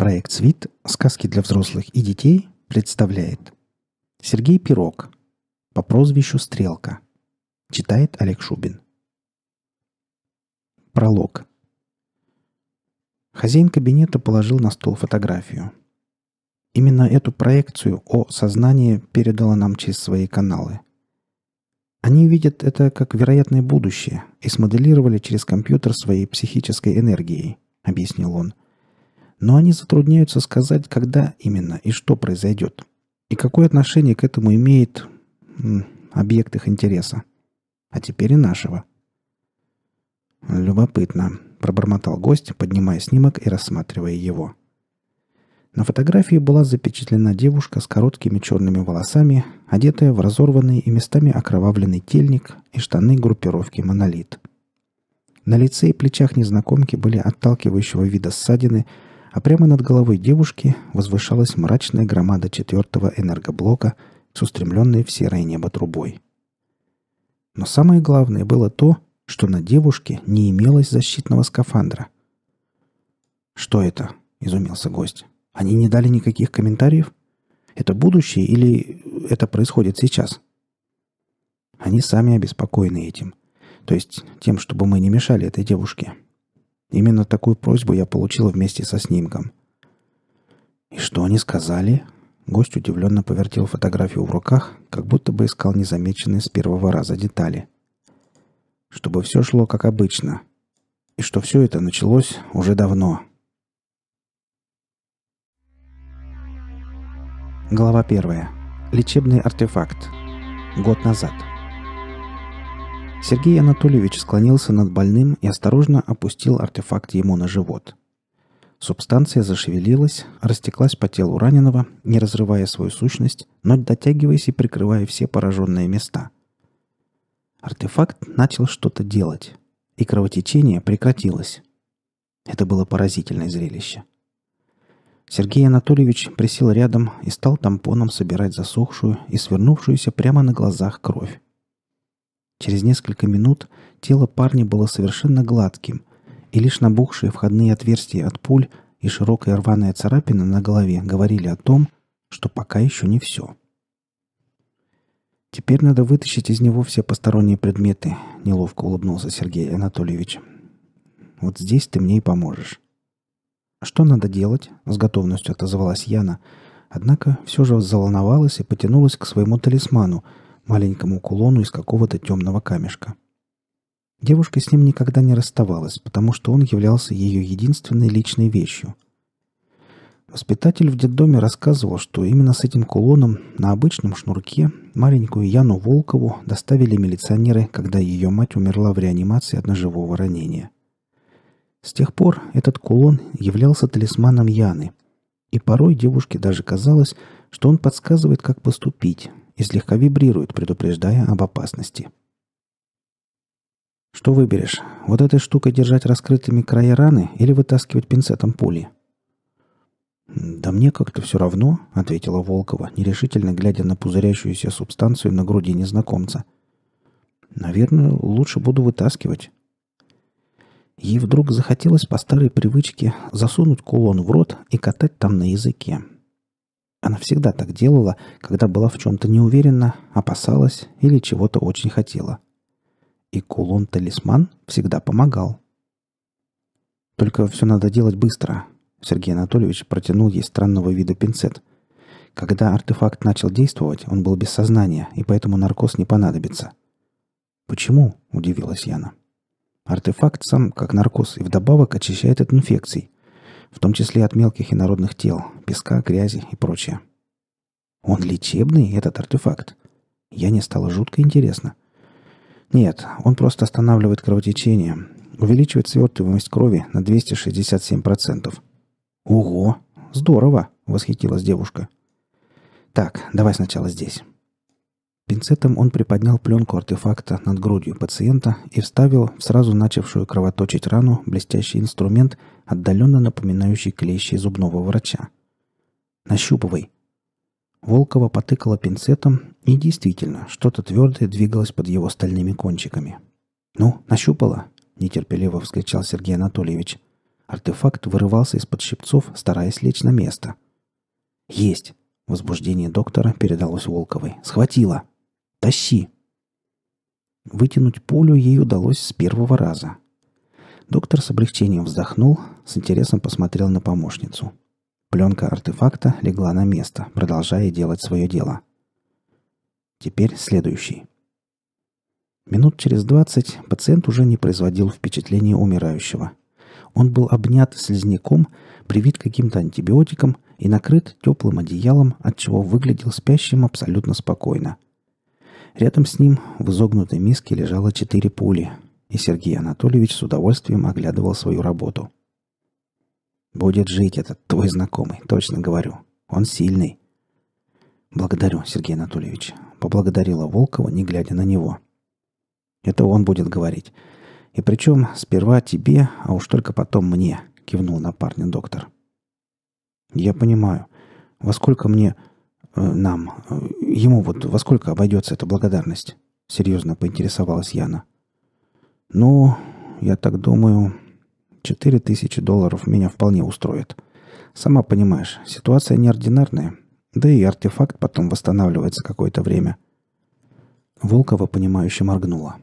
Проект «Свит. Сказки для взрослых и детей» представляет Сергей Пирог по прозвищу «Стрелка». Читает Олег Шубин. Пролог. Хозяин кабинета положил на стол фотографию. Именно эту проекцию о сознании передала нам через свои каналы. Они видят это как вероятное будущее и смоделировали через компьютер своей психической энергией, объяснил он – но они затрудняются сказать, когда именно и что произойдет. И какое отношение к этому имеет объект их интереса. А теперь и нашего. «Любопытно», — пробормотал гость, поднимая снимок и рассматривая его. На фотографии была запечатлена девушка с короткими черными волосами, одетая в разорванный и местами окровавленный тельник и штаны группировки «Монолит». На лице и плечах незнакомки были отталкивающего вида ссадины — а прямо над головой девушки возвышалась мрачная громада четвертого энергоблока с устремленной в серое небо трубой. Но самое главное было то, что на девушке не имелось защитного скафандра. «Что это?» – изумился гость. «Они не дали никаких комментариев? Это будущее или это происходит сейчас?» Они сами обеспокоены этим. То есть тем, чтобы мы не мешали этой девушке. Именно такую просьбу я получила вместе со снимком. И что они сказали? Гость удивленно повертел фотографию в руках, как будто бы искал незамеченные с первого раза детали. Чтобы все шло как обычно. И что все это началось уже давно. Глава первая. Лечебный артефакт. Год назад. Сергей Анатольевич склонился над больным и осторожно опустил артефакт ему на живот. Субстанция зашевелилась, растеклась по телу раненого, не разрывая свою сущность, но дотягиваясь и прикрывая все пораженные места. Артефакт начал что-то делать, и кровотечение прекратилось. Это было поразительное зрелище. Сергей Анатольевич присел рядом и стал тампоном собирать засохшую и свернувшуюся прямо на глазах кровь. Через несколько минут тело парня было совершенно гладким, и лишь набухшие входные отверстия от пуль и широкая рваная царапина на голове говорили о том, что пока еще не все. «Теперь надо вытащить из него все посторонние предметы», — неловко улыбнулся Сергей Анатольевич. «Вот здесь ты мне и поможешь». «Что надо делать?» — с готовностью отозвалась Яна. Однако все же заволновалась и потянулась к своему талисману — маленькому кулону из какого-то темного камешка. Девушка с ним никогда не расставалась, потому что он являлся ее единственной личной вещью. Воспитатель в детдоме рассказывал, что именно с этим кулоном на обычном шнурке маленькую Яну Волкову доставили милиционеры, когда ее мать умерла в реанимации от ножевого ранения. С тех пор этот кулон являлся талисманом Яны, и порой девушке даже казалось, что он подсказывает, как поступить, и слегка вибрирует, предупреждая об опасности. Что выберешь? Вот этой штукой держать раскрытыми края раны или вытаскивать пинцетом пули? «Да мне как-то все равно», — ответила Волкова, нерешительно глядя на пузырящуюся субстанцию на груди незнакомца. «Наверное, лучше буду вытаскивать». Ей вдруг захотелось по старой привычке засунуть кулон в рот и катать там на языке. Она всегда так делала, когда была в чем-то неуверена, опасалась или чего-то очень хотела. И кулон-талисман всегда помогал. Только все надо делать быстро. Сергей Анатольевич протянул ей странного вида пинцет. Когда артефакт начал действовать, он был без сознания, и поэтому наркоз не понадобится. «Почему?» – удивилась Яна. Артефакт сам, как наркоз, и вдобавок очищает от инфекций в том числе от мелких и народных тел, песка, грязи и прочее. Он лечебный, этот артефакт? Я не стало жутко интересно. Нет, он просто останавливает кровотечение, увеличивает свертываемость крови на 267%. Ого, здорово, восхитилась девушка. Так, давай сначала здесь. Пинцетом он приподнял пленку артефакта над грудью пациента и вставил в сразу начавшую кровоточить рану блестящий инструмент, отдаленно напоминающий клещи зубного врача. «Нащупывай!» Волкова потыкала пинцетом, и действительно, что-то твердое двигалось под его стальными кончиками. «Ну, нащупала!» – нетерпеливо вскричал Сергей Анатольевич. Артефакт вырывался из-под щипцов, стараясь лечь на место. «Есть!» – возбуждение доктора передалось Волковой. «Схватила!» Тащи!» Вытянуть пулю ей удалось с первого раза. Доктор с облегчением вздохнул, с интересом посмотрел на помощницу. Пленка артефакта легла на место, продолжая делать свое дело. Теперь следующий. Минут через двадцать пациент уже не производил впечатления умирающего. Он был обнят слизняком, привит каким-то антибиотиком и накрыт теплым одеялом, отчего выглядел спящим абсолютно спокойно – Рядом с ним в изогнутой миске лежало четыре пули, и Сергей Анатольевич с удовольствием оглядывал свою работу. «Будет жить этот твой знакомый, точно говорю. Он сильный». «Благодарю, Сергей Анатольевич», — поблагодарила Волкова, не глядя на него. «Это он будет говорить. И причем сперва тебе, а уж только потом мне», — кивнул на парня доктор. «Я понимаю. Во сколько мне...» Э, нам, э, ему вот во сколько обойдется эта благодарность? Серьезно поинтересовалась Яна. Ну, я так думаю, четыре тысячи долларов меня вполне устроит. Сама понимаешь, ситуация неординарная, да и артефакт потом восстанавливается какое-то время. Волкова, понимающе моргнула.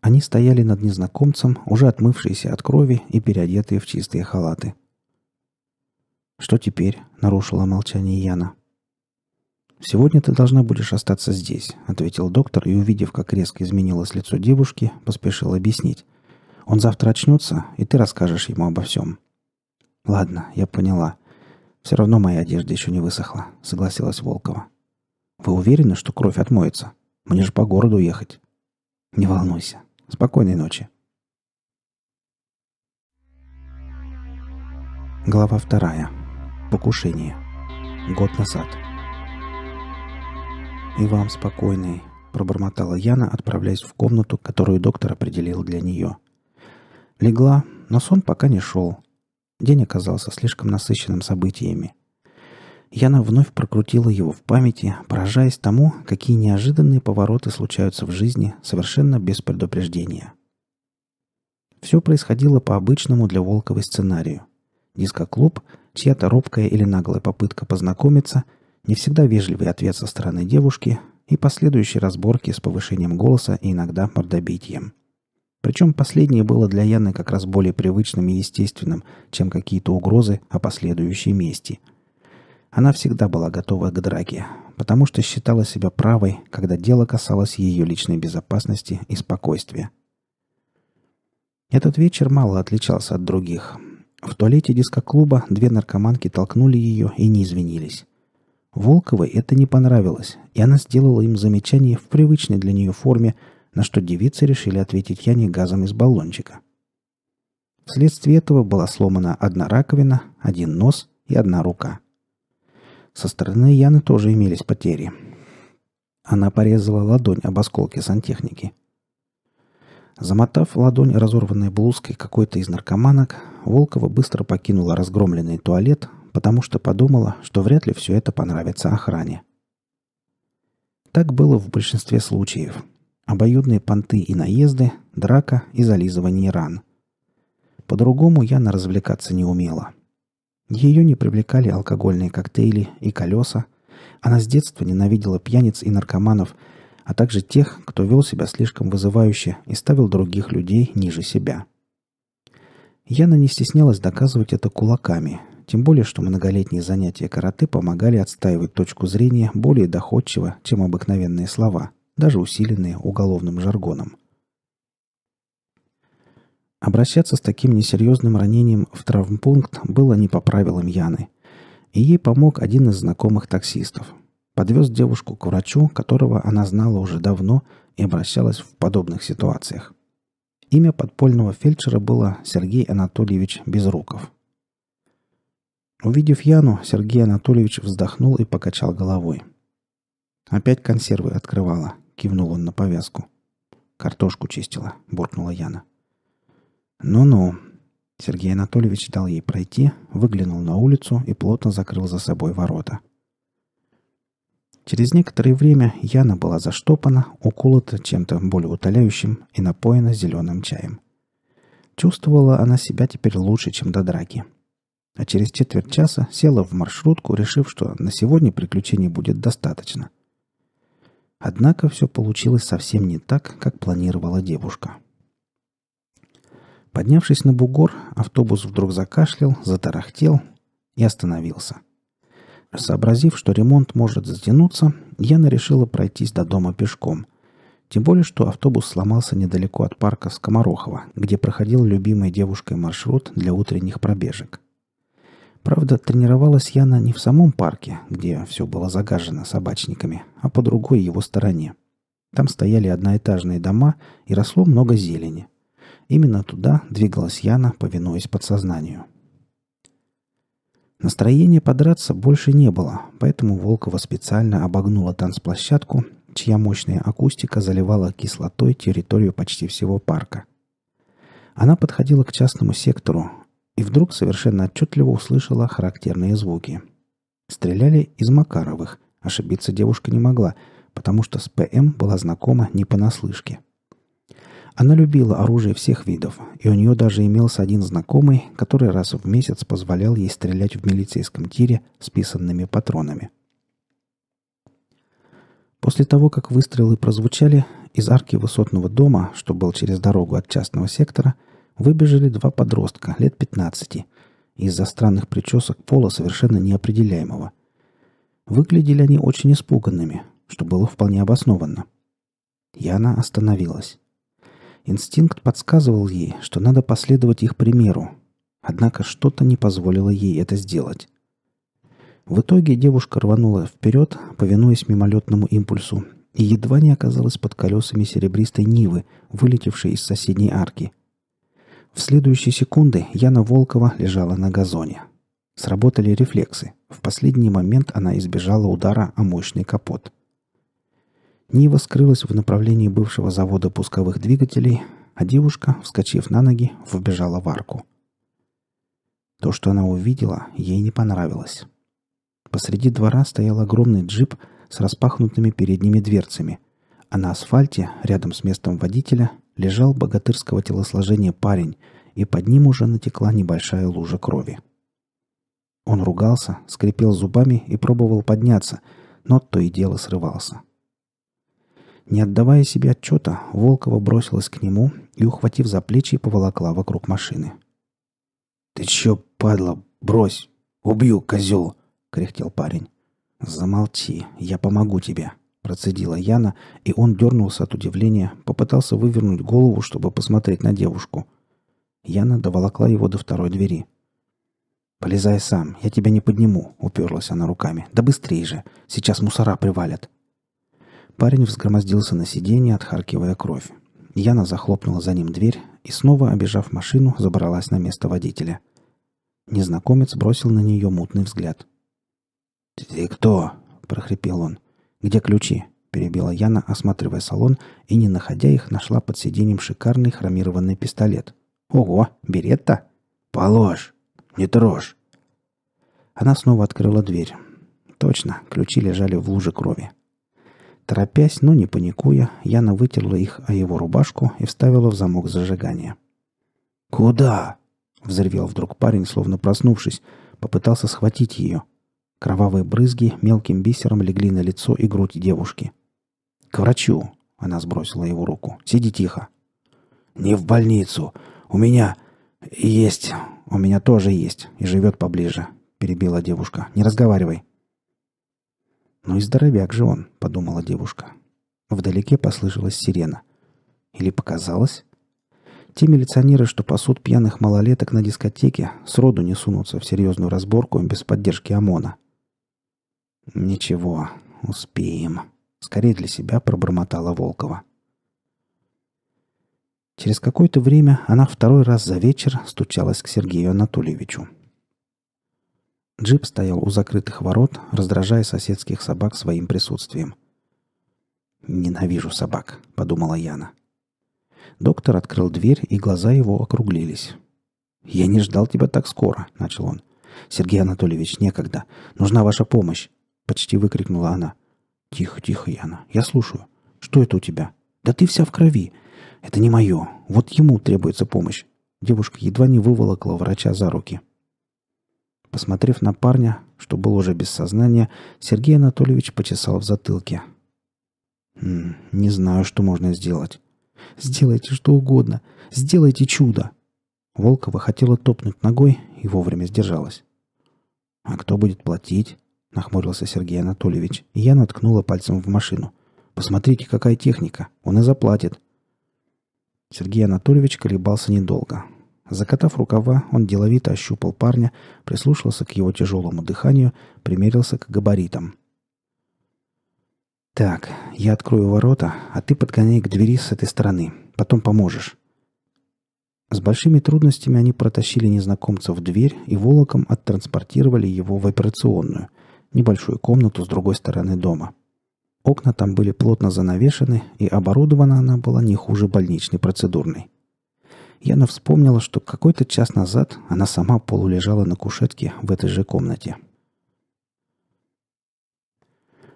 Они стояли над незнакомцем, уже отмывшиеся от крови и переодетые в чистые халаты. «Что теперь?» — нарушила молчание Яна. — «Сегодня ты должна будешь остаться здесь», — ответил доктор и, увидев, как резко изменилось лицо девушки, поспешил объяснить. «Он завтра очнется, и ты расскажешь ему обо всем». «Ладно, я поняла. Все равно моя одежда еще не высохла», — согласилась Волкова. «Вы уверены, что кровь отмоется? Мне же по городу ехать». «Не волнуйся. Спокойной ночи». Глава вторая. Покушение. Год назад. «И вам спокойной», — пробормотала Яна, отправляясь в комнату, которую доктор определил для нее. Легла, но сон пока не шел. День оказался слишком насыщенным событиями. Яна вновь прокрутила его в памяти, поражаясь тому, какие неожиданные повороты случаются в жизни совершенно без предупреждения. Все происходило по обычному для Волковой сценарию. Дискоклуб, чья-то робкая или наглая попытка познакомиться — не всегда вежливый ответ со стороны девушки и последующие разборки с повышением голоса и иногда мордобитием. Причем последнее было для Яны как раз более привычным и естественным, чем какие-то угрозы о последующей мести. Она всегда была готова к драке, потому что считала себя правой, когда дело касалось ее личной безопасности и спокойствия. Этот вечер мало отличался от других. В туалете дискоклуба две наркоманки толкнули ее и не извинились. Волковой это не понравилось, и она сделала им замечание в привычной для нее форме, на что девицы решили ответить Яне газом из баллончика. Вследствие этого была сломана одна раковина, один нос и одна рука. Со стороны Яны тоже имелись потери. Она порезала ладонь об осколке сантехники. Замотав ладонь разорванной блузкой какой-то из наркоманок, Волкова быстро покинула разгромленный туалет, потому что подумала, что вряд ли все это понравится охране. Так было в большинстве случаев. Обоюдные понты и наезды, драка и зализывание ран. По-другому Яна развлекаться не умела. Ее не привлекали алкогольные коктейли и колеса. Она с детства ненавидела пьяниц и наркоманов, а также тех, кто вел себя слишком вызывающе и ставил других людей ниже себя – Яна не стеснялась доказывать это кулаками, тем более, что многолетние занятия карате помогали отстаивать точку зрения более доходчиво, чем обыкновенные слова, даже усиленные уголовным жаргоном. Обращаться с таким несерьезным ранением в травмпункт было не по правилам Яны. И ей помог один из знакомых таксистов. Подвез девушку к врачу, которого она знала уже давно и обращалась в подобных ситуациях. Имя подпольного фельдшера было Сергей Анатольевич Безруков – Увидев Яну, Сергей Анатольевич вздохнул и покачал головой. «Опять консервы открывала», — кивнул он на повязку. «Картошку чистила», — буркнула Яна. «Ну-ну». Сергей Анатольевич дал ей пройти, выглянул на улицу и плотно закрыл за собой ворота. Через некоторое время Яна была заштопана, уколота чем-то более утоляющим и напоена зеленым чаем. Чувствовала она себя теперь лучше, чем до драки — а через четверть часа села в маршрутку, решив, что на сегодня приключений будет достаточно. Однако все получилось совсем не так, как планировала девушка. Поднявшись на бугор, автобус вдруг закашлял, затарахтел и остановился. Сообразив, что ремонт может затянуться, Яна решила пройтись до дома пешком. Тем более, что автобус сломался недалеко от парка Скоморохова, где проходил любимой девушкой маршрут для утренних пробежек. Правда, тренировалась Яна не в самом парке, где все было загажено собачниками, а по другой его стороне. Там стояли одноэтажные дома и росло много зелени. Именно туда двигалась Яна, повинуясь подсознанию. Настроения подраться больше не было, поэтому Волкова специально обогнула танцплощадку, чья мощная акустика заливала кислотой территорию почти всего парка. Она подходила к частному сектору, и вдруг совершенно отчетливо услышала характерные звуки. Стреляли из Макаровых. Ошибиться девушка не могла, потому что с ПМ была знакома не понаслышке. Она любила оружие всех видов, и у нее даже имелся один знакомый, который раз в месяц позволял ей стрелять в милицейском тире с писанными патронами. После того, как выстрелы прозвучали, из арки высотного дома, что был через дорогу от частного сектора, выбежали два подростка лет 15 из-за странных причесок пола совершенно неопределяемого. Выглядели они очень испуганными, что было вполне обоснованно. Яна остановилась. Инстинкт подсказывал ей, что надо последовать их примеру, однако что-то не позволило ей это сделать. В итоге девушка рванула вперед, повинуясь мимолетному импульсу, и едва не оказалась под колесами серебристой Нивы, вылетевшей из соседней арки – в следующие секунды Яна Волкова лежала на газоне. Сработали рефлексы. В последний момент она избежала удара о мощный капот. Нива скрылась в направлении бывшего завода пусковых двигателей, а девушка, вскочив на ноги, вбежала в арку. То, что она увидела, ей не понравилось. Посреди двора стоял огромный джип с распахнутыми передними дверцами, а на асфальте, рядом с местом водителя, лежал богатырского телосложения парень, и под ним уже натекла небольшая лужа крови. Он ругался, скрипел зубами и пробовал подняться, но то и дело срывался. Не отдавая себе отчета, Волкова бросилась к нему и, ухватив за плечи, поволокла вокруг машины. «Ты че падла, брось! Убью, козел, кряхтел парень. «Замолчи, я помогу тебе!» Процедила Яна, и он дернулся от удивления, попытался вывернуть голову, чтобы посмотреть на девушку. Яна доволокла его до второй двери. «Полезай сам, я тебя не подниму», — уперлась она руками. «Да быстрей же, сейчас мусора привалят». Парень взгромоздился на сиденье, отхаркивая кровь. Яна захлопнула за ним дверь и, снова обижав машину, забралась на место водителя. Незнакомец бросил на нее мутный взгляд. «Ты кто?» — прохрипел он. «Где ключи?» – перебила Яна, осматривая салон, и, не находя их, нашла под сиденьем шикарный хромированный пистолет. «Ого, беретта!» «Положь! Не трожь!» Она снова открыла дверь. Точно, ключи лежали в луже крови. Торопясь, но не паникуя, Яна вытерла их о его рубашку и вставила в замок зажигания. «Куда?» — взревел вдруг парень, словно проснувшись. Попытался схватить ее — Кровавые брызги мелким бисером легли на лицо и грудь девушки. «К врачу!» — она сбросила его руку. «Сиди тихо!» «Не в больницу! У меня есть... У меня тоже есть и живет поближе!» — перебила девушка. «Не разговаривай!» «Ну и здоровяк же он!» — подумала девушка. Вдалеке послышалась сирена. Или показалось? Те милиционеры, что пасут пьяных малолеток на дискотеке, сроду не сунутся в серьезную разборку без поддержки ОМОНа. «Ничего, успеем», — скорее для себя пробормотала Волкова. Через какое-то время она второй раз за вечер стучалась к Сергею Анатольевичу. Джип стоял у закрытых ворот, раздражая соседских собак своим присутствием. «Ненавижу собак», — подумала Яна. Доктор открыл дверь, и глаза его округлились. «Я не ждал тебя так скоро», — начал он. «Сергей Анатольевич, некогда. Нужна ваша помощь. Почти выкрикнула она. «Тихо, тихо, Яна. Я слушаю. Что это у тебя? Да ты вся в крови. Это не мое. Вот ему требуется помощь». Девушка едва не выволокла врача за руки. Посмотрев на парня, что был уже без сознания, Сергей Анатольевич почесал в затылке. «Не знаю, что можно сделать. Сделайте что угодно. Сделайте чудо!» Волкова хотела топнуть ногой и вовремя сдержалась. «А кто будет платить?» нахмурился Сергей Анатольевич, и я наткнула пальцем в машину. «Посмотрите, какая техника! Он и заплатит!» Сергей Анатольевич колебался недолго. Закатав рукава, он деловито ощупал парня, прислушался к его тяжелому дыханию, примерился к габаритам. «Так, я открою ворота, а ты подгоняй к двери с этой стороны. Потом поможешь». С большими трудностями они протащили незнакомца в дверь и волоком оттранспортировали его в операционную – небольшую комнату с другой стороны дома. Окна там были плотно занавешены, и оборудована она была не хуже больничной процедурной. Яна вспомнила, что какой-то час назад она сама полулежала на кушетке в этой же комнате.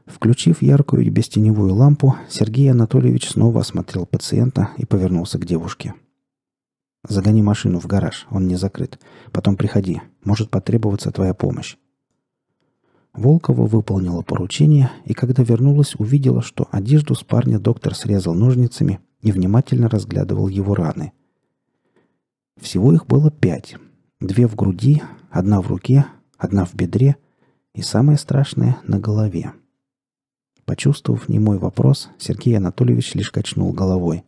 Включив яркую и бестеневую лампу, Сергей Анатольевич снова осмотрел пациента и повернулся к девушке. «Загони машину в гараж, он не закрыт. Потом приходи, может потребоваться твоя помощь. Волкова выполнила поручение и, когда вернулась, увидела, что одежду с парня доктор срезал ножницами и внимательно разглядывал его раны. Всего их было пять. Две в груди, одна в руке, одна в бедре и, самое страшное, на голове. Почувствовав немой вопрос, Сергей Анатольевич лишь качнул головой.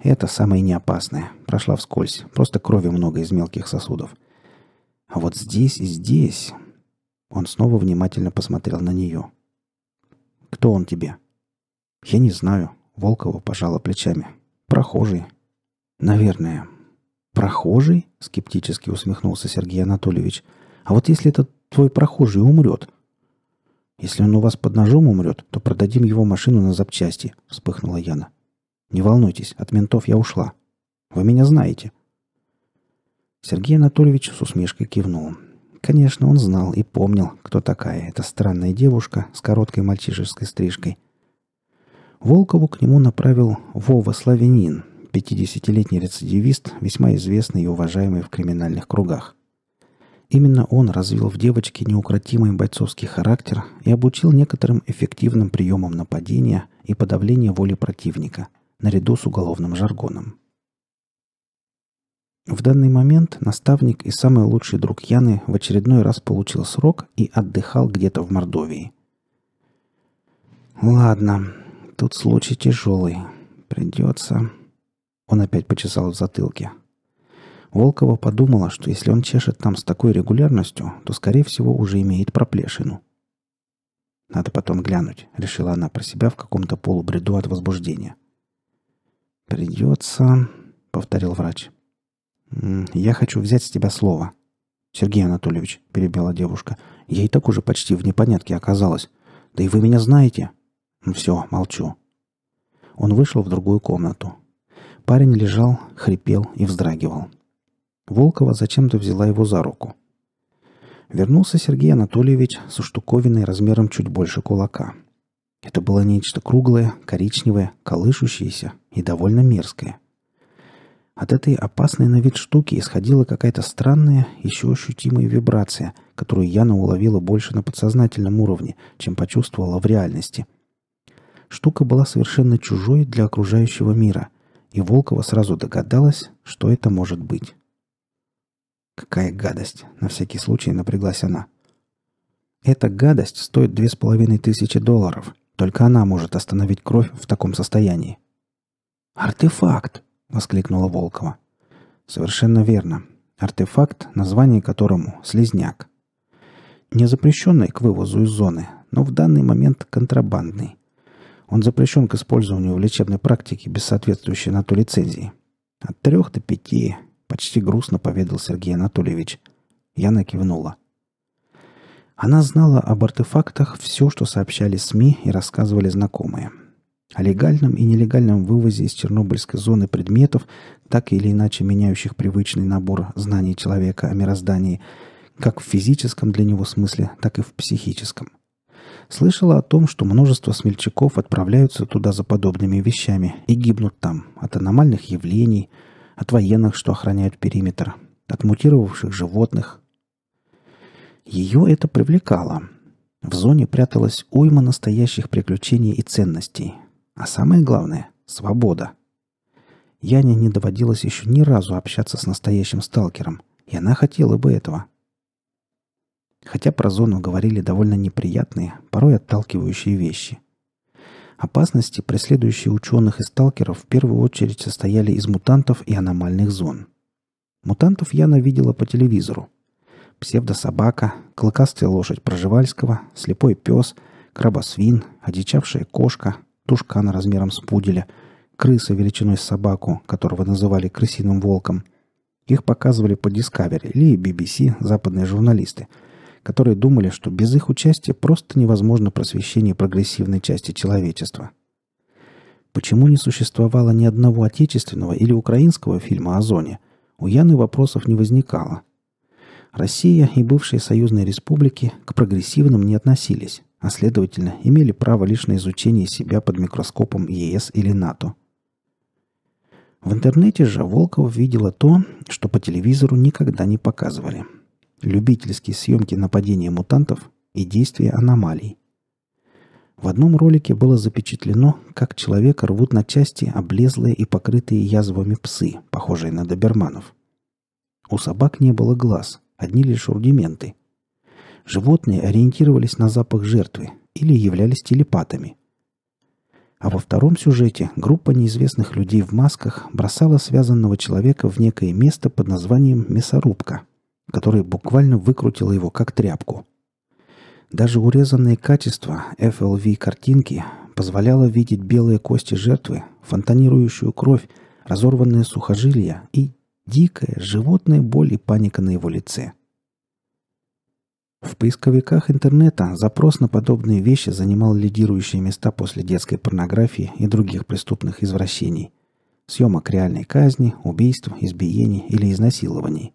«Это самое неопасное. Прошла вскользь. Просто крови много из мелких сосудов. А вот здесь и здесь...» Он снова внимательно посмотрел на нее. «Кто он тебе?» «Я не знаю», — Волкова пожала плечами. «Прохожий». «Наверное». «Прохожий?» — скептически усмехнулся Сергей Анатольевич. «А вот если этот твой прохожий умрет?» «Если он у вас под ножом умрет, то продадим его машину на запчасти», — вспыхнула Яна. «Не волнуйтесь, от ментов я ушла. Вы меня знаете». Сергей Анатольевич с усмешкой кивнул. Конечно, он знал и помнил, кто такая эта странная девушка с короткой мальчишеской стрижкой. Волкову к нему направил Вова Славянин, 50-летний рецидивист, весьма известный и уважаемый в криминальных кругах. Именно он развил в девочке неукротимый бойцовский характер и обучил некоторым эффективным приемам нападения и подавления воли противника, наряду с уголовным жаргоном – в данный момент наставник и самый лучший друг Яны в очередной раз получил срок и отдыхал где-то в Мордовии. «Ладно, тут случай тяжелый. Придется...» Он опять почесал в затылке. Волкова подумала, что если он чешет там с такой регулярностью, то, скорее всего, уже имеет проплешину. «Надо потом глянуть», — решила она про себя в каком-то полубреду от возбуждения. «Придется...» — повторил врач. «Я хочу взять с тебя слово». «Сергей Анатольевич», — перебила девушка, — «я и так уже почти в непонятке оказалась. Да и вы меня знаете». Ну, «Все, молчу». Он вышел в другую комнату. Парень лежал, хрипел и вздрагивал. Волкова зачем-то взяла его за руку. Вернулся Сергей Анатольевич со штуковиной размером чуть больше кулака. Это было нечто круглое, коричневое, колышущееся и довольно мерзкое — от этой опасной на вид штуки исходила какая-то странная, еще ощутимая вибрация, которую Яна уловила больше на подсознательном уровне, чем почувствовала в реальности. Штука была совершенно чужой для окружающего мира, и Волкова сразу догадалась, что это может быть. «Какая гадость!» — на всякий случай напряглась она. «Эта гадость стоит две с половиной тысячи долларов. Только она может остановить кровь в таком состоянии». «Артефакт!» — воскликнула Волкова. «Совершенно верно. Артефакт, название которому — слизняк. Не запрещенный к вывозу из зоны, но в данный момент контрабандный. Он запрещен к использованию в лечебной практике без соответствующей на то лицензии. От трех до пяти, почти грустно поведал Сергей Анатольевич. Яна кивнула. Она знала об артефактах все, что сообщали СМИ и рассказывали знакомые – о легальном и нелегальном вывозе из чернобыльской зоны предметов, так или иначе меняющих привычный набор знаний человека о мироздании, как в физическом для него смысле, так и в психическом. Слышала о том, что множество смельчаков отправляются туда за подобными вещами и гибнут там от аномальных явлений, от военных, что охраняют периметр, от мутировавших животных. Ее это привлекало. В зоне пряталась уйма настоящих приключений и ценностей – а самое главное — свобода. Яне не доводилось еще ни разу общаться с настоящим сталкером, и она хотела бы этого. Хотя про зону говорили довольно неприятные, порой отталкивающие вещи. Опасности, преследующие ученых и сталкеров, в первую очередь состояли из мутантов и аномальных зон. Мутантов Яна видела по телевизору. Псевдособака, клыкастая лошадь Проживальского, слепой пес, крабосвин, одичавшая кошка, тушкана размером с пуделя, крыса величиной с собаку, которого называли крысиным волком. Их показывали по Discovery или BBC западные журналисты, которые думали, что без их участия просто невозможно просвещение прогрессивной части человечества. Почему не существовало ни одного отечественного или украинского фильма о зоне, у Яны вопросов не возникало. Россия и бывшие союзные республики к прогрессивным не относились, а следовательно имели право лишь на изучение себя под микроскопом ЕС или НАТО. В интернете же Волкова видела то, что по телевизору никогда не показывали. Любительские съемки нападения мутантов и действия аномалий. В одном ролике было запечатлено, как человека рвут на части облезлые и покрытые язвами псы, похожие на доберманов. У собак не было глаз, одни лишь рудименты – животные ориентировались на запах жертвы или являлись телепатами. А во втором сюжете группа неизвестных людей в масках бросала связанного человека в некое место под названием «мясорубка», которое буквально выкрутило его как тряпку. Даже урезанное качество FLV картинки позволяло видеть белые кости жертвы, фонтанирующую кровь, разорванные сухожилия и дикая животная боль и паника на его лице – в поисковиках интернета запрос на подобные вещи занимал лидирующие места после детской порнографии и других преступных извращений. Съемок реальной казни, убийств, избиений или изнасилований.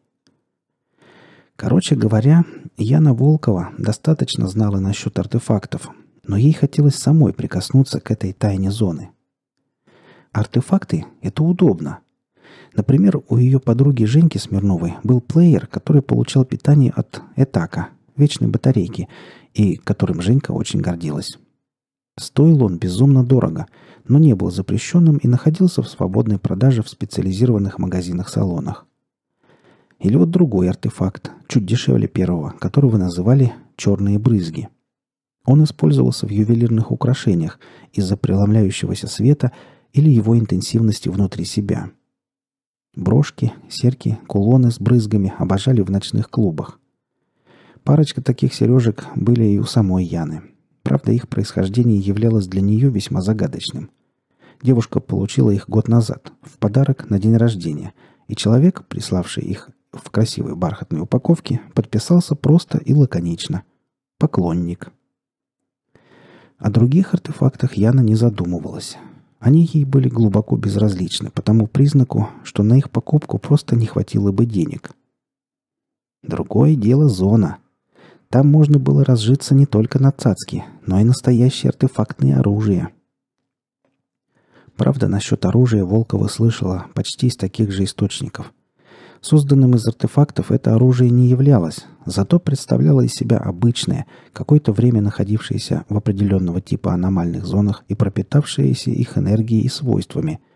Короче говоря, Яна Волкова достаточно знала насчет артефактов, но ей хотелось самой прикоснуться к этой тайне зоны. Артефакты – это удобно – Например, у ее подруги Женьки Смирновой был плеер, который получал питание от Этака, вечной батарейки, и которым Женька очень гордилась. Стоил он безумно дорого, но не был запрещенным и находился в свободной продаже в специализированных магазинах-салонах. Или вот другой артефакт, чуть дешевле первого, которого называли «черные брызги». Он использовался в ювелирных украшениях из-за преломляющегося света или его интенсивности внутри себя. Брошки, серьги, кулоны с брызгами обожали в ночных клубах. Парочка таких сережек были и у самой Яны. Правда, их происхождение являлось для нее весьма загадочным. Девушка получила их год назад, в подарок на день рождения, и человек, приславший их в красивой бархатной упаковке, подписался просто и лаконично. Поклонник. О других артефактах Яна не задумывалась. Они ей были глубоко безразличны по тому признаку, что на их покупку просто не хватило бы денег. Другое дело зона – там можно было разжиться не только на цацки, но и настоящие артефактные оружия. Правда, насчет оружия Волкова слышала почти из таких же источников. Созданным из артефактов это оружие не являлось, зато представляло из себя обычное, какое-то время находившееся в определенного типа аномальных зонах и пропитавшееся их энергией и свойствами –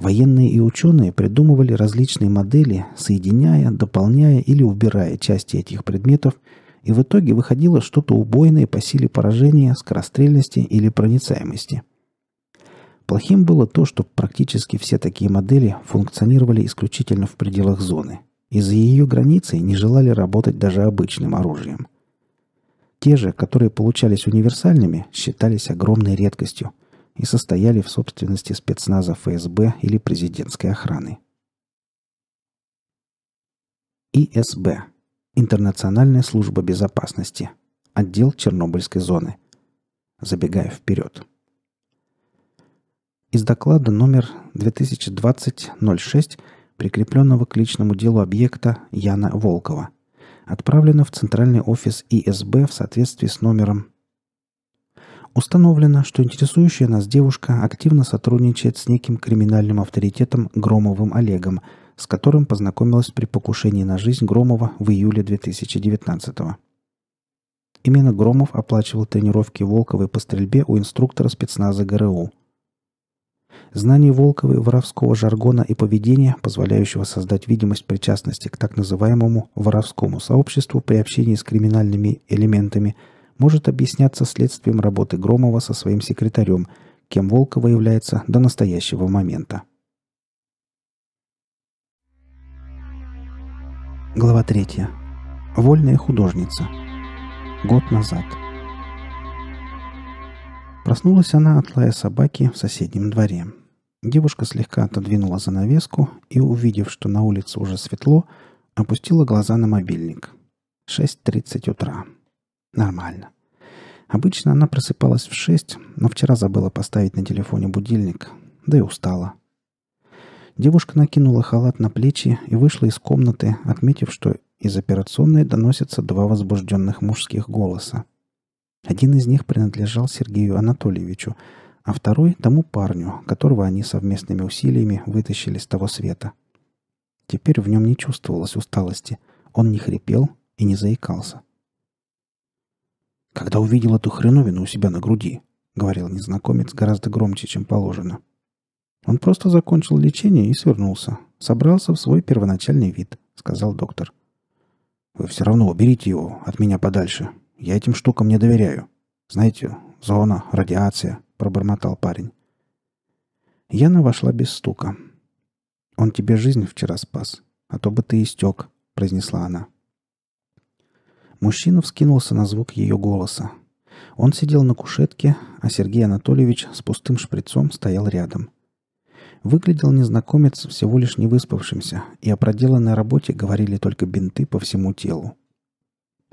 Военные и ученые придумывали различные модели, соединяя, дополняя или убирая части этих предметов, и в итоге выходило что-то убойное по силе поражения, скорострельности или проницаемости. Плохим было то, что практически все такие модели функционировали исключительно в пределах зоны, и за ее границей не желали работать даже обычным оружием. Те же, которые получались универсальными, считались огромной редкостью – и состояли в собственности спецназа ФСБ или президентской охраны. ИСБ Интернациональная служба безопасности. Отдел Чернобыльской зоны. Забегая вперед. Из доклада номер 2020-06, прикрепленного к личному делу объекта Яна Волкова, отправлено в Центральный офис ИСБ в соответствии с номером Установлено, что интересующая нас девушка активно сотрудничает с неким криминальным авторитетом Громовым Олегом – с которым познакомилась при покушении на жизнь Громова в июле 2019 -го. Именно Громов оплачивал тренировки Волковой по стрельбе у инструктора спецназа ГРУ. Знание Волковой воровского жаргона и поведения, позволяющего создать видимость причастности к так называемому воровскому сообществу при общении с криминальными элементами, может объясняться следствием работы Громова со своим секретарем, кем Волкова является до настоящего момента. Глава 3. Вольная художница. Год назад. Проснулась она от лая собаки в соседнем дворе. Девушка слегка отодвинула занавеску и, увидев, что на улице уже светло, опустила глаза на мобильник. 6.30 утра. Нормально. Обычно она просыпалась в 6, но вчера забыла поставить на телефоне будильник, да и устала. Девушка накинула халат на плечи и вышла из комнаты, отметив, что из операционной доносятся два возбужденных мужских голоса. Один из них принадлежал Сергею Анатольевичу, а второй — тому парню, которого они совместными усилиями вытащили с того света. Теперь в нем не чувствовалось усталости. Он не хрипел и не заикался. «Когда увидел эту хреновину у себя на груди», — говорил незнакомец гораздо громче, чем положено, — он просто закончил лечение и свернулся. Собрался в свой первоначальный вид, сказал доктор. Вы все равно уберите его от меня подальше. Я этим штукам не доверяю. Знаете, зона, радиация, пробормотал парень. Яна вошла без стука. Он тебе жизнь вчера спас, а то бы ты истек, произнесла она. Мужчина вскинулся на звук ее голоса. Он сидел на кушетке, а Сергей Анатольевич с пустым шприцом стоял рядом. Выглядел незнакомец всего лишь невыспавшимся, и о проделанной работе говорили только бинты по всему телу.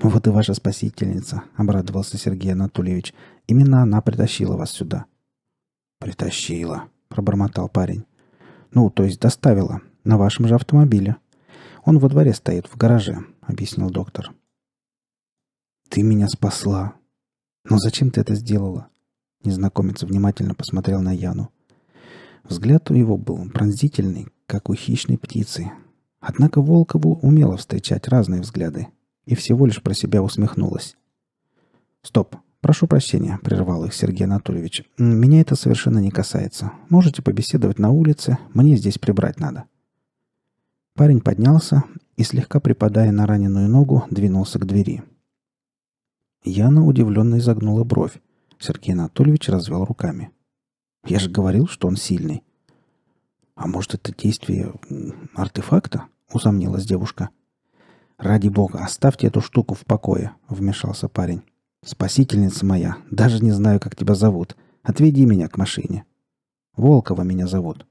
«Вот и ваша спасительница», — обрадовался Сергей Анатольевич. «Именно она притащила вас сюда». «Притащила», — пробормотал парень. «Ну, то есть доставила. На вашем же автомобиле». «Он во дворе стоит, в гараже», — объяснил доктор. «Ты меня спасла». «Но зачем ты это сделала?» Незнакомец внимательно посмотрел на Яну. Взгляд у него был пронзительный, как у хищной птицы. Однако Волкову умело встречать разные взгляды и всего лишь про себя усмехнулась. «Стоп! Прошу прощения», — прервал их Сергей Анатольевич. «Меня это совершенно не касается. Можете побеседовать на улице, мне здесь прибрать надо». Парень поднялся и, слегка припадая на раненую ногу, двинулся к двери. Яна удивленно изогнула бровь. Сергей Анатольевич развел руками. Я же говорил, что он сильный. А может, это действие артефакта? Усомнилась девушка. Ради бога, оставьте эту штуку в покое, вмешался парень. Спасительница моя, даже не знаю, как тебя зовут. Отведи меня к машине. Волкова меня зовут.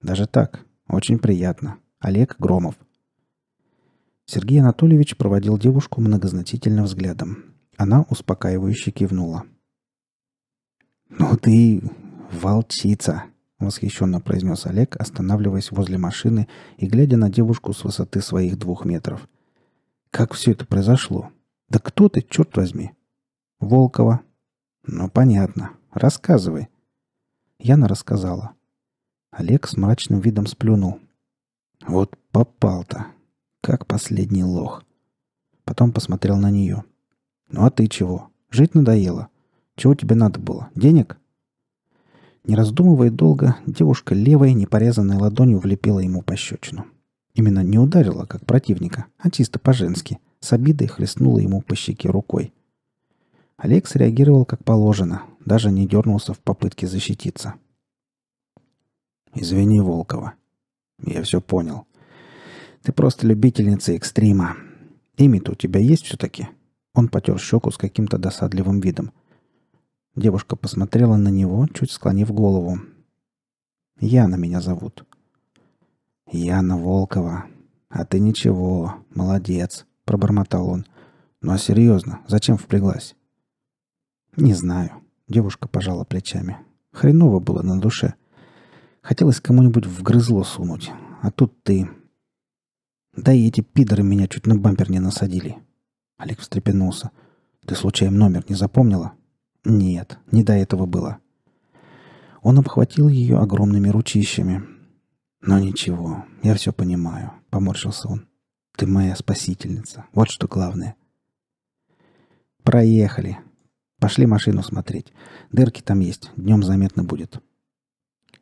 Даже так. Очень приятно. Олег Громов. Сергей Анатольевич проводил девушку многозначительным взглядом. Она успокаивающе кивнула. «Ну ты «Волчица!» — восхищенно произнес Олег, останавливаясь возле машины и глядя на девушку с высоты своих двух метров. «Как все это произошло? Да кто ты, черт возьми?» «Волкова». «Ну, понятно. Рассказывай». Яна рассказала. Олег с мрачным видом сплюнул. «Вот попал-то. Как последний лох». Потом посмотрел на нее. «Ну а ты чего? Жить надоело. Чего тебе надо было? Денег?» Не раздумывая долго, девушка левой непорезанной ладонью влепила ему пощечину. Именно не ударила, как противника, а чисто по-женски, с обидой хлестнула ему по щеке рукой. Олег среагировал как положено, даже не дернулся в попытке защититься. «Извини, Волкова. Я все понял. Ты просто любительница экстрима. Имя-то у тебя есть все-таки?» Он потер щеку с каким-то досадливым видом – Девушка посмотрела на него, чуть склонив голову. «Яна меня зовут». «Яна Волкова. А ты ничего, молодец», — пробормотал он. «Ну а серьезно, зачем впряглась?» «Не знаю», — девушка пожала плечами. «Хреново было на душе. Хотелось кому-нибудь в грызло сунуть, а тут ты...» «Да и эти пидоры меня чуть на бампер не насадили». Олег встрепенулся. «Ты случаем номер не запомнила?» Нет, не до этого было. Он обхватил ее огромными ручищами. «Но ничего, я все понимаю», — поморщился он. «Ты моя спасительница. Вот что главное». «Проехали. Пошли машину смотреть. Дырки там есть. Днем заметно будет».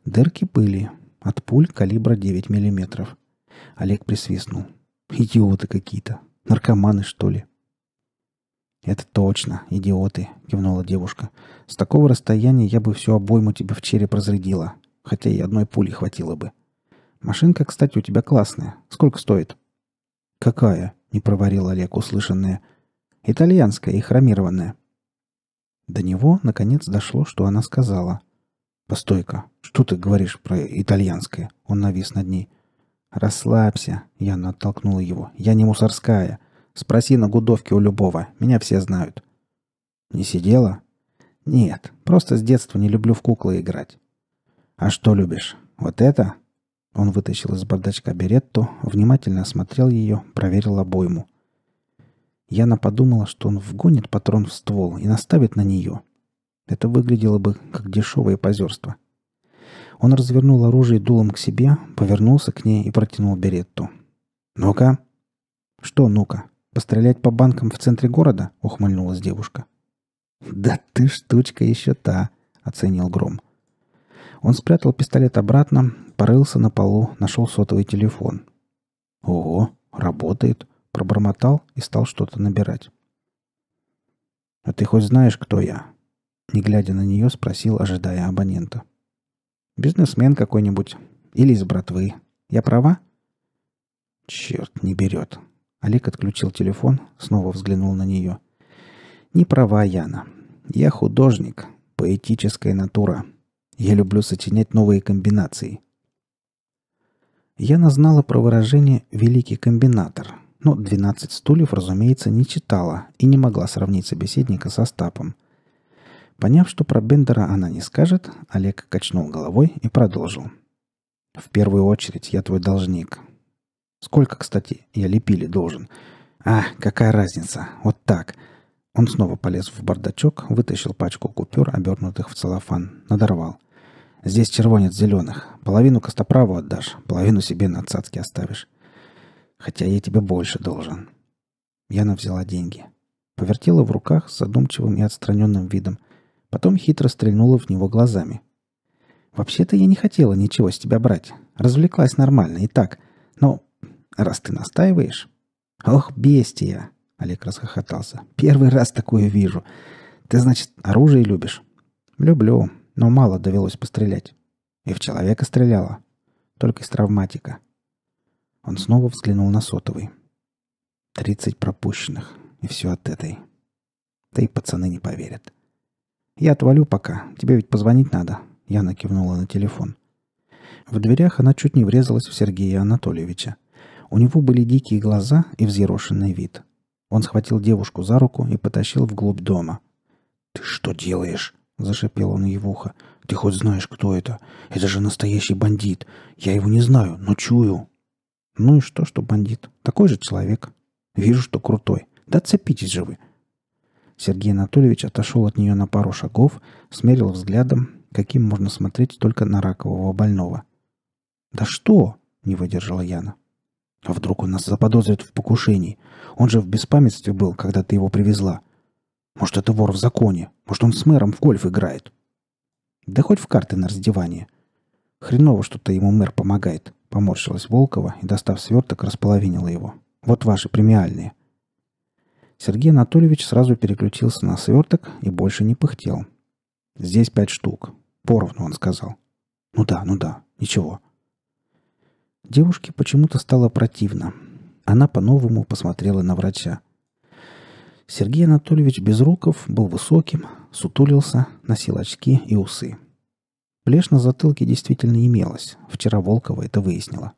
Дырки были. От пуль калибра 9 миллиметров. Олег присвистнул. «Идиоты какие-то. Наркоманы, что ли?» «Это точно, идиоты!» — кивнула девушка. «С такого расстояния я бы всю обойму тебе в череп разрядила, хотя и одной пули хватило бы. Машинка, кстати, у тебя классная. Сколько стоит?» «Какая?» — не проварил Олег услышанное. «Итальянская и хромированная». До него, наконец, дошло, что она сказала. «Постой-ка, что ты говоришь про итальянское?» Он навис над ней. «Расслабься», — Яна оттолкнула его. «Я не мусорская. Спроси на гудовке у любого. Меня все знают. Не сидела? Нет, просто с детства не люблю в куклы играть. А что любишь? Вот это? Он вытащил из бардачка беретту, внимательно осмотрел ее, проверил обойму. Яна подумала, что он вгонит патрон в ствол и наставит на нее. Это выглядело бы как дешевое позерство. Он развернул оружие дулом к себе, повернулся к ней и протянул беретту. «Ну-ка!» «Что «ну-ка»?» «Пострелять по банкам в центре города?» — ухмыльнулась девушка. «Да ты штучка еще та!» — оценил Гром. Он спрятал пистолет обратно, порылся на полу, нашел сотовый телефон. «Ого, работает!» — пробормотал и стал что-то набирать. «А ты хоть знаешь, кто я?» Не глядя на нее, спросил, ожидая абонента. «Бизнесмен какой-нибудь. Или из братвы. Я права?» «Черт, не берет. Олег отключил телефон, снова взглянул на нее. «Не права Яна. Я художник, поэтическая натура. Я люблю сочинять новые комбинации». Яна знала про выражение «великий комбинатор», но двенадцать стульев», разумеется, не читала и не могла сравнить собеседника со Стапом. Поняв, что про Бендера она не скажет, Олег качнул головой и продолжил. «В первую очередь я твой должник. Сколько, кстати, я лепили должен? А, какая разница? Вот так. Он снова полез в бардачок, вытащил пачку купюр, обернутых в целлофан, надорвал. Здесь червонец зеленых. Половину костоправу отдашь, половину себе на цацке оставишь. Хотя я тебе больше должен. Яна взяла деньги. Повертела в руках с задумчивым и отстраненным видом. Потом хитро стрельнула в него глазами. «Вообще-то я не хотела ничего с тебя брать. Развлеклась нормально и так. Но раз ты настаиваешь». «Ох, бестия!» — Олег расхохотался. «Первый раз такое вижу. Ты, значит, оружие любишь?» «Люблю, но мало довелось пострелять. И в человека стреляла. Только из травматика». Он снова взглянул на сотовый. «Тридцать пропущенных. И все от этой. Да и пацаны не поверят». «Я отвалю пока. Тебе ведь позвонить надо». Яна кивнула на телефон. В дверях она чуть не врезалась в Сергея Анатольевича. У него были дикие глаза и взъерошенный вид. Он схватил девушку за руку и потащил вглубь дома. «Ты что делаешь?» — зашипел он ей в ухо. «Ты хоть знаешь, кто это? Это же настоящий бандит. Я его не знаю, но чую». «Ну и что, что бандит? Такой же человек. Вижу, что крутой. Да цепитесь же вы!» Сергей Анатольевич отошел от нее на пару шагов, смерил взглядом, каким можно смотреть только на ракового больного. «Да что?» — не выдержала Яна. А вдруг он нас заподозрит в покушении? Он же в беспамятстве был, когда ты его привезла. Может, это вор в законе? Может, он с мэром в гольф играет? Да хоть в карты на раздевание. Хреново, что-то ему мэр помогает. Поморщилась Волкова и, достав сверток, располовинила его. Вот ваши премиальные. Сергей Анатольевич сразу переключился на сверток и больше не пыхтел. «Здесь пять штук. Поровну», — он сказал. «Ну да, ну да, ничего», Девушке почему-то стало противно. Она по-новому посмотрела на врача. Сергей Анатольевич Безруков был высоким, сутулился, носил очки и усы. Плешь на затылке действительно имелась. Вчера Волкова это выяснила.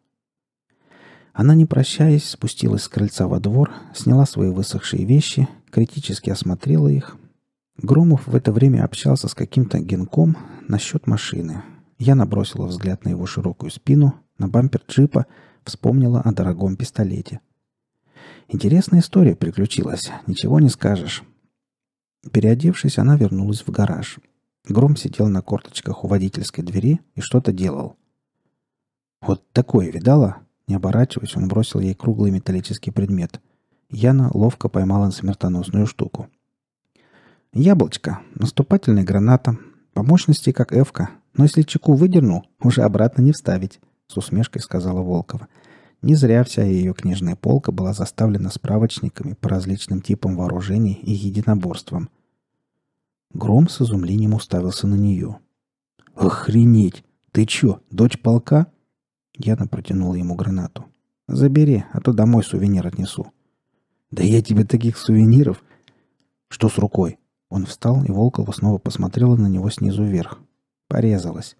Она, не прощаясь, спустилась с крыльца во двор, сняла свои высохшие вещи, критически осмотрела их. Громов в это время общался с каким-то генком насчет машины. Я набросила взгляд на его широкую спину – на бампер джипа, вспомнила о дорогом пистолете. Интересная история приключилась, ничего не скажешь. Переодевшись, она вернулась в гараж. Гром сидел на корточках у водительской двери и что-то делал. «Вот такое видала?» Не оборачиваясь, он бросил ей круглый металлический предмет. Яна ловко поймала смертоносную штуку. «Яблочко. Наступательная граната. По мощности как эвка. Но если чеку выдерну, уже обратно не вставить». — с усмешкой сказала Волкова. Не зря вся ее книжная полка была заставлена справочниками по различным типам вооружений и единоборствам. Гром с изумлением уставился на нее. «Охренеть! Ты чё, дочь полка?» Яна протянула ему гранату. «Забери, а то домой сувенир отнесу». «Да я тебе таких сувениров!» «Что с рукой?» Он встал, и Волкова снова посмотрела на него снизу вверх. Порезалась.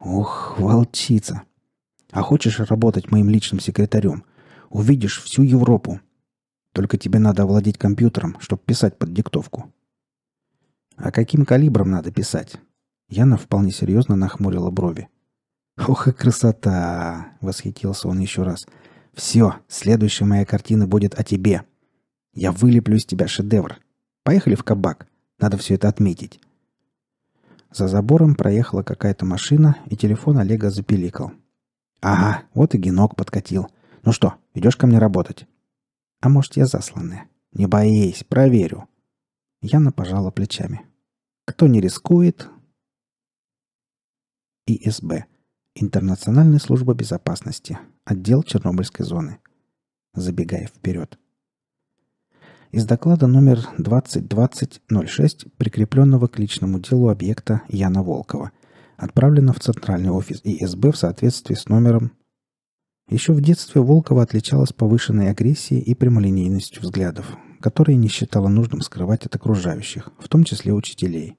Ух, волчица. А хочешь работать моим личным секретарем? Увидишь всю Европу. Только тебе надо овладеть компьютером, чтобы писать под диктовку. А каким калибром надо писать? Яна вполне серьезно нахмурила брови. «Ох и красота!» — восхитился он еще раз. «Все, следующая моя картина будет о тебе. Я вылеплю из тебя шедевр. Поехали в кабак. Надо все это отметить». За забором проехала какая-то машина, и телефон Олега запиликал. «Ага, вот и Генок подкатил. Ну что, идешь ко мне работать?» «А может, я засланная?» «Не боись, проверю». Яна пожала плечами. «Кто не рискует?» ИСБ. Интернациональная служба безопасности. Отдел Чернобыльской зоны. Забегая вперед из доклада номер 2020-06, прикрепленного к личному делу объекта Яна Волкова, отправлено в центральный офис ИСБ в соответствии с номером. Еще в детстве Волкова отличалась повышенной агрессией и прямолинейностью взглядов, которые не считала нужным скрывать от окружающих, в том числе учителей.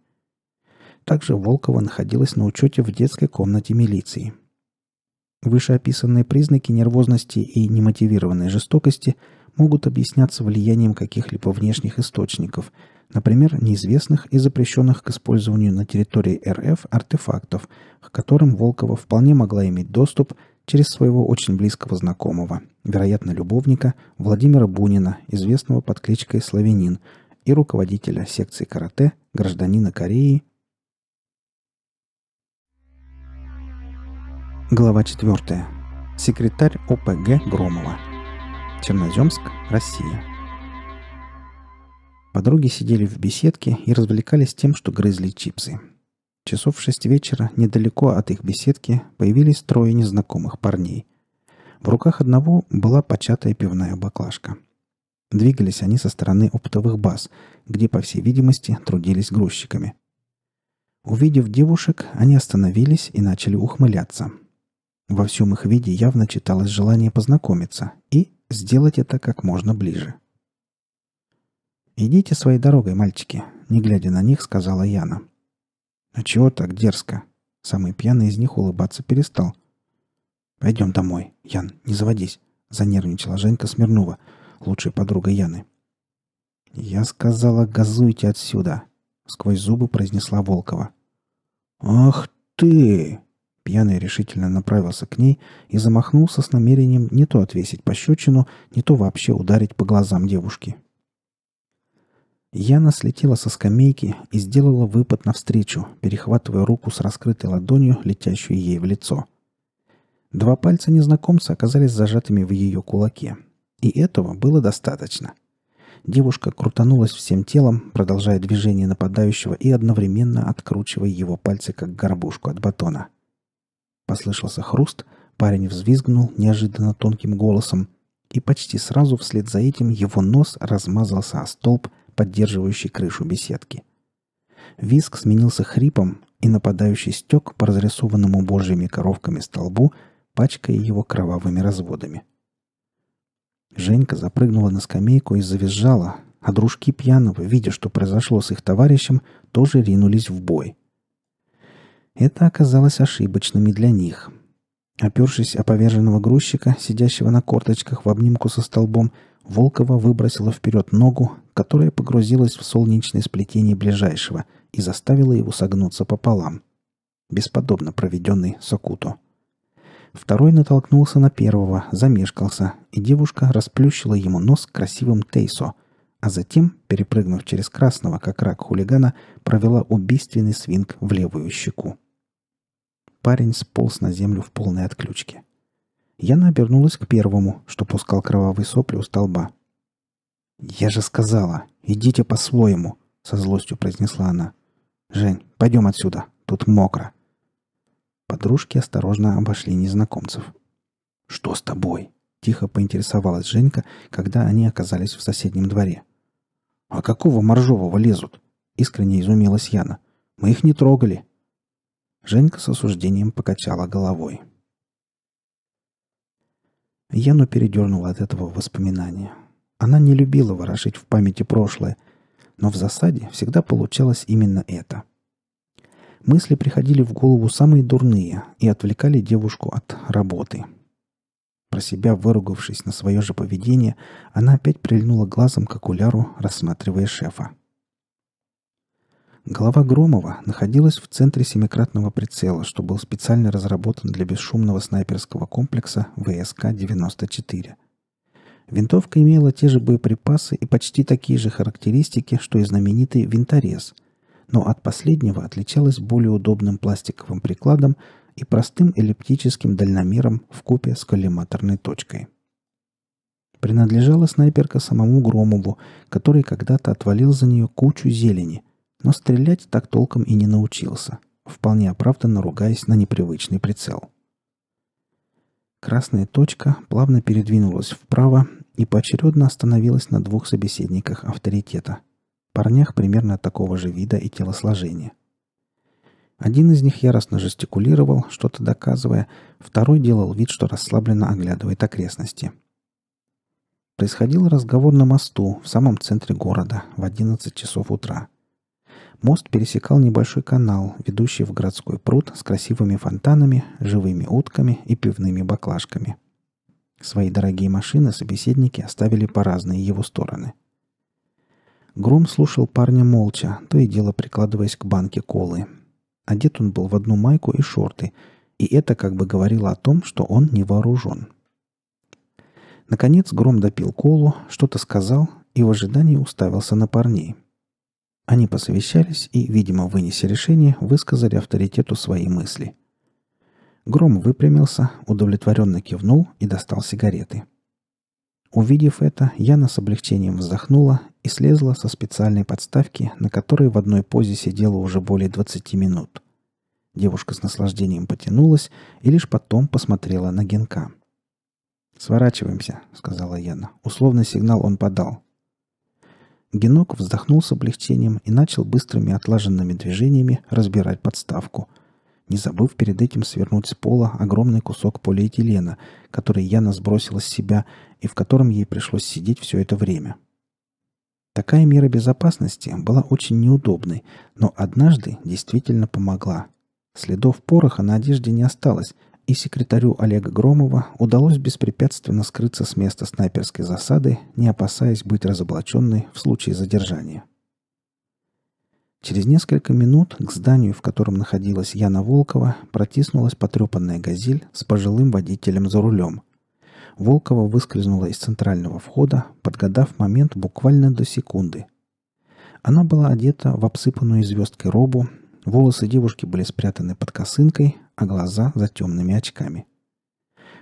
Также Волкова находилась на учете в детской комнате милиции – Вышеописанные признаки нервозности и немотивированной жестокости могут объясняться влиянием каких-либо внешних источников, например, неизвестных и запрещенных к использованию на территории РФ артефактов, к которым Волкова вполне могла иметь доступ через своего очень близкого знакомого, вероятно, любовника Владимира Бунина, известного под кличкой «Славянин», и руководителя секции карате, гражданина Кореи. Глава 4. Секретарь ОПГ Громова. Черноземск, Россия. Подруги сидели в беседке и развлекались тем, что грызли чипсы. Часов в шесть вечера недалеко от их беседки появились трое незнакомых парней. В руках одного была початая пивная баклажка. Двигались они со стороны оптовых баз, где, по всей видимости, трудились грузчиками. Увидев девушек, они остановились и начали ухмыляться – во всем их виде явно читалось желание познакомиться и сделать это как можно ближе. «Идите своей дорогой, мальчики», — не глядя на них, сказала Яна. «А чего так дерзко?» Самый пьяный из них улыбаться перестал. «Пойдем домой, Ян, не заводись», — занервничала Женька Смирнова, лучшая подруга Яны. «Я сказала, газуйте отсюда», — сквозь зубы произнесла Волкова. «Ах ты!» Пьяный решительно направился к ней и замахнулся с намерением не то отвесить пощечину, не то вообще ударить по глазам девушки. Яна слетела со скамейки и сделала выпад навстречу, перехватывая руку с раскрытой ладонью, летящую ей в лицо. Два пальца незнакомца оказались зажатыми в ее кулаке. И этого было достаточно – девушка крутанулась всем телом, продолжая движение нападающего и одновременно откручивая его пальцы, как горбушку от батона. Послышался хруст, парень взвизгнул неожиданно тонким голосом, и почти сразу вслед за этим его нос размазался о столб, поддерживающий крышу беседки. Визг сменился хрипом, и нападающий стек по разрисованному божьими коровками столбу, пачкая его кровавыми разводами. Женька запрыгнула на скамейку и завизжала, а дружки пьяного, видя, что произошло с их товарищем, тоже ринулись в бой — это оказалось ошибочным и для них. Опершись о поверженного грузчика, сидящего на корточках в обнимку со столбом, Волкова выбросила вперед ногу, которая погрузилась в солнечное сплетение ближайшего и заставила его согнуться пополам. Бесподобно проведенный Сокуто. Второй натолкнулся на первого, замешкался, и девушка расплющила ему нос красивым тейсо, а затем, перепрыгнув через красного, как рак хулигана, провела убийственный свинг в левую щеку парень сполз на землю в полной отключке. Яна обернулась к первому, что пускал кровавый сопли у столба. «Я же сказала, идите по-своему», — со злостью произнесла она. «Жень, пойдем отсюда, тут мокро». Подружки осторожно обошли незнакомцев. «Что с тобой?» — тихо поинтересовалась Женька, когда они оказались в соседнем дворе. «А какого моржового лезут?» — искренне изумилась Яна. «Мы их не трогали. Женька с осуждением покачала головой. Яну передернула от этого воспоминания. Она не любила ворошить в памяти прошлое, но в засаде всегда получалось именно это. Мысли приходили в голову самые дурные и отвлекали девушку от работы. Про себя выругавшись на свое же поведение, она опять прильнула глазом к окуляру, рассматривая шефа. — Голова Громова находилась в центре семикратного прицела, что был специально разработан для бесшумного снайперского комплекса ВСК-94. Винтовка имела те же боеприпасы и почти такие же характеристики, что и знаменитый винторез, но от последнего отличалась более удобным пластиковым прикладом и простым эллиптическим дальномером в купе с коллиматорной точкой. Принадлежала снайперка самому Громову, который когда-то отвалил за нее кучу зелени, но стрелять так толком и не научился, вполне оправданно ругаясь на непривычный прицел. Красная точка плавно передвинулась вправо и поочередно остановилась на двух собеседниках авторитета, парнях примерно такого же вида и телосложения. Один из них яростно жестикулировал, что-то доказывая, второй делал вид, что расслабленно оглядывает окрестности – происходил разговор на мосту в самом центре города в 11 часов утра. Мост пересекал небольшой канал, ведущий в городской пруд с красивыми фонтанами, живыми утками и пивными баклажками. Свои дорогие машины собеседники оставили по разные его стороны. Гром слушал парня молча, то и дело прикладываясь к банке колы. Одет он был в одну майку и шорты, и это как бы говорило о том, что он не вооружен. Наконец Гром допил колу, что-то сказал и в ожидании уставился на парней – они посовещались и, видимо, вынеся решение, высказали авторитету свои мысли. Гром выпрямился, удовлетворенно кивнул и достал сигареты. Увидев это, Яна с облегчением вздохнула и слезла со специальной подставки, на которой в одной позе сидела уже более 20 минут. Девушка с наслаждением потянулась и лишь потом посмотрела на Генка. «Сворачиваемся», — сказала Яна. «Условный сигнал он подал. Генок вздохнул с облегчением и начал быстрыми отлаженными движениями разбирать подставку, не забыв перед этим свернуть с пола огромный кусок полиэтилена, который Яна сбросила с себя и в котором ей пришлось сидеть все это время. Такая мера безопасности была очень неудобной, но однажды действительно помогла. Следов пороха на одежде не осталось, и секретарю Олега Громова удалось беспрепятственно скрыться с места снайперской засады, не опасаясь быть разоблаченной в случае задержания. Через несколько минут к зданию, в котором находилась Яна Волкова, протиснулась потрепанная «Газель» с пожилым водителем за рулем. Волкова выскользнула из центрального входа, подгадав момент буквально до секунды. Она была одета в обсыпанную звездкой робу, волосы девушки были спрятаны под косынкой, а глаза за темными очками.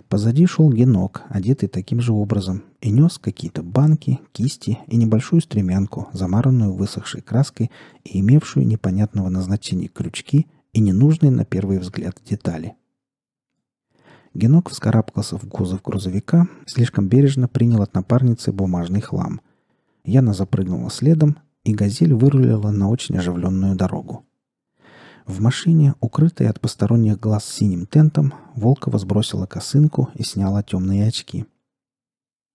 Позади шел генок, одетый таким же образом, и нес какие-то банки, кисти и небольшую стремянку, замаранную высохшей краской и имевшую непонятного назначения крючки и ненужные на первый взгляд детали. Генок вскарабкался в кузов грузовика, слишком бережно принял от напарницы бумажный хлам. Яна запрыгнула следом, и «Газель» вырулила на очень оживленную дорогу. В машине, укрытой от посторонних глаз синим тентом, Волкова сбросила косынку и сняла темные очки.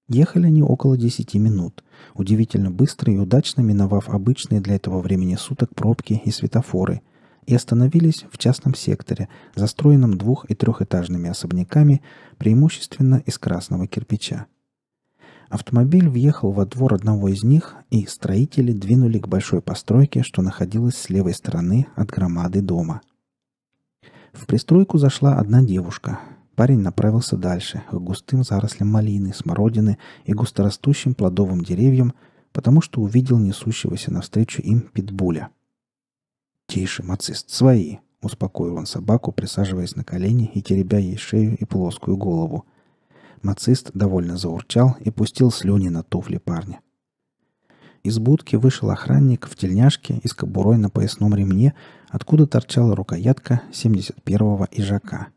Ехали они около десяти минут, удивительно быстро и удачно миновав обычные для этого времени суток пробки и светофоры, и остановились в частном секторе, застроенном двух- и трехэтажными особняками, преимущественно из красного кирпича. Автомобиль въехал во двор одного из них, и строители двинули к большой постройке, что находилась с левой стороны от громады дома. В пристройку зашла одна девушка. Парень направился дальше, к густым зарослям малины, смородины и густорастущим плодовым деревьям, потому что увидел несущегося навстречу им питбуля. «Тише, мацист, свои!» — успокоил он собаку, присаживаясь на колени и теребя ей шею и плоскую голову — Мацист довольно заурчал и пустил слюни на туфли парня. Из будки вышел охранник в тельняшке и с кобурой на поясном ремне, откуда торчала рукоятка 71-го ижака.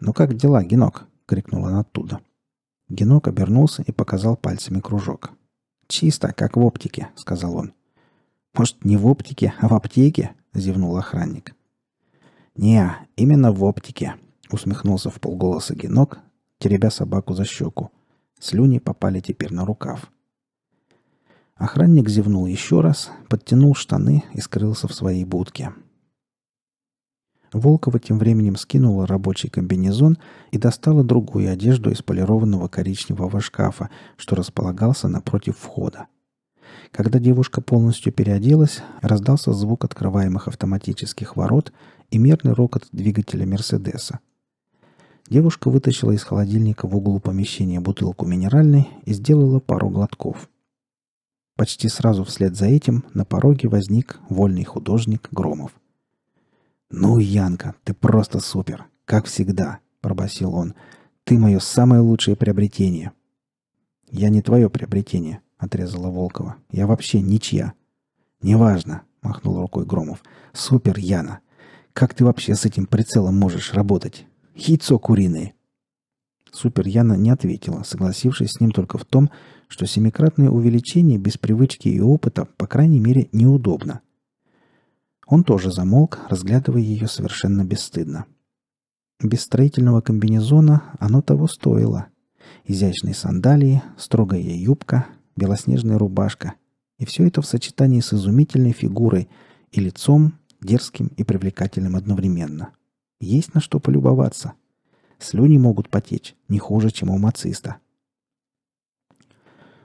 «Ну как дела, Генок?» — крикнул он оттуда. Генок обернулся и показал пальцами кружок. «Чисто, как в оптике», — сказал он. «Может, не в оптике, а в аптеке?» — зевнул охранник. «Не, именно в оптике», — усмехнулся в полголоса Генок, теребя собаку за щеку. Слюни попали теперь на рукав. Охранник зевнул еще раз, подтянул штаны и скрылся в своей будке. Волкова тем временем скинула рабочий комбинезон и достала другую одежду из полированного коричневого шкафа, что располагался напротив входа. Когда девушка полностью переоделась, раздался звук открываемых автоматических ворот и мерный рокот двигателя «Мерседеса», Девушка вытащила из холодильника в углу помещения бутылку минеральной и сделала пару глотков. Почти сразу вслед за этим на пороге возник вольный художник Громов. «Ну, Янка, ты просто супер! Как всегда!» – пробасил он. «Ты мое самое лучшее приобретение!» «Я не твое приобретение», — отрезала Волкова. «Я вообще ничья». «Неважно», — махнул рукой Громов. «Супер, Яна! Как ты вообще с этим прицелом можешь работать? Яйцо куриное!» Супер Яна не ответила, согласившись с ним только в том, что семикратное увеличение без привычки и опыта, по крайней мере, неудобно. Он тоже замолк, разглядывая ее совершенно бесстыдно. Без строительного комбинезона оно того стоило. Изящные сандалии, строгая юбка, белоснежная рубашка. И все это в сочетании с изумительной фигурой и лицом, дерзким и привлекательным одновременно – есть на что полюбоваться. Слюни могут потечь, не хуже, чем у мациста.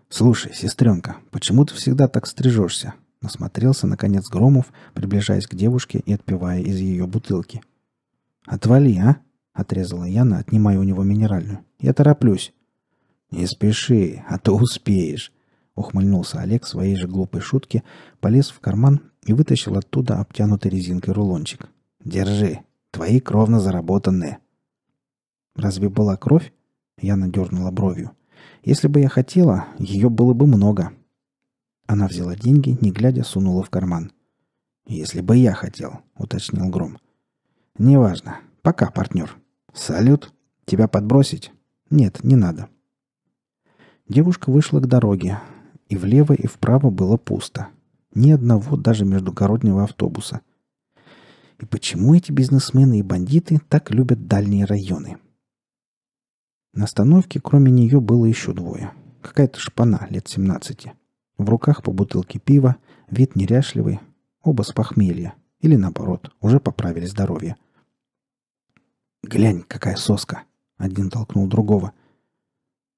«Слушай, сестренка, почему ты всегда так стрижешься?» Насмотрелся, наконец, Громов, приближаясь к девушке и отпивая из ее бутылки. «Отвали, а!» — отрезала Яна, отнимая у него минеральную. «Я тороплюсь». «Не спеши, а то успеешь!» — ухмыльнулся Олег своей же глупой шутке, полез в карман и вытащил оттуда обтянутый резинкой рулончик. «Держи!» Твои кровно заработанные». «Разве была кровь?» Я надернула бровью. «Если бы я хотела, ее было бы много». Она взяла деньги, не глядя, сунула в карман. «Если бы я хотел», — уточнил Гром. «Неважно. Пока, партнер. Салют. Тебя подбросить?» «Нет, не надо». Девушка вышла к дороге, и влево и вправо было пусто. Ни одного даже междугороднего автобуса. И почему эти бизнесмены и бандиты так любят дальние районы? На остановке кроме нее было еще двое. Какая-то шпана лет 17. В руках по бутылке пива, вид неряшливый, оба с похмелья. Или наоборот, уже поправили здоровье. «Глянь, какая соска!» — один толкнул другого.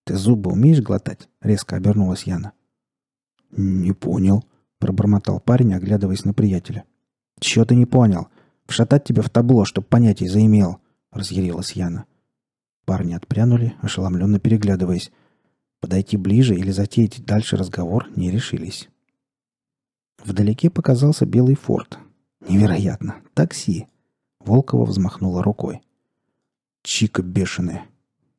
«Ты зубы умеешь глотать?» — резко обернулась Яна. «Не понял», — пробормотал парень, оглядываясь на приятеля. «Чего ты не понял? Вшатать тебя в табло, чтоб понятий заимел!» — разъярилась Яна. Парни отпрянули, ошеломленно переглядываясь. Подойти ближе или затеять дальше разговор не решились. Вдалеке показался белый форт. «Невероятно! Такси!» Волкова взмахнула рукой. «Чика бешеная!»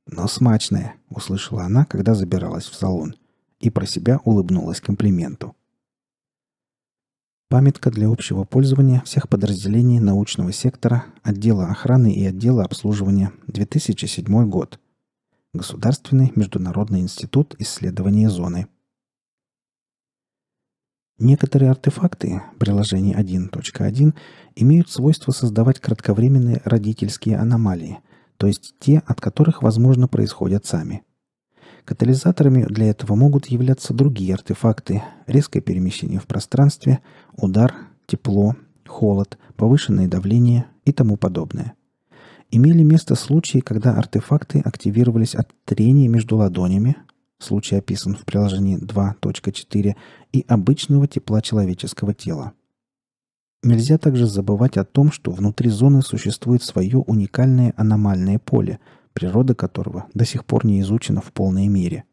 «Но смачная!» — услышала она, когда забиралась в салон. И про себя улыбнулась комплименту. Памятка для общего пользования всех подразделений научного сектора, отдела охраны и отдела обслуживания, 2007 год. Государственный международный институт исследования зоны. Некоторые артефакты приложений 1.1 имеют свойство создавать кратковременные родительские аномалии, то есть те, от которых, возможно, происходят сами – Катализаторами для этого могут являться другие артефакты – резкое перемещение в пространстве, удар, тепло, холод, повышенное давление и тому подобное. Имели место случаи, когда артефакты активировались от трения между ладонями, случай описан в приложении 2.4, и обычного тепла человеческого тела. Нельзя также забывать о том, что внутри зоны существует свое уникальное аномальное поле – природа которого до сих пор не изучена в полной мере.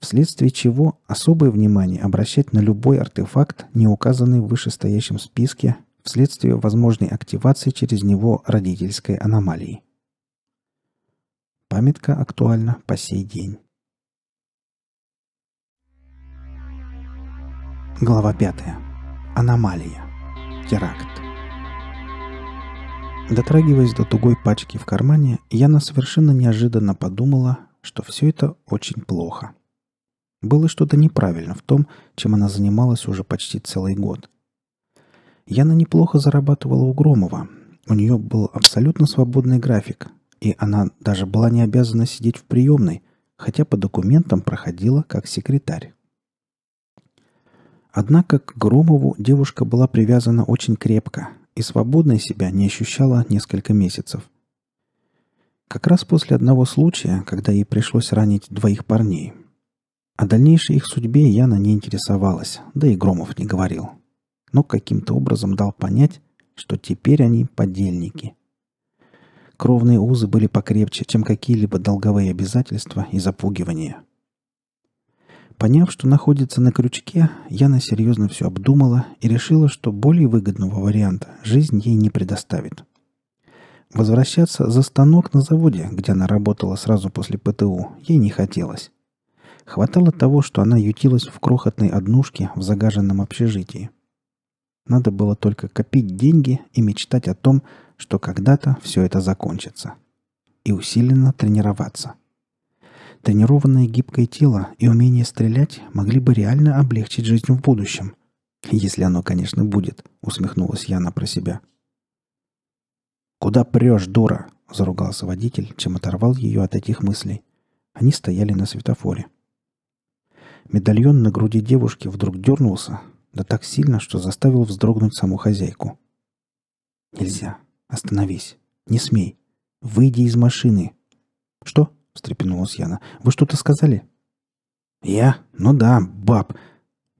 Вследствие чего особое внимание обращать на любой артефакт, не указанный в вышестоящем списке, вследствие возможной активации через него родительской аномалии. Памятка актуальна по сей день. Глава 5. Аномалия. Теракт. Дотрагиваясь до тугой пачки в кармане, Яна совершенно неожиданно подумала, что все это очень плохо. Было что-то неправильно в том, чем она занималась уже почти целый год. Яна неплохо зарабатывала у Громова. У нее был абсолютно свободный график, и она даже была не обязана сидеть в приемной, хотя по документам проходила как секретарь. Однако к Громову девушка была привязана очень крепко – и свободной себя не ощущала несколько месяцев. Как раз после одного случая, когда ей пришлось ранить двоих парней. О дальнейшей их судьбе Яна не интересовалась, да и Громов не говорил. Но каким-то образом дал понять, что теперь они подельники. Кровные узы были покрепче, чем какие-либо долговые обязательства и запугивания. Поняв, что находится на крючке, Яна серьезно все обдумала и решила, что более выгодного варианта жизнь ей не предоставит. Возвращаться за станок на заводе, где она работала сразу после ПТУ, ей не хотелось. Хватало того, что она ютилась в крохотной однушке в загаженном общежитии. Надо было только копить деньги и мечтать о том, что когда-то все это закончится. И усиленно тренироваться – Тренированное гибкое тело и умение стрелять могли бы реально облегчить жизнь в будущем. Если оно, конечно, будет, усмехнулась Яна про себя. «Куда прешь, дура?» – заругался водитель, чем оторвал ее от этих мыслей. Они стояли на светофоре. Медальон на груди девушки вдруг дернулся, да так сильно, что заставил вздрогнуть саму хозяйку. «Нельзя. Остановись. Не смей. Выйди из машины». «Что?» — встрепенулась Яна. «Вы что-то сказали?» «Я? Ну да, баб.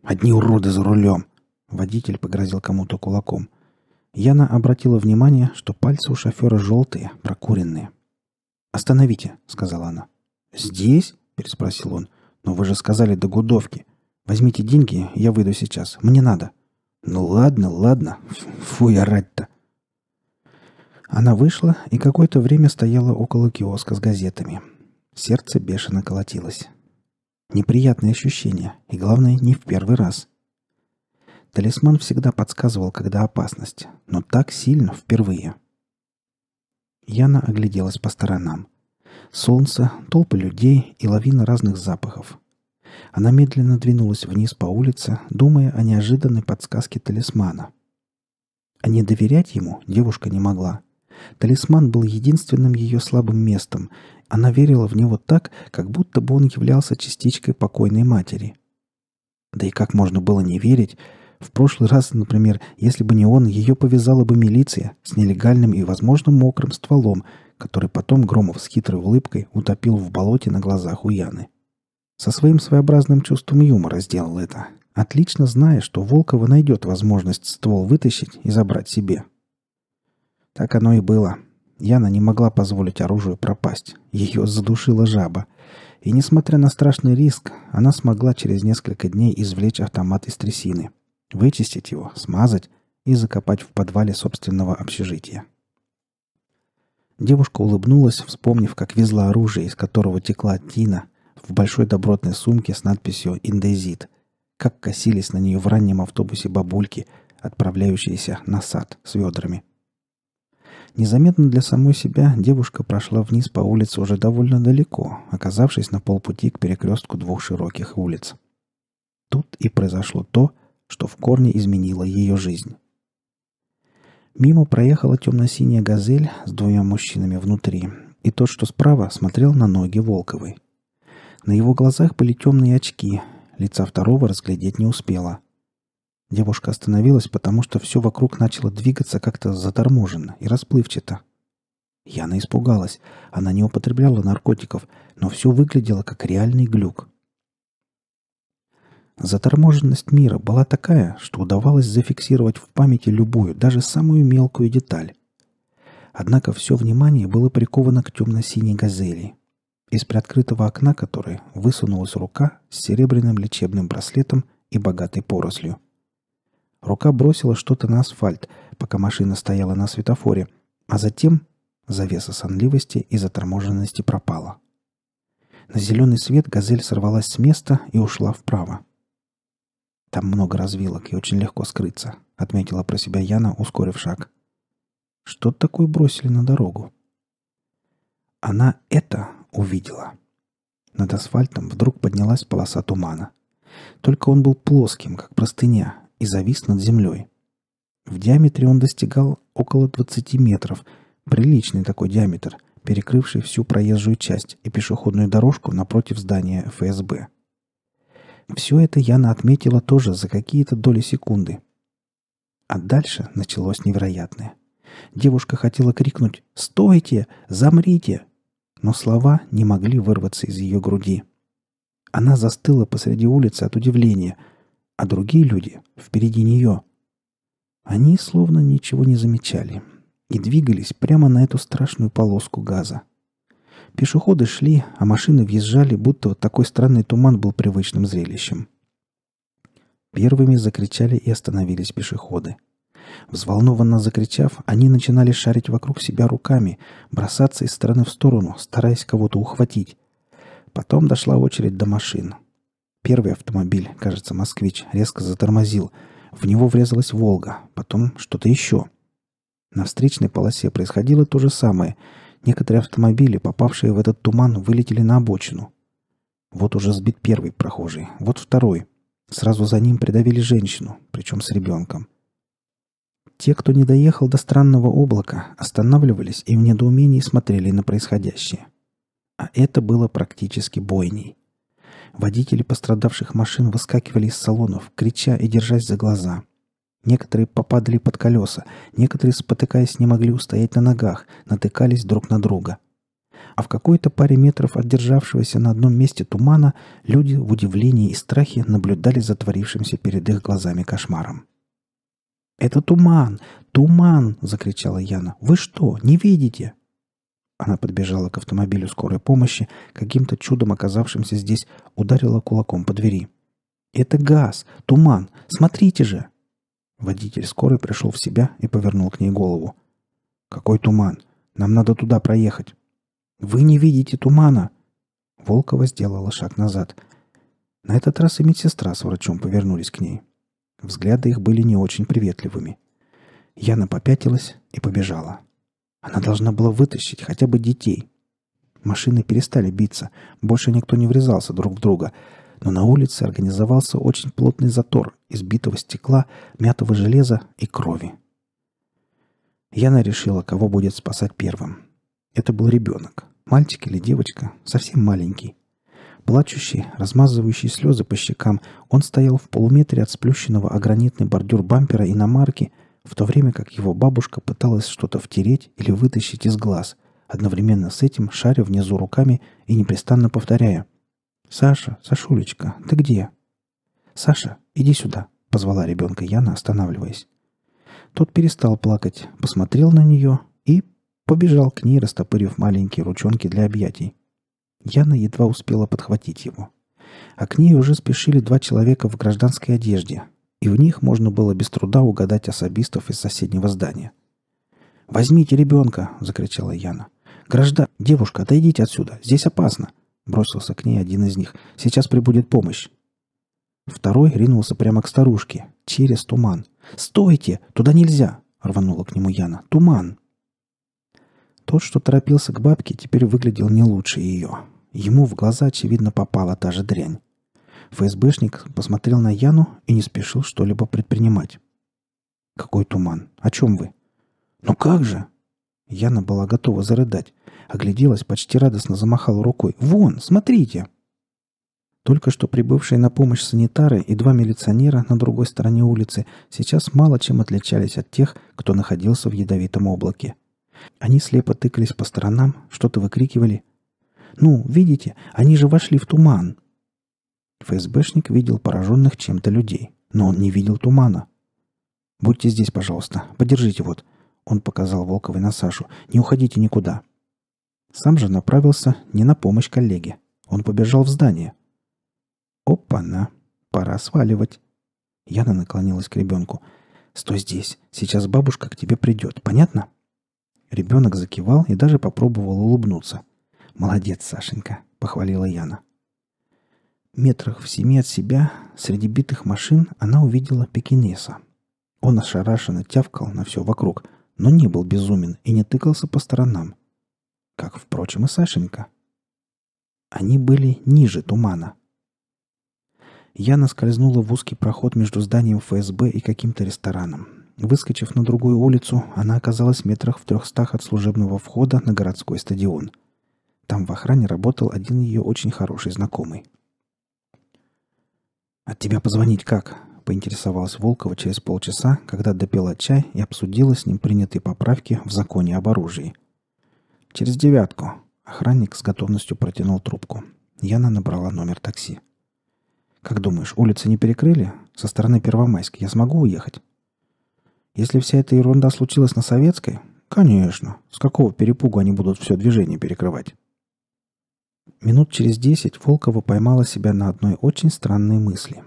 Одни уроды за рулем!» Водитель погрозил кому-то кулаком. Яна обратила внимание, что пальцы у шофера желтые, прокуренные. «Остановите», — сказала она. «Здесь?» — переспросил он. «Но вы же сказали до гудовки. Возьмите деньги, я выйду сейчас. Мне надо». «Ну ладно, ладно. Фу, я орать-то». Она вышла и какое-то время стояла около киоска с газетами. Сердце бешено колотилось. Неприятные ощущения, и главное, не в первый раз. Талисман всегда подсказывал, когда опасность, но так сильно впервые. Яна огляделась по сторонам. Солнце, толпы людей и лавина разных запахов. Она медленно двинулась вниз по улице, думая о неожиданной подсказке талисмана. А не доверять ему девушка не могла. Талисман был единственным ее слабым местом, она верила в него так, как будто бы он являлся частичкой покойной матери. Да и как можно было не верить? В прошлый раз, например, если бы не он, ее повязала бы милиция с нелегальным и, возможно, мокрым стволом, который потом Громов с хитрой улыбкой утопил в болоте на глазах у Яны. Со своим своеобразным чувством юмора сделал это, отлично зная, что Волкова найдет возможность ствол вытащить и забрать себе. Так оно и было. Яна не могла позволить оружию пропасть. Ее задушила жаба. И несмотря на страшный риск, она смогла через несколько дней извлечь автомат из трясины, вычистить его, смазать и закопать в подвале собственного общежития. Девушка улыбнулась, вспомнив, как везла оружие, из которого текла тина, в большой добротной сумке с надписью «Индезит», как косились на нее в раннем автобусе бабульки, отправляющиеся на сад с ведрами – Незаметно для самой себя девушка прошла вниз по улице уже довольно далеко, оказавшись на полпути к перекрестку двух широких улиц. Тут и произошло то, что в корне изменило ее жизнь. Мимо проехала темно-синяя газель с двумя мужчинами внутри, и тот, что справа, смотрел на ноги Волковой. На его глазах были темные очки, лица второго разглядеть не успела. Девушка остановилась, потому что все вокруг начало двигаться как-то заторможенно и расплывчато. Яна испугалась. Она не употребляла наркотиков, но все выглядело как реальный глюк. Заторможенность мира была такая, что удавалось зафиксировать в памяти любую, даже самую мелкую деталь. Однако все внимание было приковано к темно-синей газели, из приоткрытого окна которой высунулась рука с серебряным лечебным браслетом и богатой порослью. Рука бросила что-то на асфальт, пока машина стояла на светофоре, а затем завеса сонливости и заторможенности пропала. На зеленый свет газель сорвалась с места и ушла вправо. «Там много развилок и очень легко скрыться», — отметила про себя Яна, ускорив шаг. «Что такое бросили на дорогу?» Она это увидела. Над асфальтом вдруг поднялась полоса тумана. Только он был плоским, как простыня, и завис над землей. В диаметре он достигал около 20 метров, приличный такой диаметр, перекрывший всю проезжую часть и пешеходную дорожку напротив здания ФСБ. Все это Яна отметила тоже за какие-то доли секунды. А дальше началось невероятное. Девушка хотела крикнуть «Стойте! Замрите!», но слова не могли вырваться из ее груди. Она застыла посреди улицы от удивления – а другие люди впереди нее. Они словно ничего не замечали и двигались прямо на эту страшную полоску газа. Пешеходы шли, а машины въезжали, будто вот такой странный туман был привычным зрелищем. Первыми закричали и остановились пешеходы. Взволнованно закричав, они начинали шарить вокруг себя руками, бросаться из стороны в сторону, стараясь кого-то ухватить. Потом дошла очередь до машин — Первый автомобиль, кажется, москвич, резко затормозил. В него врезалась «Волга», потом что-то еще. На встречной полосе происходило то же самое. Некоторые автомобили, попавшие в этот туман, вылетели на обочину. Вот уже сбит первый прохожий, вот второй. Сразу за ним придавили женщину, причем с ребенком. Те, кто не доехал до странного облака, останавливались и в недоумении смотрели на происходящее. А это было практически бойней. Водители пострадавших машин выскакивали из салонов, крича и держась за глаза. Некоторые попадали под колеса, некоторые, спотыкаясь, не могли устоять на ногах, натыкались друг на друга. А в какой-то паре метров от державшегося на одном месте тумана люди в удивлении и страхе наблюдали за творившимся перед их глазами кошмаром. «Это туман! Туман!» — закричала Яна. «Вы что, не видите?» Она подбежала к автомобилю скорой помощи, каким-то чудом оказавшимся здесь, ударила кулаком по двери. «Это газ! Туман! Смотрите же!» Водитель скорой пришел в себя и повернул к ней голову. «Какой туман? Нам надо туда проехать!» «Вы не видите тумана!» Волкова сделала шаг назад. На этот раз и медсестра с врачом повернулись к ней. Взгляды их были не очень приветливыми. Яна попятилась и побежала. Она должна была вытащить хотя бы детей. Машины перестали биться, больше никто не врезался друг в друга, но на улице организовался очень плотный затор из битого стекла, мятого железа и крови. Яна решила, кого будет спасать первым. Это был ребенок, мальчик или девочка, совсем маленький. Плачущий, размазывающий слезы по щекам, он стоял в полуметре от сплющенного о гранитный бордюр бампера иномарки – в то время как его бабушка пыталась что-то втереть или вытащить из глаз, одновременно с этим шаря внизу руками и непрестанно повторяя «Саша, Сашулечка, ты где?» «Саша, иди сюда», — позвала ребенка Яна, останавливаясь. Тот перестал плакать, посмотрел на нее и побежал к ней, растопырив маленькие ручонки для объятий. Яна едва успела подхватить его. А к ней уже спешили два человека в гражданской одежде, и в них можно было без труда угадать особистов из соседнего здания. «Возьмите ребенка!» — закричала Яна. «Граждан... Девушка, отойдите отсюда! Здесь опасно!» Бросился к ней один из них. «Сейчас прибудет помощь!» Второй ринулся прямо к старушке, через туман. «Стойте! Туда нельзя!» — рванула к нему Яна. «Туман!» Тот, что торопился к бабке, теперь выглядел не лучше ее. Ему в глаза, очевидно, попала та же дрянь. ФСБшник посмотрел на Яну и не спешил что-либо предпринимать. «Какой туман? О чем вы?» «Ну как же?» Яна была готова зарыдать. Огляделась, почти радостно замахала рукой. «Вон, смотрите!» Только что прибывшие на помощь санитары и два милиционера на другой стороне улицы сейчас мало чем отличались от тех, кто находился в ядовитом облаке. Они слепо тыкались по сторонам, что-то выкрикивали. «Ну, видите, они же вошли в туман!» ФСБшник видел пораженных чем-то людей, но он не видел тумана. «Будьте здесь, пожалуйста. Подержите вот». Он показал Волковой на Сашу. «Не уходите никуда». Сам же направился не на помощь коллеге. Он побежал в здание. «Опа-на! Пора сваливать!» Яна наклонилась к ребенку. «Стой здесь. Сейчас бабушка к тебе придет. Понятно?» Ребенок закивал и даже попробовал улыбнуться. «Молодец, Сашенька!» — похвалила Яна. Метрах в семи от себя, среди битых машин, она увидела пекинеса. Он ошарашенно тявкал на все вокруг, но не был безумен и не тыкался по сторонам. Как, впрочем, и Сашенька. Они были ниже тумана. Яна скользнула в узкий проход между зданием ФСБ и каким-то рестораном. Выскочив на другую улицу, она оказалась метрах в трехстах от служебного входа на городской стадион. Там в охране работал один ее очень хороший знакомый. «От тебя позвонить как?» — поинтересовалась Волкова через полчаса, когда допила чай и обсудила с ним принятые поправки в законе об оружии. «Через девятку». Охранник с готовностью протянул трубку. Яна набрала номер такси. «Как думаешь, улицы не перекрыли? Со стороны Первомайска я смогу уехать?» «Если вся эта ерунда случилась на Советской?» «Конечно. С какого перепугу они будут все движение перекрывать?» Минут через десять Волкова поймала себя на одной очень странной мысли.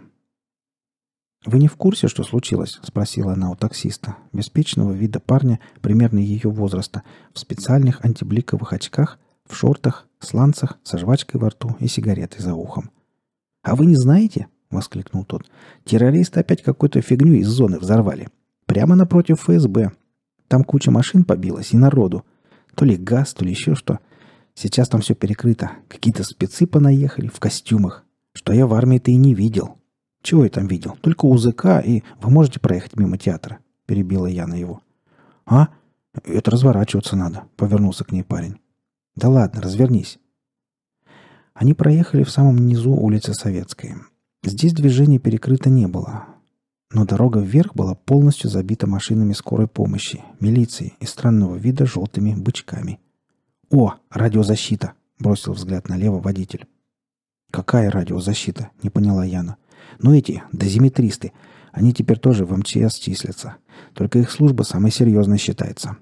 «Вы не в курсе, что случилось?» – спросила она у таксиста, беспечного вида парня, примерно ее возраста, в специальных антибликовых очках, в шортах, сланцах, со жвачкой во рту и сигаретой за ухом. «А вы не знаете?» – воскликнул тот. «Террористы опять какую-то фигню из зоны взорвали. Прямо напротив ФСБ. Там куча машин побилась и народу. То ли газ, то ли еще что. Сейчас там все перекрыто. Какие-то спецы понаехали в костюмах. Что я в армии-то и не видел. Чего я там видел? Только УЗК и... Вы можете проехать мимо театра?» Перебила я на его. «А? Это разворачиваться надо», — повернулся к ней парень. «Да ладно, развернись». Они проехали в самом низу улицы Советской. Здесь движение перекрыто не было. Но дорога вверх была полностью забита машинами скорой помощи, милиции и странного вида желтыми бычками — «О, радиозащита!» — бросил взгляд налево водитель. «Какая радиозащита?» — не поняла Яна. «Ну эти, дозиметристы, они теперь тоже в МЧС числятся. Только их служба самой серьезной считается.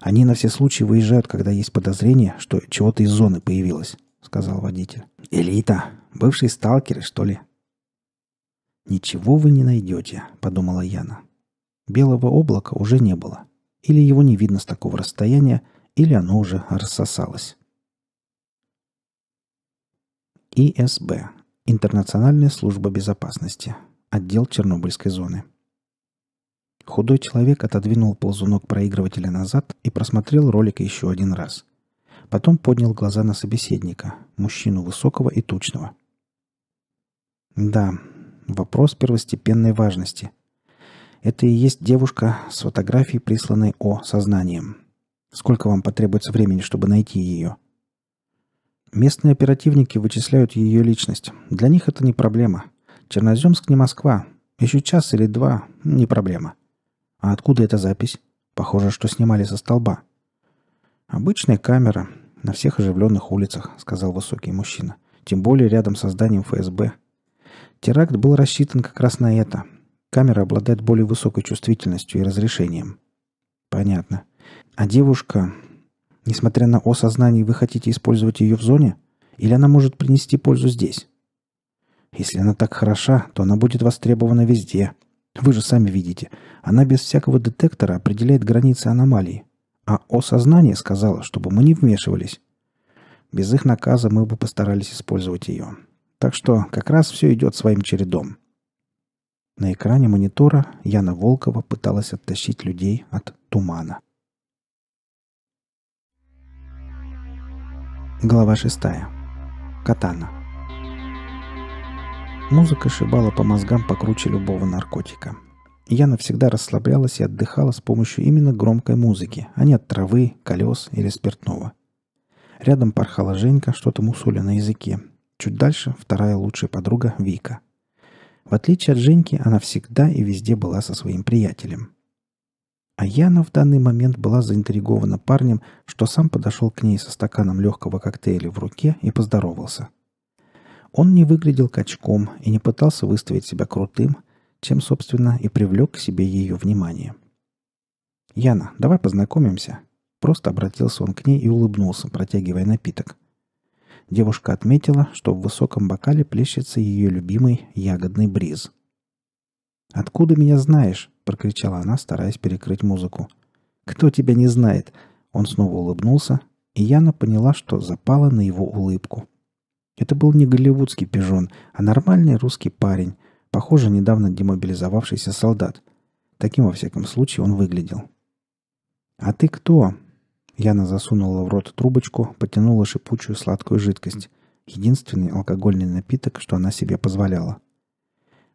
Они на все случаи выезжают, когда есть подозрение, что чего-то из зоны появилось», — сказал водитель. «Элита! Бывшие сталкеры, что ли?» «Ничего вы не найдете», — подумала Яна. Белого облака уже не было. Или его не видно с такого расстояния, — или оно уже рассосалось. ИСБ – Интернациональная служба безопасности, отдел Чернобыльской зоны. Худой человек отодвинул ползунок проигрывателя назад и просмотрел ролик еще один раз. Потом поднял глаза на собеседника, мужчину высокого и тучного. Да, вопрос первостепенной важности. Это и есть девушка с фотографией, присланной О сознанием – Сколько вам потребуется времени, чтобы найти ее? Местные оперативники вычисляют ее личность. Для них это не проблема. Черноземск не Москва. Еще час или два – не проблема. А откуда эта запись? Похоже, что снимали со столба. Обычная камера на всех оживленных улицах, сказал высокий мужчина. Тем более рядом со зданием ФСБ. Теракт был рассчитан как раз на это. Камера обладает более высокой чувствительностью и разрешением. Понятно. А девушка, несмотря на о сознании, вы хотите использовать ее в зоне? Или она может принести пользу здесь? Если она так хороша, то она будет востребована везде. Вы же сами видите, она без всякого детектора определяет границы аномалии. А о сознание сказала, чтобы мы не вмешивались. Без их наказа мы бы постарались использовать ее. Так что как раз все идет своим чередом. На экране монитора Яна Волкова пыталась оттащить людей от тумана. Глава 6. Катана. Музыка шибала по мозгам покруче любого наркотика. Я навсегда расслаблялась и отдыхала с помощью именно громкой музыки, а не от травы, колес или спиртного. Рядом порхала Женька, что-то мусоля на языке. Чуть дальше вторая лучшая подруга Вика. В отличие от Женьки, она всегда и везде была со своим приятелем. А Яна в данный момент была заинтригована парнем, что сам подошел к ней со стаканом легкого коктейля в руке и поздоровался. Он не выглядел качком и не пытался выставить себя крутым, чем, собственно, и привлек к себе ее внимание. «Яна, давай познакомимся», — просто обратился он к ней и улыбнулся, протягивая напиток. Девушка отметила, что в высоком бокале плещется ее любимый ягодный бриз. «Откуда меня знаешь?» — прокричала она, стараясь перекрыть музыку. «Кто тебя не знает?» Он снова улыбнулся, и Яна поняла, что запала на его улыбку. Это был не голливудский пижон, а нормальный русский парень, похоже, недавно демобилизовавшийся солдат. Таким, во всяком случае, он выглядел. «А ты кто?» Яна засунула в рот трубочку, потянула шипучую сладкую жидкость. Единственный алкогольный напиток, что она себе позволяла.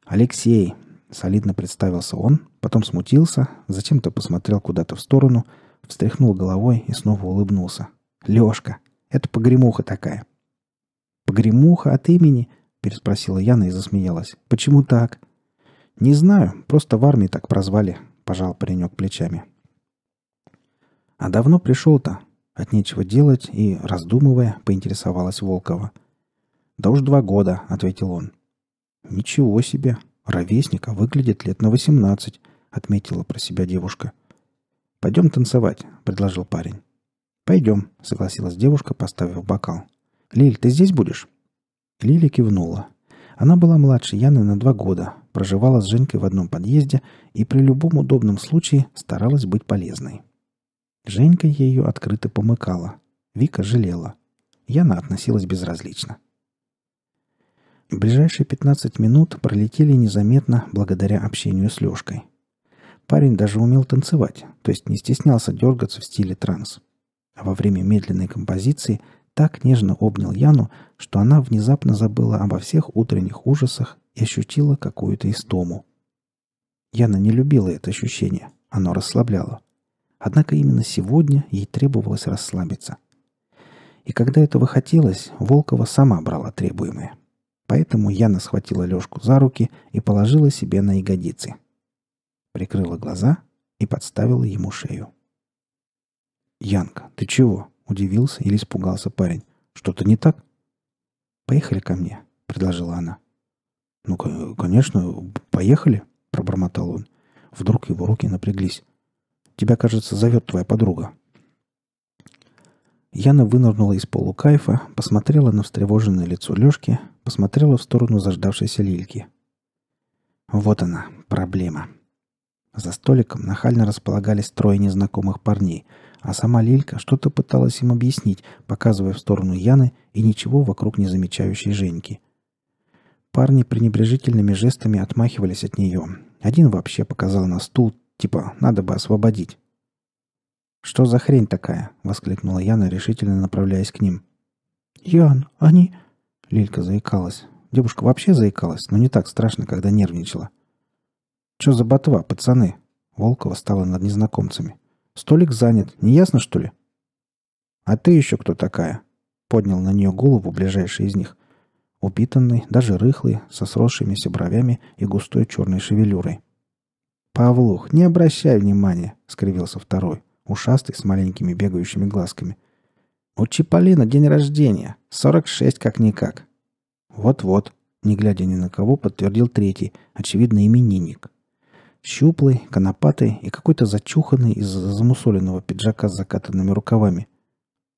«Алексей, Солидно представился он, потом смутился, затем-то посмотрел куда-то в сторону, встряхнул головой и снова улыбнулся. «Лешка! Это погремуха такая!» «Погремуха от имени?» — переспросила Яна и засмеялась. «Почему так?» «Не знаю, просто в армии так прозвали», — пожал паренек плечами. «А давно пришел-то?» От нечего делать и, раздумывая, поинтересовалась Волкова. «Да уж два года», — ответил он. «Ничего себе!» Ровесника выглядит лет на 18, отметила про себя девушка. Пойдем танцевать, предложил парень. Пойдем, согласилась девушка, поставив бокал. Лиль, ты здесь будешь? Лили кивнула. Она была младше Яны на два года, проживала с Женькой в одном подъезде и при любом удобном случае старалась быть полезной. Женька ее открыто помыкала. Вика жалела. Яна относилась безразлично. Ближайшие 15 минут пролетели незаметно благодаря общению с Лешкой. Парень даже умел танцевать, то есть не стеснялся дергаться в стиле транс. А во время медленной композиции так нежно обнял Яну, что она внезапно забыла обо всех утренних ужасах и ощутила какую-то истому. Яна не любила это ощущение, оно расслабляло. Однако именно сегодня ей требовалось расслабиться. И когда этого хотелось, Волкова сама брала требуемое. Поэтому Яна схватила Лешку за руки и положила себе на ягодицы. Прикрыла глаза и подставила ему шею. «Янка, ты чего?» – удивился или испугался парень. «Что-то не так?» «Поехали ко мне», – предложила она. «Ну, конечно, поехали», – пробормотал он. Вдруг его руки напряглись. «Тебя, кажется, зовет твоя подруга», Яна вынырнула из полукайфа, посмотрела на встревоженное лицо Лешки, посмотрела в сторону заждавшейся Лильки. Вот она, проблема. За столиком нахально располагались трое незнакомых парней, а сама Лилька что-то пыталась им объяснить, показывая в сторону Яны и ничего вокруг не замечающей Женьки. Парни пренебрежительными жестами отмахивались от нее. Один вообще показал на стул, типа «надо бы освободить». «Что за хрень такая?» — воскликнула Яна, решительно направляясь к ним. «Ян, они...» Лилька заикалась. Девушка вообще заикалась, но не так страшно, когда нервничала. «Чё за ботва, пацаны?» Волкова стала над незнакомцами. «Столик занят. Не ясно, что ли?» «А ты еще кто такая?» Поднял на нее голову ближайший из них. Упитанный, даже рыхлый, со сросшимися бровями и густой черной шевелюрой. «Павлух, не обращай внимания!» — скривился второй, ушастый, с маленькими бегающими глазками — у Чиполлина день рождения. 46 как-никак. Вот-вот, не глядя ни на кого, подтвердил третий, очевидно, именинник. Щуплый, конопатый и какой-то зачуханный из-за замусоленного пиджака с закатанными рукавами.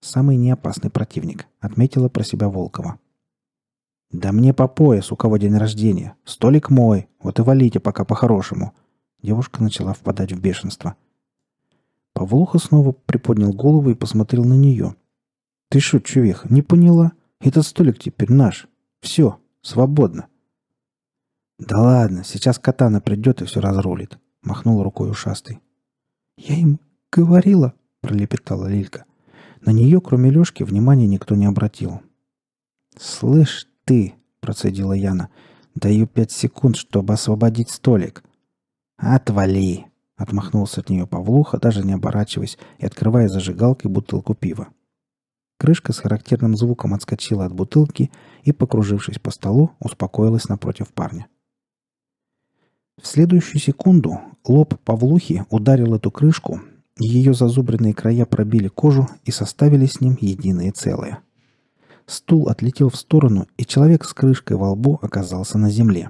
Самый неопасный противник, отметила про себя Волкова. «Да мне по пояс, у кого день рождения. Столик мой, вот и валите пока по-хорошему». Девушка начала впадать в бешенство. Павлуха снова приподнял голову и посмотрел на нее. «Ты что, чувиха, не поняла? Этот столик теперь наш. Все, свободно». «Да ладно, сейчас катана придет и все разрулит», — махнул рукой ушастый. «Я им говорила», — пролепетала Лилька. На нее, кроме Лешки, внимания никто не обратил. «Слышь ты», — процедила Яна, — «даю пять секунд, чтобы освободить столик». «Отвали», — отмахнулся от нее Павлуха, даже не оборачиваясь и открывая зажигалкой бутылку пива. Крышка с характерным звуком отскочила от бутылки и, покружившись по столу, успокоилась напротив парня. В следующую секунду лоб Павлухи ударил эту крышку, ее зазубренные края пробили кожу и составили с ним единое целое. Стул отлетел в сторону, и человек с крышкой во лбу оказался на земле.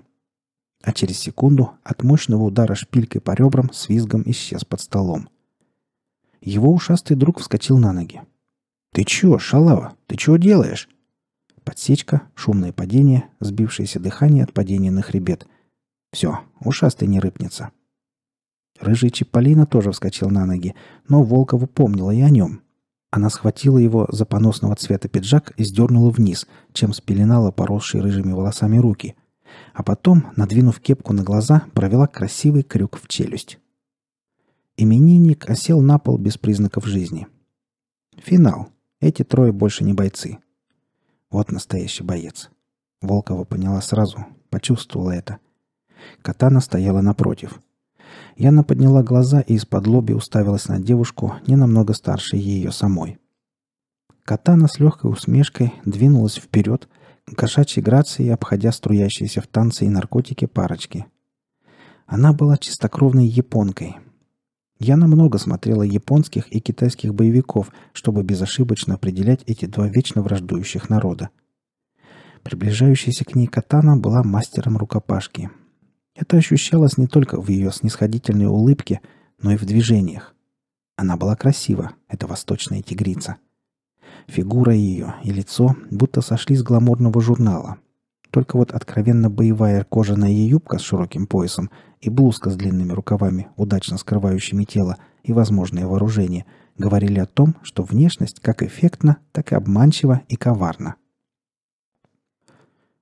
А через секунду от мощного удара шпилькой по ребрам с визгом исчез под столом. Его ушастый друг вскочил на ноги. «Ты чё, шалава? Ты чё делаешь?» Подсечка, шумное падение, сбившееся дыхание от падения на хребет. Все, ушастый не рыпнется. Рыжий Чиполлино тоже вскочил на ноги, но Волкова помнила и о нем. Она схватила его за поносного цвета пиджак и сдернула вниз, чем спеленала поросшие рыжими волосами руки. А потом, надвинув кепку на глаза, провела красивый крюк в челюсть. Именинник осел на пол без признаков жизни. Финал. Эти трое больше не бойцы. Вот настоящий боец. Волкова поняла сразу, почувствовала это. Катана стояла напротив. Яна подняла глаза и из-под лоби уставилась на девушку, не намного старше ее самой. Катана с легкой усмешкой двинулась вперед, кошачьей грацией обходя струящиеся в танце и наркотики парочки. Она была чистокровной японкой, я намного смотрела японских и китайских боевиков, чтобы безошибочно определять эти два вечно враждующих народа. Приближающаяся к ней Катана была мастером рукопашки. Это ощущалось не только в ее снисходительной улыбке, но и в движениях. Она была красива, эта восточная тигрица. Фигура ее и лицо будто сошли с гламурного журнала. Только вот откровенно боевая кожаная юбка с широким поясом и блузка с длинными рукавами, удачно скрывающими тело, и возможное вооружение, говорили о том, что внешность как эффектна, так и обманчива и коварна.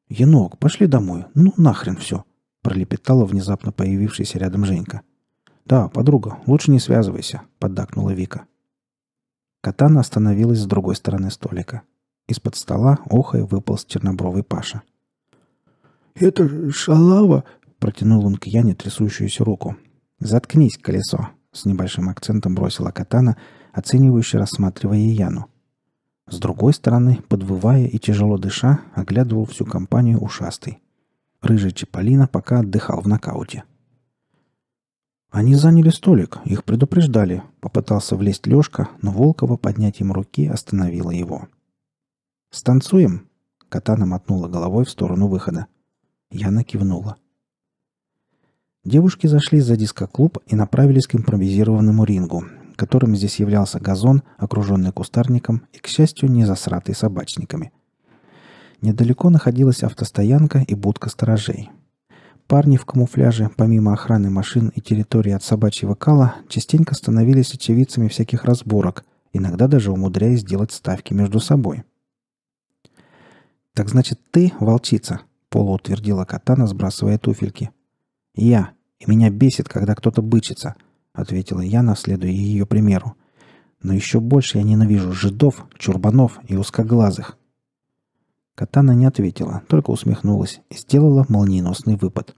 «Енок, пошли домой. Ну, нахрен все!» — пролепетала внезапно появившаяся рядом Женька. «Да, подруга, лучше не связывайся», — поддакнула Вика. Катана остановилась с другой стороны столика. Из-под стола охой выполз чернобровый Паша. «Это шалава Протянул он к Яне трясущуюся руку. «Заткнись, колесо!» С небольшим акцентом бросила Катана, оценивающе рассматривая Яну. С другой стороны, подвывая и тяжело дыша, оглядывал всю компанию ушастый. Рыжий Чаполина пока отдыхал в нокауте. Они заняли столик, их предупреждали. Попытался влезть Лёшка, но Волкова поднятием руки остановила его. «Станцуем?» Катана мотнула головой в сторону выхода. Яна кивнула. Девушки зашли за дискоклуб и направились к импровизированному рингу, которым здесь являлся газон, окруженный кустарником и, к счастью, не засратый собачниками. Недалеко находилась автостоянка и будка сторожей. Парни в камуфляже, помимо охраны машин и территории от собачьего кала, частенько становились очевидцами всяких разборок, иногда даже умудряясь делать ставки между собой. «Так значит, ты, волчица?» — полуутвердила Катана, сбрасывая туфельки — «Я. И меня бесит, когда кто-то бычится», — ответила Яна, следуя ее примеру. «Но еще больше я ненавижу жидов, чурбанов и узкоглазых». Катана не ответила, только усмехнулась и сделала молниеносный выпад.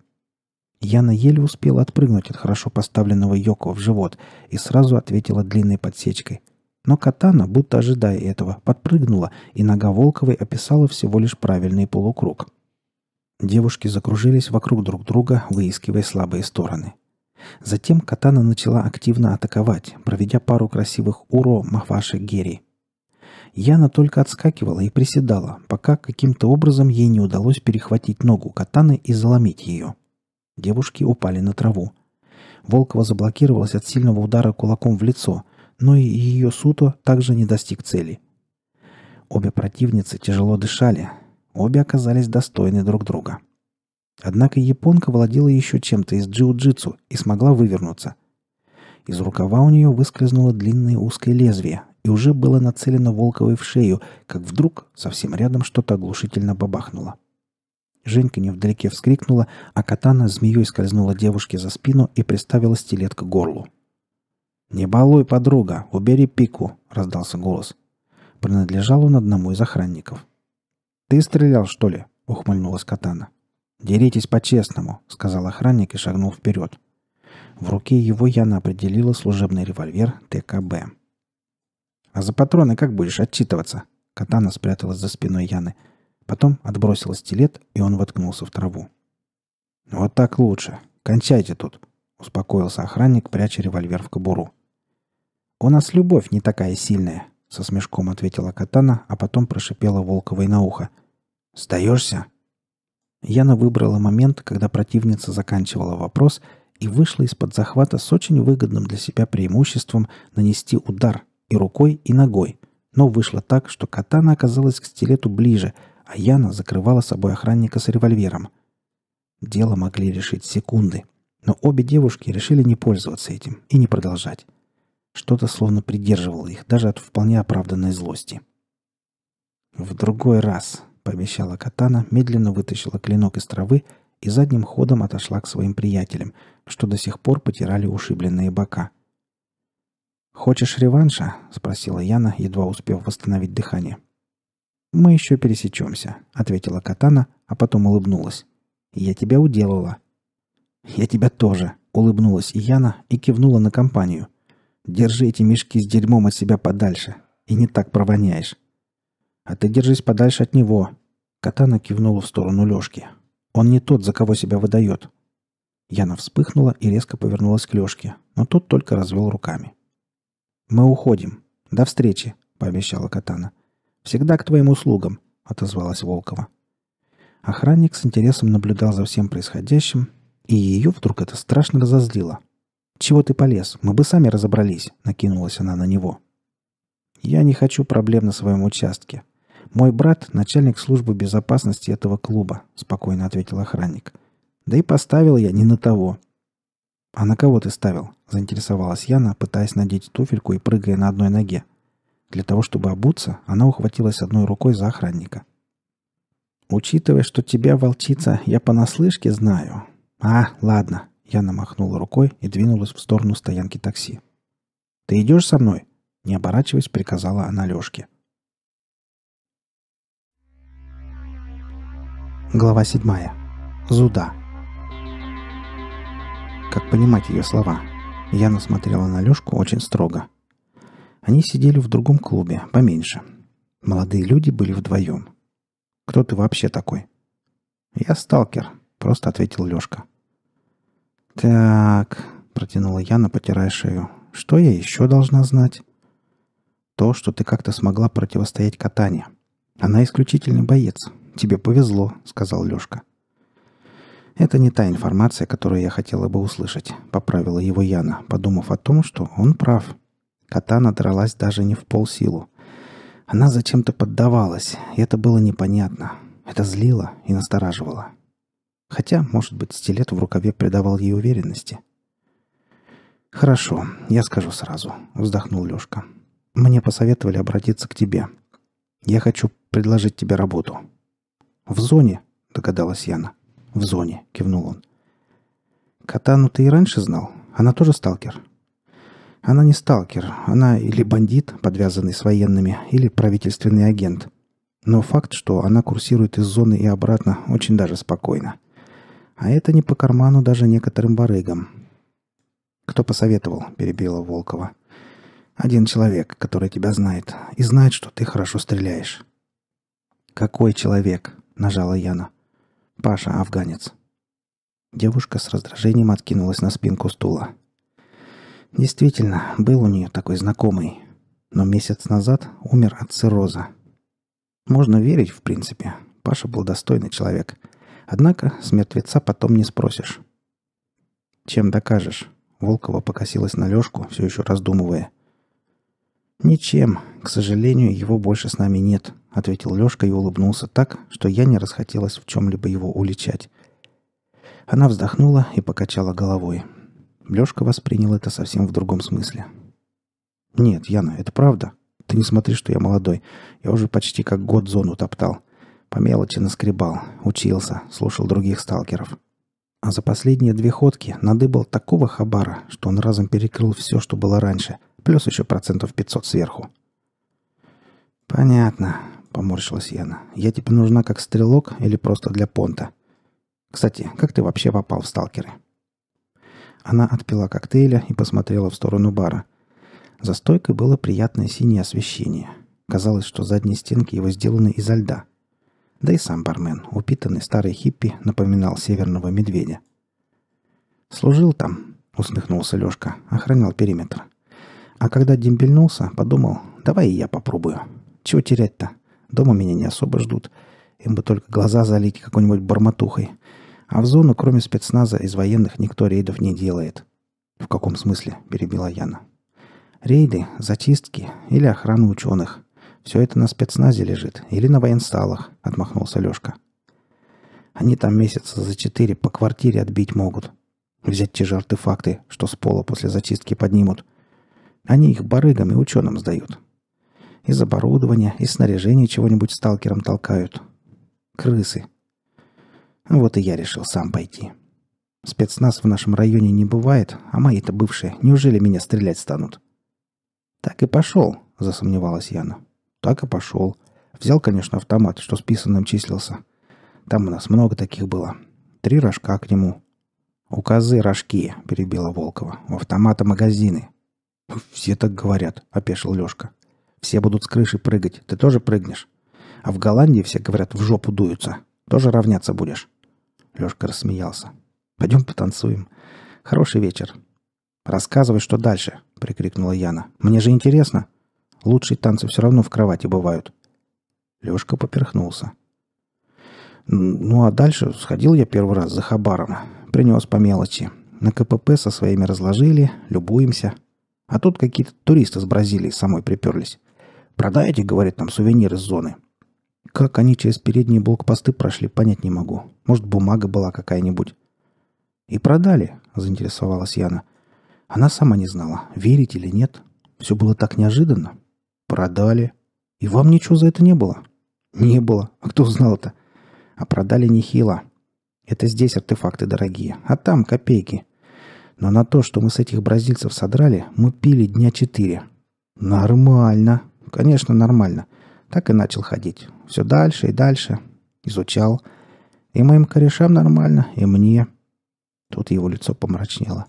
Яна еле успела отпрыгнуть от хорошо поставленного Йоко в живот и сразу ответила длинной подсечкой. Но Катана, будто ожидая этого, подпрыгнула, и нога Волковой описала всего лишь правильный полукруг — Девушки закружились вокруг друг друга, выискивая слабые стороны. Затем Катана начала активно атаковать, проведя пару красивых уро Махваши Герри. Яна только отскакивала и приседала, пока каким-то образом ей не удалось перехватить ногу Катаны и заломить ее. Девушки упали на траву. Волкова заблокировалась от сильного удара кулаком в лицо, но и ее суто также не достиг цели – обе противницы тяжело дышали, Обе оказались достойны друг друга. Однако японка владела еще чем-то из джиу-джитсу и смогла вывернуться. Из рукава у нее выскользнуло длинное узкое лезвие, и уже было нацелено Волковой в шею, как вдруг совсем рядом что-то оглушительно бабахнуло. Женька невдалеке вскрикнула, а катана змеей скользнула девушке за спину и приставила стилет к горлу. «Не балуй, подруга, убери пику!» — раздался голос. Принадлежал он одному из охранников. «Ты стрелял, что ли?» — ухмыльнулась Катана. «Деритесь по-честному», — сказал охранник и шагнул вперед. В руке его Яна определила служебный револьвер ТКБ. «А за патроны как будешь отчитываться?» Катана спряталась за спиной Яны. Потом отбросила стилет, и он воткнулся в траву. «Вот так лучше. Кончайте тут», — успокоился охранник, пряча револьвер в кобуру. «У нас любовь не такая сильная», — со смешком ответила Катана, а потом прошипела Волковой на ухо. Сдаешься?» Яна выбрала момент, когда противница заканчивала вопрос и вышла из-под захвата с очень выгодным для себя преимуществом нанести удар и рукой, и ногой. Но вышло так, что катана оказалась к стилету ближе, а Яна закрывала собой охранника с револьвером. Дело могли решить секунды, но обе девушки решили не пользоваться этим и не продолжать. Что-то словно придерживало их даже от вполне оправданной злости. «В другой раз», — пообещала Катана, медленно вытащила клинок из травы и задним ходом отошла к своим приятелям, что до сих пор потирали ушибленные бока. «Хочешь реванша?» — спросила Яна, едва успев восстановить дыхание. «Мы еще пересечемся», — ответила Катана, а потом улыбнулась. «Я тебя уделала». «Я тебя тоже», — улыбнулась Яна и кивнула на компанию. «Держи эти мешки с дерьмом от себя подальше, и не так провоняешь». А ты держись подальше от него!» Катана кивнула в сторону Лёшки. «Он не тот, за кого себя выдает!» Яна вспыхнула и резко повернулась к Лешке, но тот только развел руками. «Мы уходим. До встречи!» – пообещала Катана. «Всегда к твоим услугам!» – отозвалась Волкова. Охранник с интересом наблюдал за всем происходящим, и ее вдруг это страшно разозлило. «Чего ты полез? Мы бы сами разобрались», — накинулась она на него. «Я не хочу проблем на своем участке. «Мой брат – начальник службы безопасности этого клуба», – спокойно ответил охранник. «Да и поставил я не на того». «А на кого ты ставил?» – заинтересовалась Яна, пытаясь надеть туфельку и прыгая на одной ноге. Для того, чтобы обуться, она ухватилась одной рукой за охранника. «Учитывая, что тебя, волчица, я понаслышке знаю». «А, ладно», – Яна махнула рукой и двинулась в сторону стоянки такси. «Ты идешь со мной?» – не оборачиваясь, приказала она Лешке. – Глава 7. Зуда. Как понимать ее слова? Яна смотрела на Лешку очень строго. Они сидели в другом клубе, поменьше. Молодые люди были вдвоем. «Кто ты вообще такой?» «Я сталкер», — просто ответил Лешка. «Так», — протянула Яна, потирая шею. «Что я еще должна знать?» «То, что ты как-то смогла противостоять Катане. Она исключительный боец, Тебе повезло», — сказал Лёшка. «Это не та информация, которую я хотела бы услышать», — поправила его Яна, подумав о том, что он прав. Кота надралась даже не в полсилу. Она зачем-то поддавалась, и это было непонятно. Это злило и настораживало. Хотя, может быть, стилет в рукаве придавал ей уверенности. «Хорошо, я скажу сразу», — вздохнул Лёшка. «Мне посоветовали обратиться к тебе. Я хочу предложить тебе работу». «В зоне», — догадалась Яна. «В зоне», — кивнул он. «Катану ты и раньше знал? Она тоже сталкер?» «Она не сталкер. Она или бандит, подвязанный с военными, или правительственный агент. Но факт, что она курсирует из зоны и обратно, очень даже спокойно. А это не по карману даже некоторым барыгам». «Кто посоветовал?» — перебила Волкова. «Один человек, который тебя знает, и знает, что ты хорошо стреляешь». «Какой человек?» нажала Яна. «Паша, афганец». Девушка с раздражением откинулась на спинку стула. Действительно, был у нее такой знакомый, но месяц назад умер от цирроза. Можно верить, в принципе, Паша был достойный человек. Однако с мертвеца потом не спросишь. «Чем докажешь?» Волкова покосилась на Лешку, все еще раздумывая – «Ничем. К сожалению, его больше с нами нет», — ответил Лёшка и улыбнулся так, что я не расхотелось в чем-либо его уличать. Она вздохнула и покачала головой. Лёшка воспринял это совсем в другом смысле. «Нет, Яна, это правда. Ты не смотри, что я молодой. Я уже почти как год зону топтал. По мелочи наскребал, учился, слушал других сталкеров. А за последние две ходки надыбал такого хабара, что он разом перекрыл все, что было раньше — Плюс еще процентов 500 сверху. «Понятно», — поморщилась Яна. «Я тебе нужна как стрелок или просто для понта? Кстати, как ты вообще попал в сталкеры?» Она отпила коктейля и посмотрела в сторону бара. За стойкой было приятное синее освещение. Казалось, что задние стенки его сделаны изо льда. Да и сам бармен, упитанный старый хиппи, напоминал северного медведя. «Служил там», — усмехнулся Лёшка, — «охранял периметр». А когда дембельнулся, подумал, давай и я попробую. Чего терять-то? Дома меня не особо ждут. Им бы только глаза залить какой-нибудь бормотухой. А в зону, кроме спецназа, из военных никто рейдов не делает. В каком смысле? Перебила Яна. Рейды, зачистки или охрана ученых. Все это на спецназе лежит или на военсталах, отмахнулся Лешка. Они там месяца за четыре по квартире отбить могут. Взять те же артефакты, что с пола после зачистки поднимут. Они их барыгам и ученым сдают. Из оборудования, из снаряжения чего-нибудь сталкерам толкают. Крысы. Вот и я решил сам пойти. Спецназ в нашем районе не бывает, а мои-то бывшие, неужели меня стрелять станут? Так и пошел, засомневалась Яна. Так и пошел. Взял, конечно, автомат, что списанным числился. Там у нас много таких было. Три рожка к нему. «У козы рожки», — перебила Волкова. «У автомата магазины. «Все так говорят», — опешил Лешка. «Все будут с крыши прыгать. Ты тоже прыгнешь? А в Голландии все, говорят, в жопу дуются. Тоже равняться будешь?» Лешка рассмеялся. «Пойдем потанцуем. Хороший вечер». «Рассказывай, что дальше», — прикрикнула Яна. «Мне же интересно. Лучшие танцы все равно в кровати бывают». Лешка поперхнулся. «Ну а дальше сходил я первый раз за хабаром. Принес по мелочи. На КПП со своими разложили, любуемся. А тут какие-то туристы с Бразилии самой приперлись. «Продаете?» — говорит там сувениры с зоны. Как они через передние блокпосты прошли, понять не могу. Может, бумага была какая-нибудь. «И продали», — заинтересовалась Яна. Она сама не знала, верить или нет. Все было так неожиданно. «Продали. И вам ничего за это не было?» «Не было. А кто знал это? «А продали нехило. Это здесь артефакты дорогие, а там копейки. Но на то, что мы с этих бразильцев содрали, мы пили дня четыре. Нормально. Конечно, нормально. Так и начал ходить. Все дальше и дальше. Изучал. И моим корешам нормально, и мне. Тут его лицо помрачнело.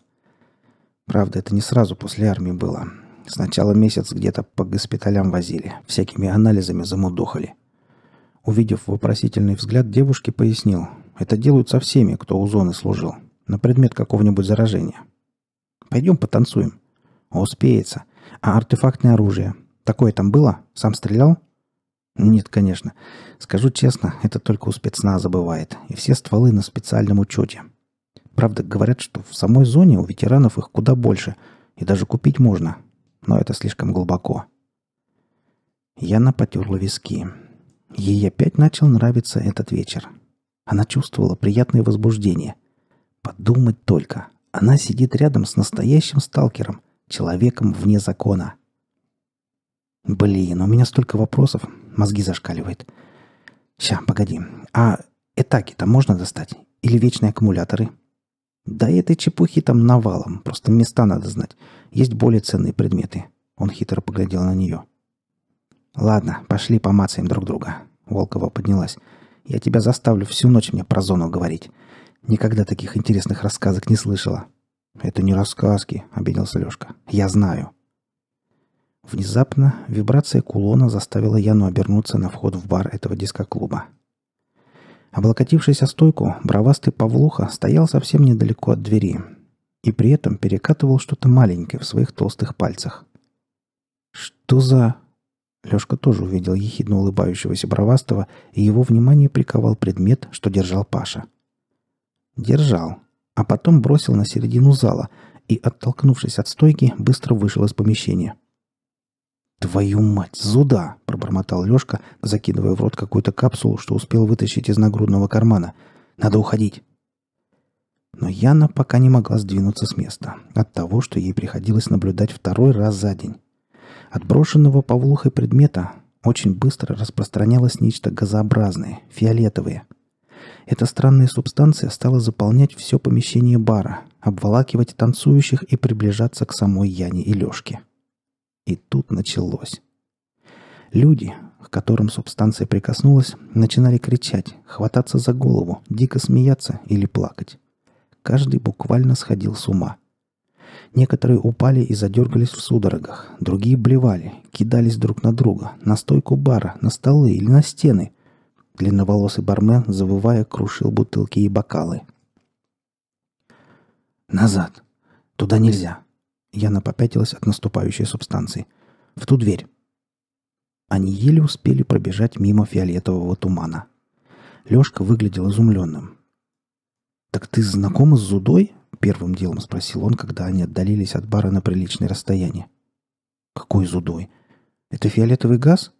Правда, это не сразу после армии было. Сначала месяц где-то по госпиталям возили, всякими анализами замудохали. Увидев вопросительный взгляд, девушки пояснил. Это делают со всеми, кто у зоны служил на предмет какого-нибудь заражения. Пойдем потанцуем. Успеется. А артефактное оружие? Такое там было? Сам стрелял? Нет, конечно. Скажу честно, это только у спецназа бывает. И все стволы на специальном учете. Правда, говорят, что в самой зоне у ветеранов их куда больше. И даже купить можно. Но это слишком глубоко. Яна потерла виски. Ей опять начал нравиться этот вечер. Она чувствовала приятное возбуждение. Подумать только. Она сидит рядом с настоящим сталкером, человеком вне закона. Блин, у меня столько вопросов. Мозги зашкаливает. Ща, погоди. А этаки-то можно достать? Или вечные аккумуляторы? Да этой чепухи там навалом. Просто места надо знать. Есть более ценные предметы. Он хитро поглядел на нее. Ладно, пошли помацаем друг друга. Волкова поднялась. Я тебя заставлю всю ночь мне про зону говорить. Никогда таких интересных рассказок не слышала». «Это не рассказки», — обиделся Лёшка. «Я знаю». Внезапно вибрация кулона заставила Яну обернуться на вход в бар этого дискоклуба. Облокотившись о стойку, бравастый Павлуха стоял совсем недалеко от двери и при этом перекатывал что-то маленькое в своих толстых пальцах. «Что за...» Лёшка тоже увидел ехидно улыбающегося бравастого и его внимание приковал предмет, что держал Паша. Держал, а потом бросил на середину зала и, оттолкнувшись от стойки, быстро вышел из помещения. «Твою мать, зуда!» – пробормотал Лешка, закидывая в рот какую-то капсулу, что успел вытащить из нагрудного кармана. «Надо уходить!» Но Яна пока не могла сдвинуться с места от того, что ей приходилось наблюдать второй раз за день. От брошенного Павлухой предмета очень быстро распространялось нечто газообразное, фиолетовое – эта странная субстанция стала заполнять все помещение бара, обволакивать танцующих и приближаться к самой Яне и Лешке. И тут началось. Люди, к которым субстанция прикоснулась, начинали кричать, хвататься за голову, дико смеяться или плакать. Каждый буквально сходил с ума. Некоторые упали и задергались в судорогах, другие блевали, кидались друг на друга, на стойку бара, на столы или на стены – Длинноволосый бармен, завывая, крушил бутылки и бокалы. «Назад! Туда нельзя!» Яна попятилась от наступающей субстанции. «В ту дверь!» Они еле успели пробежать мимо фиолетового тумана. Лёшка выглядел изумленным. «Так ты знакома с Зудой?» — первым делом спросил он, когда они отдалились от бара на приличное расстояние. «Какой Зудой? Это фиолетовый газ?»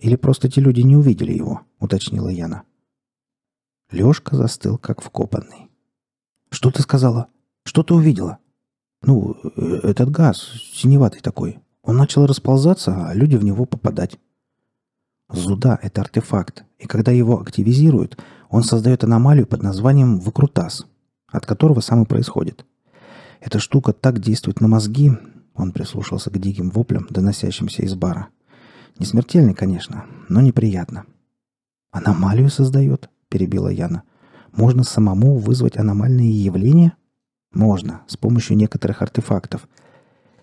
Или просто те люди не увидели его?» — уточнила Яна. Лёшка застыл, как вкопанный. «Что ты сказала? Что ты увидела?» «Ну, э, этот газ, синеватый такой. Он начал расползаться, а люди в него попадать». Зуда – это артефакт, и когда его активизируют, он создает аномалию под названием выкрутас, от которого сам и происходит. Эта штука так действует на мозги, он прислушался к диким воплям, доносящимся из бара – не смертельный, конечно, но неприятно. «Аномалию создает?» – перебила Яна. «Можно самому вызвать аномальные явления?» «Можно, с помощью некоторых артефактов.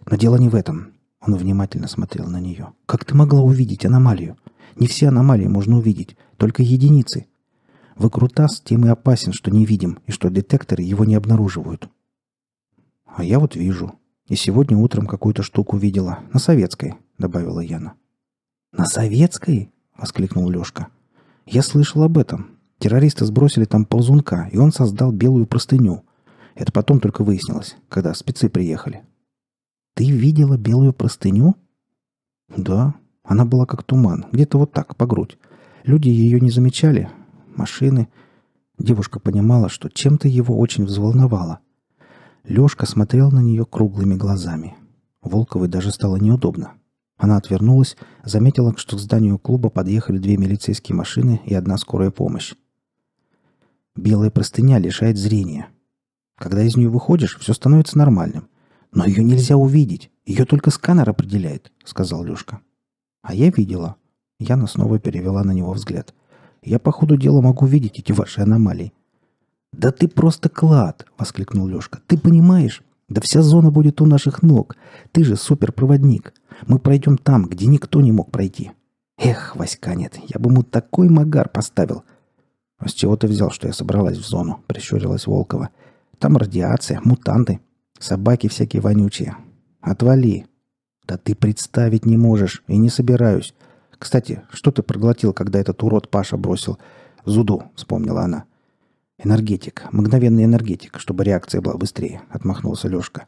Но дело не в этом». Он внимательно смотрел на нее. «Как ты могла увидеть аномалию? Не все аномалии можно увидеть, только единицы. Выкрутас тем и опасен, что не видим, и что детекторы его не обнаруживают». «А я вот вижу. И сегодня утром какую-то штуку видела. На советской», — добавила Яна. «На советской?» — воскликнул Лешка. «Я слышал об этом. Террористы сбросили там ползунка, и он создал белую простыню. Это потом только выяснилось, когда спецы приехали». «Ты видела белую простыню?» «Да. Она была как туман, где-то вот так, по грудь. Люди ее не замечали. Машины...» Девушка понимала, что чем-то его очень взволновало. Лешка смотрел на нее круглыми глазами. Волковой даже стало неудобно. Она отвернулась, заметила, что к зданию клуба подъехали две милицейские машины и одна скорая помощь. Белая простыня лишает зрения. Когда из нее выходишь, все становится нормальным. Но ее нельзя увидеть. Ее только сканер определяет, сказал Люшка. А я видела. Яна снова перевела на него взгляд. Я по ходу дела могу видеть эти ваши аномалии. «Да ты просто клад!» — воскликнул Лешка. «Ты понимаешь? Да вся зона будет у наших ног. Ты же суперпроводник. Мы пройдем там, где никто не мог пройти. Эх, Васька нет, я бы ему такой магар поставил. А с чего ты взял, что я собралась в зону? Прищурилась Волкова. Там радиация, мутанты, собаки всякие вонючие. Отвали. Да ты представить не можешь и не собираюсь. Кстати, что ты проглотил, когда этот урод Паша бросил? Зуду, вспомнила она. — «Энергетик, мгновенный энергетик, чтобы реакция была быстрее», — отмахнулся Лёшка.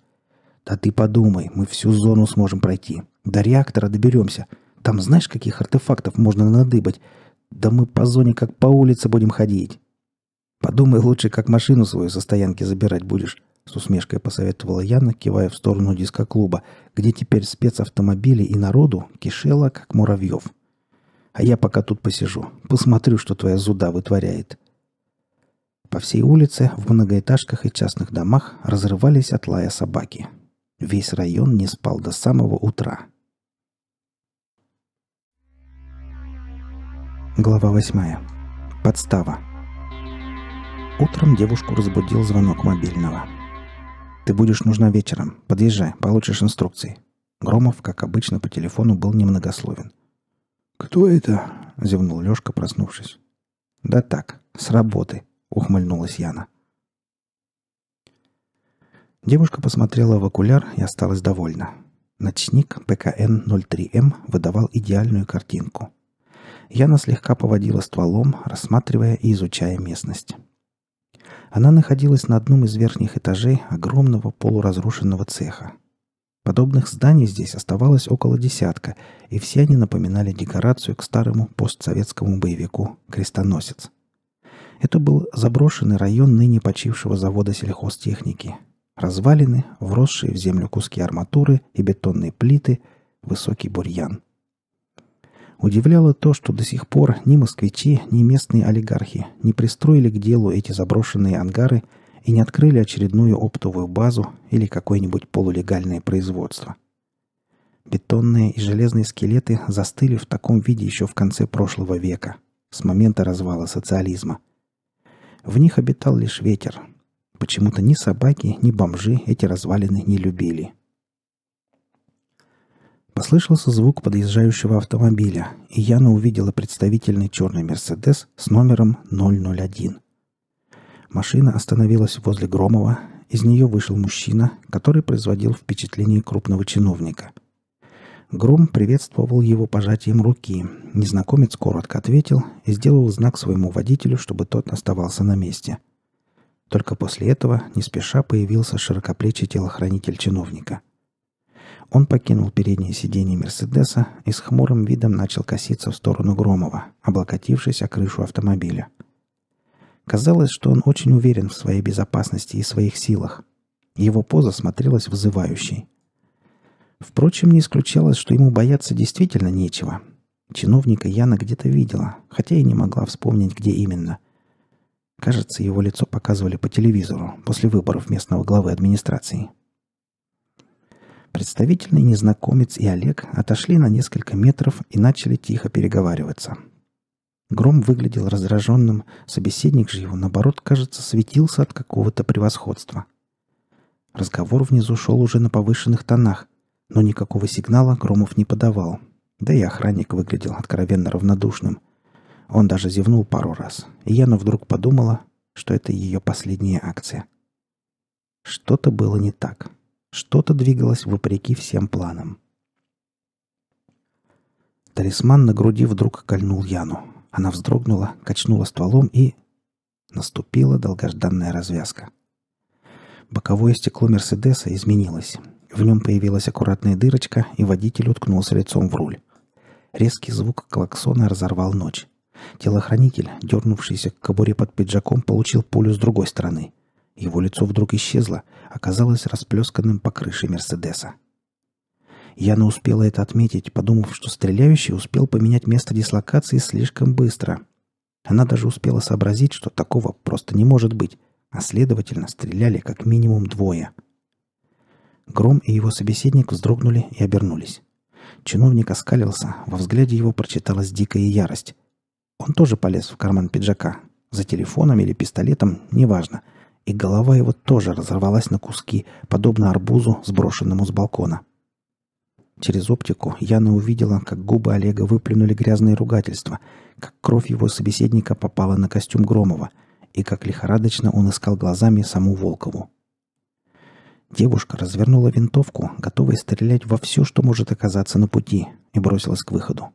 «Да ты подумай, мы всю зону сможем пройти. До реактора доберемся. Там знаешь, каких артефактов можно надыбать? Да мы по зоне как по улице будем ходить». «Подумай лучше, как машину свою со стоянки забирать будешь», — с усмешкой посоветовала Яна, кивая в сторону диско-клуба, где теперь спецавтомобили и народу кишело, как муравьев. «А я пока тут посижу, посмотрю, что твоя зуда вытворяет». По всей улице, в многоэтажках и частных домах разрывались от лая собаки. Весь район не спал до самого утра. Глава восьмая. Подстава. Утром девушку разбудил звонок мобильного. «Ты будешь нужна вечером. Подъезжай, получишь инструкции». Громов, как обычно, по телефону был немногословен. «Кто это?» – зевнул Лешка, проснувшись. «Да так, с работы», ухмыльнулась Яна. Девушка посмотрела в окуляр и осталась довольна. Ночник ПКН-03М выдавал идеальную картинку. Яна слегка поводила стволом, рассматривая и изучая местность. Она находилась на одном из верхних этажей огромного полуразрушенного цеха. Подобных зданий здесь оставалось около десятка, и все они напоминали декорацию к старому постсоветскому боевику «Крестоносец». Это был заброшенный район ныне почившего завода сельхозтехники. Развалины, вросшие в землю куски арматуры и бетонные плиты, высокий бурьян. Удивляло то, что до сих пор ни москвичи, ни местные олигархи не пристроили к делу эти заброшенные ангары и не открыли очередную оптовую базу или какое-нибудь полулегальное производство. Бетонные и железные скелеты застыли в таком виде еще в конце прошлого века, с момента развала социализма – в них обитал лишь ветер. Почему-то ни собаки, ни бомжи эти развалины не любили. Послышался звук подъезжающего автомобиля, и Яна увидела представительный черный «Мерседес» с номером 001. Машина остановилась возле Громова, из нее вышел мужчина, который производил впечатление крупного чиновника – Гром приветствовал его пожатием руки. Незнакомец коротко ответил и сделал знак своему водителю, чтобы тот оставался на месте. Только после этого не спеша появился широкоплечий телохранитель чиновника. Он покинул переднее сиденье Мерседеса и с хмурым видом начал коситься в сторону Громова, облокотившись о крышу автомобиля. Казалось, что он очень уверен в своей безопасности и своих силах. Его поза смотрелась вызывающей – Впрочем, не исключалось, что ему бояться действительно нечего. Чиновника Яна где-то видела, хотя и не могла вспомнить, где именно. Кажется, его лицо показывали по телевизору после выборов местного главы администрации. Представительный незнакомец и Олег отошли на несколько метров и начали тихо переговариваться. Гром выглядел раздраженным, собеседник же его, наоборот, кажется, светился от какого-то превосходства. Разговор внизу шел уже на повышенных тонах – но никакого сигнала Громов не подавал. Да и охранник выглядел откровенно равнодушным. Он даже зевнул пару раз, и Яна вдруг подумала, что это ее последняя акция. Что-то было не так. Что-то двигалось вопреки всем планам. Талисман на груди вдруг кольнул Яну. Она вздрогнула, качнула стволом и... Наступила долгожданная развязка. Боковое стекло Мерседеса изменилось. В нем появилась аккуратная дырочка, и водитель уткнулся лицом в руль. Резкий звук клаксона разорвал ночь. Телохранитель, дернувшийся к кобуре под пиджаком, получил пулю с другой стороны. Его лицо вдруг исчезло, оказалось расплесканным по крыше Мерседеса. Яна успела это отметить, подумав, что стреляющий успел поменять место дислокации слишком быстро. Она даже успела сообразить, что такого просто не может быть, а следовательно стреляли как минимум двое – Гром и его собеседник вздрогнули и обернулись. Чиновник оскалился, во взгляде его прочиталась дикая ярость. Он тоже полез в карман пиджака. За телефоном или пистолетом, неважно. И голова его тоже разорвалась на куски, подобно арбузу, сброшенному с балкона. Через оптику Яна увидела, как губы Олега выплюнули грязные ругательства, как кровь его собеседника попала на костюм Громова и как лихорадочно он искал глазами саму Волкову. Девушка развернула винтовку, готовая стрелять во все, что может оказаться на пути, и бросилась к выходу.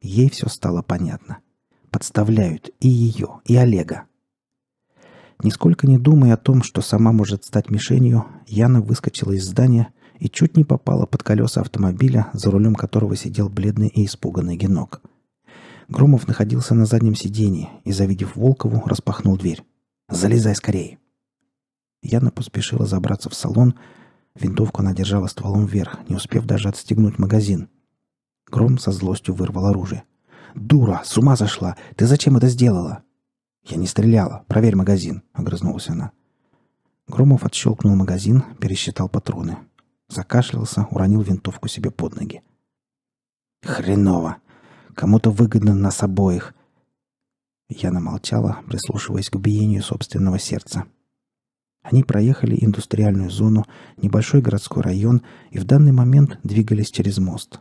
Ей все стало понятно. Подставляют и ее, и Олега. Нисколько не думая о том, что сама может стать мишенью, Яна выскочила из здания и чуть не попала под колеса автомобиля, за рулем которого сидел бледный и испуганный Генок. Громов находился на заднем сидении и, завидев Волкову, распахнул дверь. «Залезай скорее!» Яна поспешила забраться в салон. Винтовку она держала стволом вверх, не успев даже отстегнуть магазин. Гром со злостью вырвал оружие. «Дура! С ума зашла! Ты зачем это сделала?» «Я не стреляла. Проверь магазин», — огрызнулась она. Громов отщелкнул магазин, пересчитал патроны. Закашлялся, уронил винтовку себе под ноги. «Хреново! Кому-то выгодно нас обоих!» Яна молчала, прислушиваясь к биению собственного сердца. Они проехали индустриальную зону, небольшой городской район и в данный момент двигались через мост.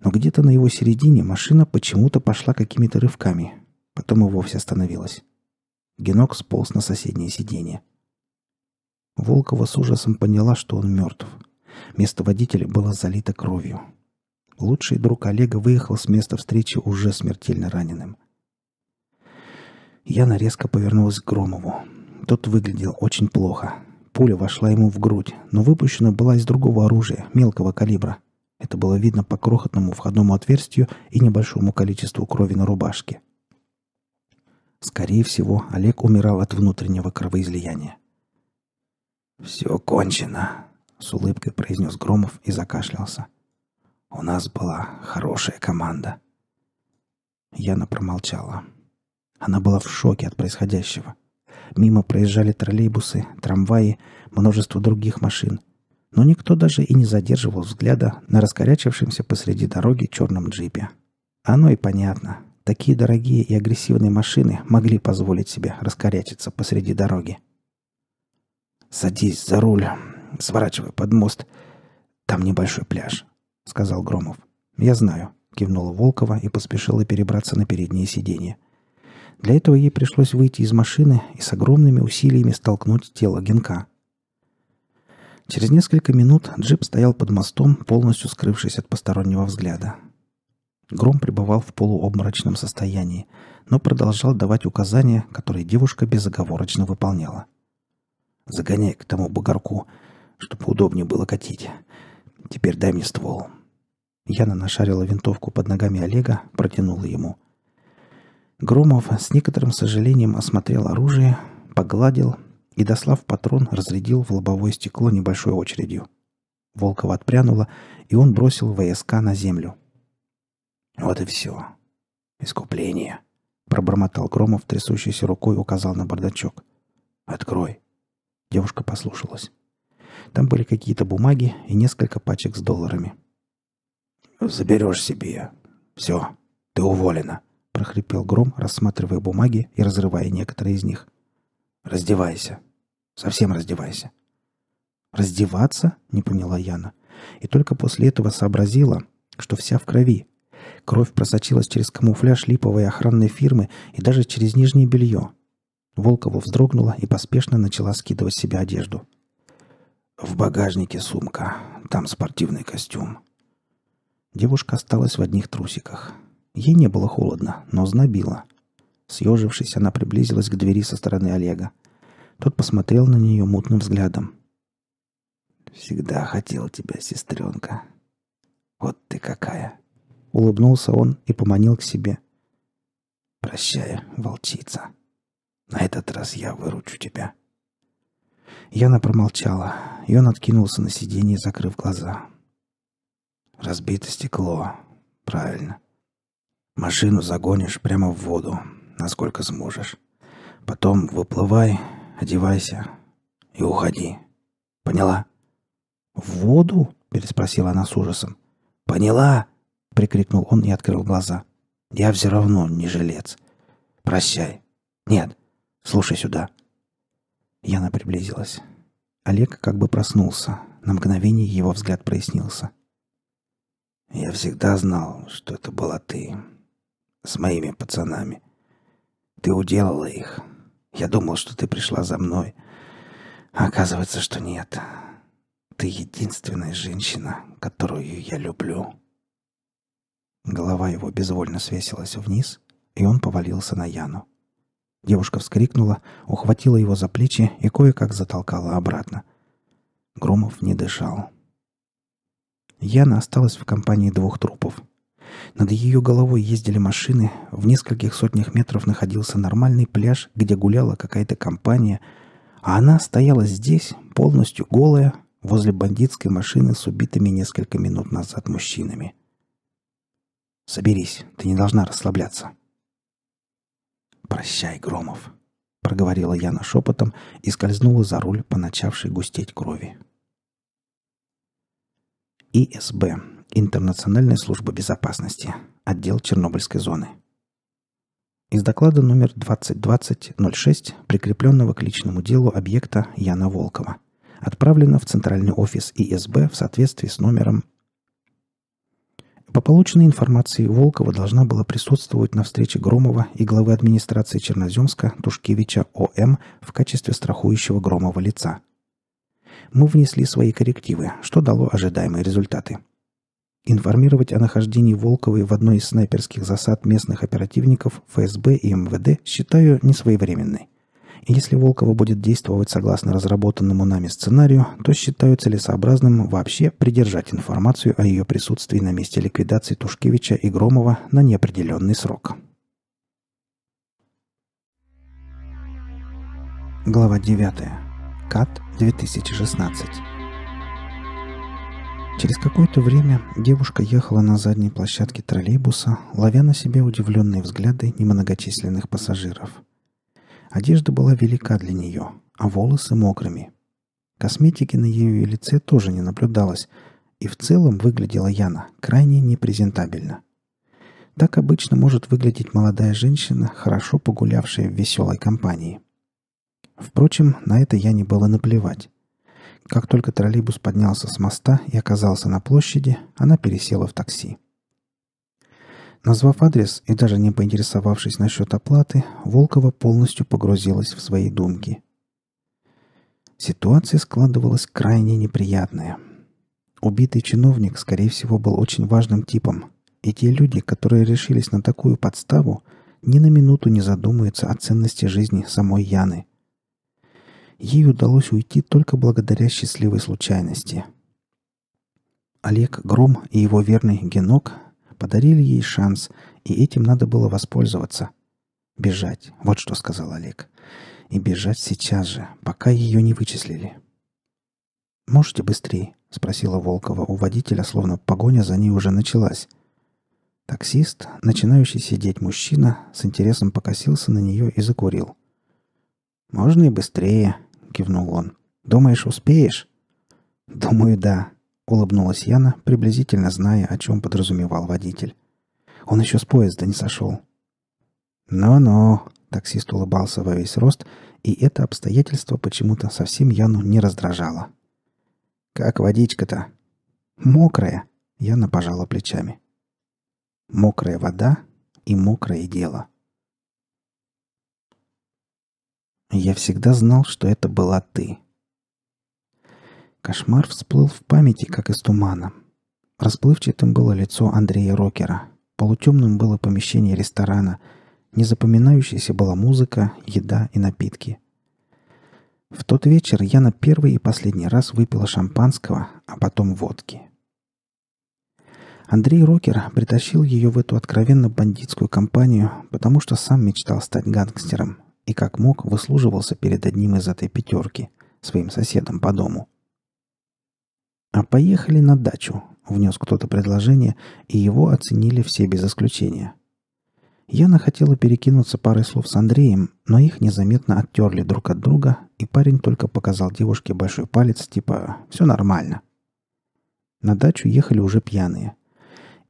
Но где-то на его середине машина почему-то пошла какими-то рывками. Потом и вовсе остановилась. Генок сполз на соседнее сиденье. Волкова с ужасом поняла, что он мертв. Место водителя было залито кровью. Лучший друг Олега выехал с места встречи уже смертельно раненым. Яна резко повернулась к Громову, тот выглядел очень плохо. Пуля вошла ему в грудь, но выпущена была из другого оружия, мелкого калибра. Это было видно по крохотному входному отверстию и небольшому количеству крови на рубашке. Скорее всего, Олег умирал от внутреннего кровоизлияния. «Все кончено», — с улыбкой произнес Громов и закашлялся. «У нас была хорошая команда». Яна промолчала. Она была в шоке от происходящего. Мимо проезжали троллейбусы, трамваи, множество других машин. Но никто даже и не задерживал взгляда на раскорячившемся посреди дороги черном джипе. Оно и понятно. Такие дорогие и агрессивные машины могли позволить себе раскорячиться посреди дороги. «Садись за руль, сворачивай под мост. Там небольшой пляж», — сказал Громов. «Я знаю», — кивнула Волкова и поспешила перебраться на переднее сиденье. — для этого ей пришлось выйти из машины и с огромными усилиями столкнуть тело Генка. Через несколько минут джип стоял под мостом, полностью скрывшись от постороннего взгляда. Гром пребывал в полуобморочном состоянии, но продолжал давать указания, которые девушка безоговорочно выполняла. «Загоняй к тому бугорку, чтобы удобнее было катить. Теперь дай мне ствол». Яна нашарила винтовку под ногами Олега, протянула ему – Громов с некоторым сожалением осмотрел оружие, погладил и, дослав патрон, разрядил в лобовое стекло небольшой очередью. Волкова отпрянула, и он бросил ВСК на землю. «Вот и все. Искупление», — пробормотал Громов, трясущейся рукой указал на бардачок. «Открой». Девушка послушалась. Там были какие-то бумаги и несколько пачек с долларами. «Заберешь себе. Все, ты уволена», — прохрипел Гром, рассматривая бумаги и разрывая некоторые из них. «Раздевайся. Совсем раздевайся». «Раздеваться?» — не поняла Яна. И только после этого сообразила, что вся в крови. Кровь просочилась через камуфляж липовой охранной фирмы и даже через нижнее белье. Волкова вздрогнула и поспешно начала скидывать себе одежду. «В багажнике сумка. Там спортивный костюм». Девушка осталась в одних трусиках. Ей не было холодно, но знобило. Съежившись, она приблизилась к двери со стороны Олега. Тот посмотрел на нее мутным взглядом. «Всегда хотел тебя, сестренка. Вот ты какая!» Улыбнулся он и поманил к себе. «Прощай, волчица. На этот раз я выручу тебя». Яна промолчала, и он откинулся на сиденье, закрыв глаза. «Разбито стекло. Правильно. Машину загонишь прямо в воду, насколько сможешь. Потом выплывай, одевайся и уходи. Поняла? В воду? переспросила она с ужасом. Поняла! прикрикнул он и открыл глаза. Я все равно не жилец. Прощай. Нет, слушай сюда. Яна приблизилась. Олег как бы проснулся. На мгновение его взгляд прояснился. «Я всегда знал, что это была ты», с моими пацанами. Ты уделала их. Я думал, что ты пришла за мной. А оказывается, что нет. Ты единственная женщина, которую я люблю. Голова его безвольно свесилась вниз, и он повалился на Яну. Девушка вскрикнула, ухватила его за плечи и кое-как затолкала обратно. Громов не дышал. Яна осталась в компании двух трупов — над ее головой ездили машины, в нескольких сотнях метров находился нормальный пляж, где гуляла какая-то компания, а она стояла здесь, полностью голая, возле бандитской машины с убитыми несколько минут назад мужчинами. «Соберись, ты не должна расслабляться». «Прощай, Громов», — проговорила Яна шепотом и скользнула за руль по густеть крови. ИСБ Интернациональная служба безопасности, отдел Чернобыльской зоны. Из доклада номер 2020-06, прикрепленного к личному делу объекта Яна Волкова, отправлено в Центральный офис ИСБ в соответствии с номером по полученной информации Волкова должна была присутствовать на встрече Громова и главы администрации Черноземска Тушкевича ОМ в качестве страхующего Громова лица. Мы внесли свои коррективы, что дало ожидаемые результаты – Информировать о нахождении Волковой в одной из снайперских засад местных оперативников ФСБ и МВД считаю несвоевременной. И если Волкова будет действовать согласно разработанному нами сценарию, то считаю целесообразным вообще придержать информацию о ее присутствии на месте ликвидации Тушкевича и Громова на неопределенный срок. Глава 9. КАТ 2016. Через какое-то время девушка ехала на задней площадке троллейбуса, ловя на себе удивленные взгляды немногочисленных пассажиров. Одежда была велика для нее, а волосы мокрыми. Косметики на ее лице тоже не наблюдалось, и в целом выглядела Яна крайне непрезентабельно. Так обычно может выглядеть молодая женщина, хорошо погулявшая в веселой компании. Впрочем, на это я не было наплевать. Как только троллейбус поднялся с моста и оказался на площади, она пересела в такси. Назвав адрес и даже не поинтересовавшись насчет оплаты, Волкова полностью погрузилась в свои думки. Ситуация складывалась крайне неприятная. Убитый чиновник, скорее всего, был очень важным типом, и те люди, которые решились на такую подставу, ни на минуту не задумаются о ценности жизни самой Яны – Ей удалось уйти только благодаря счастливой случайности. Олег Гром и его верный Генок подарили ей шанс, и этим надо было воспользоваться. «Бежать», — вот что сказал Олег. «И бежать сейчас же, пока ее не вычислили». «Можете быстрее?» — спросила Волкова у водителя, словно погоня за ней уже началась. Таксист, начинающий сидеть мужчина, с интересом покосился на нее и закурил. «Можно и быстрее», — кивнул он. «Думаешь, успеешь?» «Думаю, да», — улыбнулась Яна, приблизительно зная, о чем подразумевал водитель. «Он еще с поезда не сошел». Но-но. таксист улыбался во весь рост, и это обстоятельство почему-то совсем Яну не раздражало. «Как водичка-то?» «Мокрая», — Яна пожала плечами. «Мокрая вода и мокрое дело». Я всегда знал, что это была ты. Кошмар всплыл в памяти, как из тумана. Расплывчатым было лицо Андрея Рокера. Полутемным было помещение ресторана. Незапоминающейся была музыка, еда и напитки. В тот вечер я на первый и последний раз выпила шампанского, а потом водки. Андрей Рокер притащил ее в эту откровенно бандитскую компанию, потому что сам мечтал стать гангстером, и как мог выслуживался перед одним из этой пятерки, своим соседом по дому. «А поехали на дачу», — внес кто-то предложение, и его оценили все без исключения. Яна хотела перекинуться парой слов с Андреем, но их незаметно оттерли друг от друга, и парень только показал девушке большой палец, типа «все нормально». На дачу ехали уже пьяные.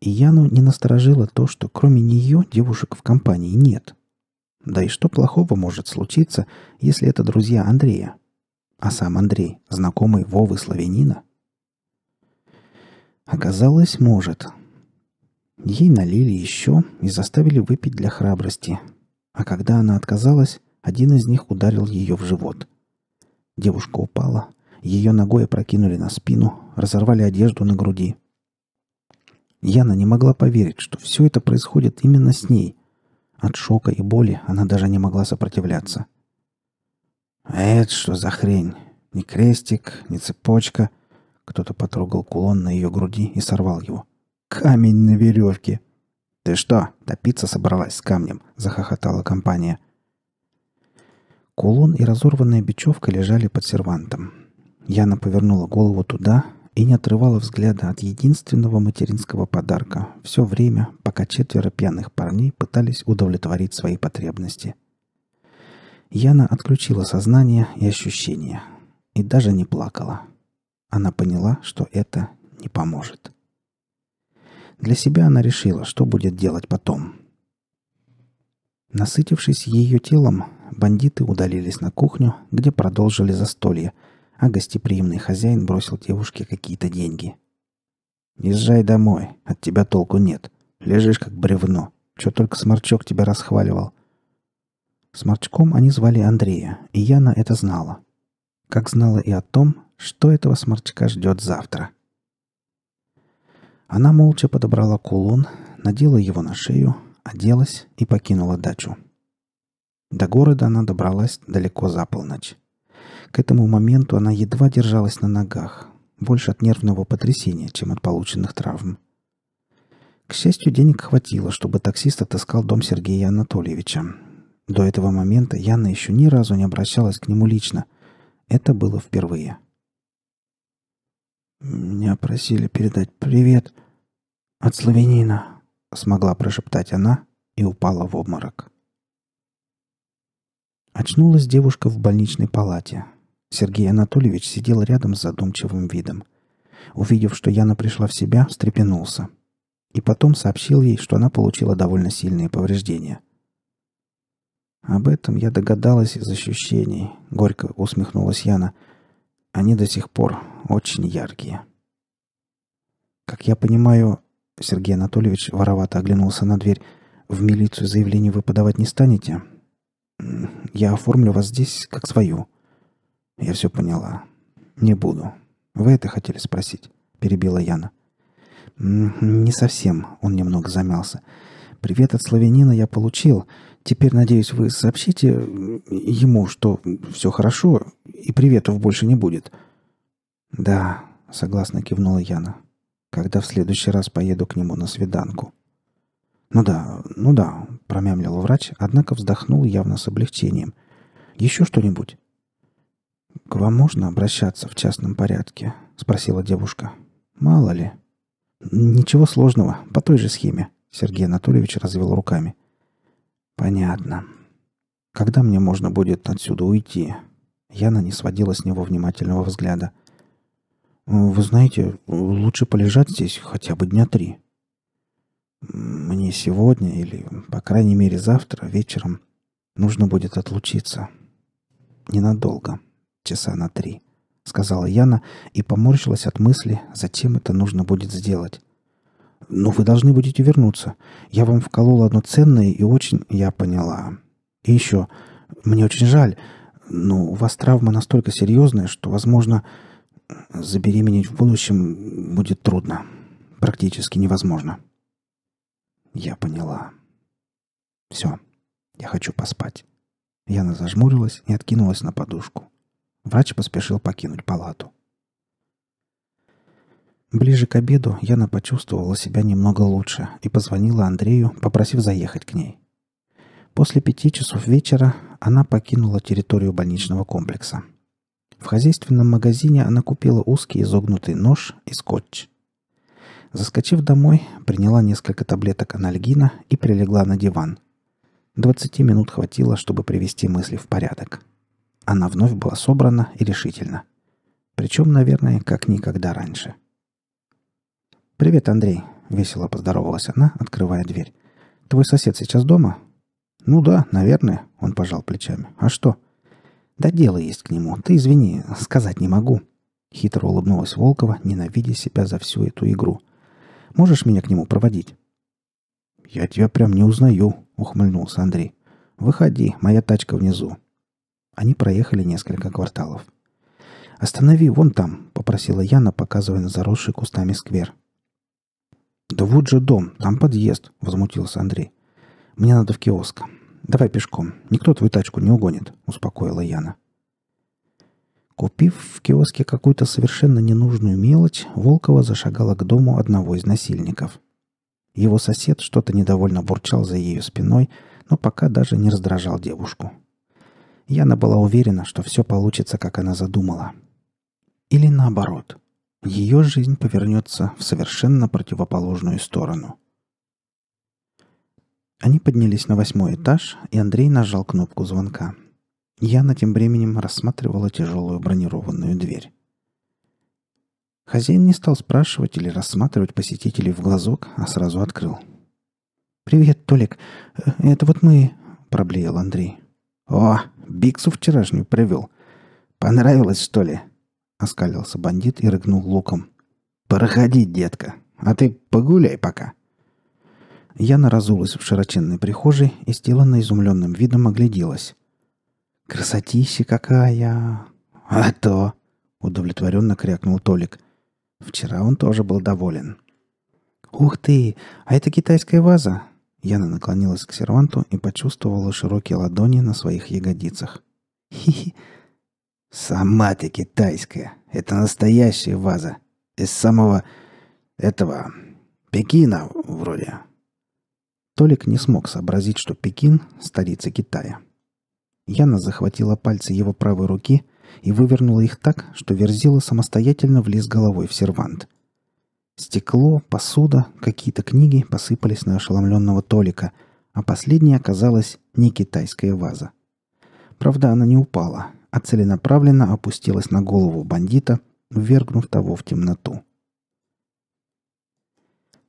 И Яну не насторожило то, что кроме нее девушек в компании нет — да и что плохого может случиться, если это друзья Андрея? А сам Андрей, знакомый Вовы Славянина? Оказалось, может. Ей налили еще и заставили выпить для храбрости. А когда она отказалась, один из них ударил ее в живот. Девушка упала, ее ногой опрокинули на спину, разорвали одежду на груди. Яна не могла поверить, что все это происходит именно с ней – от шока и боли она даже не могла сопротивляться. «А это что за хрень? Ни крестик, ни цепочка». Кто-то потрогал кулон на ее груди и сорвал его. «Камень на веревке!» «Ты что, топиться собралась с камнем?» – захохотала компания. Кулон и разорванная бечевка лежали под сервантом. Яна повернула голову туда, и не отрывала взгляда от единственного материнского подарка все время, пока четверо пьяных парней пытались удовлетворить свои потребности. Яна отключила сознание и ощущения, и даже не плакала. Она поняла, что это не поможет. Для себя она решила, что будет делать потом. Насытившись ее телом, бандиты удалились на кухню, где продолжили застолье – а гостеприимный хозяин бросил девушке какие-то деньги. «Езжай домой, от тебя толку нет. Лежишь как бревно. Че только Сморчок тебя расхваливал». Сморчком они звали Андрея, и Яна это знала. Как знала и о том, что этого Сморчка ждет завтра. Она молча подобрала кулон, надела его на шею, оделась и покинула дачу. До города она добралась далеко за полночь. К этому моменту она едва держалась на ногах, больше от нервного потрясения, чем от полученных травм. К счастью, денег хватило, чтобы таксист отыскал дом Сергея Анатольевича. До этого момента Яна еще ни разу не обращалась к нему лично. Это было впервые. «Меня просили передать привет от славянина», — смогла прошептать она и упала в обморок. Очнулась девушка в больничной палате. Сергей Анатольевич сидел рядом с задумчивым видом. Увидев, что Яна пришла в себя, встрепенулся. И потом сообщил ей, что она получила довольно сильные повреждения. «Об этом я догадалась из ощущений», — горько усмехнулась Яна. «Они до сих пор очень яркие». «Как я понимаю...» — Сергей Анатольевич воровато оглянулся на дверь. «В милицию заявление вы подавать не станете?» «Я оформлю вас здесь как свою», я все поняла. Не буду. Вы это хотели спросить? Перебила Яна. Не совсем. Он немного замялся. Привет от славянина я получил. Теперь, надеюсь, вы сообщите ему, что все хорошо, и приветов больше не будет. Да, согласно кивнула Яна. Когда в следующий раз поеду к нему на свиданку. Ну да, ну да, промямлил врач, однако вздохнул явно с облегчением. Еще что-нибудь? «К вам можно обращаться в частном порядке?» — спросила девушка. «Мало ли». «Ничего сложного, по той же схеме», — Сергей Анатольевич развел руками. «Понятно. Когда мне можно будет отсюда уйти?» Яна не сводила с него внимательного взгляда. «Вы знаете, лучше полежать здесь хотя бы дня три». «Мне сегодня или, по крайней мере, завтра вечером нужно будет отлучиться. Ненадолго», часа на три», — сказала Яна и поморщилась от мысли, затем это нужно будет сделать. «Но «Ну, вы должны будете вернуться. Я вам вколола одно ценное и очень я поняла. И еще, мне очень жаль, но у вас травма настолько серьезная, что, возможно, забеременеть в будущем будет трудно. Практически невозможно». Я поняла. Все, я хочу поспать. Яна зажмурилась и откинулась на подушку. Врач поспешил покинуть палату. Ближе к обеду Яна почувствовала себя немного лучше и позвонила Андрею, попросив заехать к ней. После пяти часов вечера она покинула территорию больничного комплекса. В хозяйственном магазине она купила узкий изогнутый нож и скотч. Заскочив домой, приняла несколько таблеток анальгина и прилегла на диван. 20 минут хватило, чтобы привести мысли в порядок. Она вновь была собрана и решительна. Причем, наверное, как никогда раньше. «Привет, Андрей», — весело поздоровалась она, открывая дверь. «Твой сосед сейчас дома?» «Ну да, наверное», — он пожал плечами. «А что?» «Да дело есть к нему. Ты извини, сказать не могу». Хитро улыбнулась Волкова, ненавидя себя за всю эту игру. «Можешь меня к нему проводить?» «Я тебя прям не узнаю», — ухмыльнулся Андрей. «Выходи, моя тачка внизу. Они проехали несколько кварталов. «Останови вон там», — попросила Яна, показывая на заросший кустами сквер. «Да вот же дом, там подъезд», — возмутился Андрей. «Мне надо в киоск. Давай пешком. Никто твою тачку не угонит», — успокоила Яна. Купив в киоске какую-то совершенно ненужную мелочь, Волкова зашагала к дому одного из насильников. Его сосед что-то недовольно бурчал за ее спиной, но пока даже не раздражал девушку. Яна была уверена, что все получится, как она задумала. Или наоборот, ее жизнь повернется в совершенно противоположную сторону. Они поднялись на восьмой этаж, и Андрей нажал кнопку звонка. Яна тем временем рассматривала тяжелую бронированную дверь. Хозяин не стал спрашивать или рассматривать посетителей в глазок, а сразу открыл. «Привет, Толик. Э, это вот мы...» — проблеял Андрей. «О, Биксу вчерашнюю привел. Понравилось, что ли?» — оскалился бандит и рыгнул луком. «Проходи, детка, а ты погуляй пока». Яна разулась в широченной прихожей и сделанно изумленным видом огляделась. «Красотища какая! А то!» — удовлетворенно крякнул Толик. Вчера он тоже был доволен. «Ух ты! А это китайская ваза! Яна наклонилась к серванту и почувствовала широкие ладони на своих ягодицах. «Хи-хи!» «Сама ты китайская! Это настоящая ваза! Из самого... этого... Пекина, вроде!» Толик не смог сообразить, что Пекин — столица Китая. Яна захватила пальцы его правой руки и вывернула их так, что Верзила самостоятельно влез головой в сервант — Стекло, посуда, какие-то книги посыпались на ошеломленного Толика, а последней оказалась не китайская ваза. Правда, она не упала, а целенаправленно опустилась на голову бандита, ввергнув того в темноту.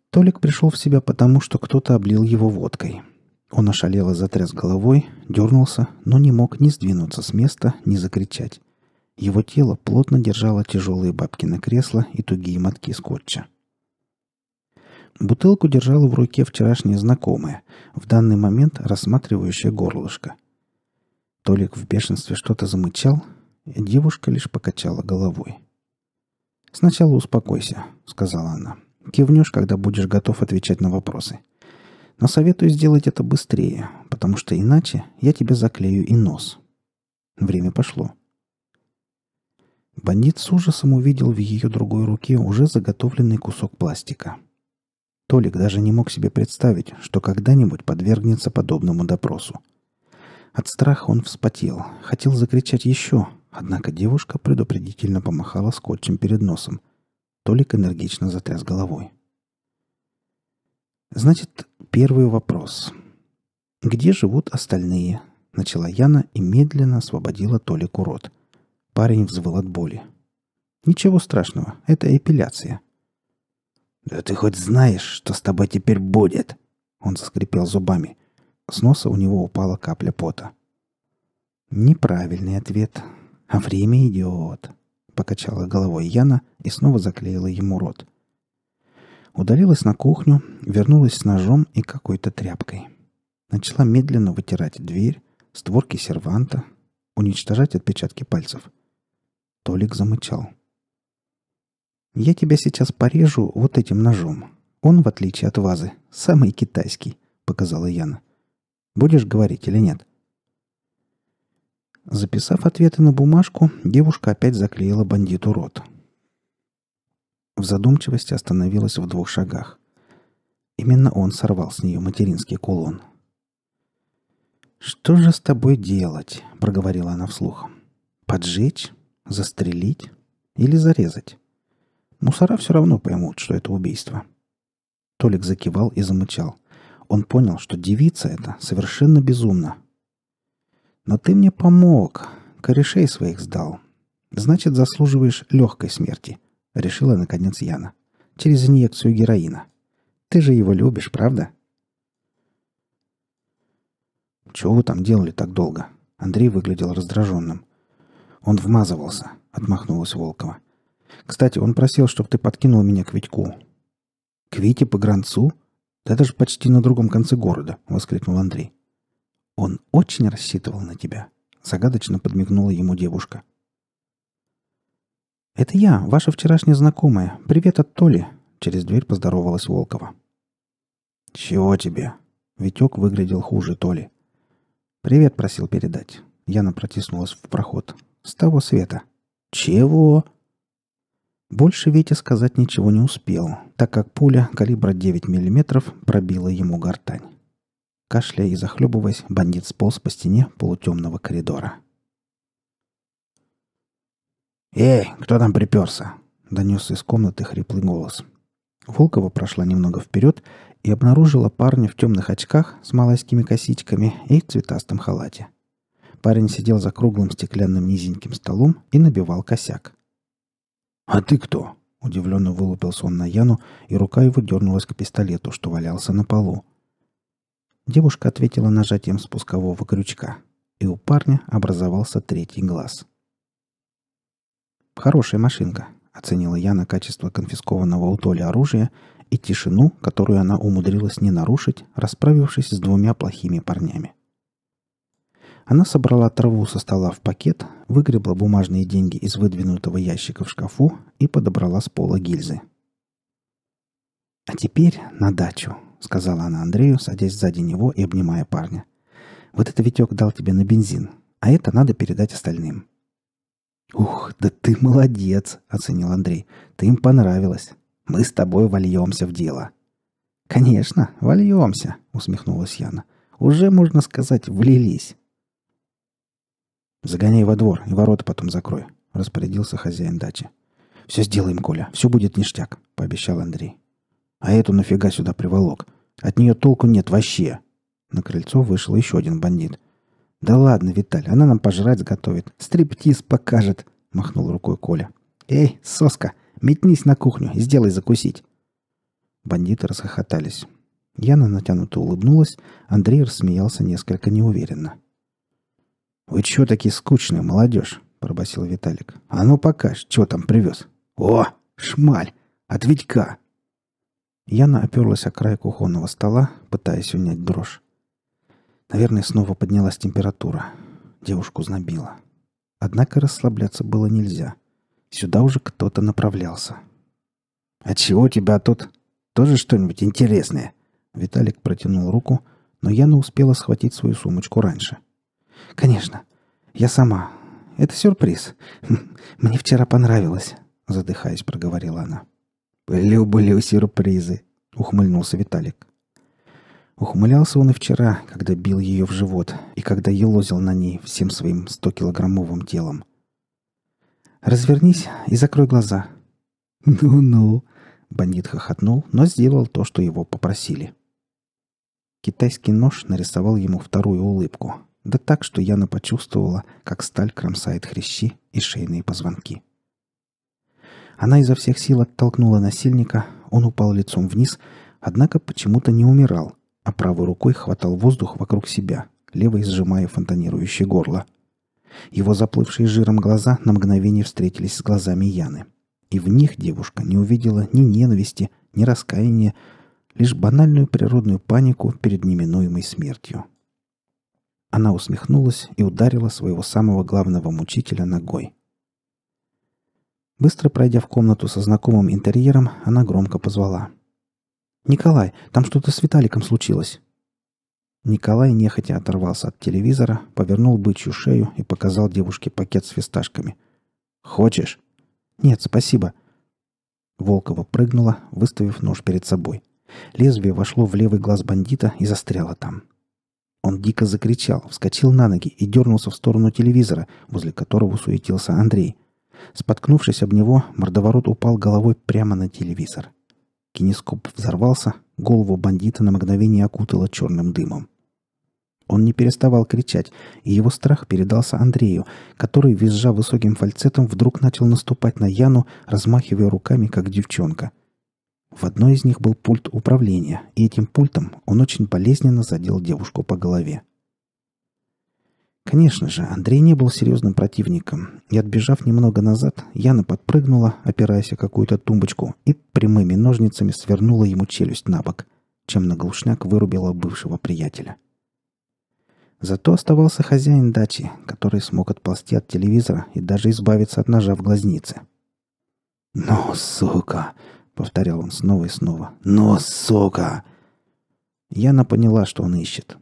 Толик пришел в себя потому, что кто-то облил его водкой. Он ошалело затряс головой, дернулся, но не мог ни сдвинуться с места, ни закричать. Его тело плотно держало тяжелые бабки на кресло и тугие мотки скотча. Бутылку держала в руке вчерашняя знакомая, в данный момент рассматривающая горлышко. Толик в бешенстве что-то замычал, и девушка лишь покачала головой. «Сначала успокойся», — сказала она. «Кивнешь, когда будешь готов отвечать на вопросы. Но советую сделать это быстрее, потому что иначе я тебе заклею и нос». Время пошло. Бандит с ужасом увидел в ее другой руке уже заготовленный кусок пластика — Толик даже не мог себе представить, что когда-нибудь подвергнется подобному допросу. От страха он вспотел, хотел закричать еще, однако девушка предупредительно помахала скотчем перед носом. Толик энергично затряс головой. «Значит, первый вопрос. Где живут остальные?» — начала Яна и медленно освободила Толику рот. Парень взвыл от боли. «Ничего страшного, это эпиляция. «Да ты хоть знаешь, что с тобой теперь будет?» Он заскрипел зубами. С носа у него упала капля пота. «Неправильный ответ. А время идет», — покачала головой Яна и снова заклеила ему рот. Удалилась на кухню, вернулась с ножом и какой-то тряпкой. Начала медленно вытирать дверь, створки серванта, уничтожать отпечатки пальцев. Толик замычал — я тебя сейчас порежу вот этим ножом. Он, в отличие от вазы, самый китайский», — показала Яна. «Будешь говорить или нет?» Записав ответы на бумажку, девушка опять заклеила бандиту рот. В задумчивости остановилась в двух шагах. Именно он сорвал с нее материнский кулон. «Что же с тобой делать?» — проговорила она вслух. «Поджечь? Застрелить? Или зарезать?» Мусора все равно поймут, что это убийство. Толик закивал и замычал. Он понял, что девица эта совершенно безумна. «Но ты мне помог. Корешей своих сдал. Значит, заслуживаешь легкой смерти», — решила, наконец, Яна. «Через инъекцию героина. Ты же его любишь, правда?» «Чего вы там делали так долго?» Андрей выглядел раздраженным. «Он вмазывался», — отмахнулась Волкова. — кстати, он просил, чтобы ты подкинул меня к Витьку. К Вите по гранцу? Да это же почти на другом конце города, воскликнул Андрей. Он очень рассчитывал на тебя, загадочно подмигнула ему девушка. Это я, ваша вчерашняя знакомая. Привет от Толи, через дверь поздоровалась Волкова. Чего тебе? Витек выглядел хуже Толи. «Привет», — просил передать. Яна протиснулась в проход. «С того света». «Чего?» Больше Витя сказать ничего не успел, так как пуля калибра 9 мм пробила ему гортань. Кашляя и захлебываясь, бандит сполз по стене полутемного коридора. «Эй, кто там приперся?» — донес из комнаты хриплый голос. Волкова прошла немного вперед и обнаружила парня в темных очках с малайскими косичками и цветастом халате. Парень сидел за круглым стеклянным низеньким столом и набивал косяк. «А ты кто?» — удивленно вылупился он на Яну, и рука его дернулась к пистолету, что валялся на полу. Девушка ответила нажатием спускового крючка, и у парня образовался третий глаз. «Хорошая машинка», — оценила Яна качество конфискованного у Толи оружия и тишину, которую она умудрилась не нарушить, расправившись с двумя плохими парнями. Она собрала траву со стола в пакет, выгребла бумажные деньги из выдвинутого ящика в шкафу и подобрала с пола гильзы. «А теперь на дачу», — сказала она Андрею, садясь сзади него и обнимая парня. «Вот это Витек дал тебе на бензин, а это надо передать остальным». «Ух, да ты молодец!» — оценил Андрей. «Ты им понравилось. Мы с тобой вольемся в дело». «Конечно, вольемся», — усмехнулась Яна. «Уже, можно сказать, влились». «Загоняй во двор и ворота потом закрой», — распорядился хозяин дачи. «Все сделаем, Коля, все будет ништяк», — пообещал Андрей. «А эту нафига сюда приволок? От нее толку нет вообще». На крыльцо вышел еще один бандит. «Да ладно, Виталь, она нам пожрать сготовит, стриптиз покажет», — махнул рукой Коля. «Эй, соска, метнись на кухню и сделай закусить». Бандиты расхохотались. Яна натянуто улыбнулась, Андрей рассмеялся несколько неуверенно. «Вы чё такие скучные, молодежь?» – пробасил Виталик. «А ну покаж, что там привез?» «О, шмаль! От Витька!» Яна оперлась о край кухонного стола, пытаясь унять дрожь. Наверное, снова поднялась температура. Девушку знобило. Однако расслабляться было нельзя. Сюда уже кто-то направлялся. «А чего у тебя тут? Тоже что-нибудь интересное?» Виталик протянул руку, но Яна успела схватить свою сумочку раньше – «Конечно. Я сама. Это сюрприз. Мне вчера понравилось», — задыхаясь, проговорила она. «Люблю сюрпризы», — ухмыльнулся Виталик. Ухмылялся он и вчера, когда бил ее в живот и когда елозил на ней всем своим 100-килограммовым телом. «Развернись и закрой глаза». «Ну-ну», — бандит хохотнул, но сделал то, что его попросили. Китайский нож нарисовал ему вторую улыбку — да так, что Яна почувствовала, как сталь кромсает хрящи и шейные позвонки. Она изо всех сил оттолкнула насильника, он упал лицом вниз, однако почему-то не умирал, а правой рукой хватал воздух вокруг себя, левой сжимая фонтанирующее горло. Его заплывшие жиром глаза на мгновение встретились с глазами Яны. И в них девушка не увидела ни ненависти, ни раскаяния, лишь банальную природную панику перед неминуемой смертью. Она усмехнулась и ударила своего самого главного мучителя ногой. Быстро пройдя в комнату со знакомым интерьером, она громко позвала. «Николай, там что-то с Виталиком случилось!» Николай нехотя оторвался от телевизора, повернул бычью шею и показал девушке пакет с фисташками. «Хочешь?» «Нет, спасибо». Волкова прыгнула, выставив нож перед собой. Лезвие вошло в левый глаз бандита и застряло там. Он дико закричал, вскочил на ноги и дернулся в сторону телевизора, возле которого суетился Андрей. Споткнувшись об него, мордоворот упал головой прямо на телевизор. Кинескоп взорвался, голову бандита на мгновение окутало черным дымом. Он не переставал кричать, и его страх передался Андрею, который, визжа высоким фальцетом, вдруг начал наступать на Яну, размахивая руками, как девчонка – в одной из них был пульт управления, и этим пультом он очень болезненно задел девушку по голове. Конечно же, Андрей не был серьезным противником, и отбежав немного назад, Яна подпрыгнула, опираясь о какую-то тумбочку, и прямыми ножницами свернула ему челюсть на бок, чем наглушняк вырубила бывшего приятеля. Зато оставался хозяин дачи, который смог отползти от телевизора и даже избавиться от ножа в глазнице. «Ну, сука!» — повторял он снова и снова. «Но, сука!» Яна поняла, что он ищет.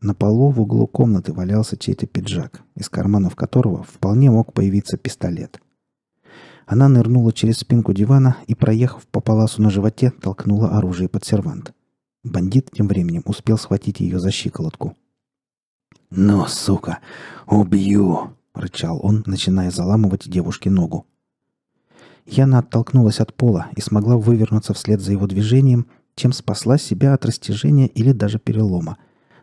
На полу в углу комнаты валялся чей-то пиджак, из карманов которого вполне мог появиться пистолет. Она нырнула через спинку дивана и, проехав по паласу на животе, толкнула оружие под сервант. Бандит тем временем успел схватить ее за щиколотку. «Ну, сука, убью!» — рычал он, начиная заламывать девушке ногу. Яна оттолкнулась от пола и смогла вывернуться вслед за его движением, чем спасла себя от растяжения или даже перелома.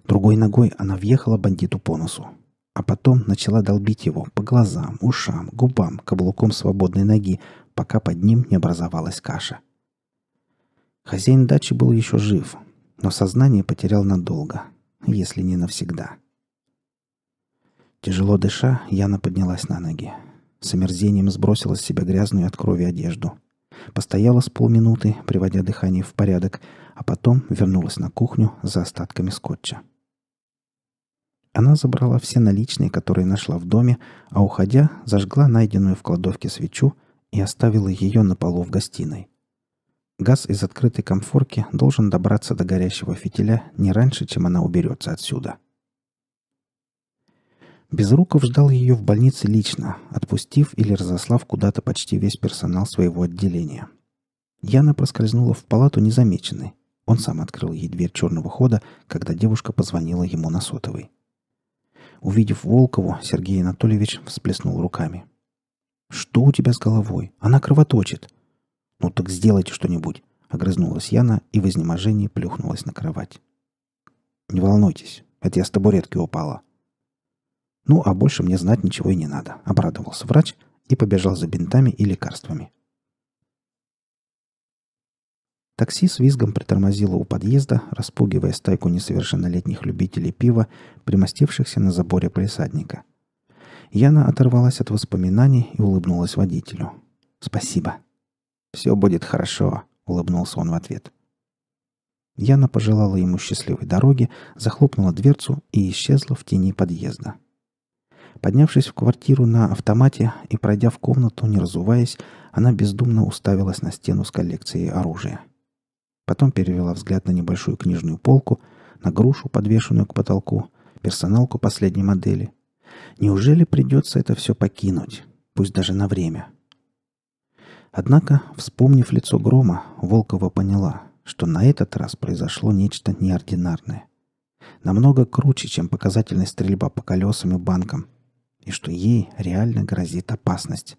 Другой ногой она въехала бандиту по носу. А потом начала долбить его по глазам, ушам, губам, каблуком свободной ноги, пока под ним не образовалась каша. Хозяин дачи был еще жив, но сознание потерял надолго, если не навсегда. Тяжело дыша, Яна поднялась на ноги. С омерзением сбросила с себя грязную от крови одежду. Постояла с полминуты, приводя дыхание в порядок, а потом вернулась на кухню за остатками скотча. Она забрала все наличные, которые нашла в доме, а уходя, зажгла найденную в кладовке свечу и оставила ее на полу в гостиной. Газ из открытой комфорки должен добраться до горящего фитиля не раньше, чем она уберется отсюда. — Безруков ждал ее в больнице лично, отпустив или разослав куда-то почти весь персонал своего отделения. Яна проскользнула в палату незамеченной. Он сам открыл ей дверь черного хода, когда девушка позвонила ему на сотовый. Увидев Волкову, Сергей Анатольевич всплеснул руками. «Что у тебя с головой? Она кровоточит!» «Ну так сделайте что-нибудь!» — огрызнулась Яна и в изнеможении плюхнулась на кровать. «Не волнуйтесь, это я с табуретки упала», ну, а больше мне знать ничего и не надо. Обрадовался врач и побежал за бинтами и лекарствами. Такси с визгом притормозило у подъезда, распугивая стайку несовершеннолетних любителей пива, примостившихся на заборе присадника. Яна оторвалась от воспоминаний и улыбнулась водителю. «Спасибо». «Все будет хорошо», — улыбнулся он в ответ. Яна пожелала ему счастливой дороги, захлопнула дверцу и исчезла в тени подъезда. Поднявшись в квартиру на автомате и пройдя в комнату, не разуваясь, она бездумно уставилась на стену с коллекцией оружия. Потом перевела взгляд на небольшую книжную полку, на грушу, подвешенную к потолку, персоналку последней модели. Неужели придется это все покинуть, пусть даже на время? Однако, вспомнив лицо грома, Волкова поняла, что на этот раз произошло нечто неординарное. Намного круче, чем показательная стрельба по колесам и банкам – и что ей реально грозит опасность.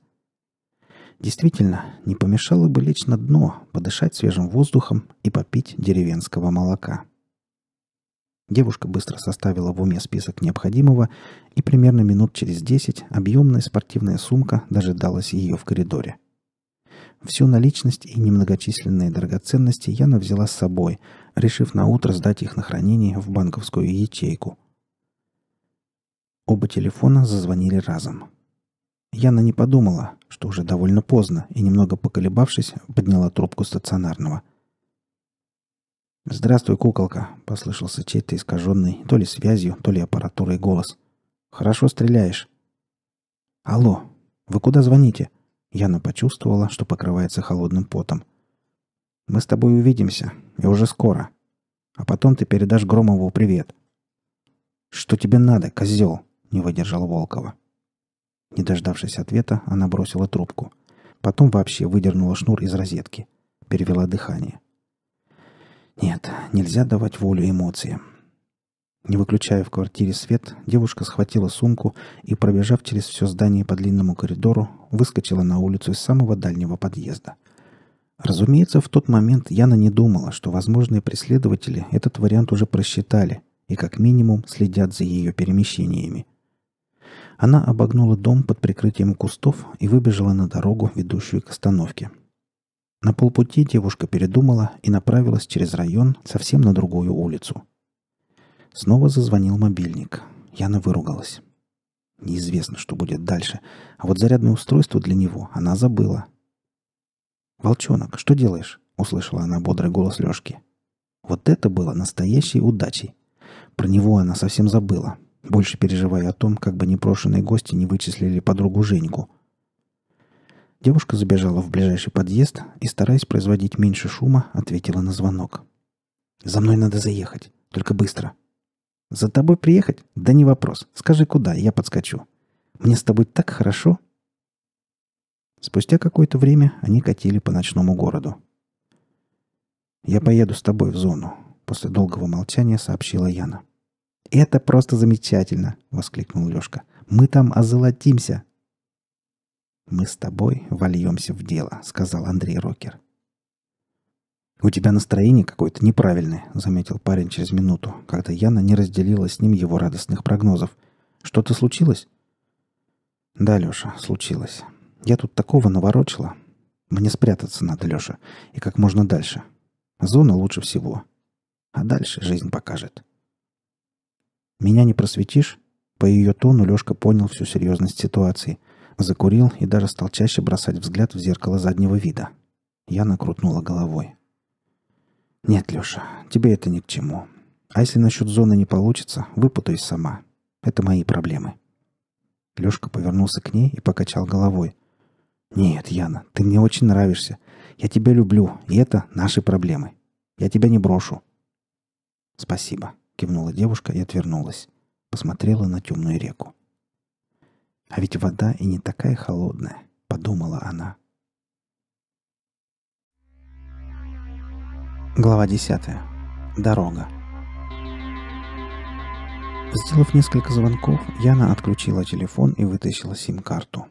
Действительно, не помешало бы лечь на дно, подышать свежим воздухом и попить деревенского молока. Девушка быстро составила в уме список необходимого, и примерно минут через десять объемная спортивная сумка дожидалась ее в коридоре. Всю наличность и немногочисленные драгоценности Яна взяла с собой, решив на утро сдать их на хранение в банковскую ячейку – Оба телефона зазвонили разом. Яна не подумала, что уже довольно поздно, и немного поколебавшись, подняла трубку стационарного. «Здравствуй, куколка», — послышался чей-то искаженный то ли связью, то ли аппаратурой голос. «Хорошо стреляешь». «Алло, вы куда звоните?» Яна почувствовала, что покрывается холодным потом. «Мы с тобой увидимся, и уже скоро. А потом ты передашь Громову привет». «Что тебе надо, козел?» — не выдержала Волкова. Не дождавшись ответа, она бросила трубку. Потом вообще выдернула шнур из розетки. Перевела дыхание. Нет, нельзя давать волю эмоциям. Не выключая в квартире свет, девушка схватила сумку и, пробежав через все здание по длинному коридору, выскочила на улицу из самого дальнего подъезда. Разумеется, в тот момент Яна не думала, что возможные преследователи этот вариант уже просчитали и как минимум следят за ее перемещениями – она обогнула дом под прикрытием кустов и выбежала на дорогу, ведущую к остановке. На полпути девушка передумала и направилась через район совсем на другую улицу. Снова зазвонил мобильник. Яна выругалась. Неизвестно, что будет дальше, а вот зарядное устройство для него она забыла. «Волчонок, что делаешь?» — услышала она бодрый голос Лёшки. Вот это было настоящей удачей. Про него она совсем забыла больше переживая о том, как бы непрошенные гости не вычислили подругу Женьку. Девушка забежала в ближайший подъезд и, стараясь производить меньше шума, ответила на звонок. «За мной надо заехать, только быстро». «За тобой приехать? Да не вопрос. Скажи, куда, я подскочу. Мне с тобой так хорошо». Спустя какое-то время они катили по ночному городу. «Я поеду с тобой в зону», — после долгого молчания сообщила Яна. — «Это просто замечательно!» — воскликнул Лёшка. «Мы там озолотимся!» «Мы с тобой вольемся в дело», — сказал Андрей Рокер. «У тебя настроение какое-то неправильное», — заметил парень через минуту, когда Яна не разделила с ним его радостных прогнозов. «Что-то случилось?» «Да, Лёша, случилось. Я тут такого наворочила. Мне спрятаться надо, Лёша, и как можно дальше. Зона лучше всего. А дальше жизнь покажет». «Меня не просветишь?» По ее тону Лешка понял всю серьезность ситуации. Закурил и даже стал чаще бросать взгляд в зеркало заднего вида. Я накрутнула головой. «Нет, Леша, тебе это ни к чему. А если насчет зоны не получится, выпутай сама. Это мои проблемы». Лешка повернулся к ней и покачал головой. «Нет, Яна, ты мне очень нравишься. Я тебя люблю, и это наши проблемы. Я тебя не брошу». «Спасибо», кивнула девушка и отвернулась. Посмотрела на темную реку. А ведь вода и не такая холодная, подумала она. Глава 10. Дорога. Сделав несколько звонков, Яна отключила телефон и вытащила сим-карту.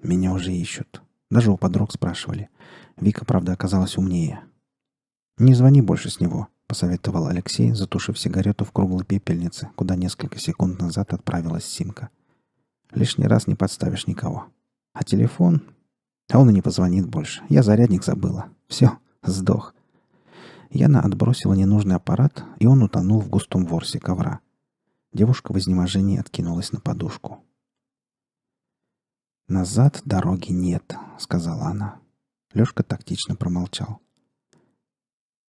Меня уже ищут. Даже у подруг спрашивали. Вика, правда, оказалась умнее. Не звони больше с него. — посоветовал Алексей, затушив сигарету в круглой пепельнице, куда несколько секунд назад отправилась Симка. «Лишний раз не подставишь никого. А телефон? А он и не позвонит больше. Я зарядник забыла. Все, сдох». Яна отбросила ненужный аппарат, и он утонул в густом ворсе ковра. Девушка в изнеможении откинулась на подушку. «Назад дороги нет», — сказала она. Лешка тактично промолчал.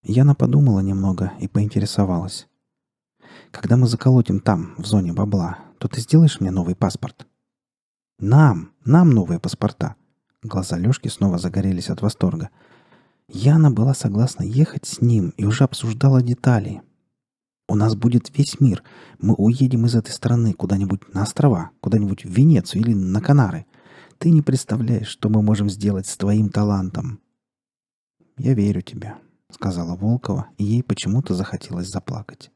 Яна подумала немного и поинтересовалась. «Когда мы заколотим там, в зоне бабла, то ты сделаешь мне новый паспорт?» «Нам! Нам новые паспорта!» Глаза Лёшки снова загорелись от восторга. Яна была согласна ехать с ним и уже обсуждала детали. «У нас будет весь мир. Мы уедем из этой страны куда-нибудь на острова, куда-нибудь в Венецию или на Канары. Ты не представляешь, что мы можем сделать с твоим талантом». «Я верю тебе», — сказала Волкова, и ей почему-то захотелось заплакать.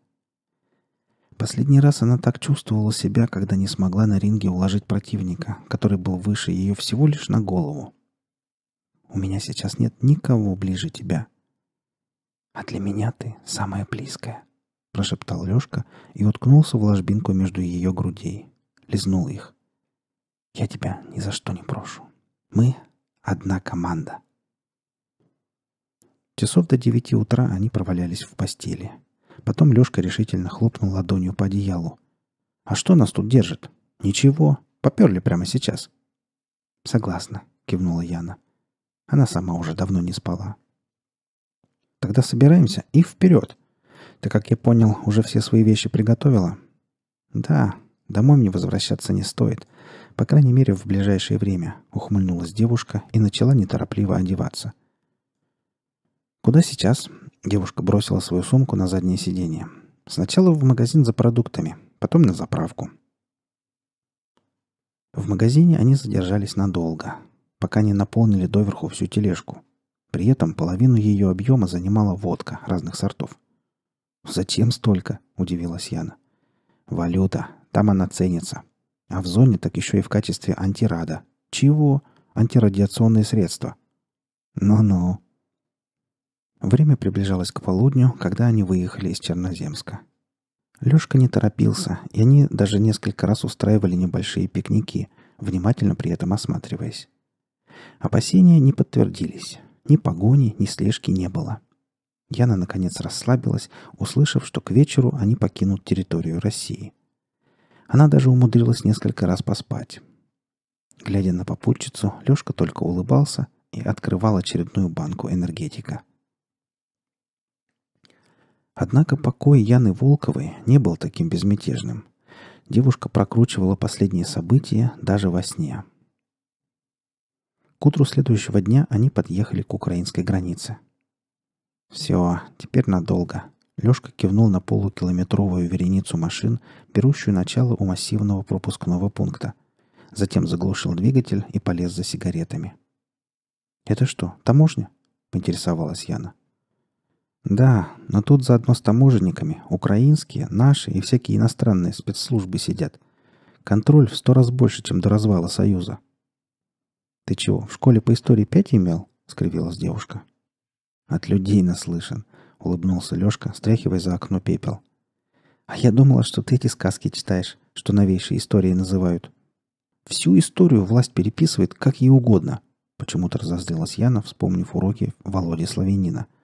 Последний раз она так чувствовала себя, когда не смогла на ринге уложить противника, который был выше ее всего лишь на голову. «У меня сейчас нет никого ближе тебя», «А для меня ты самая близкая», — прошептал Лешка и уткнулся в ложбинку между ее грудей. Лизнул их. «Я тебя ни за что не прошу. Мы — одна команда». Часов до девяти утра они провалялись в постели. Потом Лешка решительно хлопнул ладонью по одеялу. «А что нас тут держит?» «Ничего. Поперли прямо сейчас». «Согласна», — кивнула Яна. Она сама уже давно не спала. «Тогда собираемся и вперед. Ты, как я понял, уже все свои вещи приготовила?» «Да, домой мне возвращаться не стоит. По крайней мере, в ближайшее время», — ухмыльнулась девушка и начала неторопливо одеваться. «Куда сейчас?» Девушка бросила свою сумку на заднее сиденье. «Сначала в магазин за продуктами, потом на заправку». В магазине они задержались надолго, пока не наполнили доверху всю тележку. При этом половину ее объема занимала водка разных сортов. «Зачем столько?» – удивилась Яна. «Валюта. Там она ценится. А в зоне так еще и в качестве антирада. Чего? Антирадиационные средства». «Ну-ну», Время приближалось к полудню, когда они выехали из Черноземска. Лёшка не торопился, и они даже несколько раз устраивали небольшие пикники, внимательно при этом осматриваясь. Опасения не подтвердились. Ни погони, ни слежки не было. Яна, наконец, расслабилась, услышав, что к вечеру они покинут территорию России. Она даже умудрилась несколько раз поспать. Глядя на попутчицу, Лёшка только улыбался и открывал очередную банку энергетика – Однако покой Яны Волковой не был таким безмятежным. Девушка прокручивала последние события даже во сне. К утру следующего дня они подъехали к украинской границе. «Все, теперь надолго», — Лешка кивнул на полукилометровую вереницу машин, берущую начало у массивного пропускного пункта. Затем заглушил двигатель и полез за сигаретами. «Это что, таможня?» — поинтересовалась Яна. Да, но тут заодно с таможенниками украинские, наши и всякие иностранные спецслужбы сидят. Контроль в сто раз больше, чем до развала Союза. «Ты чего, в школе по истории пять имел?» — скривилась девушка. «От людей наслышан», — улыбнулся Лешка, стряхивая за окно пепел. «А я думала, что ты эти сказки читаешь, что новейшие истории называют. Всю историю власть переписывает как ей угодно», — почему-то разозлилась Яна, вспомнив уроки Володи Славянина —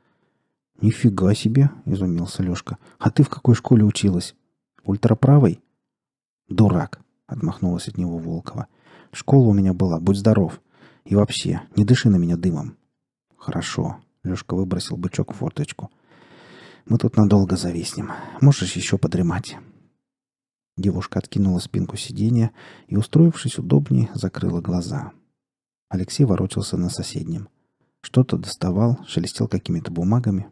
«Нифига себе!» — изумился Лешка. «А ты в какой школе училась? Ультраправой?» «Дурак!» — отмахнулась от него Волкова. «Школа у меня была, будь здоров. И вообще, не дыши на меня дымом». «Хорошо», — Лешка выбросил бычок в форточку. «Мы тут надолго зависнем. Можешь еще подремать». Девушка откинула спинку сиденья и, устроившись удобнее, закрыла глаза. Алексей ворочался на соседнем. Что-то доставал, шелестел какими-то бумагами,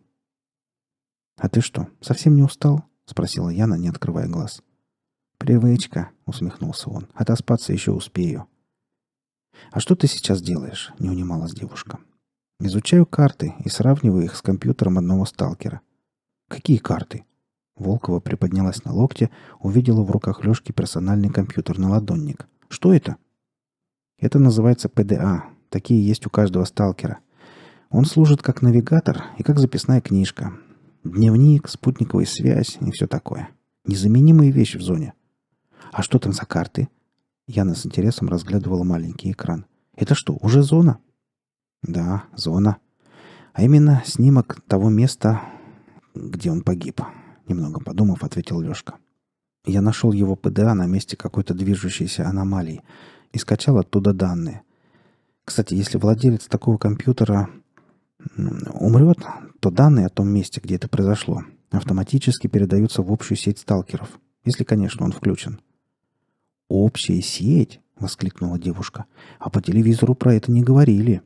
«А ты что, совсем не устал?» — спросила Яна, не открывая глаз. «Привычка», — усмехнулся он. «Отоспаться еще успею». «А что ты сейчас делаешь?» — не унималась девушка. «Изучаю карты и сравниваю их с компьютером одного сталкера». «Какие карты?» Волкова приподнялась на локте, увидела в руках Лешки персональный компьютер на ладонник. «Что это?» «Это называется ПДА. Такие есть у каждого сталкера. Он служит как навигатор и как записная книжка, Дневник, спутниковая связь и все такое. Незаменимые вещи в зоне. А что там за карты? Яна с интересом разглядывала маленький экран. Это что, уже зона? Да, зона. А именно снимок того места, где он погиб. Немного подумав, ответил Лешка. Я нашел его ПДА на месте какой-то движущейся аномалии и скачал оттуда данные. Кстати, если владелец такого компьютера умрет, то данные о том месте, где это произошло, автоматически передаются в общую сеть сталкеров, если, конечно, он включен. «Общая сеть?» — воскликнула девушка. «А по телевизору про это не говорили».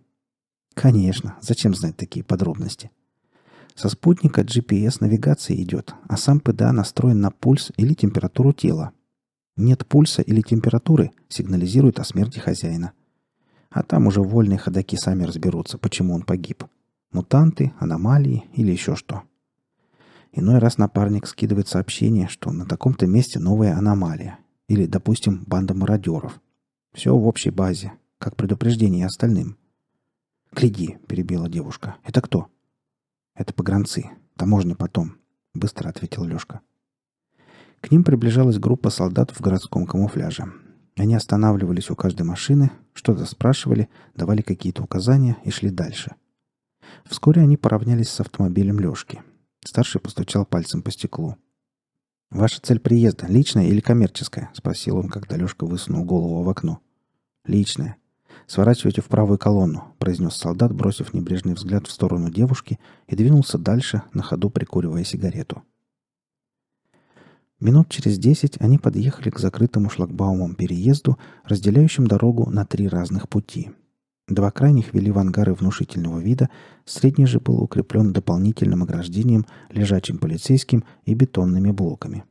«Конечно. Зачем знать такие подробности?» Со спутника GPS навигация идет, а сам ПДА настроен на пульс или температуру тела. Нет пульса или температуры сигнализирует о смерти хозяина. А там уже вольные ходаки сами разберутся, почему он погиб. — Мутанты, аномалии или еще что. Иной раз напарник скидывает сообщение, что на таком-то месте новая аномалия. Или, допустим, банда мародеров. Все в общей базе, как предупреждение остальным. «Гляди», — перебила девушка. «Это кто?» «Это погранцы. Таможня потом», — быстро ответил Лешка. К ним приближалась группа солдат в городском камуфляже. Они останавливались у каждой машины, что-то спрашивали, давали какие-то указания и шли дальше — Вскоре они поравнялись с автомобилем Лёшки. Старший постучал пальцем по стеклу. «Ваша цель приезда личная или коммерческая?» — спросил он, когда Лёшка высунул голову в окно. «Личная. Сворачивайте в правую колонну», — произнес солдат, бросив небрежный взгляд в сторону девушки и двинулся дальше, на ходу прикуривая сигарету. Минут через десять они подъехали к закрытому шлагбаумам переезду, разделяющим дорогу на три разных пути — Два крайних вели в ангары внушительного вида, средний же был укреплен дополнительным ограждением, лежачим полицейским и бетонными блоками.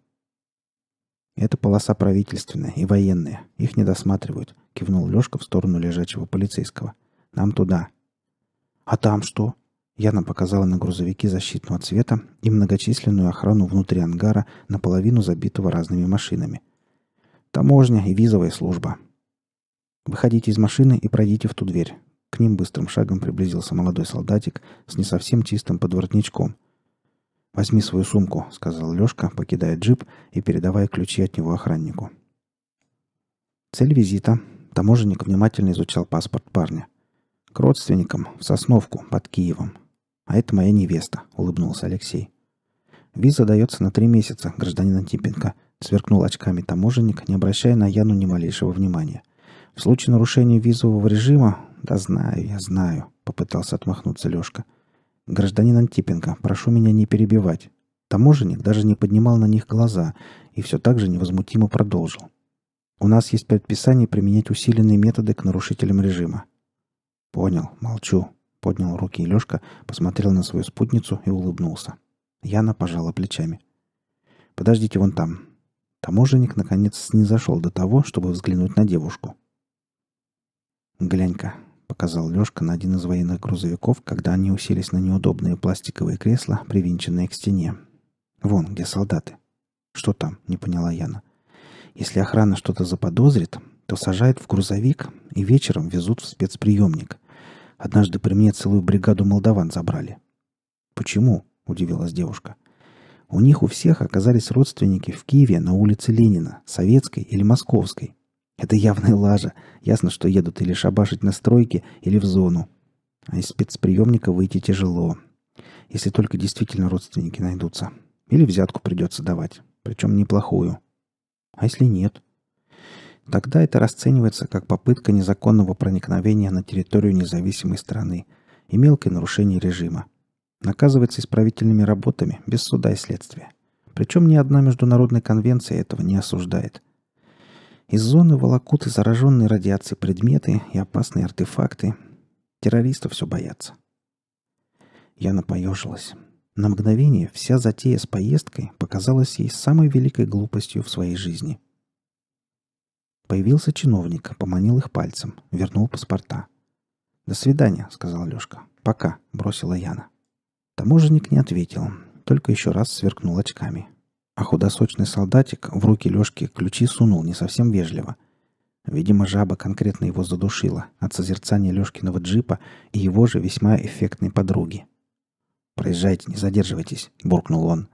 «Это полоса правительственная и военная. Их не досматривают», — кивнул Лешка в сторону лежачего полицейского. «Нам туда». «А там что?» Яна показала на грузовики защитного цвета и многочисленную охрану внутри ангара, наполовину забитого разными машинами. «Таможня и визовая служба», «Выходите из машины и пройдите в ту дверь». К ним быстрым шагом приблизился молодой солдатик с не совсем чистым подворотничком. «Возьми свою сумку», — сказал Лешка, покидая джип и передавая ключи от него охраннику. Цель визита. Таможенник внимательно изучал паспорт парня. «К родственникам, в Сосновку, под Киевом. А это моя невеста», — улыбнулся Алексей. «Виза дается на три месяца, гражданин Антипенко», — сверкнул очками таможенник, не обращая на Яну ни малейшего внимания. В случае нарушения визового режима... Да знаю, я знаю, попытался отмахнуться Лешка. Гражданин Антипенко, прошу меня не перебивать. Таможенник даже не поднимал на них глаза и все так же невозмутимо продолжил. У нас есть предписание применять усиленные методы к нарушителям режима. Понял, молчу, поднял руки Лешка, посмотрел на свою спутницу и улыбнулся. Яна пожала плечами. Подождите вон там. Таможенник наконец снизошел до того, чтобы взглянуть на девушку. «Глянь-ка», — показал Лёшка на один из военных грузовиков, когда они уселись на неудобные пластиковые кресла, привинченные к стене. «Вон, где солдаты». «Что там?» — не поняла Яна. «Если охрана что-то заподозрит, то сажают в грузовик и вечером везут в спецприемник. Однажды при мне целую бригаду молдаван забрали». «Почему?» — удивилась девушка. «У них у всех оказались родственники в Киеве на улице Ленина, Советской или Московской. Это явная лажа. Ясно, что едут или шабашить на стройке, или в зону. А из спецприемника выйти тяжело. Если только действительно родственники найдутся. Или взятку придется давать. Причем неплохую. А если нет? Тогда это расценивается как попытка незаконного проникновения на территорию независимой страны и мелкое нарушение режима. Наказывается исправительными работами без суда и следствия. Причем ни одна международная конвенция этого не осуждает. Из зоны волокуты зараженные радиацией предметы и опасные артефакты. Террористов все боятся. Я напоежилась. На мгновение вся затея с поездкой показалась ей самой великой глупостью в своей жизни. Появился чиновник, поманил их пальцем, вернул паспорта. «До свидания», — сказал Лешка. «Пока», — бросила Яна. Таможенник не ответил, только еще раз сверкнул очками а худосочный солдатик в руки Лёшки ключи сунул не совсем вежливо. Видимо, жаба конкретно его задушила от созерцания Лёшкиного джипа и его же весьма эффектной подруги. «Проезжайте, не задерживайтесь», — буркнул он.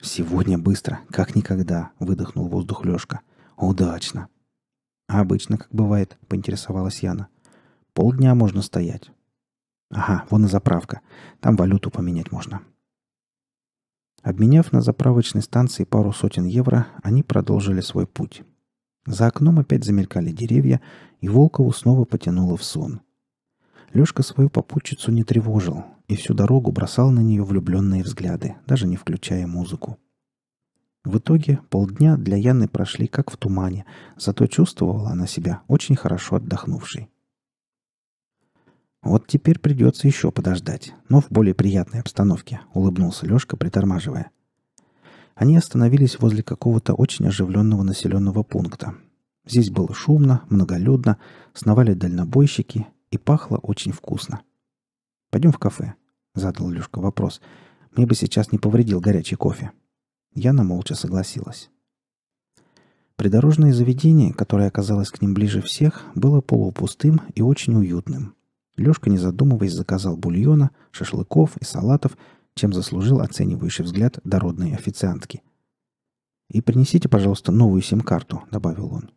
«Сегодня быстро, как никогда», — выдохнул воздух Лёшка. «Удачно». «А обычно, как бывает», — поинтересовалась Яна. «Полдня можно стоять». «Ага, вон и заправка. Там валюту поменять можно. Обменяв на заправочной станции пару сотен евро, они продолжили свой путь. За окном опять замелькали деревья, и Волкову снова потянуло в сон. Лёшка свою попутчицу не тревожил и всю дорогу бросал на неё влюбленные взгляды, даже не включая музыку. В итоге полдня для Яны прошли как в тумане, зато чувствовала она себя очень хорошо отдохнувшей. «Вот теперь придется еще подождать, но в более приятной обстановке», — улыбнулся Лешка, притормаживая. Они остановились возле какого-то очень оживленного населенного пункта. Здесь было шумно, многолюдно, сновали дальнобойщики и пахло очень вкусно. «Пойдем в кафе», — задал Лешка вопрос. «Мне бы сейчас не повредил горячий кофе». Яна молча согласилась. Придорожное заведение, которое оказалось к ним ближе всех, было полупустым и очень уютным — Лёшка, не задумываясь, заказал бульона, шашлыков и салатов, чем заслужил оценивающий взгляд дородной официантки. «И принесите, пожалуйста, новую сим-карту», — добавил он.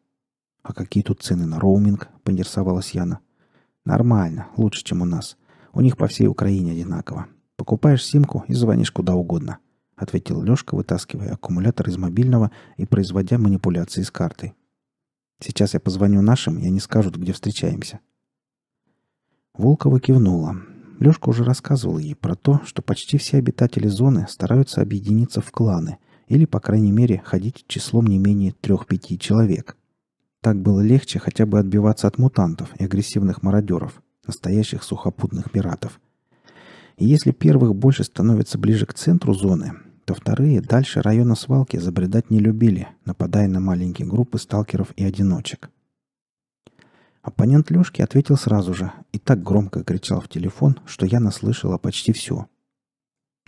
«А какие тут цены на роуминг?» — поинтересовалась Яна. «Нормально, лучше, чем у нас. У них по всей Украине одинаково. Покупаешь симку и звонишь куда угодно», — ответил Лёшка, вытаскивая аккумулятор из мобильного и производя манипуляции с картой. «Сейчас я позвоню нашим, и они скажут, где встречаемся», — Волкова кивнула. Лёшка уже рассказывал ей про то, что почти все обитатели зоны стараются объединиться в кланы или, по крайней мере, ходить числом не менее трех-пяти человек. Так было легче хотя бы отбиваться от мутантов и агрессивных мародеров, настоящих сухопутных пиратов. И если первых больше становится ближе к центру зоны, то вторые дальше района свалки забредать не любили, нападая на маленькие группы сталкеров и одиночек. Оппонент Лёшки ответил сразу же и так громко кричал в телефон, что я наслышала почти все.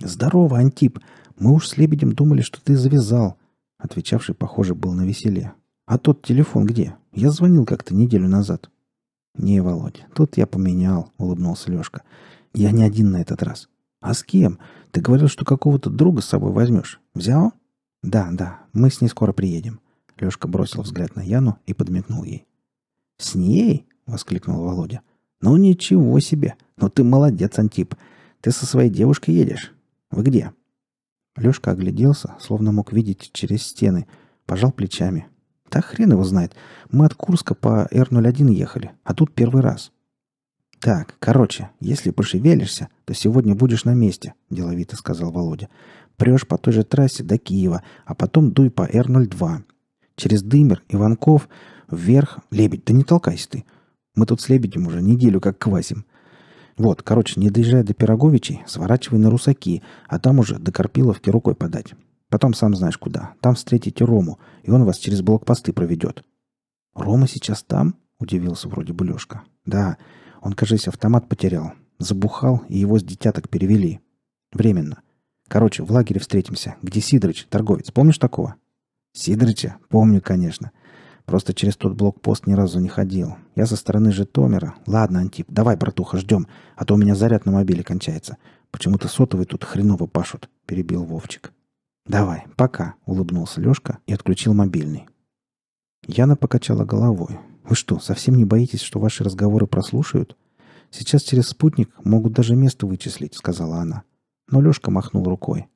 «Здорово, Антип! Мы уж с Лебедем думали, что ты завязал!» Отвечавший, похоже, был на веселе. «А тот телефон где? Я звонил как-то неделю назад». «Не, Володя, тот я поменял», — улыбнулся Лёшка. «Я не один на этот раз». «А с кем? Ты говорил, что какого-то друга с собой возьмешь. Взял?» «Да, да, мы с ней скоро приедем». Лёшка бросил взгляд на Яну и подмигнул ей. «С ней?» — воскликнул Володя. «Ну ничего себе! Ну ты молодец, Антип! Ты со своей девушкой едешь. Вы где?» Лешка огляделся, словно мог видеть через стены, пожал плечами. «Да хрен его знает. Мы от Курска по Р-01 ехали, а тут первый раз». «Так, короче, если пошевелишься, то сегодня будешь на месте», – деловито сказал Володя. «Прешь по той же трассе до Киева, а потом дуй по Р-02. Через Дымер, Иванков, Вверх. Лебедь, да не толкайся ты. Мы тут с лебедем уже неделю как квасим. Вот, короче, не доезжая до Пироговичей, сворачивай на Русаки, а там уже до Карпиловки рукой подать. Потом сам знаешь куда. Там встретите Рому, и он вас через блокпосты проведет». «Рома сейчас там?» — удивился вроде бы Лешка. «Да, он, кажется, автомат потерял. Забухал, и его с детяток перевели. Временно. Короче, в лагере встретимся, где Сидорыч, торговец. Помнишь такого?» «Сидорыча? Помню, конечно. Просто через тот блокпост ни разу не ходил. Я со стороны Житомира. Ладно, Антип, давай, братуха, ждем, а то у меня заряд на мобиле кончается. Почему-то сотовый тут хреново пашут», — перебил Вовчик. «Давай, пока», — улыбнулся Лешка и отключил мобильный. Яна покачала головой. «Вы что, совсем не боитесь, что ваши разговоры прослушают? Сейчас через спутник могут даже место вычислить», — сказала она. Но Лешка махнул рукой.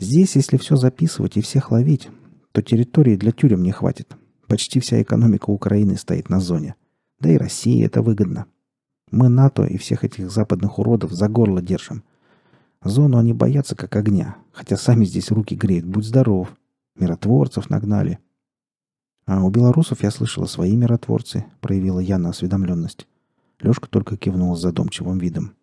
«Здесь, если все записывать и всех ловить, то территории для тюрем не хватит почти вся экономика Украины стоит на зоне. Да и России это выгодно. Мы НАТО и всех этих западных уродов за горло держим. Зону они боятся как огня, хотя сами здесь руки греют, будь здоров. Миротворцев нагнали. А у белорусов я слышала свои миротворцы, проявила я на осведомленность. Лешка только кивнул с задумчивым видом.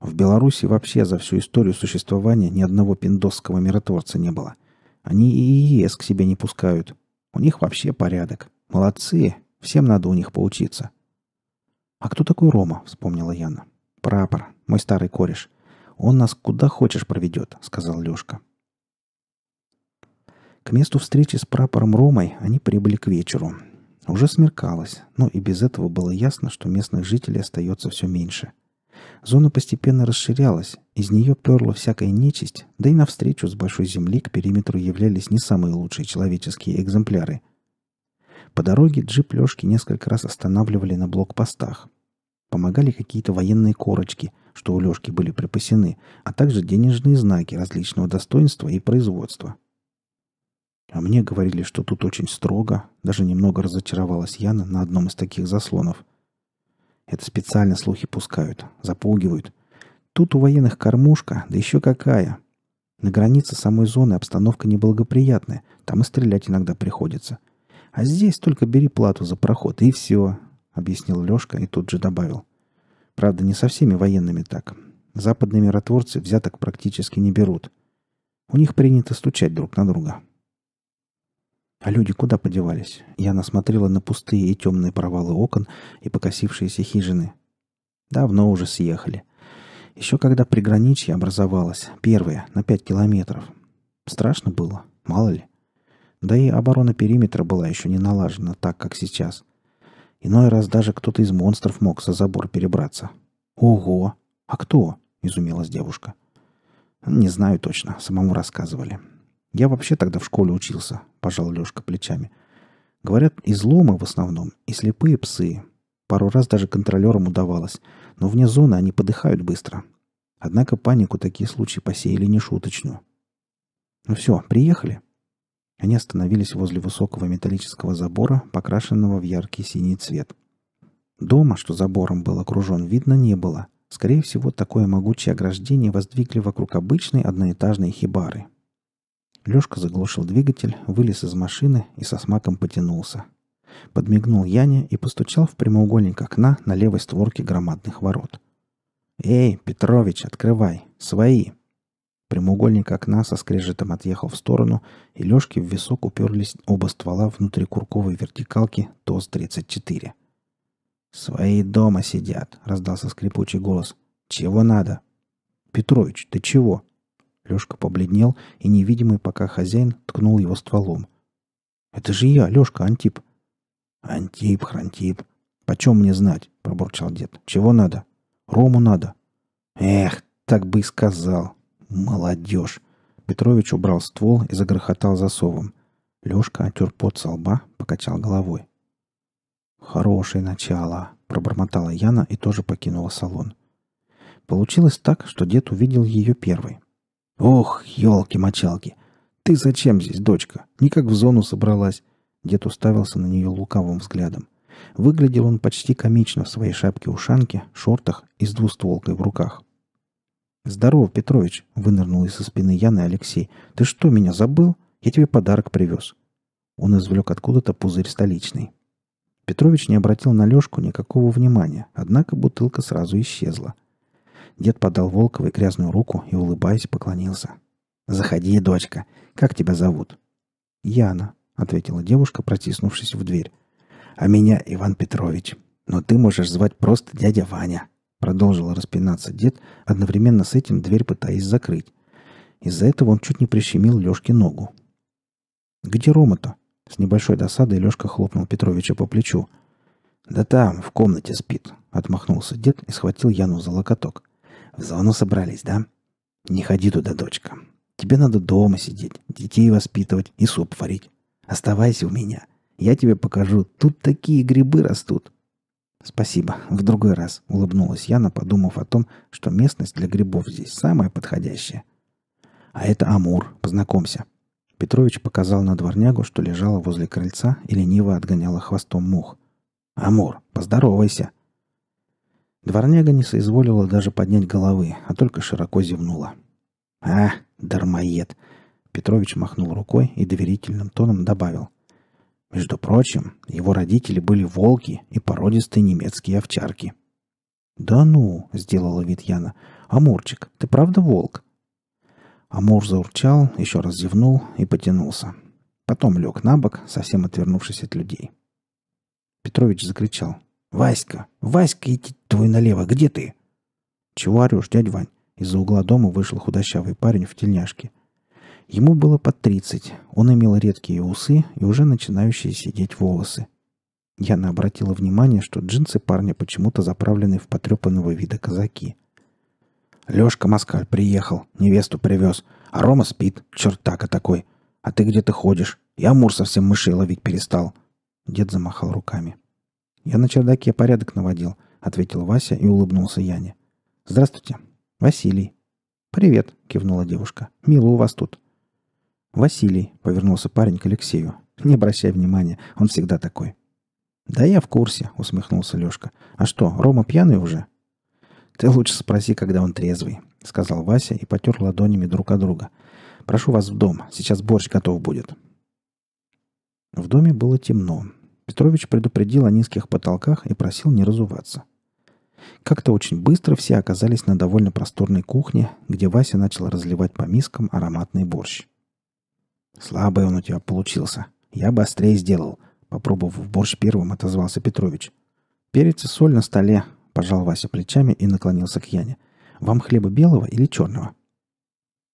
В Беларуси вообще за всю историю существования ни одного пиндосского миротворца не было. Они и ЕС к себе не пускают. У них вообще порядок. Молодцы. Всем надо у них поучиться. «А кто такой Рома?» — вспомнила Яна. «Прапор. Мой старый кореш. Он нас куда хочешь проведет», — сказал Лешка. К месту встречи с прапором Ромой они прибыли к вечеру. Уже смеркалось, но и без этого было ясно, что местных жителей остается все меньше. Зона постепенно расширялась, из нее перла всякая нечисть, да и навстречу с большой земли к периметру являлись не самые лучшие человеческие экземпляры. По дороге джип Лешки несколько раз останавливали на блокпостах. Помогали какие-то военные корочки, что у Лешки были припасены, а также денежные знаки различного достоинства и производства. А мне говорили, что тут очень строго, даже немного разочаровалась Яна на одном из таких заслонов – это специально слухи пускают, запугивают. Тут у военных кормушка, да еще какая. На границе самой зоны обстановка неблагоприятная, там и стрелять иногда приходится. А здесь только бери плату за проход, и все, объяснил Лешка и тут же добавил. Правда, не со всеми военными так. Западные миротворцы взяток практически не берут. У них принято стучать друг на друга. А люди куда подевались? Я насмотрела на пустые и темные провалы окон и покосившиеся хижины. Давно уже съехали. Еще когда приграничье образовалось, первое, на пять километров. Страшно было, мало ли. Да и оборона периметра была еще не налажена так, как сейчас. Иной раз даже кто-то из монстров мог за забор перебраться. «Ого! А кто?» — изумилась девушка. «Не знаю точно, самому рассказывали. Я вообще тогда в школе учился, пожал Лешка плечами. Говорят, изломы в основном и слепые псы. Пару раз даже контролерам удавалось, но вне зоны они подыхают быстро. Однако панику такие случаи посеяли нешуточную. Ну все, приехали. Они остановились возле высокого металлического забора, покрашенного в яркий синий цвет. Дома, что забором был окружён, видно не было. Скорее всего, такое могучее ограждение воздвигли вокруг обычной одноэтажной хибары, Лёшка заглушил двигатель, вылез из машины и со смаком потянулся. Подмигнул Яне и постучал в прямоугольник окна на левой створке громадных ворот. «Эй, Петрович, открывай! Свои!» Прямоугольник окна со скрежетом отъехал в сторону, и Лешке в висок уперлись оба ствола внутри курковой вертикалки ТОС-34. «Свои дома сидят!» — раздался скрипучий голос. «Чего надо?» «Петрович, ты чего?» Лёшка побледнел, и невидимый пока хозяин ткнул его стволом. «Это же я, Лёшка, Антип!» «Антип, Хрантип! Почем мне знать?» — пробурчал дед. «Чего надо?» «Рому надо!» «Эх, так бы и сказал! Молодёжь. Петрович убрал ствол и загрохотал засовом. Лёшка отёр пот со лба, покачал головой. «Хорошее начало!» — пробормотала Яна и тоже покинула салон. Получилось так, что дед увидел её первой. «Ох, елки-мочалки! Ты зачем здесь, дочка? Никак в зону собралась!» Дед уставился на нее лукавым взглядом. Выглядел он почти комично в своей шапке-ушанке, шортах и с двустволкой в руках. «Здорово, Петрович!» — вынырнул из-за спины Яны Алексей. «Ты что, меня забыл? Я тебе подарок привез!» Он извлек откуда-то пузырь столичный. Петрович не обратил на Лешку никакого внимания, однако бутылка сразу исчезла. Дед подал Волковой грязную руку и, улыбаясь, поклонился. «Заходи, дочка. Как тебя зовут?» «Яна», — ответила девушка, протиснувшись в дверь. «А меня Иван Петрович. Но ты можешь звать просто дядя Ваня», — продолжил распинаться дед, одновременно с этим дверь пытаясь закрыть. Из-за этого он чуть не прищемил Лешке ногу. «Где Рома-то?» — с небольшой досадой Лешка хлопнул Петровича по плечу. «Да там, в комнате спит», — отмахнулся дед и схватил Яну за локоток. В зону собрались, да? Не ходи туда, дочка. Тебе надо дома сидеть, детей воспитывать и суп варить. Оставайся у меня. Я тебе покажу. Тут такие грибы растут. Спасибо. В другой раз, улыбнулась Яна, подумав о том, что местность для грибов здесь самая подходящая. А это Амур. Познакомься. Петрович показал на дворнягу, что лежала возле крыльца и лениво отгоняла хвостом мух. «Амур, поздоровайся!» Дворняга не соизволила даже поднять головы, а только широко зевнула. «А, дармоед!» Петрович махнул рукой и доверительным тоном добавил. «Между прочим, его родители были волки и породистые немецкие овчарки». «Да ну!» — сделала вид Яна. «Амурчик, ты правда волк?» Амур заурчал, еще раз зевнул и потянулся. Потом лег на бок, совсем отвернувшись от людей. Петрович закричал. «Васька! Васька, иди твой налево! Где ты?» «Чего орешь, дядь Вань?» Из-за угла дома вышел худощавый парень в тельняшке. Ему было под тридцать. Он имел редкие усы и уже начинающие сидеть волосы. Яна обратила внимание, что джинсы парня почему-то заправлены в потрепанного вида казаки. «Лешка Москаль приехал, невесту привез. А Рома спит, чертака такой. А ты где-то ходишь? Я Мур совсем мышей ловить перестал». Дед замахал руками. «Я на чердаке порядок наводил», — ответил Вася и улыбнулся Яне. «Здравствуйте. Василий». «Привет», — кивнула девушка. «Мило у вас тут». «Василий», — повернулся парень к Алексею. «Не обращай внимания, он всегда такой». «Да я в курсе», — усмехнулся Лешка. «А что, Рома пьяный уже?» «Ты лучше спроси, когда он трезвый», — сказал Вася и потер ладонями друг от друга. «Прошу вас в дом, сейчас борщ готов будет». В доме было темно. Петрович предупредил о низких потолках и просил не разуваться. Как-то очень быстро все оказались на довольно просторной кухне, где Вася начал разливать по мискам ароматный борщ. «Слабый он у тебя получился. Я бы острее сделал», — попробовав борщ первым, отозвался Петрович. «Перец и соль на столе», — пожал Вася плечами и наклонился к Яне. «Вам хлеба белого или черного?»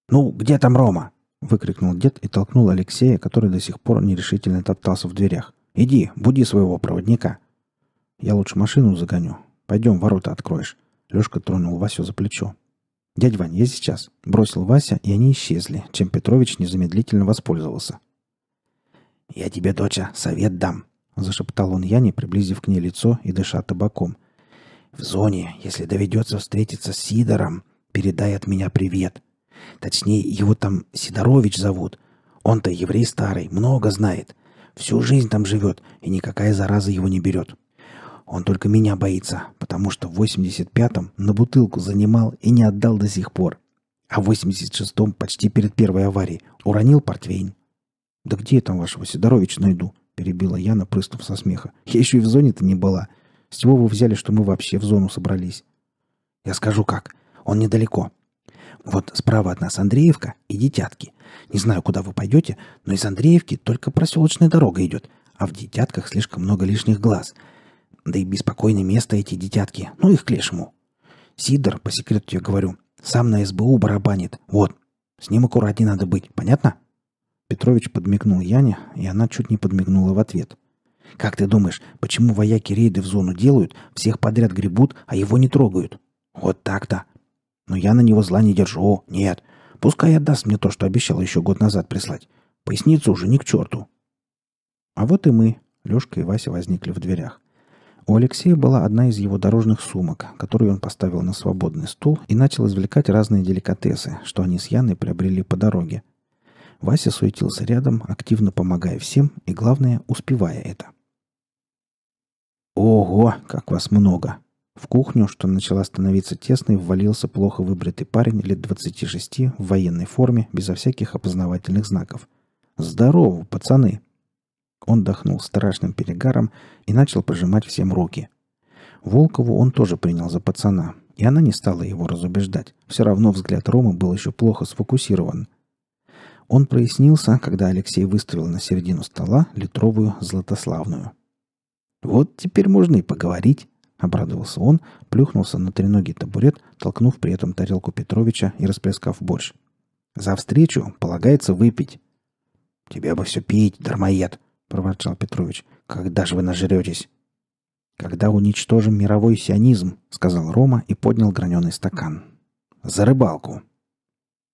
«Ну, где там Рома?» — выкрикнул дед и толкнул Алексея, который до сих пор нерешительно топтался в дверях. Иди, буди своего проводника. Я лучше машину загоню. Пойдем, ворота откроешь. Лешка тронул Васю за плечо. «Дядь Вань, я сейчас!» – бросил Вася, и они исчезли, чем Петрович незамедлительно воспользовался. «Я тебе, доча, совет дам!» – зашептал он Яне, приблизив к ней лицо и дыша табаком. «В зоне, если доведется встретиться с Сидором, передай от меня привет. Точнее, его там Сидорович зовут. Он-то еврей старый, много знает. Всю жизнь там живет, и никакая зараза его не берет. Он только меня боится, потому что в 85-м на бутылку занимал и не отдал до сих пор. А в 86-м, почти перед первой аварией, уронил портвейн. «Да где я там вашего Сидоровича найду?» – перебила Яна, прыснув со смеха. «Я еще и в зоне-то не была. С чего вы взяли, что мы вообще в зону собрались?» «Я скажу как. Он недалеко. Вот справа от нас Андреевка и Детятки. Не знаю, куда вы пойдете, но из Андреевки только проселочная дорога идет, а в Детятках слишком много лишних глаз. Да и беспокойное место эти Детятки, ну их к лешему. Сидор, по секрету тебе говорю, сам на СБУ барабанит. Вот, с ним аккуратнее надо быть, понятно?» Петрович подмигнул Яне, и она чуть не подмигнула в ответ. «Как ты думаешь, почему вояки рейды в зону делают, всех подряд гребут, а его не трогают?» «Вот так-то. Но я на него зла не держу. Нет. Пускай отдаст мне то, что обещал еще год назад прислать. Поясницу уже не к черту. А вот и мы. Лешка и Вася возникли в дверях. У Алексея была одна из его дорожных сумок, которую он поставил на свободный стул и начал извлекать разные деликатесы, что они с Яной приобрели по дороге. Вася суетился рядом, активно помогая всем и, главное, успевая это. «Ого, как вас много!» В кухню, что начала становиться тесной, ввалился плохо выбритый парень лет 26 в военной форме, безо всяких опознавательных знаков. «Здорово, пацаны!» Он дохнул страшным перегаром и начал пожимать всем руки. Волкову он тоже принял за пацана, и она не стала его разубеждать. Все равно взгляд Ромы был еще плохо сфокусирован. Он прояснился, когда Алексей выставил на середину стола литровую златославную. «Вот теперь можно и поговорить», Обрадовался он, плюхнулся на треногий табурет, толкнув при этом тарелку Петровича и расплескав борщ. «За встречу полагается выпить». «Тебе бы все пить, дармоед!» — проворчал Петрович. «Когда же вы нажретесь?» «Когда уничтожим мировой сионизм», — сказал Рома и поднял граненый стакан. «За рыбалку!»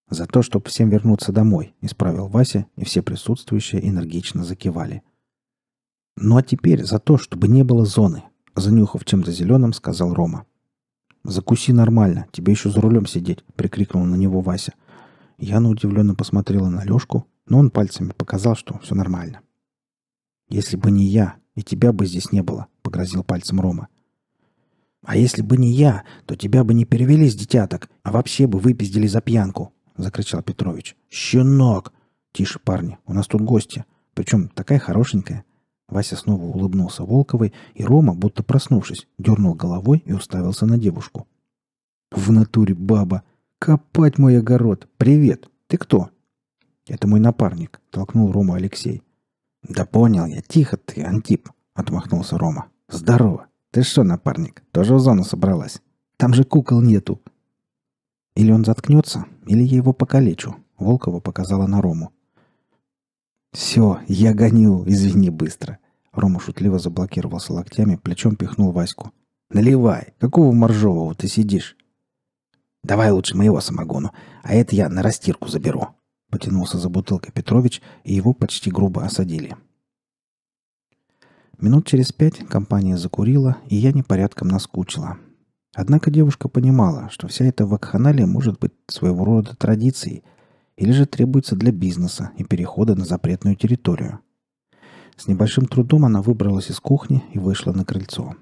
«За то, чтобы всем вернуться домой», — исправил Вася, и все присутствующие энергично закивали. «Ну а теперь за то, чтобы не было зоны», занюхав чем-то зеленым, сказал Рома. «Закуси нормально, тебе еще за рулем сидеть», — прикрикнул на него Вася. Яна удивленно посмотрела на Лешку, но он пальцами показал, что все нормально. «Если бы не я, и тебя бы здесь не было», — погрозил пальцем Рома. «А если бы не я, то тебя бы не перевели с детяток, а вообще бы выпиздили за пьянку», — закричал Петрович. «Щенок!» «Тише, парни, у нас тут гости. Причем такая хорошенькая. Вася снова улыбнулся Волковой, и Рома, будто проснувшись, дернул головой и уставился на девушку. «В натуре баба! Копать мой огород! Привет! Ты кто?» «Это мой напарник», — толкнул Рома Алексей. «Да понял я, тихо ты, Антип», — отмахнулся Рома. «Здорово! Ты что, напарник, тоже в зону собралась? Там же кукол нету!» «Или он заткнется, или я его покалечу», — Волкова показала на Рому. «Все, я гоню, извини быстро. Рома шутливо заблокировался локтями, плечом пихнул Ваську. «Наливай! Какого моржового ты сидишь?» «Давай лучше моего самогону, а это я на растирку заберу», — потянулся за бутылкой Петрович, и его почти грубо осадили. Минут через пять компания закурила, и я непорядком наскучила. Однако девушка понимала, что вся эта вакханалия может быть своего рода традицией, или же требуется для бизнеса и перехода на запретную территорию — с небольшим трудом она выбралась из кухни и вышла на крыльцо.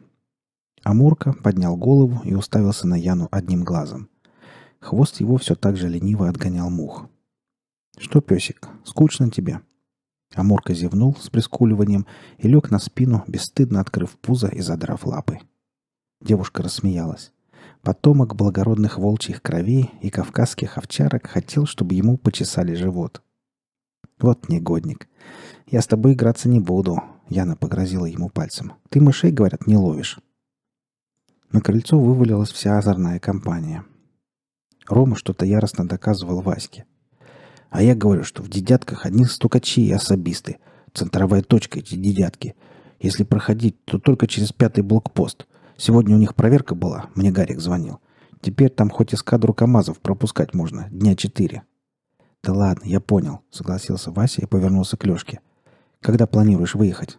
Амурка поднял голову и уставился на Яну одним глазом. Хвост его все так же лениво отгонял мух. «Что, песик, скучно тебе?» Амурка зевнул с прискуливанием и лег на спину, бесстыдно открыв пузо и задрав лапы. Девушка рассмеялась. Потомок благородных волчьих кровей и кавказских овчарок хотел, чтобы ему почесали живот. Вот негодник. «Я с тобой играться не буду», — Яна погрозила ему пальцем. «Ты мышей, говорят, не ловишь». На крыльцо вывалилась вся озорная компания. Рома что-то яростно доказывал Ваське. «А я говорю, что в дедятках одни стукачи и особисты. Центровая точка эти дедятки. Если проходить, то только через пятый блокпост. Сегодня у них проверка была, мне Гарик звонил. Теперь там хоть эскадру КАМАЗов пропускать можно, дня четыре». «Да ладно, я понял», — согласился Вася и повернулся к Лешке. — когда планируешь выехать?»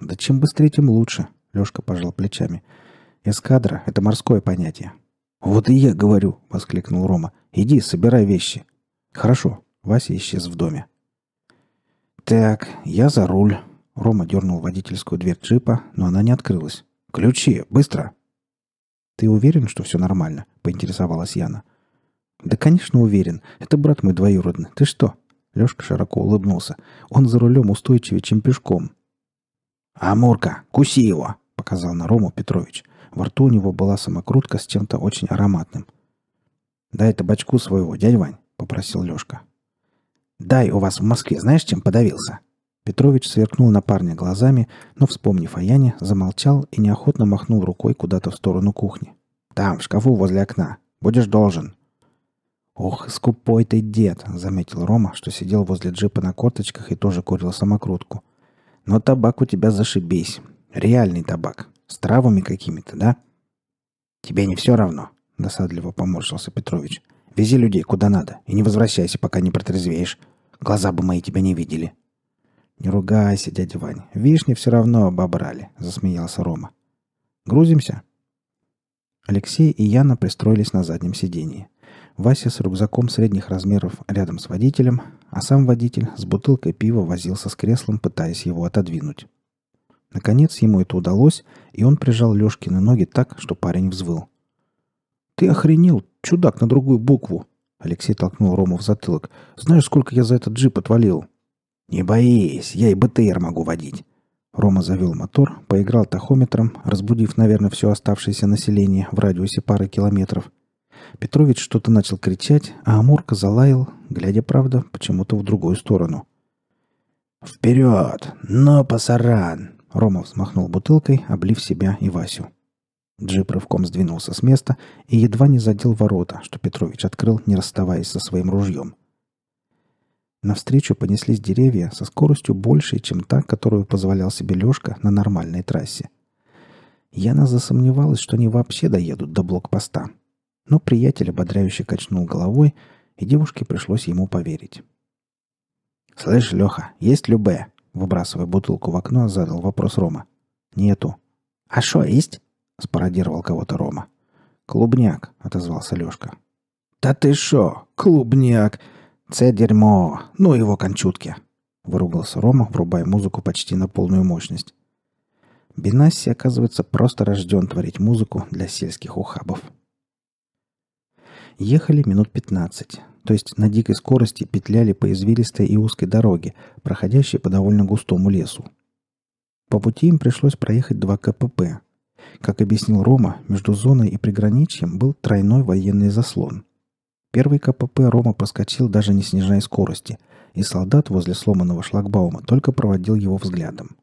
«Да чем быстрее, тем лучше», — Лёшка пожал плечами. «Эскадра — это морское понятие». «Вот и я говорю», — воскликнул Рома. «Иди, собирай вещи». «Хорошо». Вася исчез в доме. «Так, я за руль». Рома дернул водительскую дверь джипа, но она не открылась. «Ключи! Быстро!» «Ты уверен, что все нормально?» — поинтересовалась Яна. «Да, конечно, уверен. Это брат мой двоюродный. Ты что?» Лешка широко улыбнулся. «Он за рулем устойчивее, чем пешком». «Амурка, куси его!» — показал на Рому Петрович. Во рту у него была самокрутка с чем-то очень ароматным. «Дай табачку своего, дядь Вань», — попросил Лешка. «Дай, у вас в Москве знаешь, чем подавился?» Петрович сверкнул на парня глазами, но, вспомнив о Яне, замолчал и неохотно махнул рукой куда-то в сторону кухни. «Там, в шкафу возле окна. Будешь должен». «Ох, и скупой ты дед!» — заметил Рома, что сидел возле джипа на корточках и тоже курил самокрутку. «Но табак у тебя зашибись. Реальный табак. С травами какими-то, да?» «Тебе не все равно?» — досадливо поморщился Петрович. «Вези людей куда надо и не возвращайся, пока не протрезвеешь. Глаза бы мои тебя не видели». «Не ругайся, дядя Вань. Вишни все равно обобрали», — засмеялся Рома. «Грузимся?» Алексей и Яна пристроились на заднем сидении. Вася с рюкзаком средних размеров рядом с водителем, а сам водитель с бутылкой пива возился с креслом, пытаясь его отодвинуть. Наконец ему это удалось, и он прижал Лешкины ноги так, что парень взвыл. «Ты охренел, чудак, на другую букву!» Алексей толкнул Рому в затылок. «Знаешь, сколько я за этот джип отвалил?» «Не боись, я и БТР могу водить!» Рома завел мотор, поиграл тахометром, разбудив, наверное, все оставшееся население в радиусе пары километров. Петрович что-то начал кричать, а Амурка залаял, глядя, правда, почему-то в другую сторону. «Вперед! Но, ну, пасаран!» Рома взмахнул бутылкой, облив себя и Васю. Джип рывком сдвинулся с места и едва не задел ворота, что Петрович открыл, не расставаясь со своим ружьем. Навстречу понеслись деревья со скоростью большей, чем та, которую позволял себе Лешка на нормальной трассе. Яна засомневалась, что они вообще доедут до блокпоста но приятель ободряюще качнул головой, и девушке пришлось ему поверить. «Слышь, Леха, есть Любе?» Выбрасывая бутылку в окно, задал вопрос Рома. «Нету». «А что есть?» — спародировал кого-то Рома. «Клубняк», — отозвался Лешка. «Да ты шо, клубняк! Це дерьмо! Ну его кончутки!» выругался Рома, врубая музыку почти на полную мощность. Бенасси, оказывается, просто рожден творить музыку для сельских ухабов. Ехали минут 15, то есть на дикой скорости петляли по извилистой и узкой дороге, проходящей по довольно густому лесу. По пути им пришлось проехать два КПП. Как объяснил Рома, между зоной и приграничьем был тройной военный заслон. Первый КПП Рома проскочил, даже не снижая скорости, и солдат возле сломанного шлагбаума только проводил его взглядом.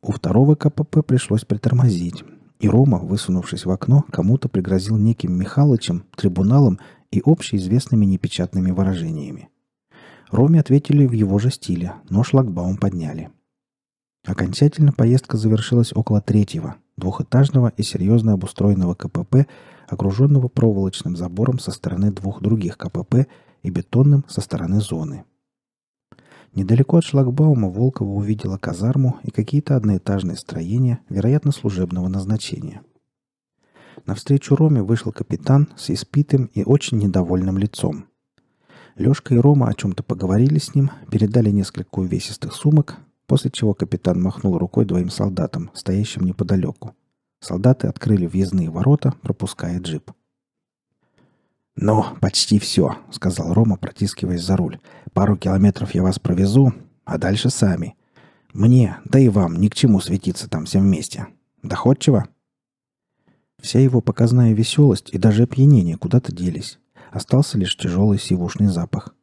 У второго КПП пришлось притормозить, и Рома, высунувшись в окно, кому-то пригрозил неким Михалычем, трибуналом и общеизвестными непечатными выражениями. Роме ответили в его же стиле, но шлагбаум подняли. Окончательно поездка завершилась около третьего, двухэтажного и серьезно обустроенного КПП, окруженного проволочным забором со стороны двух других КПП и бетонным со стороны зоны – Недалеко от шлагбаума Волкова увидела казарму и какие-то одноэтажные строения, вероятно, служебного назначения. Навстречу Роме вышел капитан с испитым и очень недовольным лицом. Лёшка и Рома о чем-то поговорили с ним, передали несколько увесистых сумок, после чего капитан махнул рукой двоим солдатам, стоящим неподалеку. Солдаты открыли въездные ворота, пропуская джип – «Ну, почти все», — сказал Рома, протискиваясь за руль. «Пару километров я вас провезу, а дальше сами. Мне, да и вам, ни к чему светиться там всем вместе. Доходчиво?» Вся его показная веселость и даже опьянение куда-то делись. Остался лишь тяжелый сивушный запах.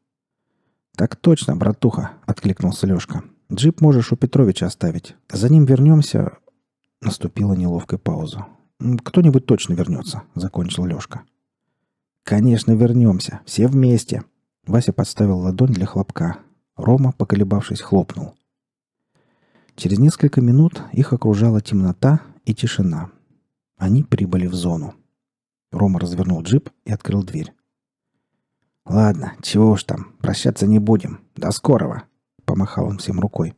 «Так точно, братуха!» — откликнулся Лешка. «Джип можешь у Петровича оставить. За ним вернемся...» Наступила неловкая пауза. «Кто-нибудь точно вернется», — закончил Лешка. «Конечно, вернемся. Все вместе». Вася подставил ладонь для хлопка. Рома, поколебавшись, хлопнул. Через несколько минут их окружала темнота и тишина. Они прибыли в зону. Рома развернул джип и открыл дверь. «Ладно, чего уж там, прощаться не будем. До скорого!» — помахал он всем рукой.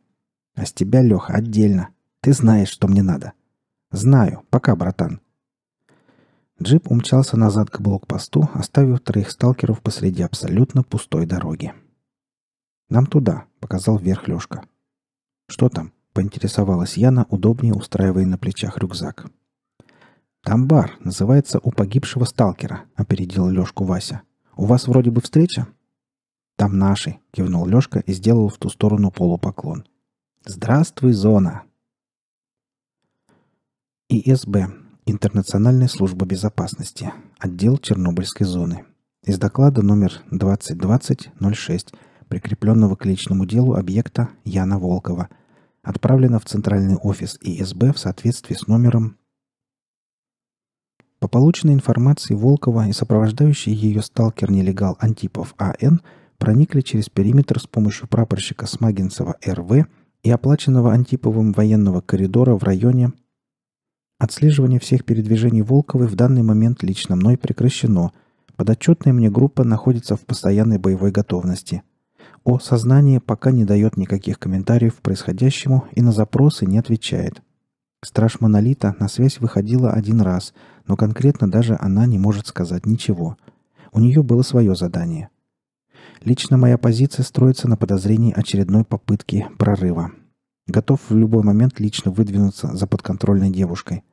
«А с тебя, Леха, отдельно. Ты знаешь, что мне надо». «Знаю. Пока, братан», Джип умчался назад к блокпосту, оставив троих сталкеров посреди абсолютно пустой дороги. «Нам туда», — показал вверх Лёшка. «Что там?» — поинтересовалась Яна, удобнее устраивая на плечах рюкзак. «Там бар, называется «У погибшего сталкера», — опередил Лёшку Вася. «У вас вроде бы встреча?» «Там наши», — кивнул Лёшка и сделал в ту сторону полупоклон. «Здравствуй, зона!» ИСБ Интернациональная служба безопасности, отдел Чернобыльской зоны. Из доклада номер 2020-06, прикрепленного к личному делу объекта Яна Волкова, отправлено в Центральный офис ИСБ в соответствии с номером по полученной информации Волкова и сопровождающий ее сталкер-нелегал Антипов А.Н. проникли через периметр с помощью прапорщика Смагинцева Р.В. и оплаченного Антиповым военного коридора в районе Отслеживание всех передвижений Волковой в данный момент лично мной прекращено. Подотчетная мне группа находится в постоянной боевой готовности. О сознании пока не дает никаких комментариев происходящему и на запросы не отвечает. Страж Монолита на связь выходила один раз, но конкретно даже она не может сказать ничего. У нее было свое задание. Лично моя позиция строится на подозрении очередной попытки прорыва. Готов в любой момент лично выдвинуться за подконтрольной девушкой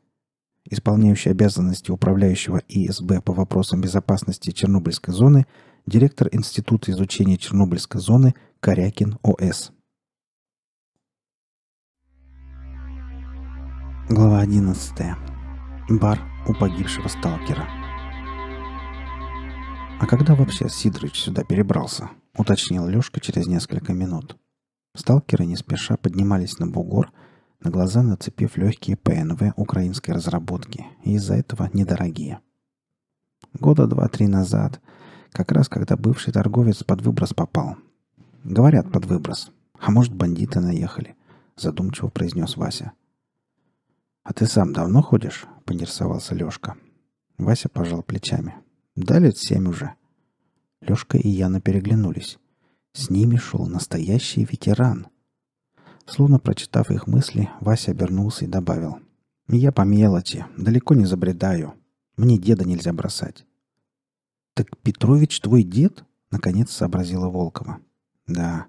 исполняющий обязанности управляющего ИСБ по вопросам безопасности Чернобыльской зоны, директор Института изучения Чернобыльской зоны Корякин ОС. Глава 11. Бар у погибшего сталкера. «А когда вообще Сидорович сюда перебрался?» — уточнил Лёшка через несколько минут. Сталкеры не спеша поднимались на бугор — на глаза нацепив легкие ПНВ украинской разработки, и из-за этого недорогие. Года два-три назад, как раз когда бывший торговец под выброс попал. Говорят, под выброс. А может, бандиты наехали, задумчиво произнес Вася. «А ты сам давно ходишь?» — поинтересовался Лёшка. Вася пожал плечами. «Да лет семь уже». Лёшка и Яна переглянулись. С ними шел настоящий ветеран — Словно прочитав их мысли, Вася обернулся и добавил. «Я по мелочи, далеко не забредаю. Мне деда нельзя бросать». «Так Петрович твой дед?» — наконец сообразила Волкова. «Да.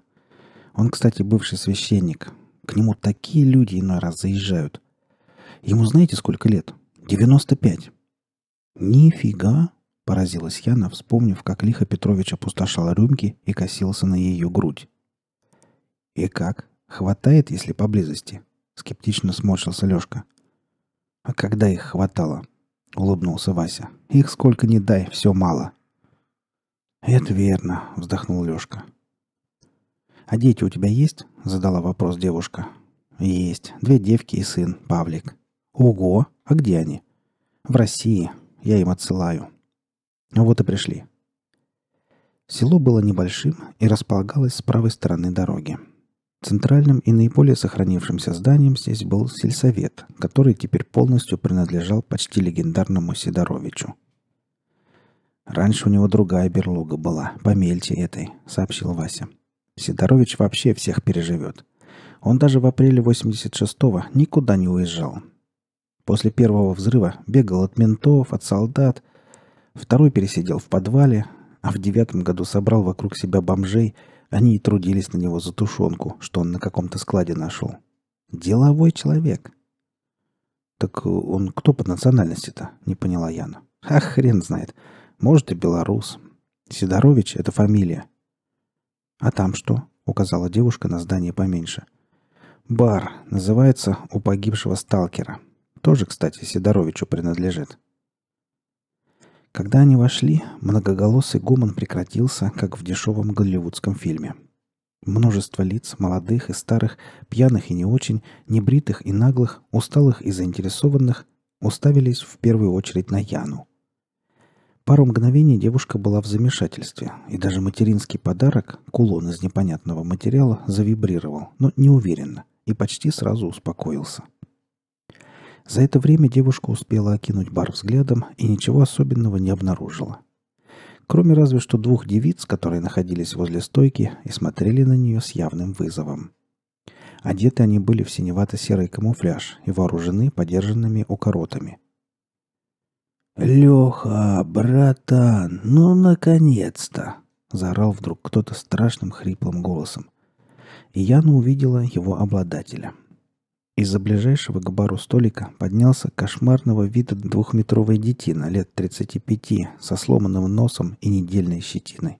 Он, кстати, бывший священник. К нему такие люди иной раз заезжают. Ему знаете, сколько лет? 95. «Нифига!» — поразилась Яна, вспомнив, как лихо Петрович опустошал рюмки и косился на ее грудь. «И как?» Хватает, если поблизости?» — скептично сморщился Лешка. «А когда их хватало?» — улыбнулся Вася. «Их сколько ни дай, все мало». «Это верно», — вздохнул Лёшка. «А дети у тебя есть?» — задала вопрос девушка. «Есть. Две девки и сын, Павлик». «Ого! А где они?» «В России. Я им отсылаю». вот и пришли. Село было небольшим и располагалось с правой стороны дороги. Центральным и наиболее сохранившимся зданием здесь был сельсовет, который теперь полностью принадлежал почти легендарному Сидоровичу. «Раньше у него другая берлога была, помельче этой», — сообщил Вася. «Сидорович вообще всех переживет. Он даже в апреле 86-го никуда не уезжал. После первого взрыва бегал от ментов, от солдат. Второй пересидел в подвале, а в девятом году собрал вокруг себя бомжей — они и трудились на него за тушенку, что он на каком-то складе нашел. Деловой человек. Так э, он кто по национальности-то? Не поняла Яна. Ах, хрен знает. Может, и белорус. Сидорович — это фамилия. А там что? Указала девушка на здание поменьше. Бар. Называется «У погибшего сталкера». Тоже, кстати, Сидоровичу принадлежит. Когда они вошли, многоголосый гуман прекратился, как в дешевом голливудском фильме. Множество лиц, молодых и старых, пьяных и не очень, небритых и наглых, усталых и заинтересованных, уставились в первую очередь на Яну. Пару мгновений девушка была в замешательстве, и даже материнский подарок, кулон из непонятного материала, завибрировал, но неуверенно, и почти сразу успокоился – за это время девушка успела окинуть бар взглядом и ничего особенного не обнаружила. Кроме разве что двух девиц, которые находились возле стойки и смотрели на нее с явным вызовом. Одеты они были в синевато-серый камуфляж и вооружены подержанными укоротами. «Леха, братан, ну наконец-то!» — заорал вдруг кто-то страшным хриплым голосом. И Яна увидела его обладателя — из-за ближайшего к бару столика поднялся кошмарного вида двухметровый на лет 35 со сломанным носом и недельной щетиной.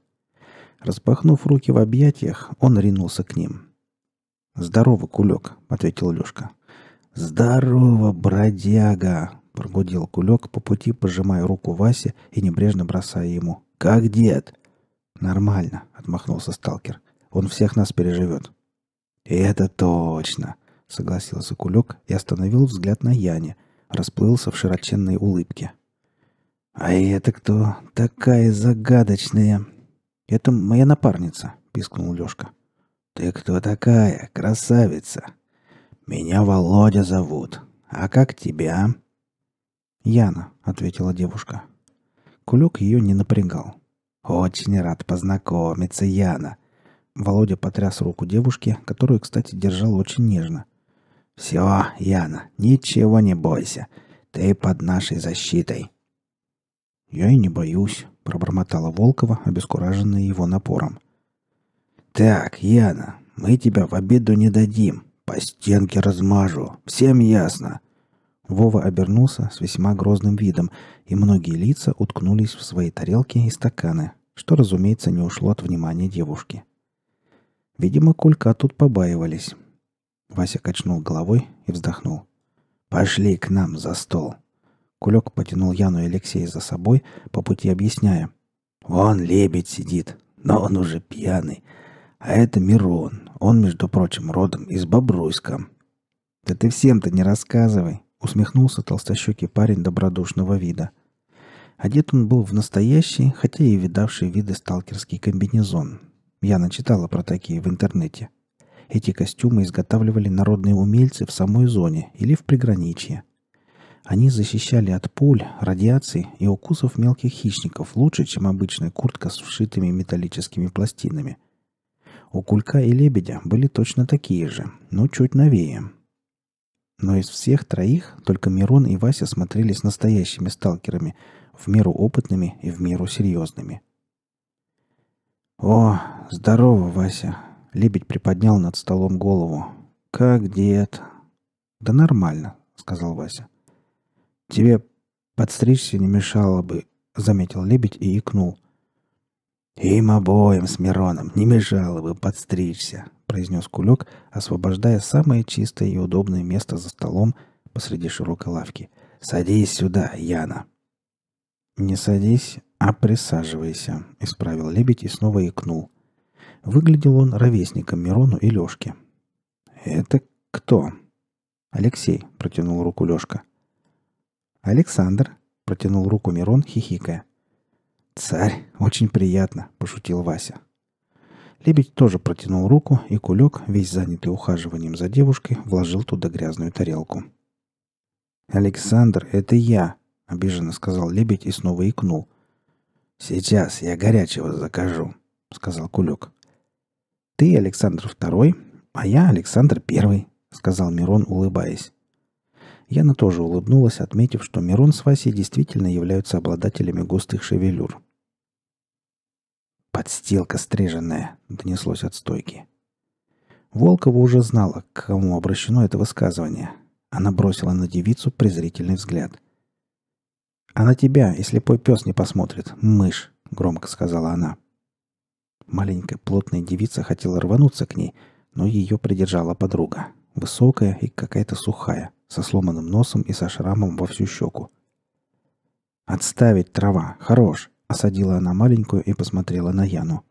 Распахнув руки в объятиях, он ринулся к ним. «Здорово, кулек», — ответил Лешка. «Здорово, бродяга!» — прогудел кулек по пути, пожимая руку Васе и небрежно бросая ему. «Как дед?» «Нормально», — отмахнулся сталкер. «Он всех нас переживет». «Это точно!» — согласился Кулек и остановил взгляд на Яне, расплылся в широченной улыбке. «А это кто? Такая загадочная!» «Это моя напарница», — пискнул Лешка. «Ты кто такая, красавица?» «Меня Володя зовут. А как тебя?» «Яна», — ответила девушка. Кулек ее не напрягал. «Очень рад познакомиться, Яна!» Володя потряс руку девушки, которую, кстати, держал очень нежно — «Все, Яна, ничего не бойся. Ты под нашей защитой». «Я и не боюсь», — пробормотала Волкова, обескураженная его напором. «Так, Яна, мы тебя в обиду не дадим. По стенке размажу. Всем ясно». Вова обернулся с весьма грозным видом, и многие лица уткнулись в свои тарелки и стаканы, что, разумеется, не ушло от внимания девушки. Видимо, кулька тут побаивались. Вася качнул головой и вздохнул. «Пошли к нам за стол!» Кулек потянул Яну и Алексея за собой, по пути объясняя. «Вон лебедь сидит, но он уже пьяный. А это Мирон. Он, между прочим, родом из Бобруйска». «Да ты всем-то не рассказывай!» — усмехнулся толстощекий парень добродушного вида. Одет он был в настоящий, хотя и видавший виды сталкерский комбинезон. Я начитала про такие в интернете. Эти костюмы изготавливали народные умельцы в самой зоне или в приграничье. Они защищали от пуль, радиации и укусов мелких хищников лучше, чем обычная куртка с вшитыми металлическими пластинами. У кулька и лебедя были точно такие же, но чуть новее. Но из всех троих только Мирон и Вася смотрелись настоящими сталкерами, в меру опытными и в меру серьезными. «О, здорово, Вася!» Лебедь приподнял над столом голову. «Как дед?» «Да нормально», — сказал Вася. «Тебе подстричься не мешало бы», — заметил лебедь и икнул. «Им обоим с Мироном не мешало бы подстричься», — произнес Кулек, освобождая самое чистое и удобное место за столом посреди широкой лавки. «Садись сюда, Яна». «Не садись, а присаживайся», — исправил лебедь и снова икнул. Выглядел он ровесником Мирону и Лешке. «Это кто?» «Алексей», — протянул руку Лёшка. «Александр», — протянул руку Мирон, хихикая. «Царь, очень приятно», — пошутил Вася. Лебедь тоже протянул руку, и кулек, весь занятый ухаживанием за девушкой, вложил туда грязную тарелку. «Александр, это я!» — обиженно сказал лебедь и снова икнул. «Сейчас я горячего закажу», — сказал кулек. «Ты Александр II, а я Александр I», — сказал Мирон, улыбаясь. Яна тоже улыбнулась, отметив, что Мирон с Васей действительно являются обладателями густых шевелюр. «Подстилка стриженная», — донеслось от стойки. Волкова уже знала, к кому обращено это высказывание. Она бросила на девицу презрительный взгляд. «А на тебя, если пой пес не посмотрит, мышь», — громко сказала она. — Маленькая плотная девица хотела рвануться к ней, но ее придержала подруга. Высокая и какая-то сухая, со сломанным носом и со шрамом во всю щеку. «Отставить, трава! Хорош!» — осадила она маленькую и посмотрела на Яну.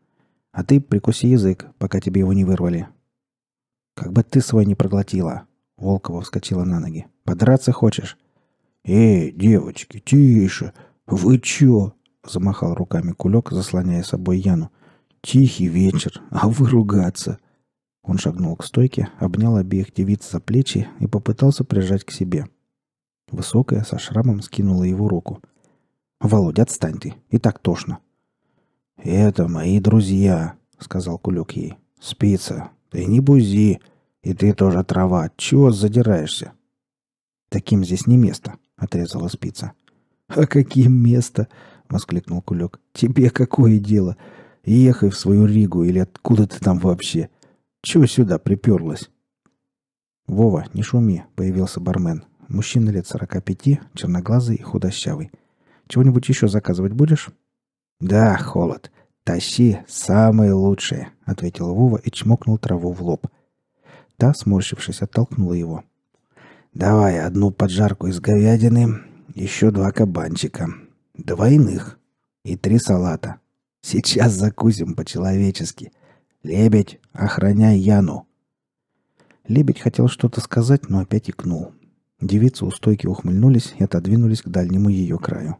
«А ты прикуси язык, пока тебе его не вырвали». «Как бы ты свой не проглотила!» — Волкова вскочила на ноги. «Подраться хочешь?» «Эй, девочки, тише! Вы чё?» — замахал руками кулек, заслоняя собой Яну. Тихий вечер, а вы ругаться!» Он шагнул к стойке, обнял обеих девиц за плечи и попытался прижать к себе. Высокая со шрамом скинула его руку. «Володя, отстань ты, и так тошно». «Это мои друзья», — сказал Кулек ей. «Спица, ты не бузи, и ты тоже трава, чего задираешься?» «Таким здесь не место», — отрезала спица. «А каким место?» — воскликнул Кулек. «Тебе какое дело? И ехай в свою Ригу или откуда ты там вообще. Чего сюда приперлась?» «Вова, не шуми», — появился бармен. Мужчина лет сорока пяти, черноглазый и худощавый. «Чего-нибудь еще заказывать будешь?» «Да, холод. Тащи самые лучшие», — ответил Вова и чмокнул траву в лоб. Та, сморщившись, оттолкнула его. «Давай одну поджарку из говядины, еще два кабанчика, двойных и три салата. Сейчас закусим по-человечески. Лебедь, охраняй Яну!» Лебедь хотел что-то сказать, но опять икнул. Девицы у стойки ухмыльнулись и отодвинулись к дальнему ее краю.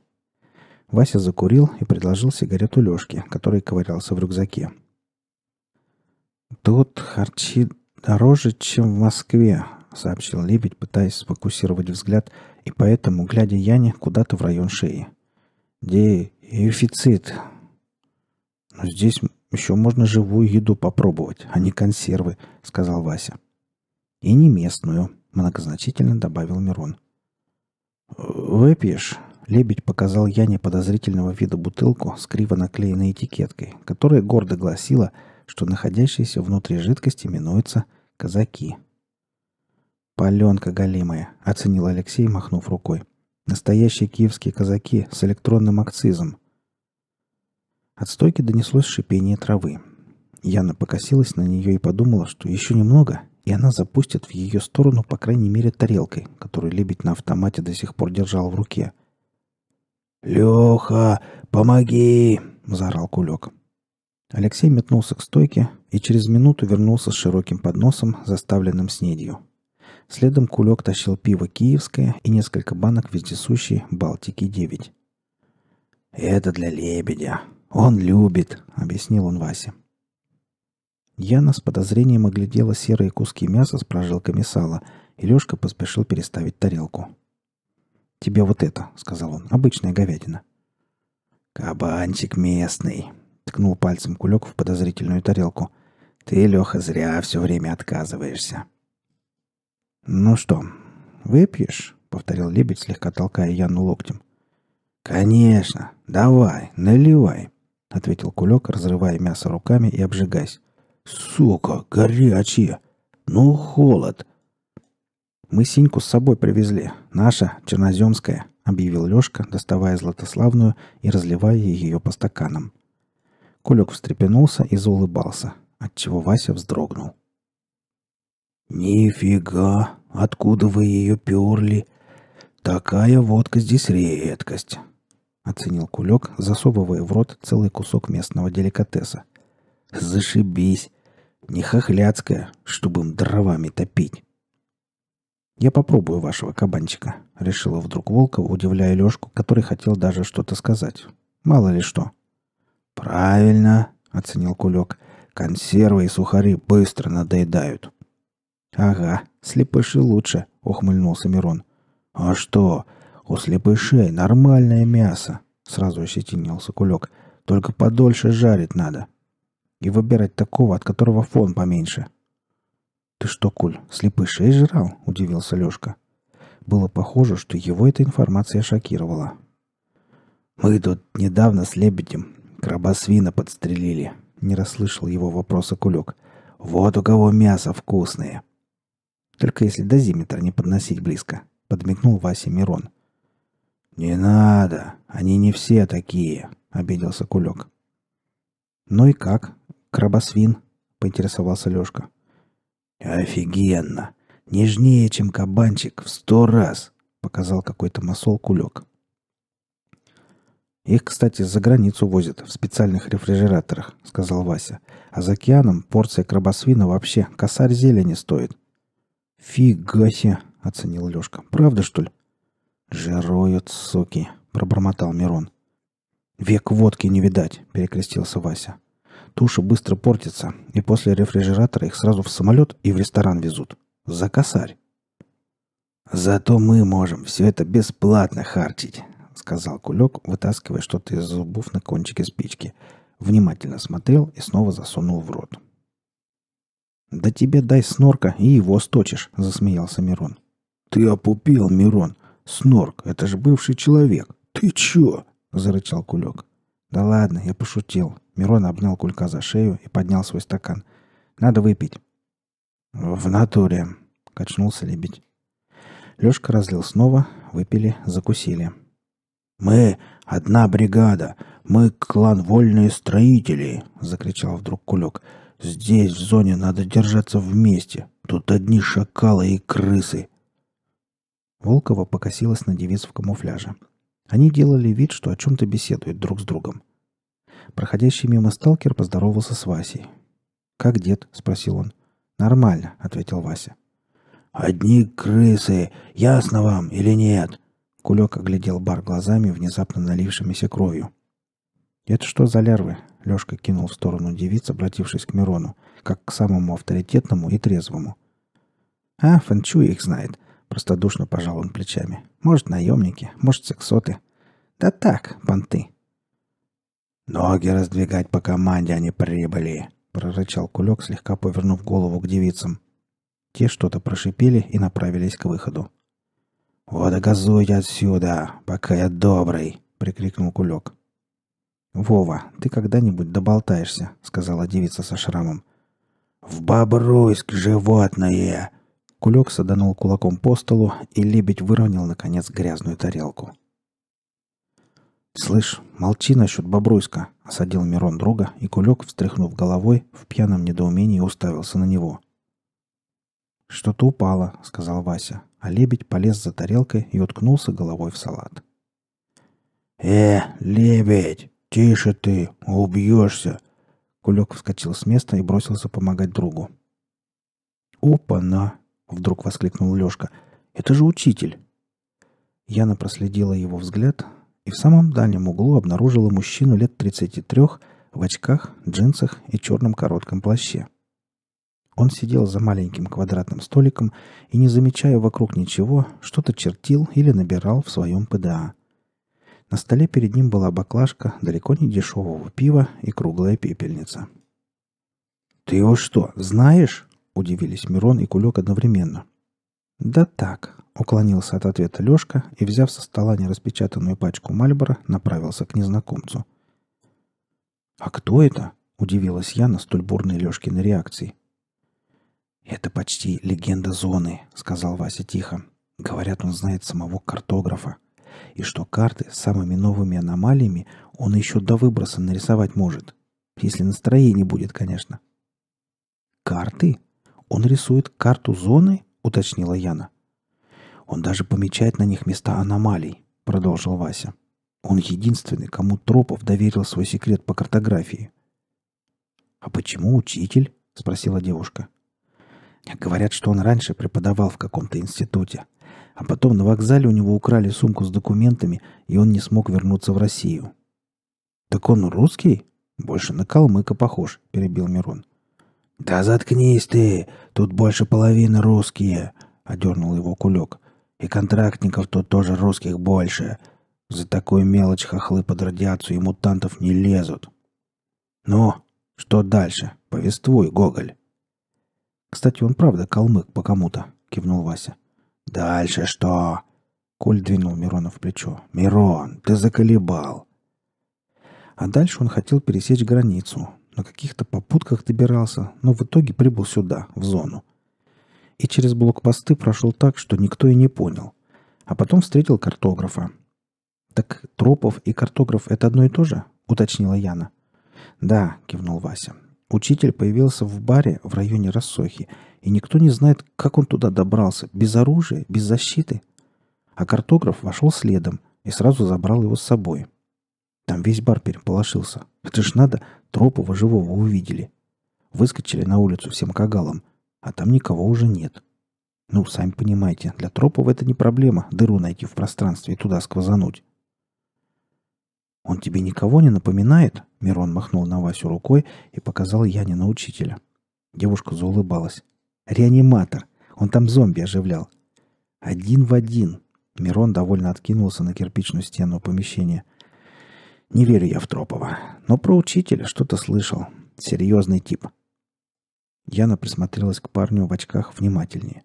Вася закурил и предложил сигарету Лешке, который ковырялся в рюкзаке. «Тут харчи дороже, чем в Москве», — сообщил Лебедь, пытаясь сфокусировать взгляд, и поэтому, глядя Яне, куда-то в район шеи. «Дефицит. «Но здесь еще можно живую еду попробовать, а не консервы», — сказал Вася. «И не местную», — многозначительно добавил Мирон. «Выпьешь?» — лебедь показал Яне подозрительного вида бутылку с криво наклеенной этикеткой, которая гордо гласила, что находящиеся внутри жидкости минуются «казаки». «Паленка голимая», — оценил Алексей, махнув рукой. «Настоящие киевские казаки с электронным акцизом. От стойки донеслось шипение травы. Яна покосилась на нее и подумала, что еще немного, и она запустит в ее сторону, по крайней мере, тарелкой, которую лебедь на автомате до сих пор держал в руке. «Леха, помоги!» — заорал кулек. Алексей метнулся к стойке и через минуту вернулся с широким подносом, заставленным снедью. Следом кулек тащил пиво киевское и несколько банок вездесущей «Балтики-9». «Это для лебедя», «Он любит», — объяснил он Васе. Яна с подозрением оглядела серые куски мяса с прожилками сала, и Лёшка поспешил переставить тарелку. «Тебе вот это», — сказал он, — «обычная говядина». «Кабанчик местный», — ткнул пальцем кулек в подозрительную тарелку. «Ты, Лёха, зря все время отказываешься». «Ну что, выпьешь?» — повторил лебедь, слегка толкая Яну локтем. «Конечно, давай, наливай», — ответил Кулек, разрывая мясо руками и обжигаясь. «Сука, горячие! Ну, холод!» «Мы Синьку с собой привезли. Наша, черноземская», — объявил Лешка, доставая златославную и разливая ее по стаканам. Кулек встрепенулся и заулыбался, отчего Вася вздрогнул. «Нифига! Откуда вы ее перли? Такая водка здесь редкость!» оценил кулек, засовывая в рот целый кусок местного деликатеса. «Зашибись! Не хохляцкая, чтобы им дровами топить!» «Я попробую вашего кабанчика», — решила вдруг Волков, удивляя Лешку, который хотел даже что-то сказать. «Мало ли что». «Правильно», — оценил Кулек. «Консервы и сухари быстро надоедают». «Ага, слепыши лучше», — ухмыльнулся Мирон. «А что, у слепой шеи нормальное мясо, сразу осетинился кулек. Только подольше жарить надо. И выбирать такого, от которого фон поменьше. Ты что, Куль, слепой шеи жрал? Удивился Лешка. Было похоже, что его эта информация шокировала. Мы тут недавно с Лебедем крабосвина подстрелили. Не расслышал его вопроса Кулек. Вот у кого мясо вкусное. Только если дозиметр не подносить близко, подмигнул Вася Мирон. «Не надо, они не все такие», — обиделся Кулек. «Ну и как? Крабосвин?» — поинтересовался Лешка. «Офигенно! Нежнее, чем кабанчик, в сто раз!» — показал какой-то масол Кулек. «Их, кстати, за границу возят в специальных рефрижераторах», — сказал Вася. «А за океаном порция крабосвина вообще косарь зелени стоит». «Фига себе!» — оценил Лешка. «Правда, что ли?» «Жаруют, суки!» — пробормотал Мирон. «Век водки не видать!» — перекрестился Вася. «Туши быстро портятся, и после рефрижератора их сразу в самолет и в ресторан везут. За косарь!» «Зато мы можем все это бесплатно харчить!» — сказал Кулек, вытаскивая что-то из зубов на кончике спички. Внимательно смотрел и снова засунул в рот. «Да тебе дай снорка и его сточишь», — засмеялся Мирон. «Ты опупил, Мирон. Снорк, это же бывший человек. Ты чё? зарычал Кулек. Да ладно, я пошутил. Мирон обнял Кулька за шею и поднял свой стакан. Надо выпить. В натуре, качнулся лебедь. Лёшка разлил снова, выпили, закусили. Мы одна бригада. Мы клан Вольные строители, закричал вдруг Кулек. Здесь в зоне надо держаться вместе. Тут одни шакалы и крысы. Волкова покосилась на девиц в камуфляже. Они делали вид, что о чем-то беседуют друг с другом. Проходящий мимо сталкер поздоровался с Васей. «Как дед?» — спросил он. «Нормально», — ответил Вася. «Одни крысы! Ясно вам или нет?» Кулек оглядел бар глазами, внезапно налившимися кровью. «Это что за лярвы?» — Лешка кинул в сторону девиц, обратившись к Мирону, как к самому авторитетному и трезвому. «А, Фанчуй их знает. Простодушно пожал он плечами. «Может, наемники, может, сексоты. Да так, понты». «Ноги раздвигать по команде они а прибыли», — прорычал кулек, слегка повернув голову к девицам. Те что-то прошипели и направились к выходу. «Вот и отсюда, пока я добрый!» — прикрикнул кулек. «Вова, ты когда-нибудь доболтаешься», — сказала девица со шрамом. «В Бобруйск животное!» Кулек саданул кулаком по столу, и лебедь выровнял, наконец, грязную тарелку. «Слышь, молчи насчет бобруйска», — осадил Мирон друга, и Кулек, встряхнув головой, в пьяном недоумении уставился на него. «Что-то упало», — сказал Вася, а лебедь полез за тарелкой и уткнулся головой в салат. «Э, лебедь, тише ты, убьешься!» Кулек вскочил с места и бросился помогать другу. «Опа-на!» Вдруг воскликнул Лешка. «Это же учитель!» Яна проследила его взгляд и в самом дальнем углу обнаружила мужчину лет 33 в очках, джинсах и черном коротком плаще. Он сидел за маленьким квадратным столиком и, не замечая вокруг ничего, что-то чертил или набирал в своем ПДА. На столе перед ним была баклажка далеко не дешевого пива и круглая пепельница. «Ты его что, знаешь?» Удивились Мирон и Кулек одновременно. «Да так», — уклонился от ответа Лешка и, взяв со стола нераспечатанную пачку Мальбора, направился к незнакомцу. «А кто это?» — удивилась я на столь бурной Лешкиной реакции. «Это почти легенда зоны», — сказал Вася тихо. «Говорят, он знает самого картографа. И что карты с самыми новыми аномалиями он еще до выброса нарисовать может. Если настроение будет, конечно». «Карты?» Он рисует карту зоны, уточнила Яна. Он даже помечает на них места аномалий, продолжил Вася. Он единственный, кому Тропов доверил свой секрет по картографии. А почему учитель? спросила девушка. Говорят, что он раньше преподавал в каком-то институте, а потом на вокзале у него украли сумку с документами, и он не смог вернуться в Россию. «Так он русский?» «Больше на калмыка похож», — перебил Мирон. «Да заткнись ты! Тут больше половины русские!» — одернул его кулек. «И контрактников тут тоже русских больше. За такую мелочь хохлы под радиацию и мутантов не лезут». «Ну, что дальше? Повествуй, Гоголь!» «Кстати, он правда калмык по кому-то», — кивнул Вася. «Дальше что?» Коль двинул Мирона в плечо. «Мирон, ты заколебал!» А дальше он хотел пересечь границу, на каких-то попутках добирался, но в итоге прибыл сюда, в зону. И через блокпосты прошел так, что никто и не понял. А потом встретил картографа. «Так Тропов и картограф — это одно и то же?» — уточнила Яна. «Да», — кивнул Вася. «Учитель появился в баре в районе Рассохи, и никто не знает, как он туда добрался, без оружия, без защиты. А картограф вошел следом и сразу забрал его с собой». Там весь бар переполошился. Это ж надо, Тропова живого увидели. Выскочили на улицу всем кагалом, а там никого уже нет. Ну, сами понимаете, для Тропова это не проблема дыру найти в пространстве и туда сквозануть. «Он тебе никого не напоминает?» Мирон махнул на Васю рукой и показал Яне на учителя. Девушка заулыбалась. «Реаниматор! Он там зомби оживлял!» «Один в один!» Мирон довольно откинулся на кирпичную стену помещения – не верю я в Тропова, но про учителя что-то слышал. Серьезный тип. Яна присмотрелась к парню в очках внимательнее.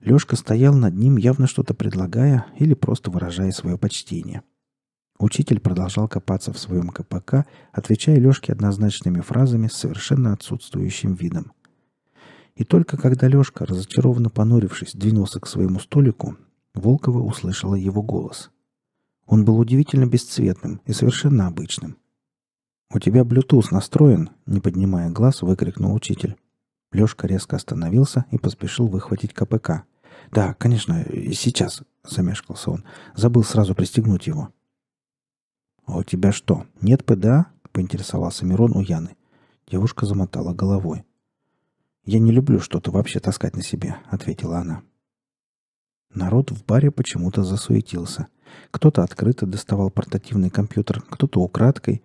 Лешка стоял над ним, явно что-то предлагая или просто выражая свое почтение. Учитель продолжал копаться в своем КПК, отвечая Лешке однозначными фразами с совершенно отсутствующим видом. И только когда Лешка, разочарованно понурившись, двинулся к своему столику, Волкова услышала его голос. Он был удивительно бесцветным и совершенно обычным. «У тебя Bluetooth настроен?» — не поднимая глаз, выкрикнул учитель. Лёшка резко остановился и поспешил выхватить КПК. «Да, конечно, сейчас», — замешкался он. «Забыл сразу пристегнуть его». «А у тебя что, нет ПДА?» — поинтересовался Мирон у Яны. Девушка замотала головой. «Я не люблю что-то вообще таскать на себе», — ответила она. Народ в баре почему-то засуетился — кто-то открыто доставал портативный компьютер, кто-то украдкой.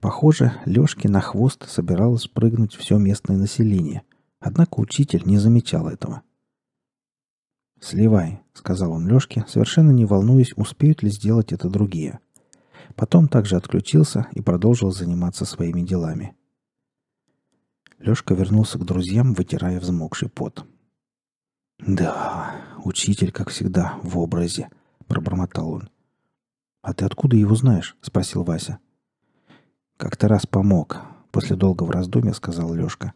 Похоже, Лешке на хвост собиралось прыгнуть все местное население. Однако учитель не замечал этого. «Сливай», — сказал он Лёшке, совершенно не волнуясь, успеют ли сделать это другие. Потом также отключился и продолжил заниматься своими делами. Лёшка вернулся к друзьям, вытирая взмокший пот. «Да, учитель, как всегда, в образе», пробормотал он. «А ты откуда его знаешь?» — спросил Вася. «Как-то раз помог», — после долгого раздумья сказал Лёшка.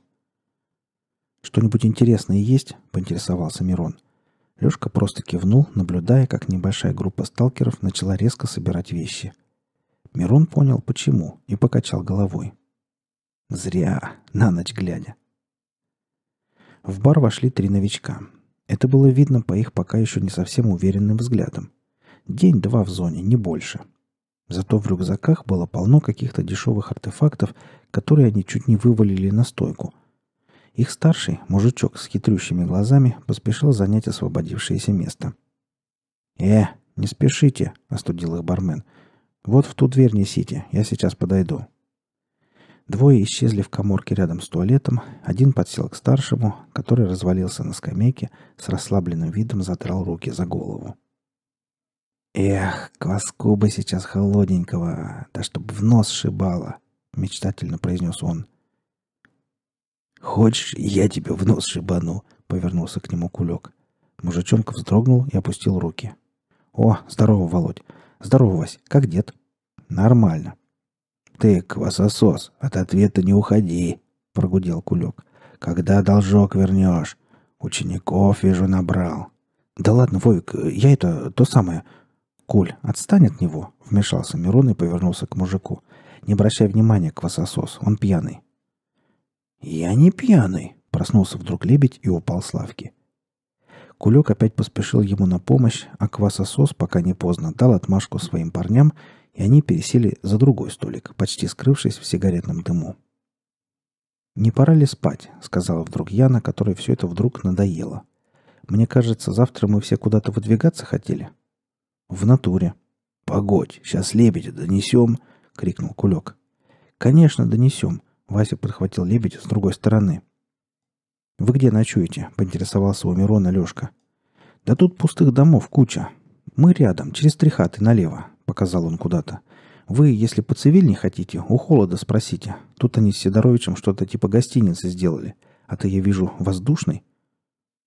«Что-нибудь интересное есть?» — поинтересовался Мирон. Лёшка просто кивнул, наблюдая, как небольшая группа сталкеров начала резко собирать вещи. Мирон понял, почему, и покачал головой. «Зря, на ночь глядя». В бар вошли три новичка. Это было видно по их пока еще не совсем уверенным взглядам. День-два в зоне, не больше. Зато в рюкзаках было полно каких-то дешевых артефактов, которые они чуть не вывалили на стойку. Их старший, мужичок с хитрющими глазами, поспешил занять освободившееся место. «Э, не спешите», — остудил их бармен. «Вот в ту дверь несите, я сейчас подойду». Двое исчезли в коморке рядом с туалетом, один подсел к старшему, который развалился на скамейке, с расслабленным видом затрал руки за голову. «Эх, кваску бы сейчас холодненького, да чтоб в нос шибало!» — мечтательно произнес он. «Хочешь, я тебе в нос шибану?» — повернулся к нему кулек. Мужичонка вздрогнул и опустил руки. «О, здорово, Володь! Здорово, Вась! Как дед?» «Нормально». «Ты, квасосос, от ответа не уходи!» — прогудел кулек. «Когда должок вернешь? Учеников, вижу, набрал». «Да ладно, Вовик, я это, то самое, «Коль, отстань от него!» — вмешался Мирон и повернулся к мужику. «Не обращай внимания, квасосос, он пьяный». «Я не пьяный!» — проснулся вдруг лебедь и упал с лавки. Кулек опять поспешил ему на помощь, а квасосос, пока не поздно, дал отмашку своим парням, и они пересели за другой столик, почти скрывшись в сигаретном дыму. «Не пора ли спать?» — сказала вдруг Яна, которой все это вдруг надоело. «Мне кажется, завтра мы все куда-то выдвигаться хотели». В натуре. Погодь, сейчас лебедя донесем, крикнул Кулек. Конечно, донесем. Вася подхватил лебедя с другой стороны. «Вы где ночуете?» — поинтересовался у Мирона Лешка. «Да тут пустых домов куча. Мы рядом, через три хаты налево», — показал он куда-то. «Вы, если по не хотите, у холода спросите. Тут они с Сидоровичем что-то типа гостиницы сделали. а ты я вижу, воздушный».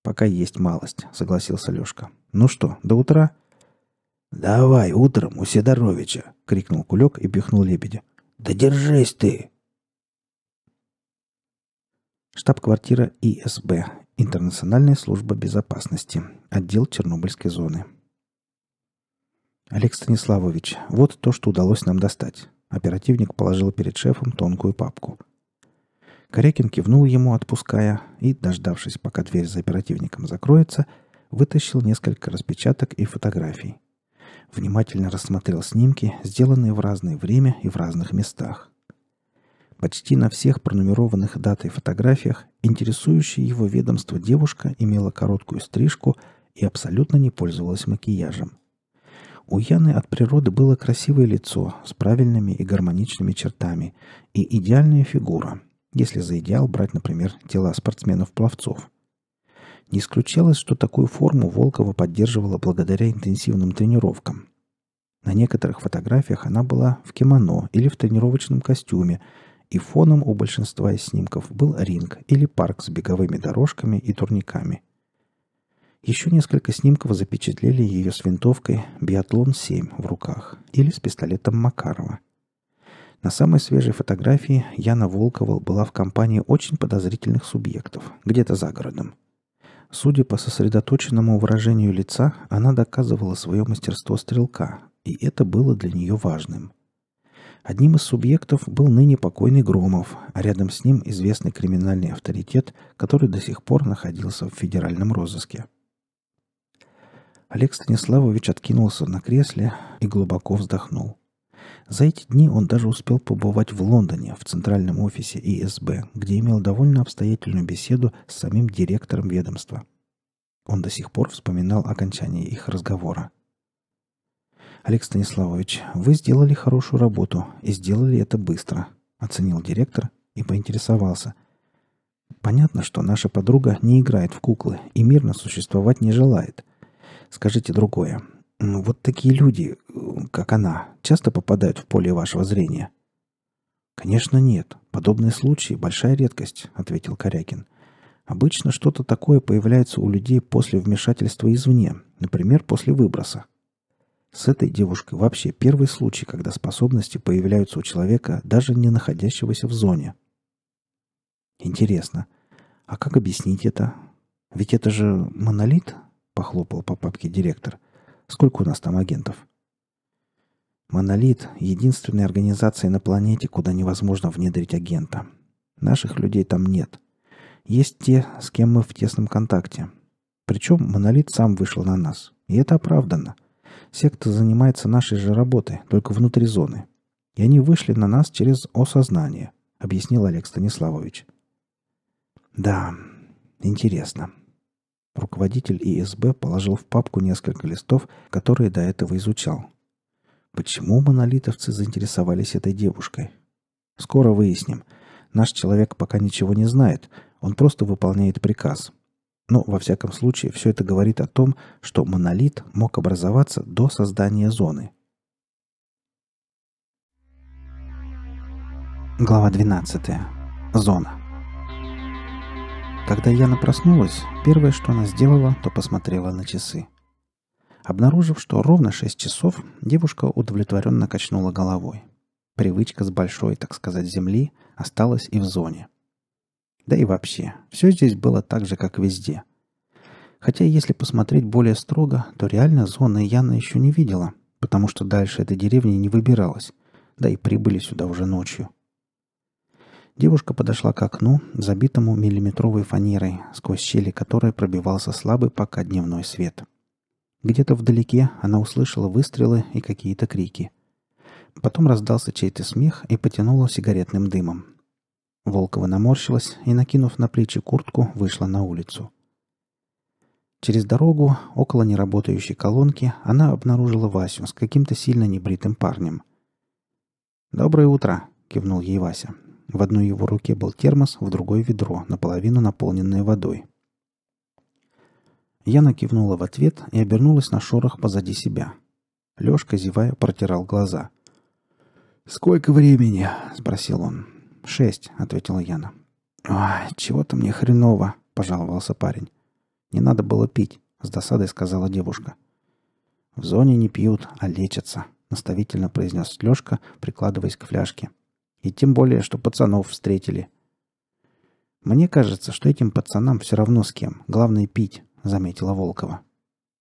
«Пока есть малость», — согласился Лешка. «Ну что, до утра?» «Давай, утром у Сидоровича!» — крикнул Кулек и пихнул лебедя. «Да держись ты!» Штаб-квартира ИСБ, Интернациональная служба безопасности, отдел Чернобыльской зоны. «Олег Станиславович, вот то, что удалось нам достать». Оперативник положил перед шефом тонкую папку. Корякин кивнул ему, отпуская, и, дождавшись, пока дверь за оперативником закроется, вытащил несколько распечаток и фотографий – внимательно рассмотрел снимки, сделанные в разное время и в разных местах. Почти на всех пронумерованных датой фотографиях интересующая его ведомство девушка имела короткую стрижку и абсолютно не пользовалась макияжем. У Яны от природы было красивое лицо с правильными и гармоничными чертами и идеальная фигура, если за идеал брать, например, тела спортсменов-пловцов – не исключалось, что такую форму Волкова поддерживала благодаря интенсивным тренировкам. На некоторых фотографиях она была в кимоно или в тренировочном костюме, и фоном у большинства из снимков был ринг или парк с беговыми дорожками и турниками. Еще несколько снимков запечатлели ее с винтовкой «Биатлон-7» в руках или с пистолетом Макарова. На самой свежей фотографии Яна Волкова была в компании очень подозрительных субъектов, где-то за городом – Судя по сосредоточенному выражению лица, она доказывала свое мастерство стрелка, и это было для нее важным. Одним из субъектов был ныне покойный Громов, а рядом с ним известный криминальный авторитет, который до сих пор находился в федеральном розыске. Олег Станиславович откинулся на кресле и глубоко вздохнул. За эти дни он даже успел побывать в Лондоне, в центральном офисе ИСБ, где имел довольно обстоятельную беседу с самим директором ведомства. Он до сих пор вспоминал окончание их разговора. «Олег Станиславович, вы сделали хорошую работу и сделали это быстро», — оценил директор и поинтересовался. «Понятно, что наша подруга не играет в куклы и мирно существовать не желает. Скажите другое. Ну, вот такие люди, э, как она, часто попадают в поле вашего зрения? Конечно, нет. Подобные случаи – большая редкость, ответил Корякин. Обычно что-то такое появляется у людей после вмешательства извне, например, после выброса. С этой девушкой вообще первый случай, когда способности появляются у человека, даже не находящегося в зоне. Интересно, а как объяснить это? Ведь это же монолит, похлопал по папке директор – Сколько у нас там агентов? Монолит — единственная организация на планете, куда невозможно внедрить агента. Наших людей там нет. Есть те, с кем мы в тесном контакте. Причем Монолит сам вышел на нас. И это оправдано. Секта занимается нашей же работой, только внутри зоны. И они вышли на нас через осознание, объяснил Олег Станиславович. Да, интересно. Руководитель ИСБ положил в папку несколько листов, которые до этого изучал. Почему монолитовцы заинтересовались этой девушкой? Скоро выясним. Наш человек пока ничего не знает, он просто выполняет приказ. Но, во всяком случае, все это говорит о том, что монолит мог образоваться до создания зоны. Глава 12. Зона. Когда Яна проснулась, первое, что она сделала, то посмотрела на часы. Обнаружив, что ровно 6 часов, девушка удовлетворенно качнула головой. Привычка с большой, так сказать, земли осталась и в зоне. Да и вообще, все здесь было так же, как везде. Хотя, если посмотреть более строго, то реально зоны Яна еще не видела, потому что дальше этой деревни не выбиралась, да и прибыли сюда уже ночью – Девушка подошла к окну, забитому миллиметровой фанерой, сквозь щели которой пробивался слабый пока дневной свет. Где-то вдалеке она услышала выстрелы и какие-то крики. Потом раздался чей-то смех и потянуло сигаретным дымом. Волкова наморщилась и, накинув на плечи куртку, вышла на улицу. Через дорогу, около неработающей колонки, она обнаружила Васю с каким-то сильно небритым парнем. «Доброе утро!» — кивнул ей Вася. В одной его руке был термос, в другой ведро, наполовину наполненное водой. Яна кивнула в ответ и обернулась на шорох позади себя. Лёшка зевая, протирал глаза. «Сколько времени?» — спросил он. «Шесть», — ответила Яна. «Ой, чего-то мне хреново», — пожаловался парень. «Не надо было пить», — с досадой сказала девушка. «В зоне не пьют, а лечатся», — наставительно произнес Лёшка, прикладываясь к фляжке. И тем более, что пацанов встретили. Мне кажется, что этим пацанам все равно с кем. Главное пить, заметила Волкова.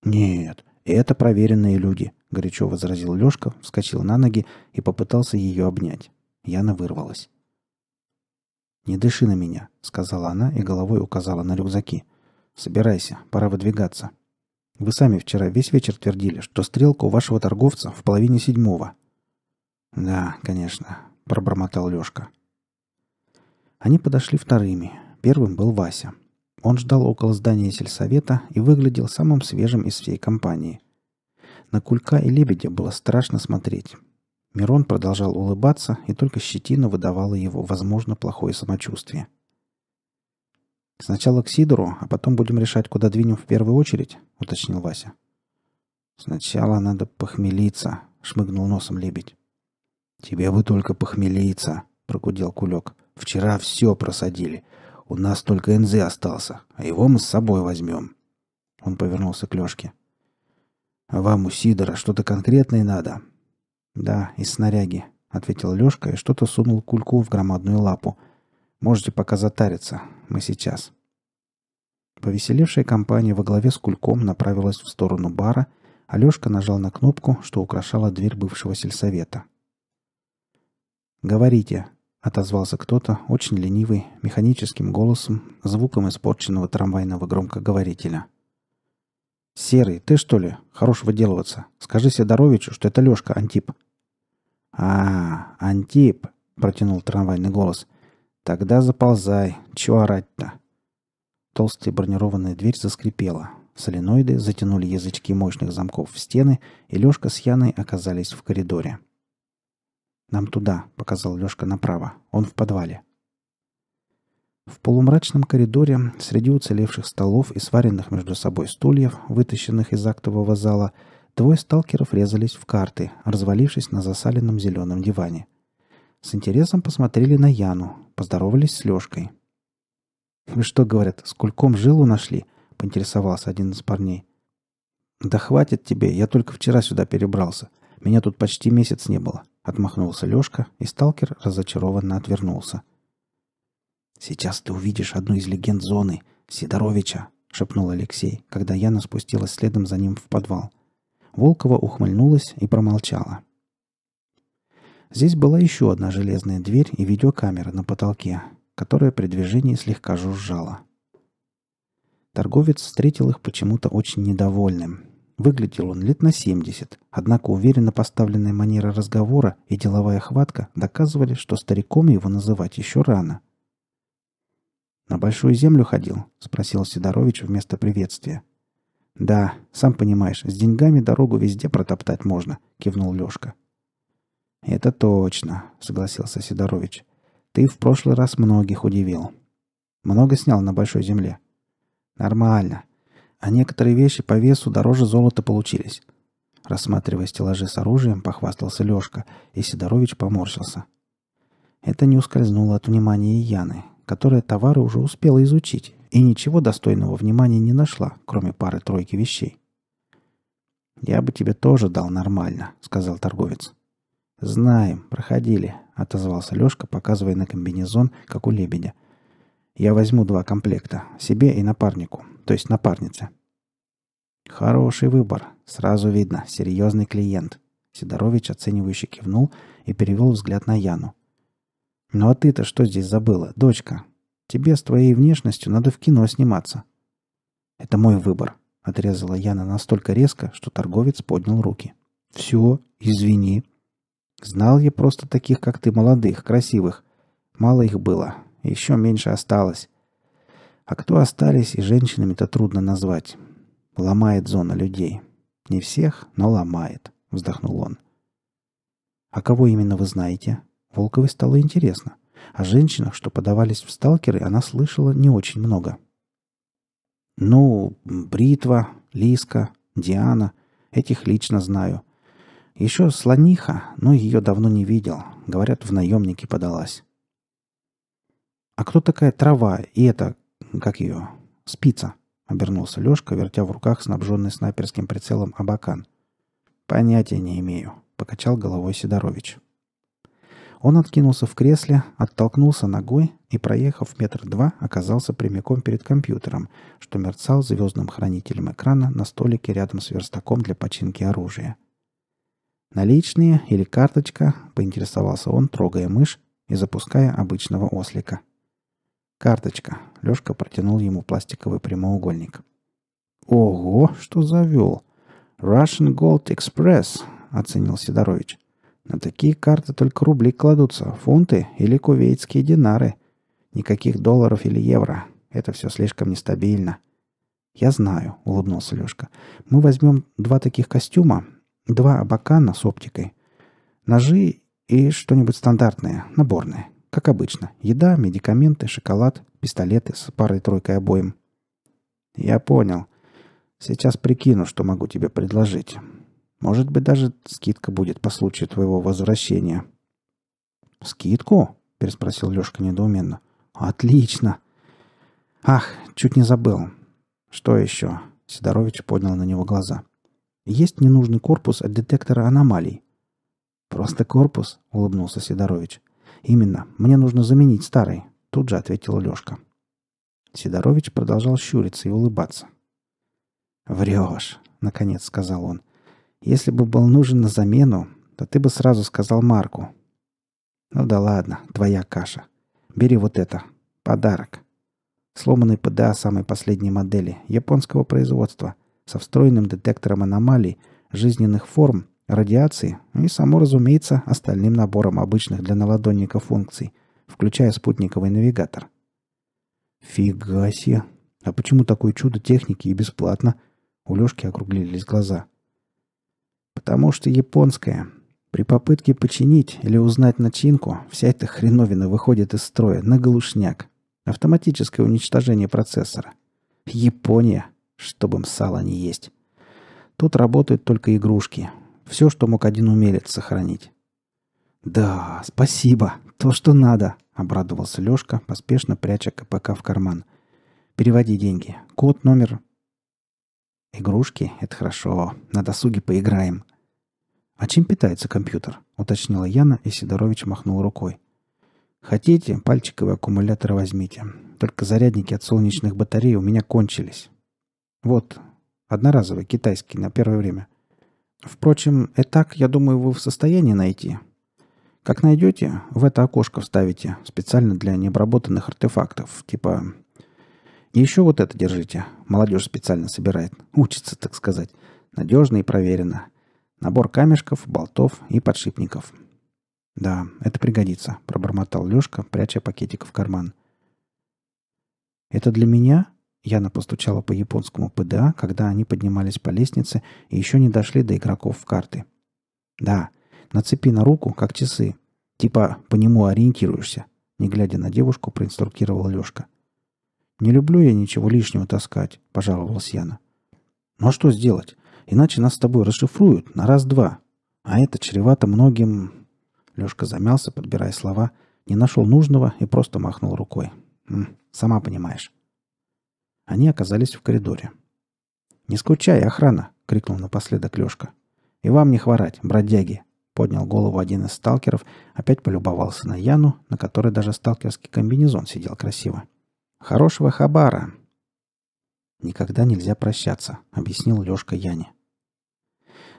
Нет, это проверенные люди, горячо возразил Лешка, вскочил на ноги и попытался ее обнять. Яна вырвалась. «Не дыши на меня», — сказала она и головой указала на рюкзаки. «Собирайся, пора выдвигаться. Вы сами вчера весь вечер твердили, что стрелка у вашего торговца в половине седьмого». «Да, конечно. – пробормотал Лёшка. Они подошли вторыми. Первым был Вася. Он ждал около здания сельсовета и выглядел самым свежим из всей компании. На Кулька и Лебедя было страшно смотреть. Мирон продолжал улыбаться, и только щетина выдавала его, возможно, плохое самочувствие. «Сначала к Сидору, а потом будем решать, куда двинем в первую очередь», — уточнил Вася. «Сначала надо похмелиться», — шмыгнул носом лебедь. «Тебе бы только похмелиться», — прокудел Кулек. «Вчера все просадили. У нас только НЗ остался, а его мы с собой возьмем». Он повернулся к Лешке. «А вам у Сидора что-то конкретное надо?» «Да, из снаряги», — ответил Лешка и что-то сунул кульку в громадную лапу. «Можете пока затариться. Мы сейчас». Повеселевшая компания во главе с кульком направилась в сторону бара, а Лешка нажал на кнопку, что украшала дверь бывшего сельсовета — «Говорите», — отозвался кто-то очень ленивый, механическим голосом, звуком испорченного трамвайного громкоговорителя. «Серый, ты что ли? Хорош выделываться. Скажи Сидоровичу, что это Лёшка Антип». «А, Антип», — протянул трамвайный голос. «Тогда заползай. Чего орать-то?» Толстая бронированная дверь заскрипела. Соленоиды затянули язычки мощных замков в стены, и Лёшка с Яной оказались в коридоре. Нам туда», — показал Лешка направо. «Он в подвале». В полумрачном коридоре среди уцелевших столов и сваренных между собой стульев, вытащенных из актового зала, двое сталкеров резались в карты, развалившись на засаленном зеленом диване. С интересом посмотрели на Яну, поздоровались с Лешкой. «Вы что, — говорят, — с кульком жилу нашли?» — поинтересовался один из парней. «Да хватит тебе, я только вчера сюда перебрался. Меня тут почти месяц не было», Отмахнулся Лёшка, и сталкер разочарованно отвернулся. «Сейчас ты увидишь одну из легенд зоны, Сидоровича», — шепнул Алексей, когда Яна спустилась следом за ним в подвал. Волкова ухмыльнулась и промолчала. Здесь была еще одна железная дверь и видеокамера на потолке, которая при движении слегка жужжала. Торговец встретил их почему-то очень недовольным, Выглядел он лет на 70, однако уверенно поставленная манера разговора и деловая хватка доказывали, что стариком его называть еще рано. «На Большую Землю ходил?» – спросил Сидорович вместо приветствия. «Да, сам понимаешь, с деньгами дорогу везде протоптать можно», – кивнул Лешка. «Это точно», – согласился Сидорович. «Ты в прошлый раз многих удивил. Много снял на Большой Земле?» «Нормально а некоторые вещи по весу дороже золота получились. Рассматривая стеллажи с оружием, похвастался Лёшка, и Сидорович поморщился. Это не ускользнуло от внимания Яны, которая товары уже успела изучить и ничего достойного внимания не нашла, кроме пары-тройки вещей. «Я бы тебе тоже дал нормально», — сказал торговец. «Знаем, проходили», — отозвался Лёшка, показывая на комбинезон, как у лебедя. «Я возьму два комплекта, себе и напарнику, то есть напарнице. Хороший выбор. Сразу видно, серьезный клиент. Сидорович оценивающе кивнул и перевел взгляд на Яну. «Ну а ты-то что здесь забыла, дочка? Тебе с твоей внешностью надо в кино сниматься». «Это мой выбор», — отрезала Яна настолько резко, что торговец поднял руки. «Все, извини. Знал я просто таких, как ты, молодых, красивых. Мало их было, еще меньше осталось. А кто остались, и женщинами-то трудно назвать. Ломает зона людей. Не всех, но ломает, вздохнул он. А кого именно вы знаете? Волковой стало интересно. О женщинах, что подавались в сталкеры, она слышала не очень много. Ну, Бритва, Лиска, Диана. Этих лично знаю. Еще Слониха, но ее давно не видел. Говорят, в наемники подалась. А кто такая трава и это, как ее, спица? — обернулся Лешка, вертя в руках снабженный снайперским прицелом Абакан. «Понятия не имею», — покачал головой Сидорович. Он откинулся в кресле, оттолкнулся ногой и, проехав метр два, оказался прямиком перед компьютером, что мерцал звездным хранителем экрана на столике рядом с верстаком для починки оружия. «Наличные или карточка?» — поинтересовался он, трогая мышь и запуская обычного ослика. — «Карточка». Лешка протянул ему пластиковый прямоугольник. «Ого, что завел!» «Russian Gold Express», — оценил Сидорович. «На такие карты только рубли кладутся, фунты или кувейтские динары. Никаких долларов или евро. Это все слишком нестабильно». «Я знаю», — улыбнулся Лешка. «Мы возьмем два таких костюма, два абакана с оптикой, ножи и что-нибудь стандартное, наборное. Как обычно, еда, медикаменты, шоколад, пистолеты с парой-тройкой обоим. Я понял. Сейчас прикину, что могу тебе предложить. Может быть, даже скидка будет по случаю твоего возвращения. Скидку? Переспросил Лешка недоуменно. Отлично. Ах, чуть не забыл. Что еще? Сидорович поднял на него глаза. Есть ненужный корпус от детектора аномалий. Просто корпус, улыбнулся Сидорович. «Именно. Мне нужно заменить старый», — тут же ответил Лешка. Сидорович продолжал щуриться и улыбаться. «Врешь», — наконец сказал он. «Если бы был нужен на замену, то ты бы сразу сказал Марку». «Ну да ладно, твоя каша. Бери вот это. Подарок. Сломанный ПДА самой последней модели, японского производства, со встроенным детектором аномалий, жизненных форм радиации и, само разумеется, остальным набором обычных для наладонника функций, включая спутниковый навигатор. «Фига себе! А почему такое чудо техники и бесплатно?» У Лешки округлились глаза. «Потому что японская. При попытке починить или узнать начинку, вся эта хреновина выходит из строя на галушняк. Автоматическое уничтожение процессора. Япония! Чтобы им сало не есть. Тут работают только игрушки, все, что мог один умелец сохранить. «Да, спасибо, то, что надо», — обрадовался Лешка, поспешно пряча КПК в карман. «Переводи деньги. Код, номер...» «Игрушки — это хорошо. На досуге поиграем». «А чем питается компьютер?» — уточнила Яна, и Сидорович махнул рукой. «Хотите, пальчиковые аккумуляторы возьмите. Только зарядники от солнечных батарей у меня кончились. Вот, одноразовый, китайский, на первое время. Впрочем, и так, я думаю, вы в состоянии найти. Как найдете, в это окошко вставите, специально для необработанных артефактов, типа... Еще вот это держите. Молодежь специально собирает. Учится, так сказать. Надежно и проверено. Набор камешков, болтов и подшипников. «Да, это пригодится», — пробормотал Лешка, пряча пакетик в карман. «Это для меня?» Яна постучала по японскому ПДА, когда они поднимались по лестнице и еще не дошли до игроков в карты. «Да, нацепи на руку, как часы. Типа по нему ориентируешься», — не глядя на девушку, проинструктировал Лешка. «Не люблю я ничего лишнего таскать», — пожаловалась Яна. «Ну а что сделать? Иначе нас с тобой расшифруют на раз-два. А это чревато многим...» Лешка замялся, подбирая слова, не нашел нужного и просто махнул рукой. «М, «Сама понимаешь». Они оказались в коридоре. «Не скучай, охрана!» — крикнул напоследок Лешка. «И вам не хворать, бродяги!» — поднял голову один из сталкеров, опять полюбовался на Яну, на которой даже сталкерский комбинезон сидел красиво. «Хорошего хабара!» «Никогда нельзя прощаться», — объяснил Лешка Яне.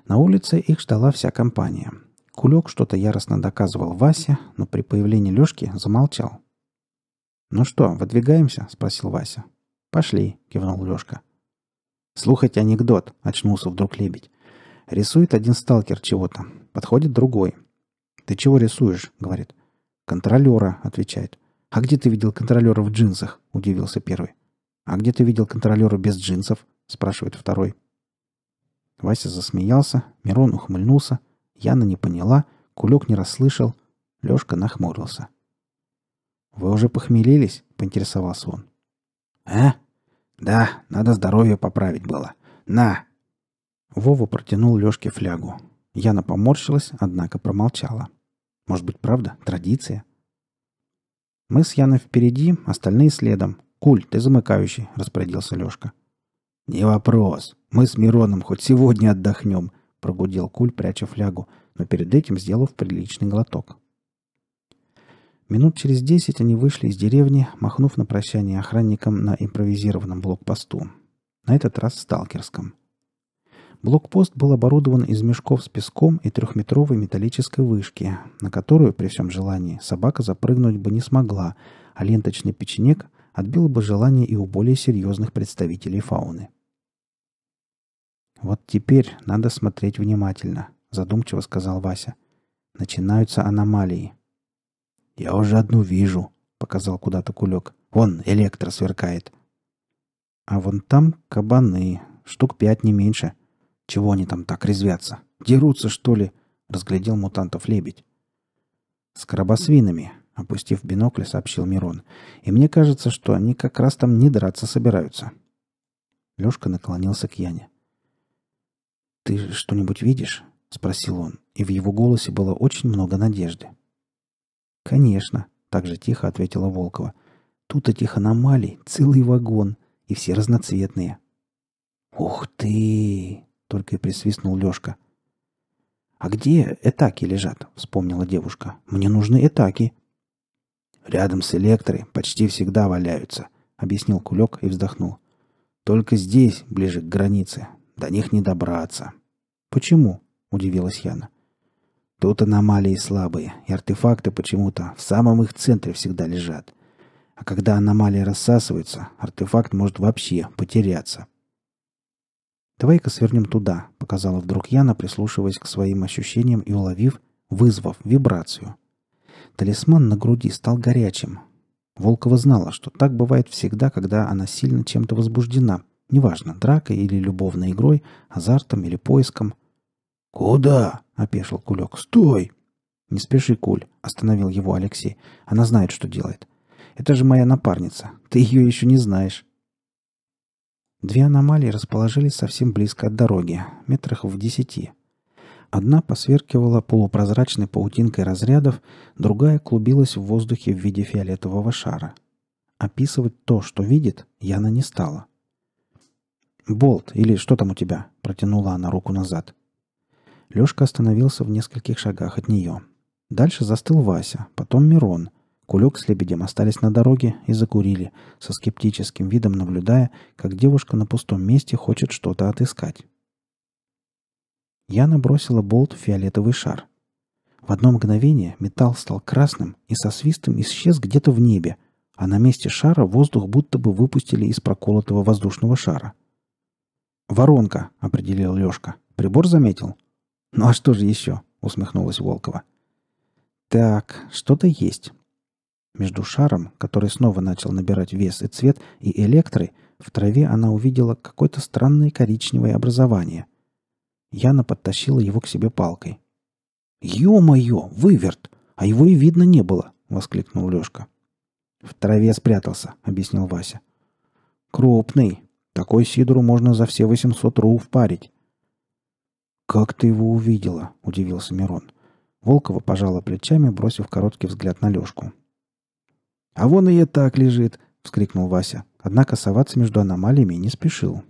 На улице их ждала вся компания. Кулек что-то яростно доказывал Васе, но при появлении Лешки замолчал. «Ну что, выдвигаемся?» — спросил Вася. «Пошли», — кивнул Лёшка. «Слухать анекдот», — очнулся вдруг лебедь. «Рисует один сталкер чего-то. Подходит другой. «Ты чего рисуешь?» — говорит. "Контролёра", отвечает. «А где ты видел контролёра в джинсах?» — удивился первый. «А где ты видел контролёра без джинсов?» — спрашивает второй. Вася засмеялся, Мирон ухмыльнулся, Яна не поняла, Кулек не расслышал, Лёшка нахмурился. «Вы уже похмелились?» — поинтересовался он. «А? Да, надо здоровье поправить было. На!» Вова протянул Лешке флягу. Яна поморщилась, однако промолчала. «Может быть, правда? Традиция?» «Мы с Яной впереди, остальные следом. Куль, ты замыкающий», — распорядился Лёшка. «Не вопрос. Мы с Мироном хоть сегодня отдохнем», — прогудел Куль, пряча флягу, но перед этим сделав приличный глоток. Минут через десять они вышли из деревни, махнув на прощание охранникам на импровизированном блокпосту. На этот раз сталкерском. Блокпост был оборудован из мешков с песком и трехметровой металлической вышки, на которую, при всем желании, собака запрыгнуть бы не смогла, а ленточный печенек отбил бы желание и у более серьезных представителей фауны. «Вот теперь надо смотреть внимательно», — задумчиво сказал Вася. «Начинаются аномалии. «Я уже одну вижу», — показал куда-то кулек. «Вон, электро сверкает». «А вон там кабаны. Штук пять, не меньше. Чего они там так резвятся? Дерутся, что ли?» — разглядел мутантов лебедь. «С крабосвинами», — опустив бинокль, сообщил Мирон. «И мне кажется, что они как раз там не драться собираются». Лешка наклонился к Яне. «Ты что-нибудь видишь?» — спросил он, и в его голосе было очень много надежды. «Конечно», — также тихо ответила Волкова. «Тут этих аномалий целый вагон, и все разноцветные». «Ух ты!» — только и присвистнул Лешка. «А где этаки лежат?» — вспомнила девушка. «Мне нужны этаки». «Рядом с электрой почти всегда валяются», — объяснил Кулек и вздохнул. «Только здесь, ближе к границе, до них не добраться». «Почему?» — удивилась Яна. Тут аномалии слабые, и артефакты почему-то в самом их центре всегда лежат. А когда аномалия рассасывается, артефакт может вообще потеряться. «Давай-ка свернем туда», — показала вдруг Яна, прислушиваясь к своим ощущениям и уловив, вызвав вибрацию. Талисман на груди стал горячим. Волкова знала, что так бывает всегда, когда она сильно чем-то возбуждена, неважно, дракой или любовной игрой, азартом или поиском — «Куда?» — опешил Кулек. «Стой!» «Не спеши, Куль», — остановил его Алексей. «Она знает, что делает. Это же моя напарница. Ты ее еще не знаешь». Две аномалии расположились совсем близко от дороги, метрах в десяти. Одна посверкивала полупрозрачной паутинкой разрядов, другая клубилась в воздухе в виде фиолетового шара. Описывать то, что видит, Яна не стала. «Болт, или что там у тебя?» — протянула она руку назад. Лёшка остановился в нескольких шагах от неё. Дальше застыл Вася, потом Мирон. Кулёк с лебедем остались на дороге и закурили, со скептическим видом наблюдая, как девушка на пустом месте хочет что-то отыскать. Яна бросила болт в фиолетовый шар. В одно мгновение металл стал красным и со свистом исчез где-то в небе, а на месте шара воздух будто бы выпустили из проколотого воздушного шара. «Воронка», — определил Лёшка. «Прибор заметил?» «Ну а что же еще?» — усмехнулась Волкова. «Так, что-то есть». Между шаром, который снова начал набирать вес и цвет, и электрой, в траве она увидела какое-то странное коричневое образование. Яна подтащила его к себе палкой. «Ё-моё, выверт! А его и видно не было!» — воскликнул Лёшка. «В траве спрятался», — объяснил Вася. «Крупный. Такой сидру можно за все 800 ру впарить». «Как ты его увидела?» – удивился Мирон. Волкова пожала плечами, бросив короткий взгляд на Лешку. «А вон и я так лежит!» – вскрикнул Вася. Однако соваться между аномалиями не спешил.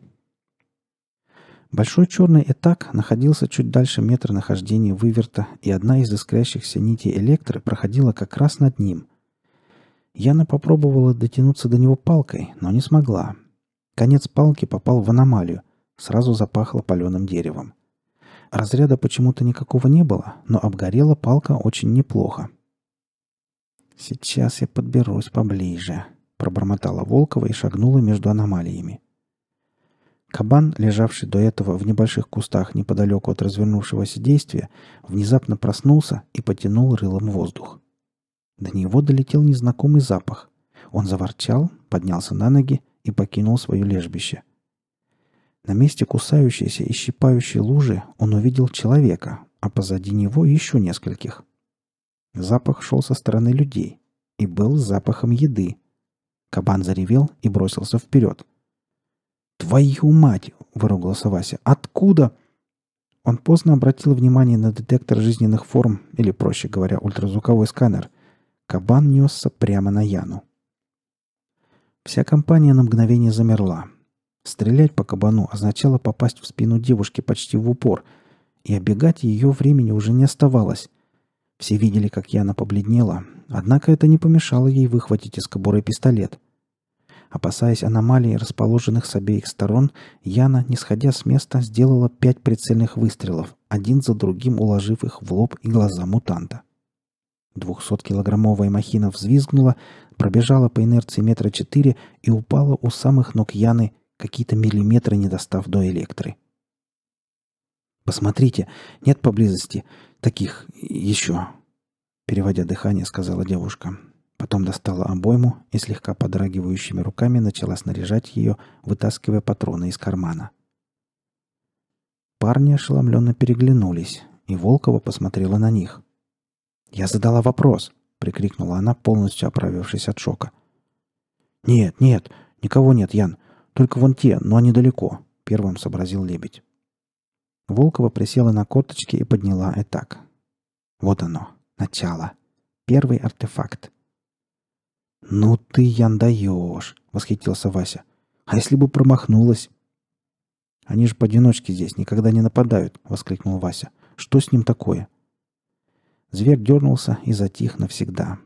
Большой черный этак находился чуть дальше метра нахождения выверта, и одна из искрящихся нитей электры проходила как раз над ним. Яна попробовала дотянуться до него палкой, но не смогла. Конец палки попал в аномалию, сразу запахло паленым деревом. Разряда почему-то никакого не было, но обгорела палка очень неплохо. «Сейчас я подберусь поближе», — пробормотала Волкова и шагнула между аномалиями. Кабан, лежавший до этого в небольших кустах неподалеку от развернувшегося действия, внезапно проснулся и потянул рылом воздух. До него долетел незнакомый запах. Он заворчал, поднялся на ноги и покинул свое лежбище. На месте кусающейся и щипающей лужи он увидел человека, а позади него еще нескольких. Запах шел со стороны людей и был запахом еды. Кабан заревел и бросился вперед. «Твою мать!» — выругался Вася. «Откуда?» Он поздно обратил внимание на детектор жизненных форм, или, проще говоря, ультразвуковой сканер. Кабан несся прямо на Яну. Вся компания на мгновение замерла — Стрелять по кабану означало попасть в спину девушки почти в упор, и обегать ее времени уже не оставалось. Все видели, как Яна побледнела, однако это не помешало ей выхватить из кобуры пистолет. Опасаясь аномалий, расположенных с обеих сторон, Яна, не сходя с места, сделала пять прицельных выстрелов, один за другим уложив их в лоб и глаза мутанта. Двухсоткилограммовая махина взвизгнула, пробежала по инерции метра четыре и упала у самых ног Яны, какие-то миллиметры не достав до электры. «Посмотрите, нет поблизости таких еще», — переводя дыхание, сказала девушка. Потом достала обойму и слегка подрагивающими руками начала снаряжать ее, вытаскивая патроны из кармана. Парни ошеломленно переглянулись, и Волкова посмотрела на них. «Я задала вопрос», — прикрикнула она, полностью оправившись от шока. «Нет, нет, никого нет, Ян. «Только вон те, но они далеко», — первым сообразил лебедь. Волкова присела на корточки и подняла этак. Вот оно, начало. Первый артефакт. «Ну ты, Ян, даешь!» — восхитился Вася. «А если бы промахнулась?» «Они же поодиночке здесь никогда не нападают!» — воскликнул Вася. «Что с ним такое?» Зверь дернулся и затих навсегда.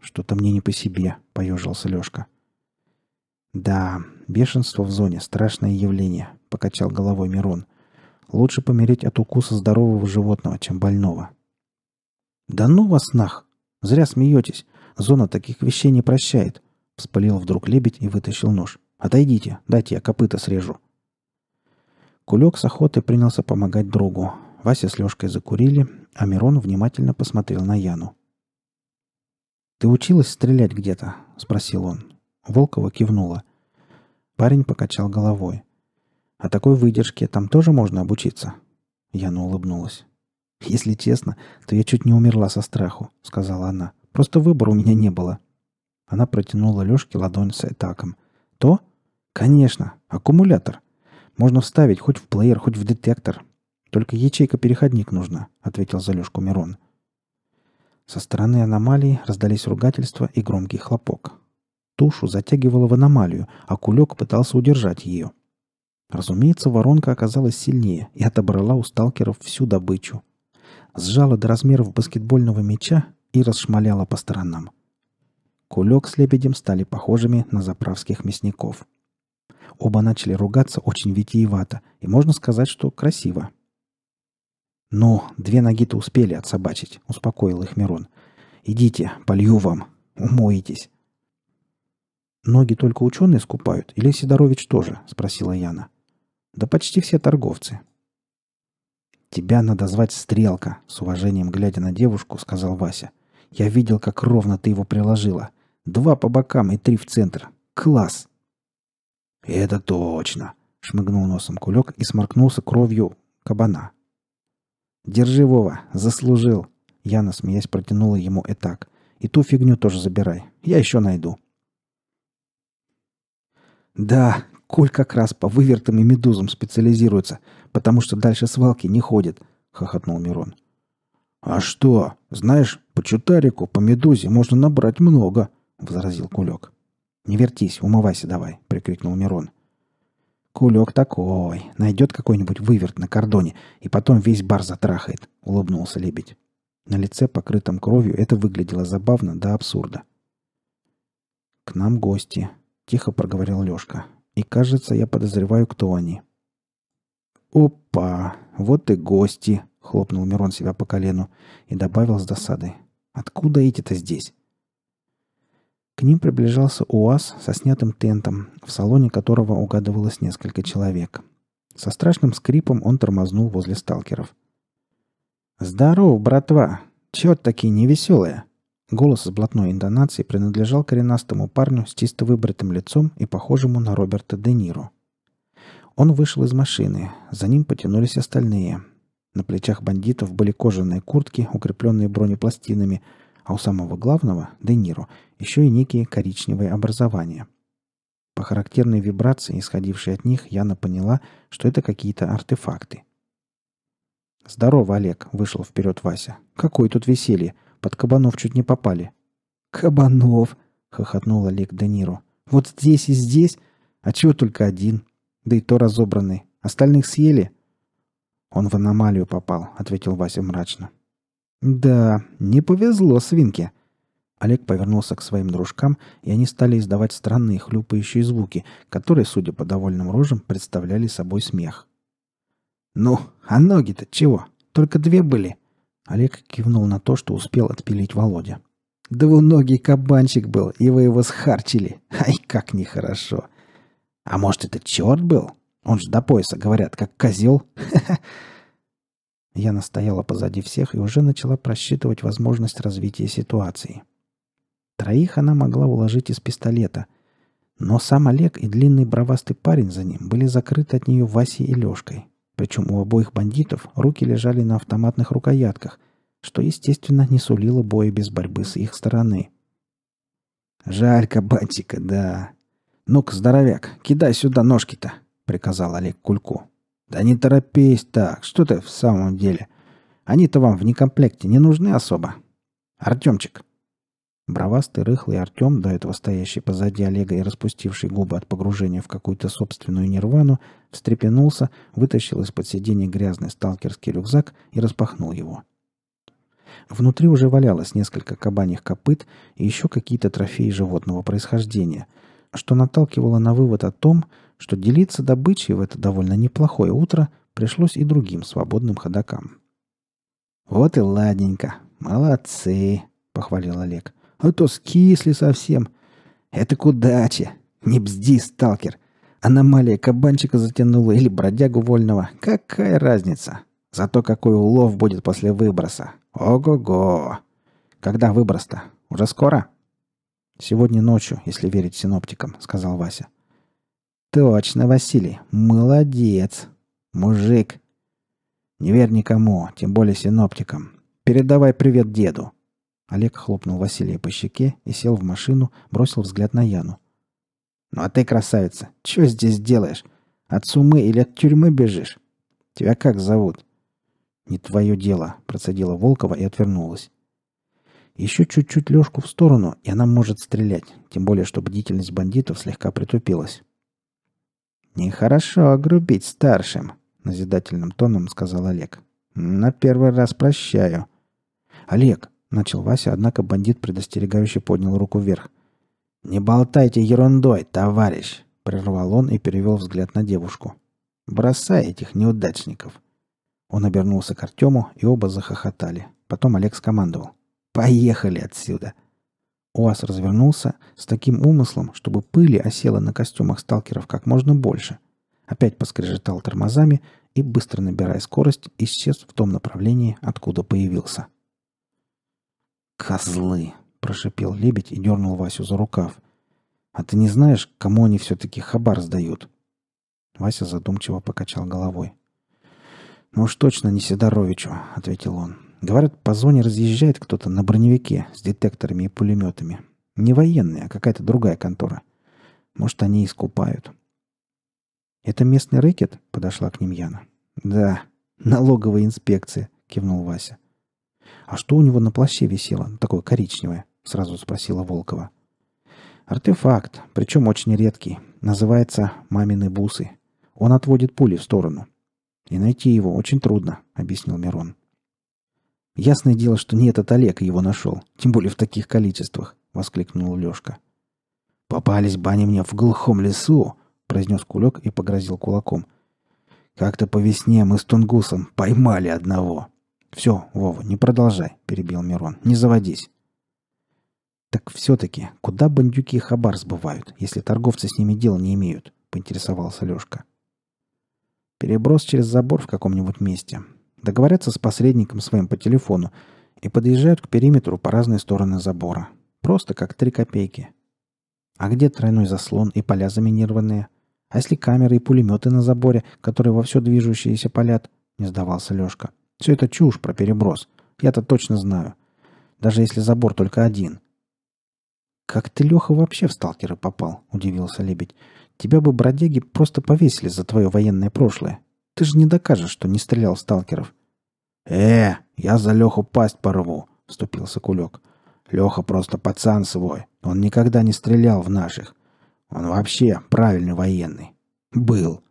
«Что-то мне не по себе», — поежился Лешка. — «Да, бешенство в зоне – страшное явление», – покачал головой Мирон. «Лучше помереть от укуса здорового животного, чем больного». «Да ну вас нах! Зря смеетесь. Зона таких вещей не прощает», – вспылил вдруг лебедь и вытащил нож. «Отойдите, дайте я копыта срежу». Кулек с охоты принялся помогать другу. Вася с Лешкой закурили, а Мирон внимательно посмотрел на Яну. «Ты училась стрелять где-то?» – спросил он. Волкова кивнула. Парень покачал головой. «А такой выдержке там тоже можно обучиться?» Яна улыбнулась. «Если честно, то я чуть не умерла со страху», — сказала она. «Просто выбора у меня не было». Она протянула Лешке ладонь с этаком. «То? Конечно, аккумулятор. Можно вставить хоть в плеер, хоть в детектор. Только ячейка-переходник нужна», — ответил за Лешку Мирон. Со стороны аномалии раздались ругательства и громкий хлопок. Тушу затягивало в аномалию, а кулек пытался удержать ее. Разумеется, воронка оказалась сильнее и отобрала у сталкеров всю добычу. Сжала до размеров баскетбольного мяча и расшмаляла по сторонам. Кулек с лебедем стали похожими на заправских мясников. Оба начали ругаться очень витиевато, и можно сказать, что красиво. «Ну, две ноги-то успели отсобачить», — успокоил их Мирон. «Идите, полью вам, умоетесь». «Ноги только ученые скупают? Или Сидорович тоже?» – спросила Яна. «Да почти все торговцы». «Тебя надо звать Стрелка», – с уважением глядя на девушку, сказал Вася. «Я видел, как ровно ты его приложила. Два по бокам и три в центр. Класс!» «Это точно!» – шмыгнул носом кулек и сморкнулся кровью кабана. «Держи, Вова, заслужил!» Яна, смеясь, протянула ему этак. «И ту фигню тоже забирай. Я еще найду». Да, Коль как раз по вывертам и медузам специализируется, потому что дальше свалки не ходит, хохотнул Мирон. А что? Знаешь, по чутарику, по медузе можно набрать много, возразил Кулек. Не вертись, умывайся давай, прикрикнул Мирон. Кулек такой, найдет какой-нибудь выверт на кордоне и потом весь бар затрахает, улыбнулся лебедь. На лице, покрытом кровью, это выглядело забавно до абсурда. К нам гости, Тихо проговорил Лёшка. «И кажется, я подозреваю, кто они». «Опа! Вот и гости!» — хлопнул Мирон себя по колену и добавил с досады. «Откуда эти-то здесь?» К ним приближался УАЗ со снятым тентом, в салоне которого угадывалось несколько человек. Со страшным скрипом он тормознул возле сталкеров. Здорово, братва! Чё такие невеселые?» Голос с блатной интонацией принадлежал коренастому парню с чисто выбритым лицом и похожему на Роберта Де Ниро. Он вышел из машины, за ним потянулись остальные. На плечах бандитов были кожаные куртки, укрепленные бронепластинами, а у самого главного, Де Ниро, еще и некие коричневые образования. По характерной вибрации, исходившей от них, Яна поняла, что это какие-то артефакты. «Здорово, Олег!» — вышел вперед Вася. «Какое тут веселье!» Под кабанов чуть не попали. «Кабанов!» — хохотнул Олег Де Ниро. «Вот здесь и здесь? А чего только один? Да и то разобранный. Остальных съели?» «Он в аномалию попал», — ответил Вася мрачно. «Да, не повезло свинке». Олег повернулся к своим дружкам, и они стали издавать странные хлюпающие звуки, которые, судя по довольным рожам, представляли собой смех. «Ну, а ноги-то чего? Только две были. Олег кивнул на то, что успел отпилить Володя. Двуногий кабанчик был, и вы его схарчили. Ай, как нехорошо!» «А может, это черт был? Он же до пояса, говорят, как козел!» Я настояла позади всех и уже начала просчитывать возможность развития ситуации. Троих она могла уложить из пистолета. Но сам Олег и длинный бровастый парень за ним были закрыты от нее Васей и Лешкой. Причем у обоих бандитов руки лежали на автоматных рукоятках, что, естественно, не сулило боя без борьбы с их стороны. «Жаль кабанчика, да. Ну-ка, здоровяк, кидай сюда ножки-то», — приказал Олег Кульку. «Да не торопись так, что ты в самом деле? Они-то вам в некомплекте не нужны особо. Артемчик, Бровастый, рыхлый Артем, до этого стоящий позади Олега и распустивший губы от погружения в какую-то собственную нирвану, встрепенулся, вытащил из-под сиденья грязный сталкерский рюкзак и распахнул его. Внутри уже валялось несколько кабаньих копыт и еще какие-то трофеи животного происхождения, что наталкивало на вывод о том, что делиться добычей в это довольно неплохое утро пришлось и другим свободным ходакам. «Вот и ладненько! Молодцы!» — похвалил Олег а то скисли совсем. Это кудачи. Не бзди, сталкер. Аномалия кабанчика затянула или бродягу вольного. Какая разница? Зато какой улов будет после выброса. Ого-го. Когда выброс-то? Уже скоро? Сегодня ночью, если верить синоптикам, сказал Вася. Точно, Василий. Молодец. Мужик. Не верь никому, тем более синоптикам. Передавай привет деду. Олег хлопнул Василия по щеке и сел в машину, бросил взгляд на Яну. «Ну а ты, красавица, что здесь делаешь? От сумы или от тюрьмы бежишь? Тебя как зовут?» «Не твое дело», — процедила Волкова и отвернулась. «Еще чуть-чуть Лешку в сторону, и она может стрелять, тем более, что бдительность бандитов слегка притупилась». «Нехорошо огрубить старшим», — назидательным тоном сказал Олег. «На первый раз прощаю». «Олег, Начал Вася, однако бандит предостерегающе поднял руку вверх. «Не болтайте ерундой, товарищ!» – прервал он и перевел взгляд на девушку. «Бросай этих неудачников!» Он обернулся к Артему, и оба захохотали. Потом Олег скомандовал. «Поехали отсюда!» УАЗ развернулся с таким умыслом, чтобы пыли осела на костюмах сталкеров как можно больше. Опять поскрежетал тормозами и, быстро набирая скорость, исчез в том направлении, откуда появился. «Козлы!» – прошипел лебедь и дернул Васю за рукав. «А ты не знаешь, кому они все-таки хабар сдают?» Вася задумчиво покачал головой. «Ну уж точно не Сидоровичу», — ответил он. «Говорят, по зоне разъезжает кто-то на броневике с детекторами и пулеметами. Не военные, а какая-то другая контора. Может, они искупают». «Это местный рэкет?» — подошла к ним Яна. «Да, налоговая инспекция», — кивнул Вася. «А что у него на плаще висело, такое коричневое?» — сразу спросила Волкова. «Артефакт, причем очень редкий. Называется «Мамины бусы». Он отводит пули в сторону. И найти его очень трудно», — объяснил Мирон. «Ясное дело, что не этот Олег его нашел, тем более в таких количествах», — воскликнул Лешка. «Попались бани мне в глухом лесу!» — произнес Кулек и погрозил кулаком. «Как-то по весне мы с Тунгусом поймали одного!» «Все, Вова, не продолжай», — перебил Мирон. «Не заводись». «Так все-таки, куда бандюки и хабар сбывают, если торговцы с ними дела не имеют?» — поинтересовался Лешка. «Переброс через забор в каком-нибудь месте. Договорятся с посредником своим по телефону и подъезжают к периметру по разные стороны забора. Просто как три копейки. А где тройной заслон и поля заминированные? А если камеры и пулеметы на заборе, которые во все движущиеся палят?» — не сдавался Лешка. Все это чушь про переброс. Я-то точно знаю. Даже если забор только один. «Как ты, Леха, вообще в сталкеры попал?» – удивился Лебедь. «Тебя бы бродяги просто повесили за твое военное прошлое. Ты же не докажешь, что не стрелял в сталкеров». «Э, я за Леху пасть порву», – вступился Кулек. «Леха просто пацан свой. Он никогда не стрелял в наших. Он вообще правильный военный. Был.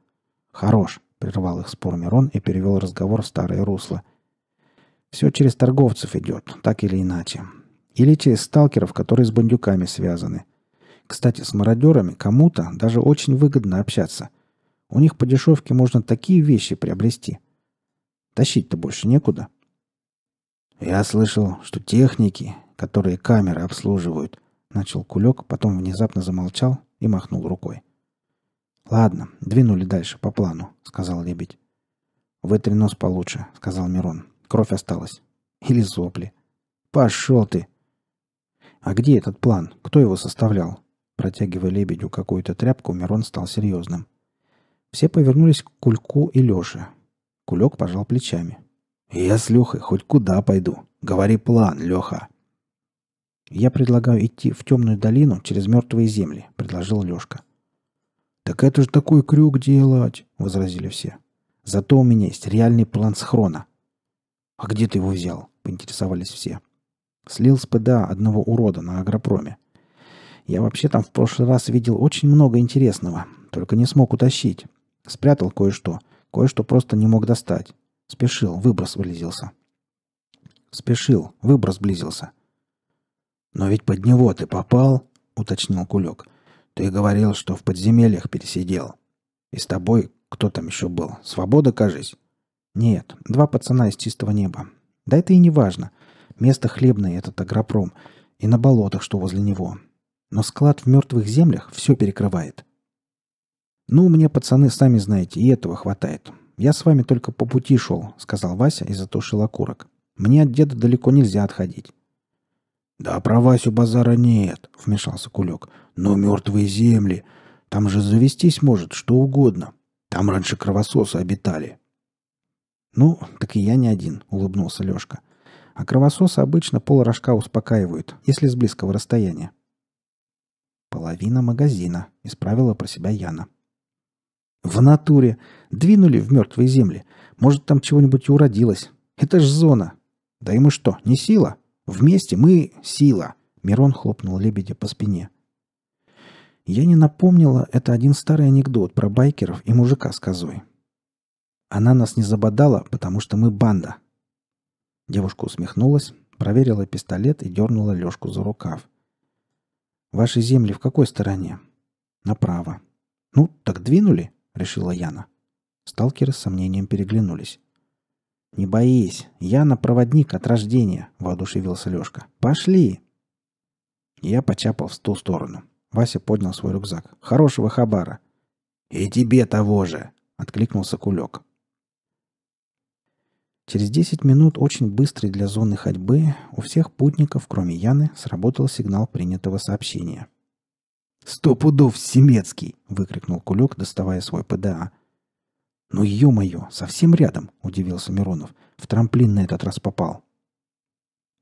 Хорош. — прервал их спор Мирон и перевел разговор в старое русло. «Все через торговцев идет, так или иначе. Или через сталкеров, которые с бандюками связаны. Кстати, с мародерами кому-то даже очень выгодно общаться. У них по дешевке можно такие вещи приобрести. Тащить-то больше некуда». «Я слышал, что техники, которые камеры обслуживают», — начал Кулек, потом внезапно замолчал и махнул рукой. «Ладно, двинули дальше по плану», — сказал лебедь. «Вытри нос получше», — сказал Мирон. «Кровь осталась. Или сопли». «Пошел ты!» «А где этот план? Кто его составлял?» Протягивая лебедю какую-то тряпку, Мирон стал серьезным. Все повернулись к Кульку и Леше. Кулек пожал плечами. «Я с Лехой хоть куда пойду. Говори план, Леха!» «Я предлагаю идти в темную долину через мертвые земли», — предложил Лешка. «Так это же такой крюк делать!» — возразили все. «Зато у меня есть реальный план схрона». «А где ты его взял?» — поинтересовались все. «Слил с ПДА одного урода на агропроме. Я вообще там в прошлый раз видел очень много интересного, только не смог утащить. Спрятал кое-что, кое-что просто не мог достать. Спешил, выброс близился». «Спешил, выброс близился». «Но ведь под него ты попал», — уточнил Кулек. — ты говорил, что в подземельях пересидел. И с тобой кто там еще был? Свобода, кажись?» «Нет, два пацана из чистого неба. Да это и не важно. Место хлебное этот агропром. И на болотах, что возле него. Но склад в мертвых землях все перекрывает. «Ну, мне, пацаны, сами знаете, и этого хватает. Я с вами только по пути шел», — сказал Вася и затушил окурок. «Мне от деда далеко нельзя отходить». «Да про Васю базара нет», — вмешался Кулек. Но мертвые земли, там же завестись может что угодно. Там раньше кровососы обитали. Ну, так и я не один, улыбнулся Лешка. А кровососы обычно пол рожка успокаивают, если с близкого расстояния. Половина магазина, исправила про себя Яна. В натуре. Двинули в мертвые земли. Может, там чего-нибудь и уродилось. Это ж зона. Да и мы что, не сила? Вместе мы сила. Мирон хлопнул лебедя по спине. Я не напомнила, это один старый анекдот про байкеров и мужика с козой. Она нас не забодала, потому что мы банда. Девушка усмехнулась, проверила пистолет и дернула Лешку за рукав. «Ваши земли в какой стороне?» «Направо». «Ну, так двинули», — решила Яна. Сталкеры с сомнением переглянулись. «Не боись, Яна проводник от рождения», — воодушевился Лешка. «Пошли!» Я почапал в ту сторону. Вася поднял свой рюкзак. «Хорошего хабара!» «И тебе того же!» — откликнулся Кулек. Через 10 минут очень быстрой для зоны ходьбы у всех путников, кроме Яны, сработал сигнал принятого сообщения. «Сто пудов, Семецкий!» — выкрикнул Кулек, доставая свой ПДА. «Ну, ё-моё, совсем рядом!» — удивился Миронов. «В трамплин на этот раз попал!»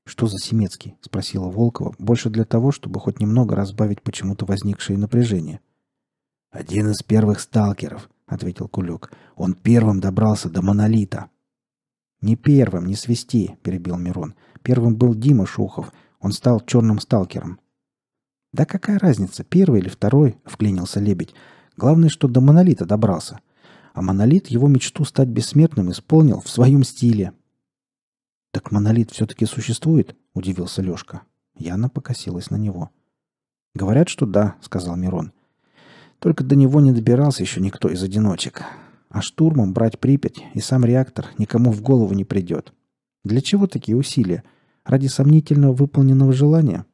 «Что за Семецкий?» — спросила Волкова, больше для того, чтобы хоть немного разбавить почему-то возникшее напряжение. «Один из первых сталкеров», — ответил Кулек. «Он первым добрался до Монолита». «Не первым, не свисти», — перебил Мирон. «Первым был Дима Шухов. Он стал черным сталкером». «Да какая разница, первый или второй?» — вклинился Лебедь. «Главное, что до Монолита добрался. А Монолит его мечту стать бессмертным исполнил в своем стиле, «Так монолит все-таки существует?» – удивился Лешка. Яна покосилась на него. «Говорят, что да», – сказал Мирон. «Только до него не добирался еще никто из одиночек. А штурмом брать Припять и сам реактор никому в голову не придет. Для чего такие усилия? Ради сомнительно выполненного желания?»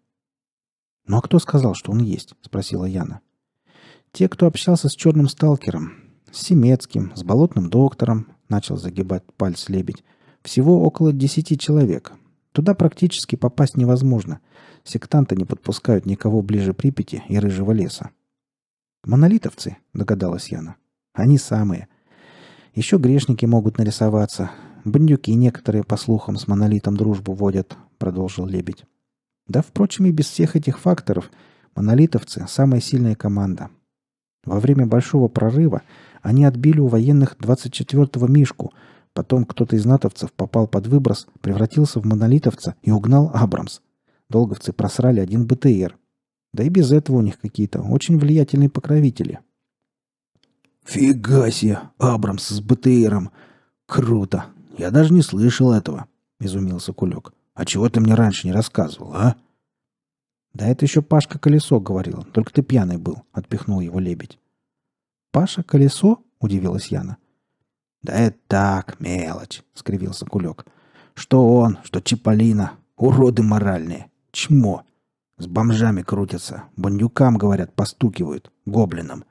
«Ну а кто сказал, что он есть?» – спросила Яна. «Те, кто общался с черным сталкером, с Семецким, с болотным доктором», – начал загибать пальц лебедь, всего около десяти человек. Туда практически попасть невозможно. Сектанты не подпускают никого ближе Припяти и Рыжего леса. «Монолитовцы», — догадалась Яна. «Они самые. Еще грешники могут нарисоваться. Бандюки некоторые, по слухам, с монолитом дружбу водят», — продолжил Лебедь. «Да, впрочем, и без всех этих факторов монолитовцы — самая сильная команда. Во время Большого прорыва они отбили у военных 24-го «Мишку», Потом кто-то из натовцев попал под выброс, превратился в монолитовца и угнал Абрамс. Долговцы просрали один БТР. Да и без этого у них какие-то очень влиятельные покровители. «Фига себе! Абрамс с БТРом! Круто! Я даже не слышал этого!» — изумился Кулек. «А чего ты мне раньше не рассказывал, а?» «Да это еще Пашка Колесо говорил, только ты пьяный был», — отпихнул его лебедь. «Паша Колесо?» — удивилась Яна. «Да это так, мелочь», — скривился Кулек. «Что он, что Чиполлино. Уроды моральные. Чмо. С бомжами крутятся. Бандюкам, говорят, постукивают. Гоблинам.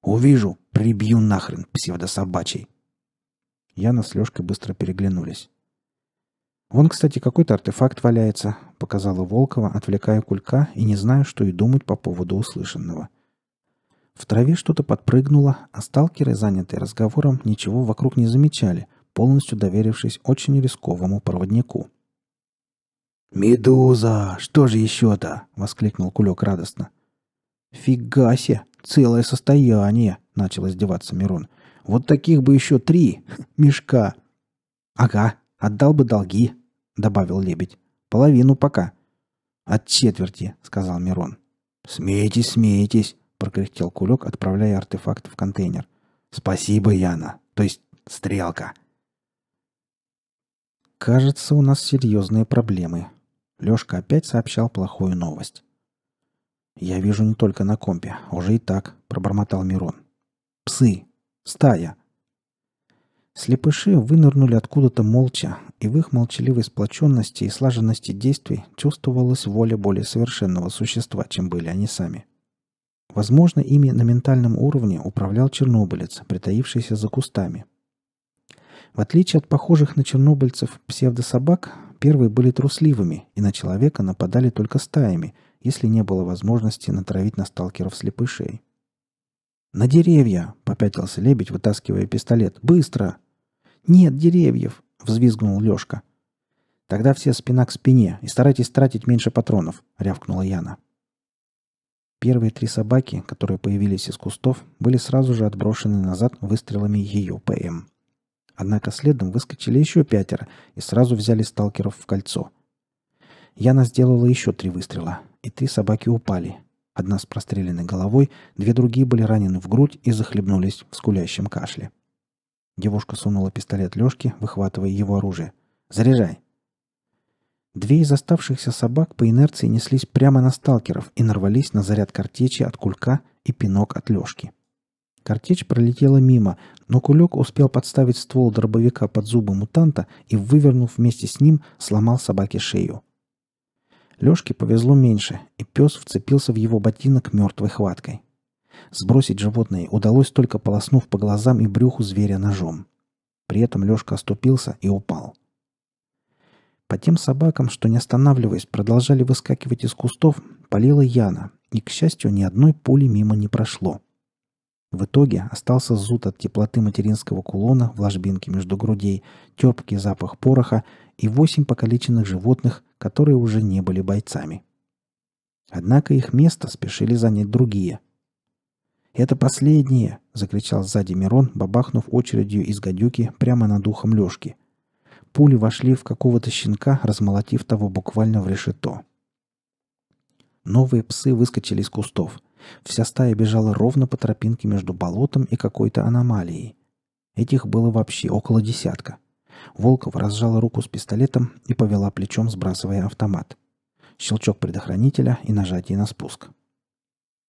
Увижу, прибью нахрен псевдособачий». Яна с Лешкой быстро переглянулись. «Вон, кстати, какой-то артефакт валяется», — показала Волкова, отвлекая Кулька и не зная, что и думать по поводу услышанного. В траве что-то подпрыгнуло, а сталкеры, занятые разговором, ничего вокруг не замечали, полностью доверившись очень рисковому проводнику. «Медуза! Что же еще-то?» — воскликнул Кулек радостно. «Фига се! Целое состояние!» — начал издеваться Мирон. «Вот таких бы еще три! Мешка!» «Ага, отдал бы долги!» — добавил Лебедь. «Половину пока!» «От четверти!» — сказал Мирон. «Смейтесь, смейтесь!» прокряхтел кулек, отправляя артефакт в контейнер. «Спасибо, Яна! То есть стрелка!» «Кажется, у нас серьезные проблемы». Лешка опять сообщал плохую новость. «Я вижу не только на компе, уже и так», — пробормотал Мирон. «Псы! Стая!» Слепыши вынырнули откуда-то молча, и в их молчаливой сплоченности и слаженности действий чувствовалась воля более совершенного существа, чем были они сами. Возможно, ими на ментальном уровне управлял чернобылец, притаившийся за кустами. В отличие от похожих на чернобыльцев псевдособак, первые были трусливыми и на человека нападали только стаями, если не было возможности натравить на сталкеров слепышей. «На деревья!» — попятился лебедь, вытаскивая пистолет. «Быстро!» «Нет деревьев!» — взвизгнул Лёшка. «Тогда все спина к спине и старайтесь тратить меньше патронов», — рявкнула Яна. Первые три собаки, которые появились из кустов, были сразу же отброшены назад выстрелами ее ПМ. Эм. Однако следом выскочили еще пятеро и сразу взяли сталкеров в кольцо. Яна сделала еще три выстрела, и три собаки упали. Одна с простреленной головой, две другие были ранены в грудь и захлебнулись в скулящем кашле. Девушка сунула пистолет Лешке, выхватывая его оружие. «Заряжай!» Две из оставшихся собак по инерции неслись прямо на сталкеров и нарвались на заряд картечи от кулька и пинок от лёжки. Картечь пролетела мимо, но кулек успел подставить ствол дробовика под зубы мутанта и, вывернув вместе с ним, сломал собаке шею. Лёшке повезло меньше, и пес вцепился в его ботинок мёртвой хваткой. Сбросить животное удалось только полоснув по глазам и брюху зверя ножом. При этом Лёшка оступился и упал. — по тем собакам, что не останавливаясь, продолжали выскакивать из кустов, полила Яна, и, к счастью, ни одной пули мимо не прошло. В итоге остался зуд от теплоты материнского кулона в ложбинке между грудей, терпкий запах пороха и восемь покалеченных животных, которые уже не были бойцами. Однако их место спешили занять другие. «Это последнее!» — закричал сзади Мирон, бабахнув очередью из гадюки прямо над ухом Лешки — пули вошли в какого-то щенка, размолотив того буквально в решето. Новые псы выскочили из кустов. Вся стая бежала ровно по тропинке между болотом и какой-то аномалией. Этих было вообще около десятка. Волков разжала руку с пистолетом и повела плечом, сбрасывая автомат. Щелчок предохранителя и нажатие на спуск.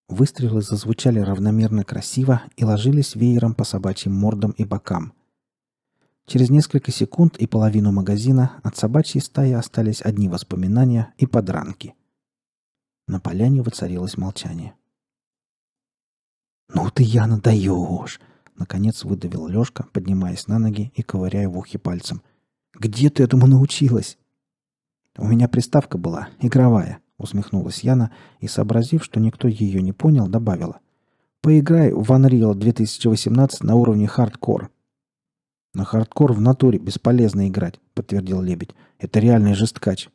Выстрелы зазвучали равномерно красиво и ложились веером по собачьим мордам и бокам. Через несколько секунд и половину магазина от собачьей стаи остались одни воспоминания и подранки. На поляне воцарилось молчание. «Ну ты, Яна, даешь!» — наконец выдавил Лешка, поднимаясь на ноги и ковыряя в ухе пальцем. «Где ты этому научилась?» «У меня приставка была, игровая», — усмехнулась Яна и, сообразив, что никто ее не понял, добавила. «Поиграй в Unreal 2018 на уровне хардкор. «На хардкор в натуре бесполезно играть», — подтвердил Лебедь. «Это реальный жесткач.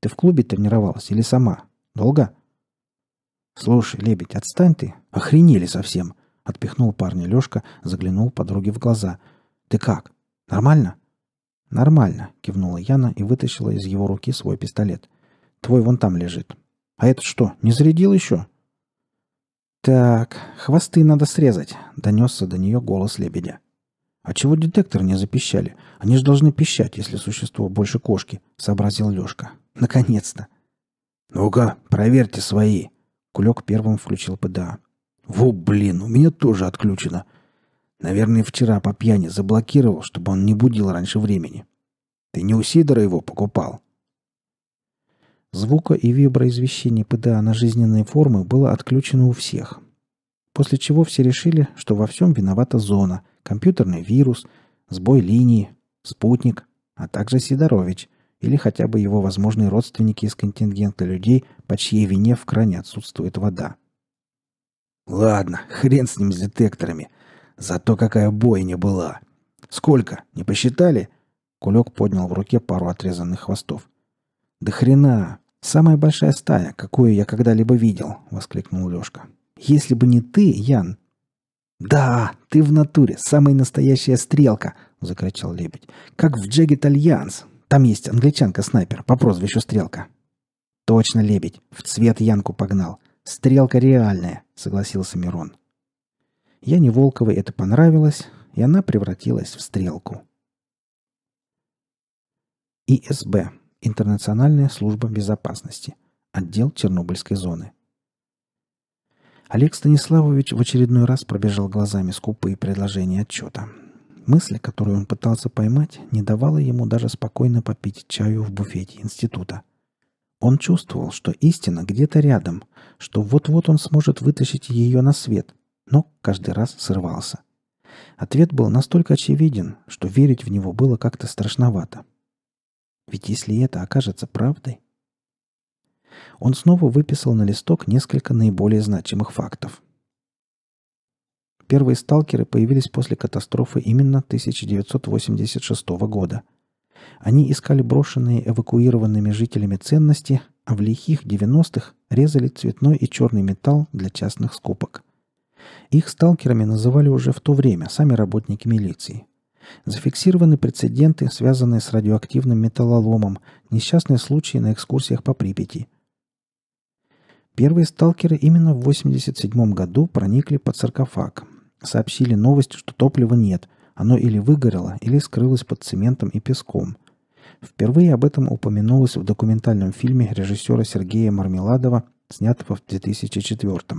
Ты в клубе тренировалась или сама? Долго?» «Слушай, Лебедь, отстань ты. Охренели совсем!» — отпихнул парня Лешка, заглянул подруге в глаза. «Ты как? Нормально?» «Нормально», — кивнула Яна и вытащила из его руки свой пистолет. «Твой вон там лежит. А этот что, не зарядил еще?» «Так, хвосты надо срезать», — донесся до нее голос лебедя. «А чего детектор не запищали? Они же должны пищать, если существо больше кошки», — сообразил Лёшка. «Наконец-то!» «Ну-ка, проверьте свои!» Кулек первым включил ПДА. «Во, блин, у меня тоже отключено!» Наверное, вчера по пьяни заблокировал, чтобы он не будил раньше времени. Ты не у Сидора его покупал?» Звука и виброизвещение ПДА на жизненные формы было отключено у всех, После чего все решили, что во всем виновата зона, компьютерный вирус, сбой линии, спутник, а также Сидорович или хотя бы его возможные родственники из контингента людей, по чьей вине в кране отсутствует вода. Ладно, хрен с ним с детекторами. Зато какая бойня была. Сколько? Не посчитали? Кулек поднял в руке пару отрезанных хвостов. «Да хрена! Самая большая стая, какую я когда-либо видел!» — воскликнул Лешка если бы не ты, Ян». «Да, ты в натуре, самая настоящая стрелка», — закричал Лебедь. «Как в Джегет Альянс. Там есть англичанка-снайпер по прозвищу Стрелка». «Точно, Лебедь. В цвет Янку погнал. Стрелка реальная», — согласился Мирон. Яне Волковой это понравилось, и она превратилась в Стрелку. ИСБ. Интернациональная служба безопасности. Отдел Чернобыльской зоны. Олег Станиславович в очередной раз пробежал глазами скупые предложения отчета. Мысль, которую он пытался поймать, не давала ему даже спокойно попить чаю в буфете института. Он чувствовал, что истина где-то рядом, что вот-вот он сможет вытащить ее на свет, но каждый раз срывался. Ответ был настолько очевиден, что верить в него было как-то страшновато. Ведь если это окажется правдой, он снова выписал на листок несколько наиболее значимых фактов. Первые сталкеры появились после катастрофы именно 1986 года. Они искали брошенные эвакуированными жителями ценности, а в лихих 90-х резали цветной и черный металл для частных скупок. Их сталкерами называли уже в то время сами работники милиции. Зафиксированы прецеденты, связанные с радиоактивным металлоломом, несчастные случаи на экскурсиях по Припяти. Первые сталкеры именно в 1987 году проникли под саркофаг. Сообщили новость, что топлива нет. Оно или выгорело, или скрылось под цементом и песком. Впервые об этом упомянулось в документальном фильме режиссера Сергея Мармеладова, снятого в 2004 -м.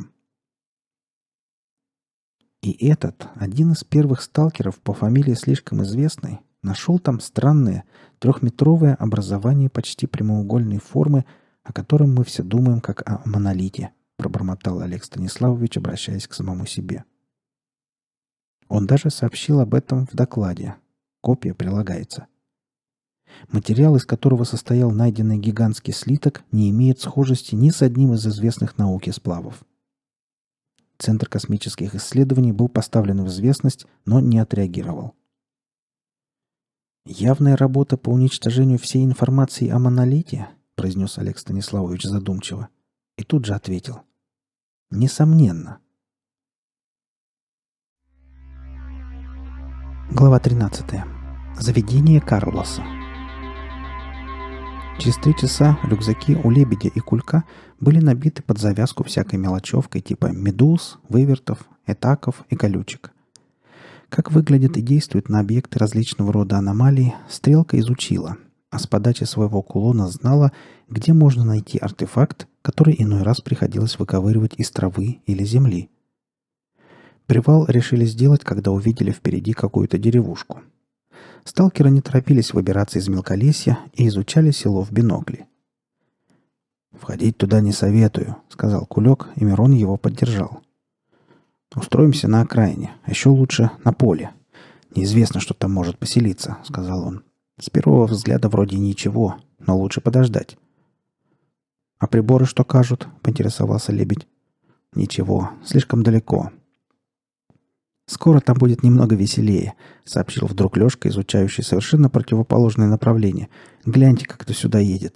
И этот, один из первых сталкеров по фамилии слишком известный, нашел там странное, трехметровое образование почти прямоугольной формы – о котором мы все думаем как о монолите», — пробормотал Олег Станиславович, обращаясь к самому себе. Он даже сообщил об этом в докладе. Копия прилагается. Материал, из которого состоял найденный гигантский слиток, не имеет схожести ни с одним из известных науки сплавов. Центр космических исследований был поставлен в известность, но не отреагировал. Явная работа по уничтожению всей информации о монолите — произнес Олег Станиславович задумчиво. И тут же ответил. «Несомненно». Глава 13. Заведение Карлоса. Через три часа рюкзаки у Лебедя и Кулька были набиты под завязку всякой мелочевкой типа медуз, вывертов, этаков и колючек. Как выглядят и действуют на объекты различного рода аномалий, стрелка изучила, а с подачи своего кулона знала, где можно найти артефакт, который иной раз приходилось выковыривать из травы или земли. Привал решили сделать, когда увидели впереди какую-то деревушку. Сталкеры не торопились выбираться из мелколесья и изучали село в бинокли. «Входить туда не советую», — сказал Кулек, и Мирон его поддержал. «Устроимся на окраине, а еще лучше на поле. Неизвестно, что там может поселиться», — сказал он. С первого взгляда вроде ничего, но лучше подождать. «А приборы что кажут?» — поинтересовался лебедь. «Ничего, слишком далеко». «Скоро там будет немного веселее», — сообщил вдруг Лёшка, изучающий совершенно противоположное направление. «Гляньте, как кто сюда едет».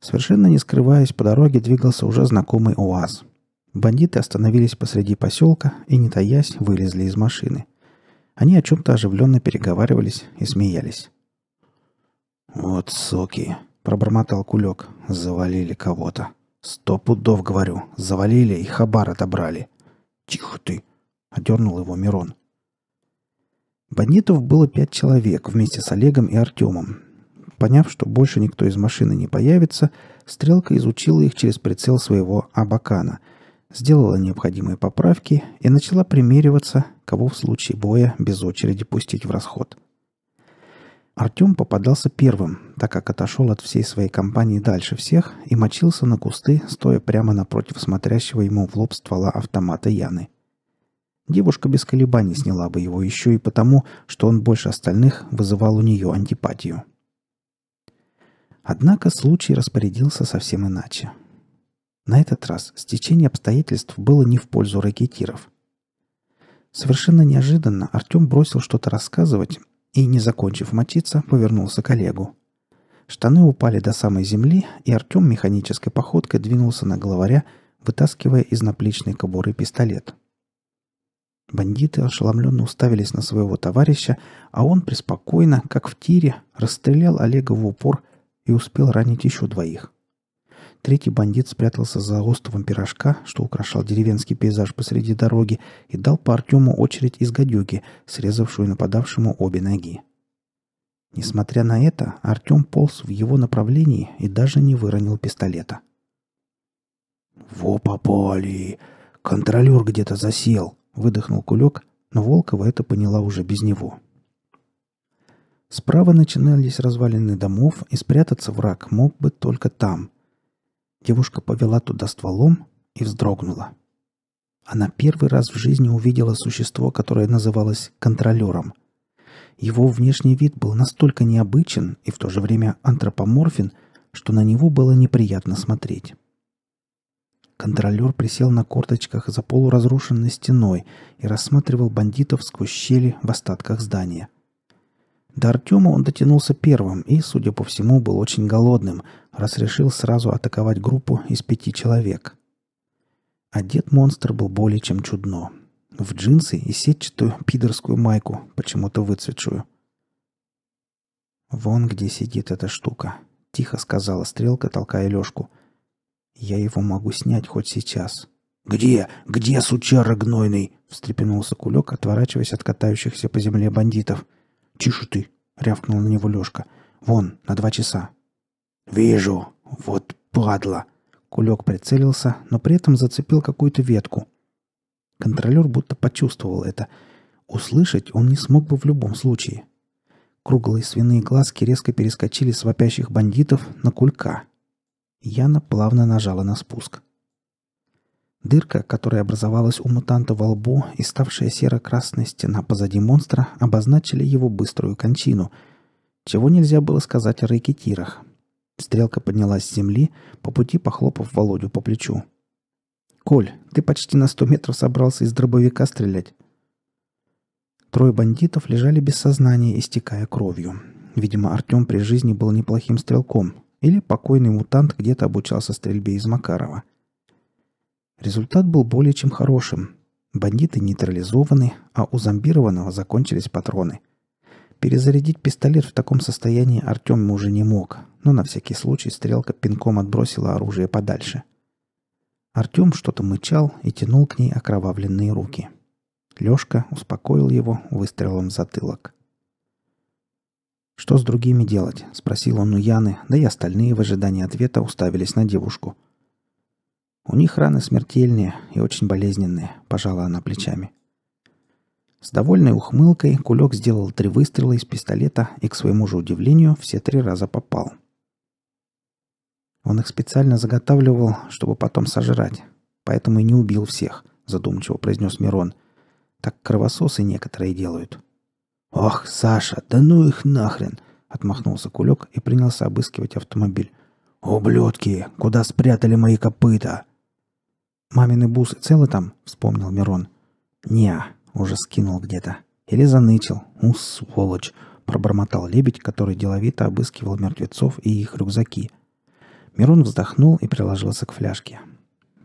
Совершенно не скрываясь, по дороге двигался уже знакомый УАЗ. Бандиты остановились посреди поселка и, не таясь, вылезли из машины — они о чем-то оживленно переговаривались и смеялись. «Вот соки, пробормотал кулек. «Завалили кого-то. Сто пудов, говорю. Завалили и хабар отобрали». «Тихо ты!» — одернул его Мирон. Бандитов было пять человек вместе с Олегом и Артемом. Поняв, что больше никто из машины не появится, Стрелка изучила их через прицел своего Абакана, сделала необходимые поправки и начала примериваться, кого в случае боя без очереди пустить в расход. Артем попадался первым, так как отошел от всей своей компании дальше всех и мочился на кусты, стоя прямо напротив смотрящего ему в лоб ствола автомата Яны. Девушка без колебаний сняла бы его еще и потому, что он больше остальных вызывал у нее антипатию. Однако случай распорядился совсем иначе. На этот раз стечение обстоятельств было не в пользу ракетиров – Совершенно неожиданно Артем бросил что-то рассказывать и, не закончив мотиться, повернулся к Олегу. Штаны упали до самой земли, и Артем механической походкой двинулся на главаря, вытаскивая из наплечной кобуры пистолет. Бандиты ошеломленно уставились на своего товарища, а он преспокойно, как в тире, расстрелял Олега в упор и успел ранить еще двоих – Третий бандит спрятался за остовом пирожка, что украшал деревенский пейзаж посреди дороги, и дал по Артему очередь из гадюги, срезавшую нападавшему обе ноги. Несмотря на это, Артем полз в его направлении и даже не выронил пистолета. «Во попали! Контролер где-то засел!» — выдохнул кулек, но Волкова это поняла уже без него. Справа начинались развалины домов, и спрятаться враг мог бы только там — Девушка повела туда стволом и вздрогнула. Она первый раз в жизни увидела существо, которое называлось контролером. Его внешний вид был настолько необычен и в то же время антропоморфен, что на него было неприятно смотреть. Контролер присел на корточках за полуразрушенной стеной и рассматривал бандитов сквозь щели в остатках здания – до Артема он дотянулся первым и, судя по всему, был очень голодным, раз решил сразу атаковать группу из пяти человек. Одет монстр был более чем чудно. В джинсы и сетчатую пидорскую майку, почему-то выцветшую. «Вон где сидит эта штука», — тихо сказала Стрелка, толкая Лешку. «Я его могу снять хоть сейчас». «Где? Где, сучара гнойный?» — встрепенулся Кулек, отворачиваясь от катающихся по земле бандитов — «Тише ты!» — рявкнул на него Лешка. «Вон, на два часа». «Вижу! Вот падла!» Кулек прицелился, но при этом зацепил какую-то ветку. Контролер будто почувствовал это. Услышать он не смог бы в любом случае. Круглые свиные глазки резко перескочили с вопящих бандитов на кулька. Яна плавно нажала на спуск. Дырка, которая образовалась у мутанта во лбу и ставшая серо красной стена позади монстра, обозначили его быструю кончину, чего нельзя было сказать о рекетирах. Стрелка поднялась с земли, по пути похлопав Володю по плечу. «Коль, ты почти на сто метров собрался из дробовика стрелять!» Трое бандитов лежали без сознания, истекая кровью. Видимо, Артем при жизни был неплохим стрелком, или покойный мутант где-то обучался стрельбе из Макарова – Результат был более чем хорошим. Бандиты нейтрализованы, а у зомбированного закончились патроны. Перезарядить пистолет в таком состоянии Артем уже не мог, но на всякий случай стрелка пинком отбросила оружие подальше. Артем что-то мычал и тянул к ней окровавленные руки. Лешка успокоил его выстрелом в затылок. «Что с другими делать?» – спросил он у Яны, да и остальные в ожидании ответа уставились на девушку – у них раны смертельные и очень болезненные, пожала она плечами. С довольной ухмылкой Кулек сделал три выстрела из пистолета и, к своему же удивлению, все три раза попал. Он их специально заготавливал, чтобы потом сожрать, поэтому и не убил всех, задумчиво произнес Мирон. Так кровососы некоторые делают. «Ох, Саша, да ну их нахрен!» — отмахнулся Кулек и принялся обыскивать автомобиль. «Ублюдки! Куда спрятали мои копыта?» «Мамины бусы целы там?» — вспомнил Мирон. «Не-а», уже скинул где-то. Или занычил. «У, ну, сволочь!» — пробормотал лебедь, который деловито обыскивал мертвецов и их рюкзаки. Мирон вздохнул и приложился к фляжке.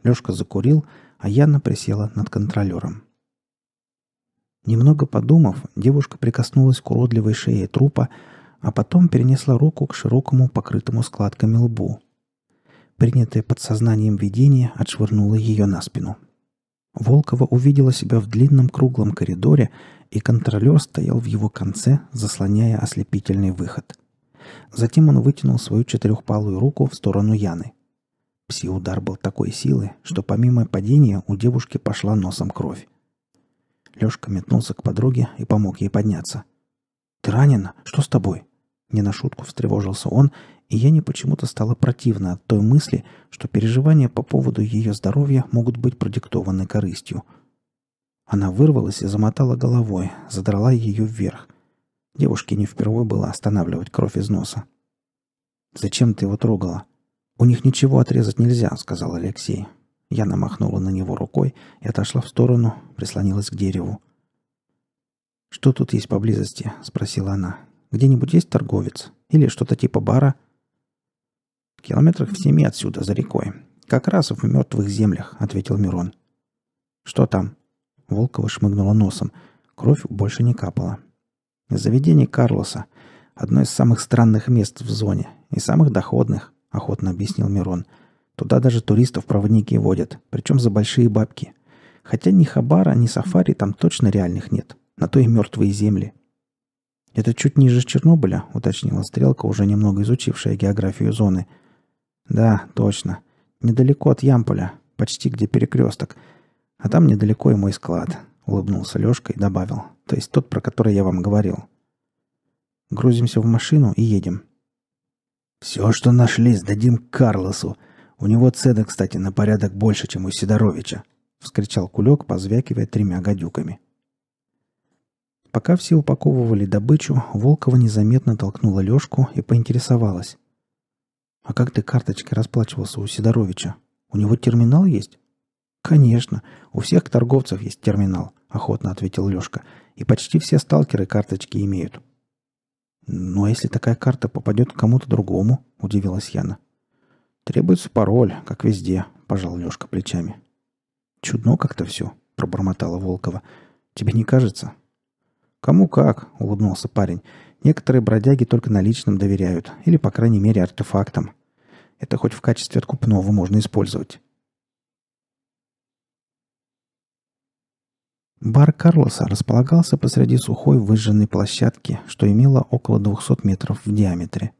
Лешка закурил, а Яна присела над контролером. Немного подумав, девушка прикоснулась к уродливой шее трупа, а потом перенесла руку к широкому покрытому складками лбу принятое подсознанием видение отшвырнуло ее на спину. Волкова увидела себя в длинном круглом коридоре, и контролер стоял в его конце, заслоняя ослепительный выход. Затем он вытянул свою четырехпалую руку в сторону Яны. Пси-удар был такой силы, что помимо падения у девушки пошла носом кровь. Лешка метнулся к подруге и помог ей подняться. «Ты ранена? Что с тобой?» Не на шутку встревожился он, и я не почему-то стало противно от той мысли, что переживания по поводу ее здоровья могут быть продиктованы корыстью. Она вырвалась и замотала головой, задрала ее вверх. Девушке не впервые было останавливать кровь из носа. «Зачем ты его трогала?» «У них ничего отрезать нельзя», — сказал Алексей. Я намахнула на него рукой и отошла в сторону, прислонилась к дереву. «Что тут есть поблизости?» — спросила она. Где-нибудь есть торговец? Или что-то типа бара? В километрах в семи отсюда, за рекой. Как раз в мертвых землях, ответил Мирон. Что там? Волкова шмыгнула носом. Кровь больше не капала. Заведение Карлоса. Одно из самых странных мест в зоне. И самых доходных, охотно объяснил Мирон. Туда даже туристов проводники водят. Причем за большие бабки. Хотя ни хабара, ни сафари там точно реальных нет. На то и мертвые земли. «Это чуть ниже Чернобыля», — уточнила Стрелка, уже немного изучившая географию зоны. «Да, точно. Недалеко от Ямполя, почти где перекресток. А там недалеко и мой склад», — улыбнулся Лешка и добавил. «То есть тот, про который я вам говорил». «Грузимся в машину и едем». «Все, что нашли, сдадим Карлосу. У него цены, кстати, на порядок больше, чем у Сидоровича», — вскричал Кулек, позвякивая тремя гадюками. — Пока все упаковывали добычу, Волкова незаметно толкнула Лешку и поинтересовалась. «А как ты карточкой расплачивался у Сидоровича? У него терминал есть?» «Конечно. У всех торговцев есть терминал», — охотно ответил Лешка. «И почти все сталкеры карточки имеют». «Ну а если такая карта попадет к кому-то другому?» — удивилась Яна. «Требуется пароль, как везде», — пожал Лешка плечами. «Чудно как-то все», — пробормотала Волкова. «Тебе не кажется?» «Кому как», — улыбнулся парень. «Некоторые бродяги только наличным доверяют, или, по крайней мере, артефактам. Это хоть в качестве откупного можно использовать». Бар Карлоса располагался посреди сухой выжженной площадки, что имело около 200 метров в диаметре.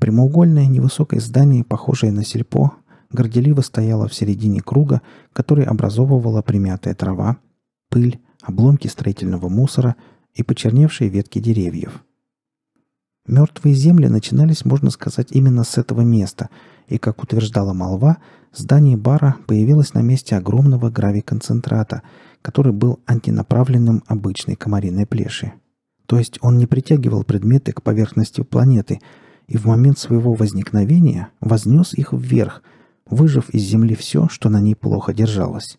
Прямоугольное невысокое здание, похожее на сельпо, горделиво стояло в середине круга, который образовывала примятая трава, пыль, обломки строительного мусора – и почерневшие ветки деревьев. Мертвые земли начинались, можно сказать, именно с этого места, и, как утверждала молва, здание бара появилось на месте огромного гравиконцентрата, который был антинаправленным обычной комариной плеши. То есть он не притягивал предметы к поверхности планеты, и в момент своего возникновения вознес их вверх, выжив из земли все, что на ней плохо держалось.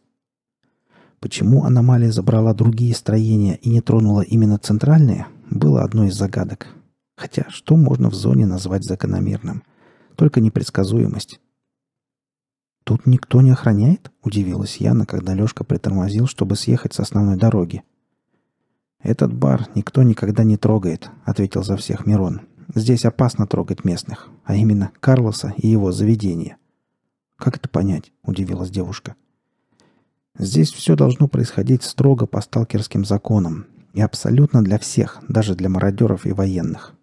Почему аномалия забрала другие строения и не тронула именно центральные, было одной из загадок. Хотя что можно в зоне назвать закономерным? Только непредсказуемость. «Тут никто не охраняет?» – удивилась Яна, когда Лешка притормозил, чтобы съехать с основной дороги. «Этот бар никто никогда не трогает», – ответил за всех Мирон. «Здесь опасно трогать местных, а именно Карлоса и его заведение». «Как это понять?» – удивилась девушка. – Здесь все должно происходить строго по сталкерским законам. И абсолютно для всех, даже для мародеров и военных.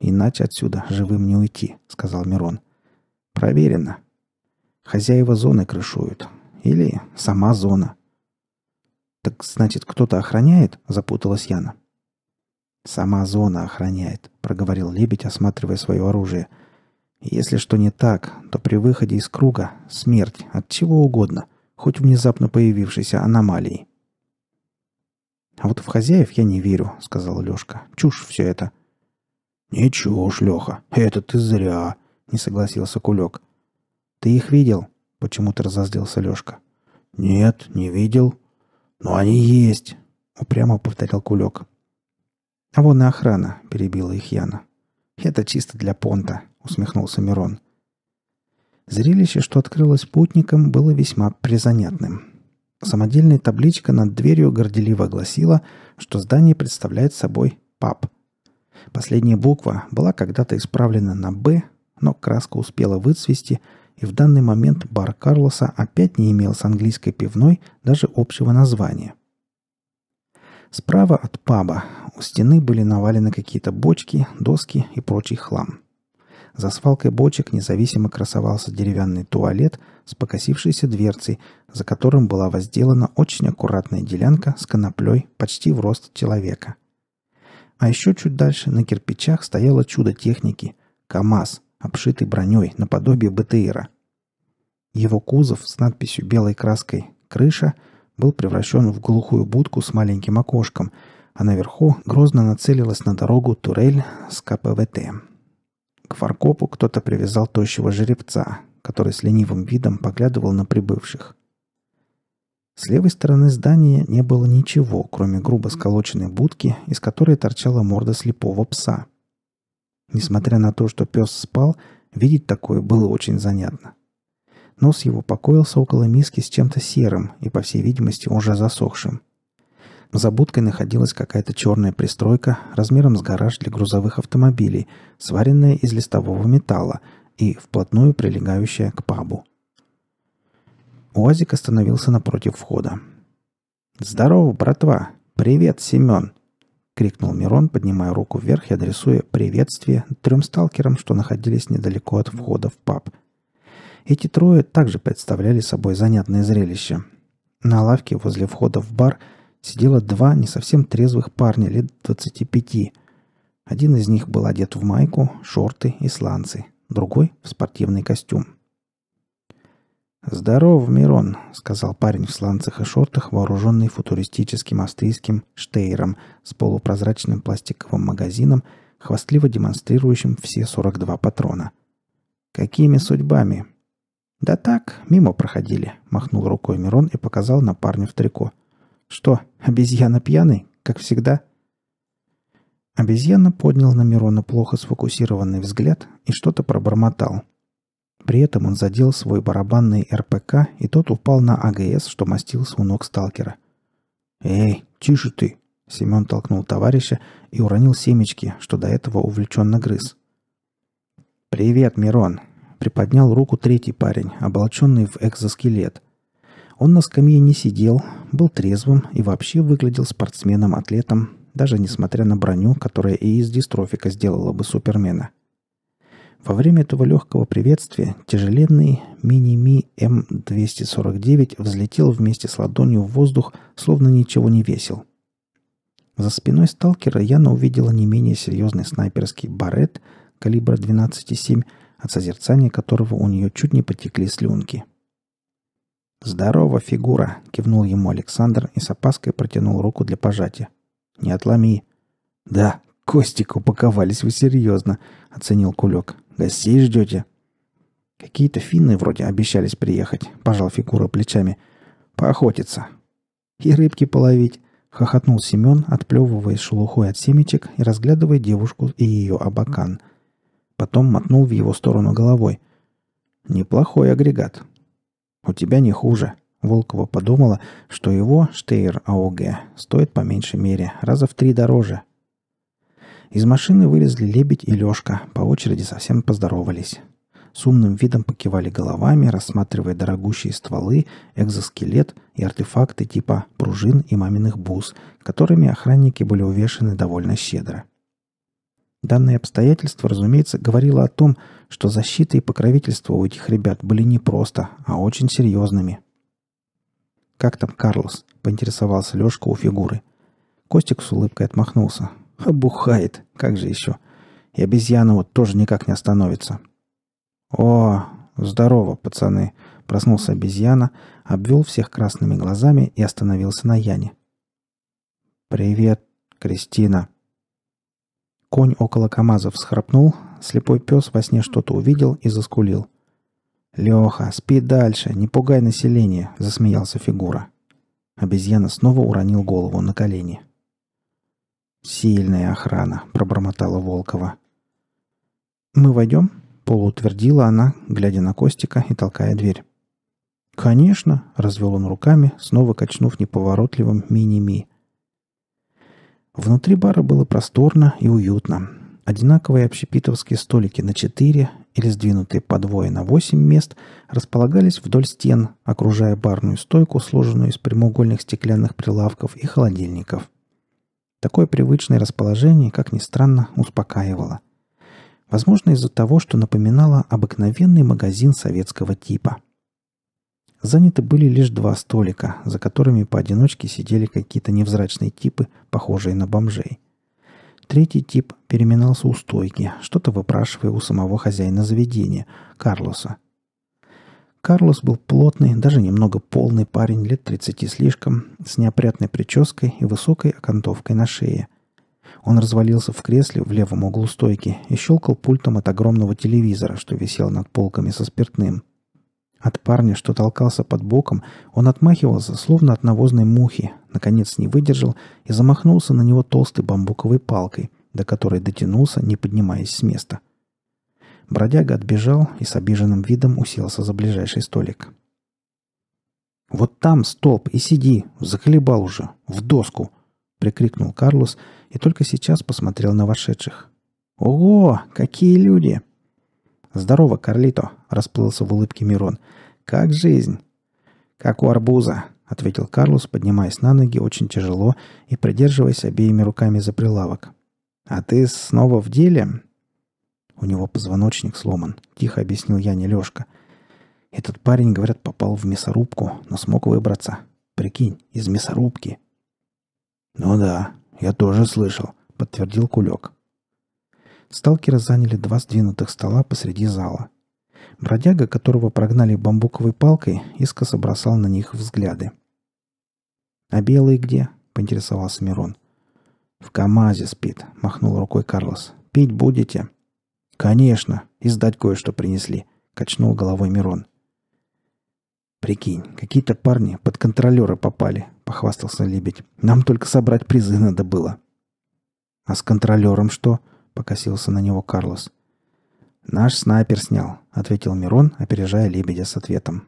«Иначе отсюда живым не уйти», — сказал Мирон. «Проверено. Хозяева зоны крышуют. Или сама зона». «Так, значит, кто-то охраняет?» — запуталась Яна. «Сама зона охраняет», — проговорил Лебедь, осматривая свое оружие. «Если что не так, то при выходе из круга смерть от чего угодно хоть внезапно появившейся аномалии. «А вот в хозяев я не верю», — сказал Лешка. «Чушь все это». «Не чушь, Леха, это ты зря», — не согласился Кулек. «Ты их видел?» — почему-то разозлился Лешка. «Нет, не видел. Но они есть», — упрямо повторил Кулек. «А вон и охрана», — перебила их Яна. «Это чисто для понта», — усмехнулся Мирон. Зрелище, что открылось путникам, было весьма призанятным. Самодельная табличка над дверью горделиво гласила, что здание представляет собой паб. Последняя буква была когда-то исправлена на «Б», но краска успела выцвести, и в данный момент бар Карлоса опять не имел с английской пивной даже общего названия. Справа от паба у стены были навалены какие-то бочки, доски и прочий хлам. За свалкой бочек независимо красовался деревянный туалет с покосившейся дверцей, за которым была возделана очень аккуратная делянка с коноплей почти в рост человека. А еще чуть дальше на кирпичах стояло чудо техники – КАМАЗ, обшитый броней наподобие БТРа. Его кузов с надписью белой краской «Крыша» был превращен в глухую будку с маленьким окошком, а наверху грозно нацелилась на дорогу турель с КПВТ к фаркопу кто-то привязал тощего жеребца, который с ленивым видом поглядывал на прибывших. С левой стороны здания не было ничего, кроме грубо сколоченной будки, из которой торчала морда слепого пса. Несмотря на то, что пес спал, видеть такое было очень занятно. Нос его покоился около миски с чем-то серым и, по всей видимости, уже засохшим – за будкой находилась какая-то черная пристройка размером с гараж для грузовых автомобилей, сваренная из листового металла и вплотную прилегающая к пабу. Уазик остановился напротив входа. «Здорово, братва! Привет, Семен!» — крикнул Мирон, поднимая руку вверх и адресуя приветствие трем сталкерам, что находились недалеко от входа в паб. Эти трое также представляли собой занятное зрелище. На лавке возле входа в бар — сидело два не совсем трезвых парня лет 25. Один из них был одет в майку, шорты и сланцы, другой — в спортивный костюм. «Здоров, Мирон», — сказал парень в сланцах и шортах, вооруженный футуристическим австрийским штейром с полупрозрачным пластиковым магазином, хвастливо демонстрирующим все 42 патрона. «Какими судьбами?» «Да так, мимо проходили», — махнул рукой Мирон и показал на парня в трико — «Что, обезьяна пьяный, как всегда?» Обезьяна поднял на Мирона плохо сфокусированный взгляд и что-то пробормотал. При этом он задел свой барабанный РПК, и тот упал на АГС, что мастился у ног сталкера. «Эй, тише ты!» — Семен толкнул товарища и уронил семечки, что до этого увлеченно грыз. «Привет, Мирон!» — приподнял руку третий парень, облаченный в экзоскелет. Он на скамье не сидел, был трезвым и вообще выглядел спортсменом-атлетом, даже несмотря на броню, которая и из дистрофика сделала бы Супермена. Во время этого легкого приветствия тяжеленный мини-ми М249 взлетел вместе с ладонью в воздух, словно ничего не весил. За спиной сталкера Яна увидела не менее серьезный снайперский барет калибра 12,7, от созерцания которого у нее чуть не потекли слюнки – «Здорово, фигура!» — кивнул ему Александр и с опаской протянул руку для пожатия. «Не отломи!» «Да, Костик, упаковались вы серьезно!» — оценил Кулек. «Гостей ждете?» «Какие-то финны вроде обещались приехать», — пожал фигура плечами. «Поохотиться». «И рыбки половить», — хохотнул Семен, отплевываясь шелухой от семечек и разглядывая девушку и ее абакан. Потом мотнул в его сторону головой. «Неплохой агрегат. У тебя не хуже. Волкова подумала, что его Штейр АОГ стоит по меньшей мере раза в три дороже. Из машины вылезли Лебедь и Лёшка, по очереди совсем поздоровались. С умным видом покивали головами, рассматривая дорогущие стволы, экзоскелет и артефакты типа пружин и маминых бус, которыми охранники были увешаны довольно щедро. Данное обстоятельство, разумеется, говорило о том, что защита и покровительство у этих ребят были не просто, а очень серьезными. «Как там Карлос?» – поинтересовался Лешка у фигуры. Костик с улыбкой отмахнулся. «Бухает! Как же еще? И обезьяна вот тоже никак не остановится!» «О, здорово, пацаны!» – проснулся обезьяна, обвел всех красными глазами и остановился на Яне. «Привет, Кристина!» Конь около КамАЗа всхрапнул, слепой пес во сне что-то увидел и заскулил. «Леха, спи дальше, не пугай население», — засмеялся фигура. Обезьяна снова уронил голову на колени. «Сильная охрана», — пробормотала Волкова. «Мы войдем?» — полуутвердила она, глядя на Костика и толкая дверь. «Конечно», — развел он руками, снова качнув неповоротливым мини-ми. Внутри бара было просторно и уютно. Одинаковые общепитовские столики на 4 или сдвинутые по двое на 8 мест располагались вдоль стен, окружая барную стойку, сложенную из прямоугольных стеклянных прилавков и холодильников. Такое привычное расположение, как ни странно, успокаивало. Возможно, из-за того, что напоминало обыкновенный магазин советского типа. Заняты были лишь два столика, за которыми поодиночке сидели какие-то невзрачные типы, похожие на бомжей – Третий тип переминался у стойки, что-то выпрашивая у самого хозяина заведения, Карлоса. Карлос был плотный, даже немного полный парень, лет 30 слишком, с неопрятной прической и высокой окантовкой на шее. Он развалился в кресле в левом углу стойки и щелкал пультом от огромного телевизора, что висел над полками со спиртным – от парня, что толкался под боком, он отмахивался, словно от навозной мухи, наконец не выдержал и замахнулся на него толстой бамбуковой палкой, до которой дотянулся, не поднимаясь с места. Бродяга отбежал и с обиженным видом уселся за ближайший столик. «Вот там столб и сиди! Заколебал уже! В доску!» — прикрикнул Карлос и только сейчас посмотрел на вошедших. «Ого! Какие люди!» «Здорово, Карлито!» – расплылся в улыбке Мирон. «Как жизнь?» «Как у арбуза», – ответил Карлос, поднимаясь на ноги очень тяжело и придерживаясь обеими руками за прилавок. «А ты снова в деле?» «У него позвоночник сломан», – тихо объяснил я Лешка. «Этот парень, говорят, попал в мясорубку, но смог выбраться. Прикинь, из мясорубки». «Ну да, я тоже слышал», – подтвердил Кулек. Сталкеры заняли два сдвинутых стола посреди зала. Бродяга, которого прогнали бамбуковой палкой, искоса бросал на них взгляды. «А белый где?» — поинтересовался Мирон. «В КамАЗе спит», — махнул рукой Карлос. «Пить будете?» «Конечно. И сдать кое-что принесли», — качнул головой Мирон. «Прикинь, какие-то парни под контролеры попали», — похвастался Лебедь. «Нам только собрать призы надо было». «А с контролером что?» — покосился на него Карлос. «Наш снайпер снял», — ответил Мирон, опережая Лебедя с ответом.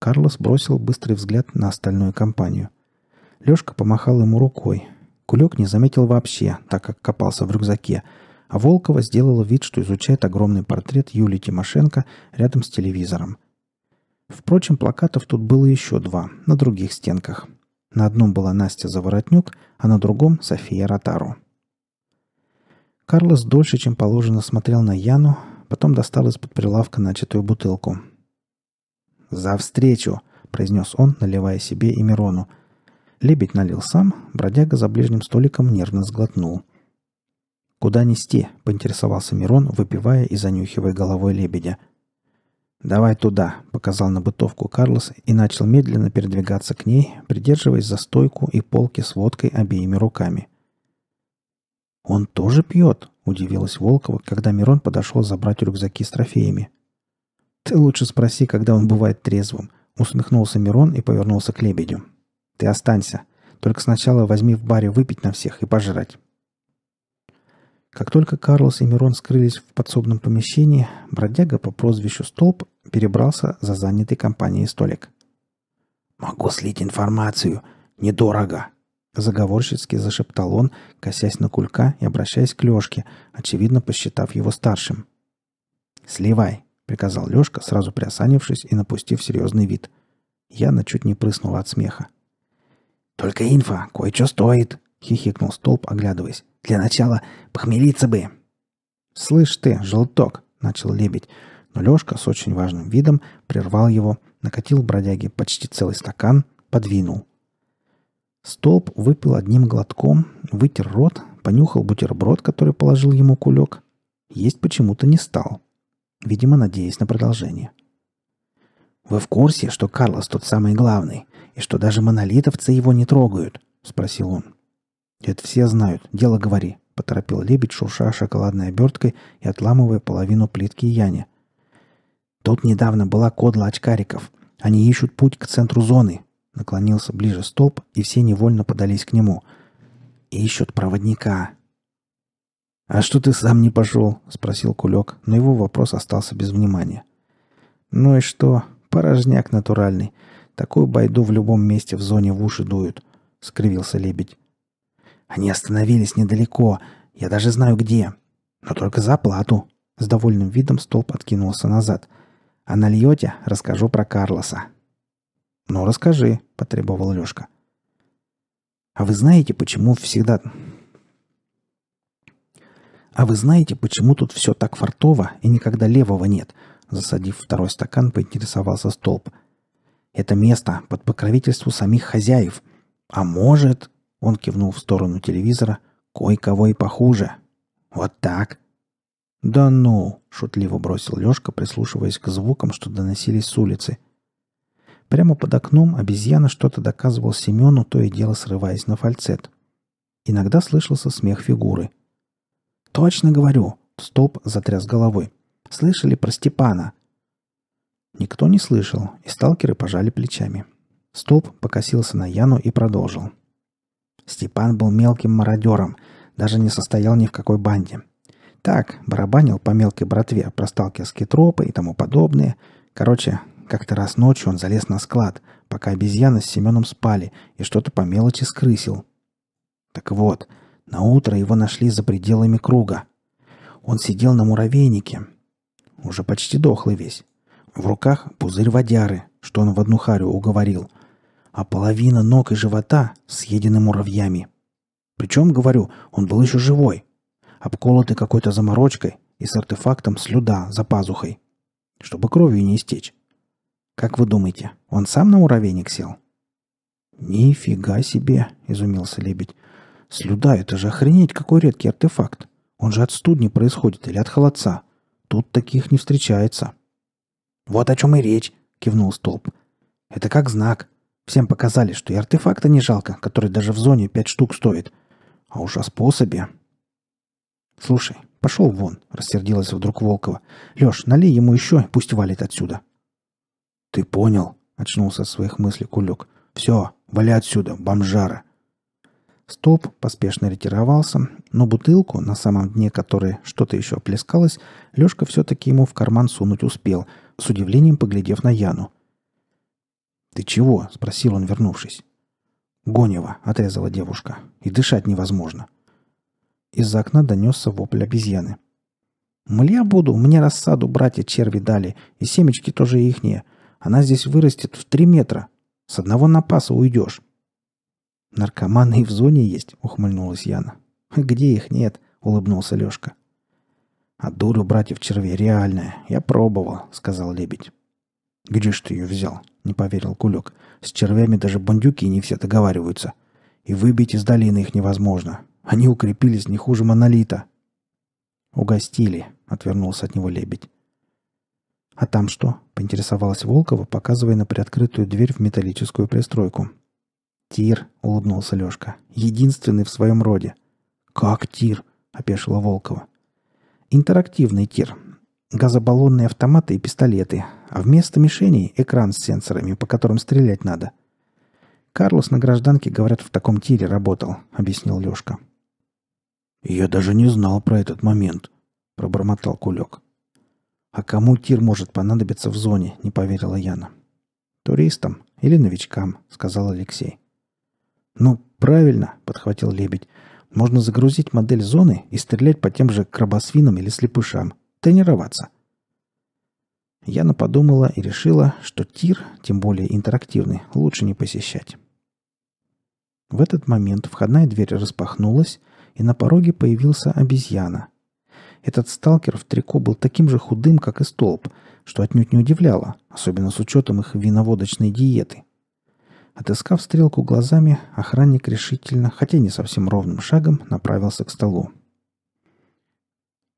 Карлос бросил быстрый взгляд на остальную компанию. Лёшка помахал ему рукой. Кулек не заметил вообще, так как копался в рюкзаке, а Волкова сделала вид, что изучает огромный портрет Юлии Тимошенко рядом с телевизором. Впрочем, плакатов тут было еще два, на других стенках. На одном была Настя Заворотнюк, а на другом София Ротару. Карлос дольше, чем положено, смотрел на Яну, потом достал из-под прилавка начатую бутылку. «За встречу!» – произнес он, наливая себе и Мирону. Лебедь налил сам, бродяга за ближним столиком нервно сглотнул. «Куда нести?» – поинтересовался Мирон, выпивая и занюхивая головой лебедя. «Давай туда», – показал на бытовку Карлос и начал медленно передвигаться к ней, придерживаясь за стойку и полки с водкой обеими руками – «Он тоже пьет?» – удивилась Волкова, когда Мирон подошел забрать рюкзаки с трофеями. «Ты лучше спроси, когда он бывает трезвым», – усмехнулся Мирон и повернулся к Лебедю. «Ты останься. Только сначала возьми в баре выпить на всех и пожрать». Как только Карлос и Мирон скрылись в подсобном помещении, бродяга по прозвищу Столб перебрался за занятый компанией столик. «Могу слить информацию. Недорого», Заговорщицки зашептал он, косясь на кулька и обращаясь к Лёшке, очевидно посчитав его старшим. «Сливай!» — приказал Лёшка, сразу приосанившись и напустив серьезный вид. Яна чуть не прыснула от смеха. «Только инфа, кое-что стоит!» — хихикнул Столб, оглядываясь. «Для начала похмелиться бы!» «Слышь ты, желток!» — начал лебедь, но Лёшка с очень важным видом прервал его, накатил бродяге почти целый стакан, подвинул — Столб выпил одним глотком, вытер рот, понюхал бутерброд, который положил ему кулек. Есть почему-то не стал. Видимо, надеясь на продолжение. «Вы в курсе, что Карлос тот самый главный, и что даже монолитовцы его не трогают?» — спросил он. «Это все знают. Дело говори», — поторопил лебедь, шурша шоколадной оберткой и отламывая половину плитки Яне. «Тут недавно была кодла очкариков. Они ищут путь к центру зоны, наклонился ближе столб, и все невольно подались к нему. «Ищут проводника». «А что ты сам не пошел?» — спросил Кулек, но его вопрос остался без внимания. «Ну и что? Порожняк натуральный. Такую байду в любом месте в зоне в уши дуют», — скривился лебедь. «Они остановились недалеко. Я даже знаю где. Но только за плату». С довольным видом столб откинулся назад. «А на льете расскажу про Карлоса», «Ну, расскажи», — потребовал Лёшка. «А вы знаете, почему всегда...» «А вы знаете, почему тут все так фартово и никогда левого нет?» Засадив второй стакан, поинтересовался столб. «Это место под покровительству самих хозяев. А может...» — он кивнул в сторону телевизора. «Кой-кого и похуже. Вот так!» «Да ну!» — шутливо бросил Лёшка, прислушиваясь к звукам, что доносились с улицы. Прямо под окном обезьяна что-то доказывал Семену, то и дело срываясь на фальцет. Иногда слышался смех фигуры. «Точно говорю!» — столб затряс головой. «Слышали про Степана?» Никто не слышал, и сталкеры пожали плечами. Столб покосился на Яну и продолжил. Степан был мелким мародером, даже не состоял ни в какой банде. Так, барабанил по мелкой братве про сталкерские тропы и тому подобное. Короче, как-то раз ночью он залез на склад, пока обезьяны с Семеном спали, и что-то по мелочи скрысил. Так вот, на утро его нашли за пределами круга. Он сидел на муравейнике, уже почти дохлый весь. В руках пузырь водяры, что он в одну харю уговорил, а половина ног и живота съедены муравьями. Причем, говорю, он был еще живой, обколотый какой-то заморочкой и с артефактом слюда за пазухой, чтобы кровью не истечь. Как вы думаете, он сам на муравейник сел? Нифига себе, изумился лебедь. Слюда, это же охренеть, какой редкий артефакт. Он же от студни происходит или от холодца. Тут таких не встречается. Вот о чем и речь, кивнул столб. Это как знак. Всем показали, что и артефакта не жалко, который даже в зоне пять штук стоит. А уж о способе. Слушай, пошел вон, рассердилась вдруг Волкова. Леш, налей ему еще, пусть валит отсюда. — «Ты понял?» — очнулся от своих мыслей Кулек. «Все, вали отсюда, бомжара!» Стоп! поспешно ретировался, но бутылку, на самом дне которой что-то еще плескалось, Лешка все-таки ему в карман сунуть успел, с удивлением поглядев на Яну. «Ты чего?» — спросил он, вернувшись. «Гонева», — отрезала девушка. «И дышать невозможно». Из-за окна донесся вопль обезьяны. «Мля буду, мне рассаду братья черви дали, и семечки тоже ихние. Она здесь вырастет в три метра. С одного напаса уйдешь». «Наркоманы и в зоне есть», — ухмыльнулась Яна. «Где их нет?» — улыбнулся Лешка. «А дурь братьев червей реальная. Я пробовал», — сказал Лебедь. «Где ж ты ее взял?» — не поверил Кулек. «С червями даже бандюки не все договариваются. И выбить из долины их невозможно. Они укрепились не хуже монолита». «Угостили», — отвернулся от него Лебедь. «А там что?» — поинтересовалась Волкова, показывая на приоткрытую дверь в металлическую пристройку. «Тир», — улыбнулся Лёшка. — «единственный в своем роде». «Как тир?» — опешила Волкова. «Интерактивный тир. Газобаллонные автоматы и пистолеты, а вместо мишеней — экран с сенсорами, по которым стрелять надо». «Карлос на гражданке, говорят, в таком тире работал», — объяснил Лёшка. «Я даже не знал про этот момент», — пробормотал Кулек. «А кому тир может понадобиться в зоне?» – не поверила Яна. «Туристам или новичкам», – сказал Алексей. «Ну, правильно», – подхватил Лебедь. «Можно загрузить модель зоны и стрелять по тем же крабосвинам или слепышам. Тренироваться». Яна подумала и решила, что тир, тем более интерактивный, лучше не посещать. В этот момент входная дверь распахнулась, и на пороге появился обезьяна, этот сталкер в трико был таким же худым, как и столб, что отнюдь не удивляло, особенно с учетом их виноводочной диеты. Отыскав стрелку глазами, охранник решительно, хотя и не совсем ровным шагом, направился к столу.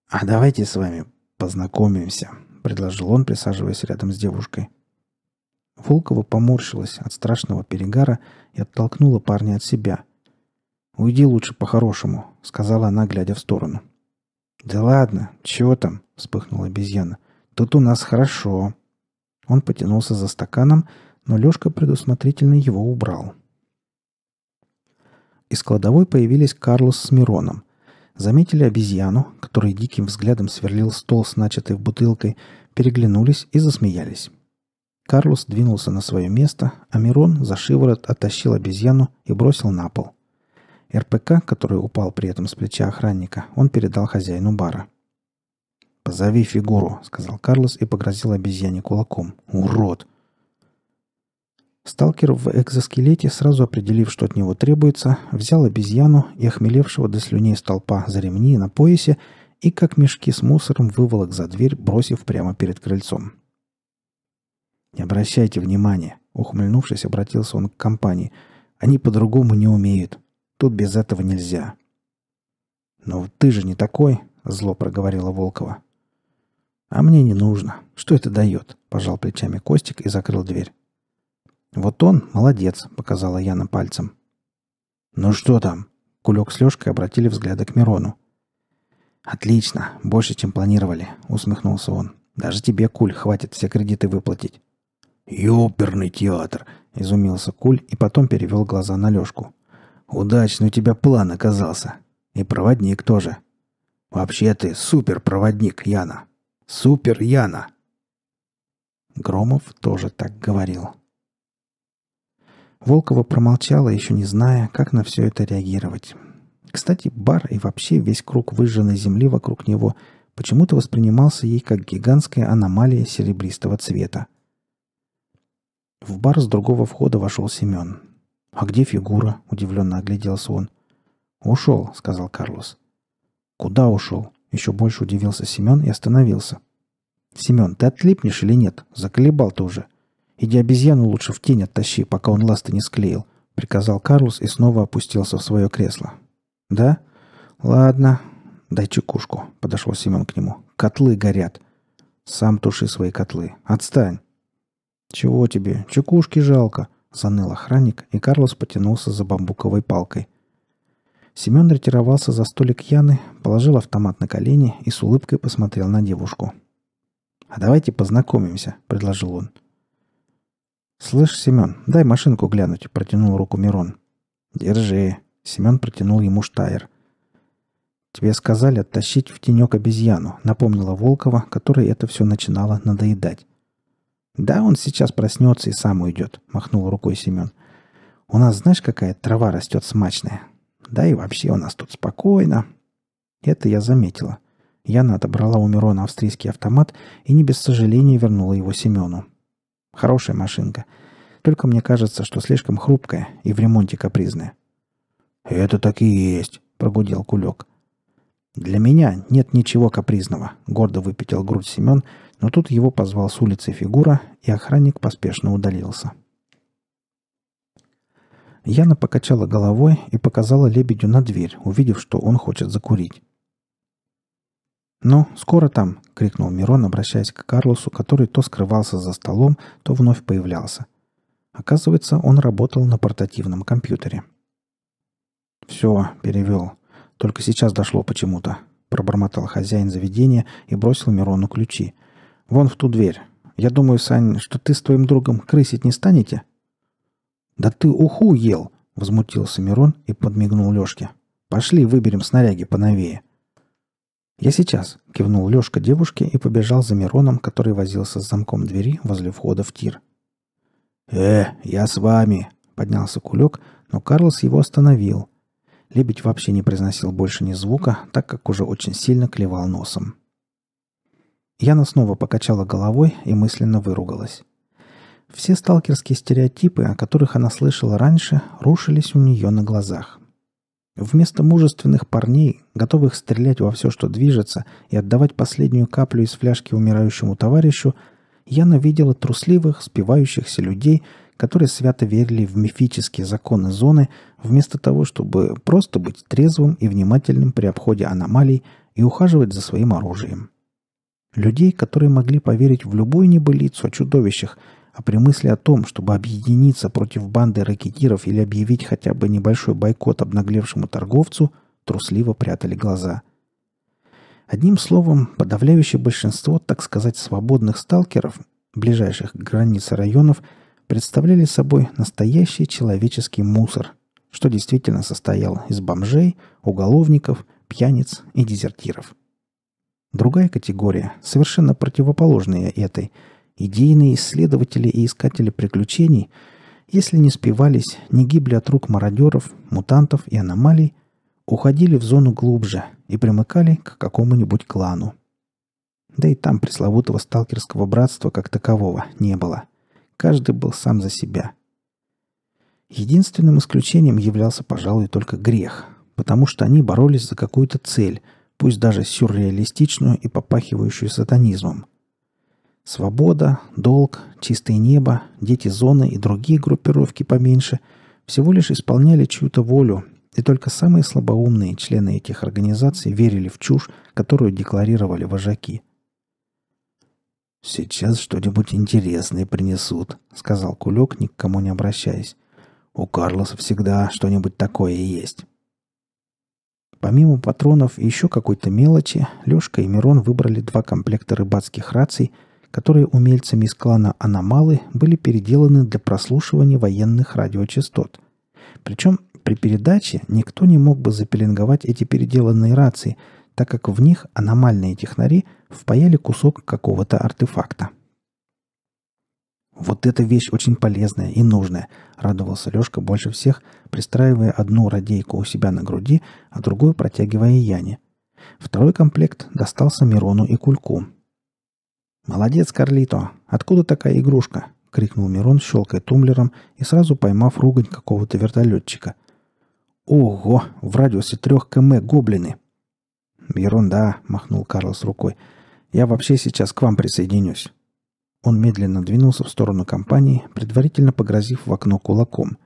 «А давайте с вами познакомимся», — предложил он, присаживаясь рядом с девушкой. Волкова поморщилась от страшного перегара и оттолкнула парня от себя. «Уйди лучше по-хорошему», — сказала она, глядя в сторону. — «Да ладно, чего там?» – вспыхнула обезьяна. «Тут у нас хорошо». Он потянулся за стаканом, но Лешка предусмотрительно его убрал. Из кладовой появились Карлос с Мироном. Заметили обезьяну, который диким взглядом сверлил стол с начатой бутылкой, переглянулись и засмеялись. Карлос двинулся на свое место, а Мирон за шиворот оттащил обезьяну и бросил на пол. РПК, который упал при этом с плеча охранника, он передал хозяину бара. «Позови фигуру», — сказал Карлос и погрозил обезьяне кулаком. «Урод!» Сталкер в экзоскелете, сразу определив, что от него требуется, взял обезьяну и охмелевшего до слюней столпа за ремни на поясе и, как мешки с мусором, выволок за дверь, бросив прямо перед крыльцом. «Не обращайте внимания», — ухмыльнувшись, обратился он к компании. «Они по-другому не умеют. Тут без этого нельзя. «Но ты же не такой», — зло проговорила Волкова. «А мне не нужно. Что это дает?» — пожал плечами Костик и закрыл дверь. «Вот он, молодец», — показала Яна пальцем. «Ну что там?» — Кулек с Лешкой обратили взгляды к Мирону. «Отлично, больше, чем планировали», — усмехнулся он. «Даже тебе, Куль, хватит все кредиты выплатить». «Ёперный театр!» — изумился Куль и потом перевел глаза на Лешку. Удачный у тебя план оказался. И проводник тоже. Вообще ты суперпроводник Яна. Супер, Яна. Громов тоже так говорил. Волкова промолчала, еще не зная, как на все это реагировать. Кстати, бар и вообще весь круг выжженной земли вокруг него почему-то воспринимался ей как гигантская аномалия серебристого цвета. В бар с другого входа вошел Семен. «А где фигура?» – удивленно огляделся он. «Ушел», – сказал Карлос. «Куда ушел?» – еще больше удивился Семен и остановился. «Семен, ты отлипнешь или нет? Заколебал ты уже. Иди обезьяну лучше в тень оттащи, пока он ласты не склеил», – приказал Карлос и снова опустился в свое кресло. «Да? Ладно. Дай чекушку», – подошел Семен к нему. «Котлы горят». «Сам туши свои котлы. Отстань». «Чего тебе? Чекушки жалко», — заныл охранник, и Карлос потянулся за бамбуковой палкой. Семен ретировался за столик Яны, положил автомат на колени и с улыбкой посмотрел на девушку. «А давайте познакомимся», — предложил он. «Слышь, Семен, дай машинку глянуть», — протянул руку Мирон. «Держи», — Семен протянул ему штайр. «Тебе сказали оттащить в тенек обезьяну», — напомнила Волкова, которой это все начинало надоедать. «Да, он сейчас проснется и сам уйдет», — махнул рукой Семен. «У нас, знаешь, какая трава растет смачная? Да и вообще у нас тут спокойно». Это я заметила. Яна отобрала у Мирона австрийский автомат и не без сожаления вернула его Семену. «Хорошая машинка. Только мне кажется, что слишком хрупкая и в ремонте капризная». «Это так и есть», — прогудел Кулек. Для меня нет ничего капризного, гордо выпятил грудь Семен, но тут его позвал с улицы фигура, и охранник поспешно удалился. Яна покачала головой и показала лебедю на дверь, увидев, что он хочет закурить. «Ну, скоро там!» — крикнул Мирон, обращаясь к Карлосу, который то скрывался за столом, то вновь появлялся. Оказывается, он работал на портативном компьютере. «Все», — перевел. Только сейчас дошло почему-то. Пробормотал хозяин заведения и бросил Мирону ключи. «Вон в ту дверь. Я думаю, Сань, что ты с твоим другом крысить не станете?» «Да ты уху ел!» — возмутился Мирон и подмигнул Лешке. «Пошли выберем снаряги поновее». «Я сейчас», — кивнул Лешка девушке и побежал за Мироном, который возился с замком двери возле входа в тир. «Э, я с вами», — поднялся Кулек, но Карлос его остановил. Лебедь вообще не произносил больше ни звука, так как уже очень сильно клевал носом. Яна снова покачала головой и мысленно выругалась. Все сталкерские стереотипы, о которых она слышала раньше, рушились у нее на глазах. Вместо мужественных парней, готовых стрелять во все, что движется, и отдавать последнюю каплю из фляжки умирающему товарищу, Яна видела трусливых, спивающихся людей – которые свято верили в мифические законы зоны, вместо того, чтобы просто быть трезвым и внимательным при обходе аномалий и ухаживать за своим оружием. Людей, которые могли поверить в любую небылицу о чудовищах, а при мысли о том, чтобы объединиться против банды ракетиров или объявить хотя бы небольшой бойкот обнаглевшему торговцу, трусливо прятали глаза. Одним словом, подавляющее большинство, так сказать, свободных сталкеров, ближайших к границе районов – представляли собой настоящий человеческий мусор, что действительно состоял из бомжей, уголовников, пьяниц и дезертиров. Другая категория, совершенно противоположная этой, идейные исследователи и искатели приключений, если не спивались, не гибли от рук мародеров, мутантов и аномалий, уходили в зону глубже и примыкали к какому-нибудь клану. Да и там пресловутого сталкерского братства как такового не было – Каждый был сам за себя. Единственным исключением являлся, пожалуй, только грех, потому что они боролись за какую-то цель, пусть даже сюрреалистичную и попахивающую сатанизмом. Свобода, долг, чистое небо, дети зоны и другие группировки поменьше всего лишь исполняли чью-то волю, и только самые слабоумные члены этих организаций верили в чушь, которую декларировали вожаки. «Сейчас что-нибудь интересное принесут», — сказал Кулек, ни к кому не обращаясь. «У Карлоса всегда что-нибудь такое и есть». Помимо патронов и еще какой-то мелочи, Лешка и Мирон выбрали два комплекта рыбацких раций, которые умельцами из клана «Аномалы» были переделаны для прослушивания военных радиочастот. Причем при передаче никто не мог бы запеленговать эти переделанные рации — так как в них аномальные технари впаяли кусок какого-то артефакта. «Вот эта вещь очень полезная и нужная», — радовался Лешка больше всех, пристраивая одну радейку у себя на груди, а другую протягивая Яне. Второй комплект достался Мирону и Кульку. «Молодец, Карлито! Откуда такая игрушка?» — крикнул Мирон, щелкая тумблером и сразу поймав ругань какого-то вертолетчика. «Ого! В радиусе трех км гоблины!» «Ерунда», — махнул Карлос рукой. «Я вообще сейчас к вам присоединюсь». Он медленно двинулся в сторону компании, предварительно погрозив в окно кулаком.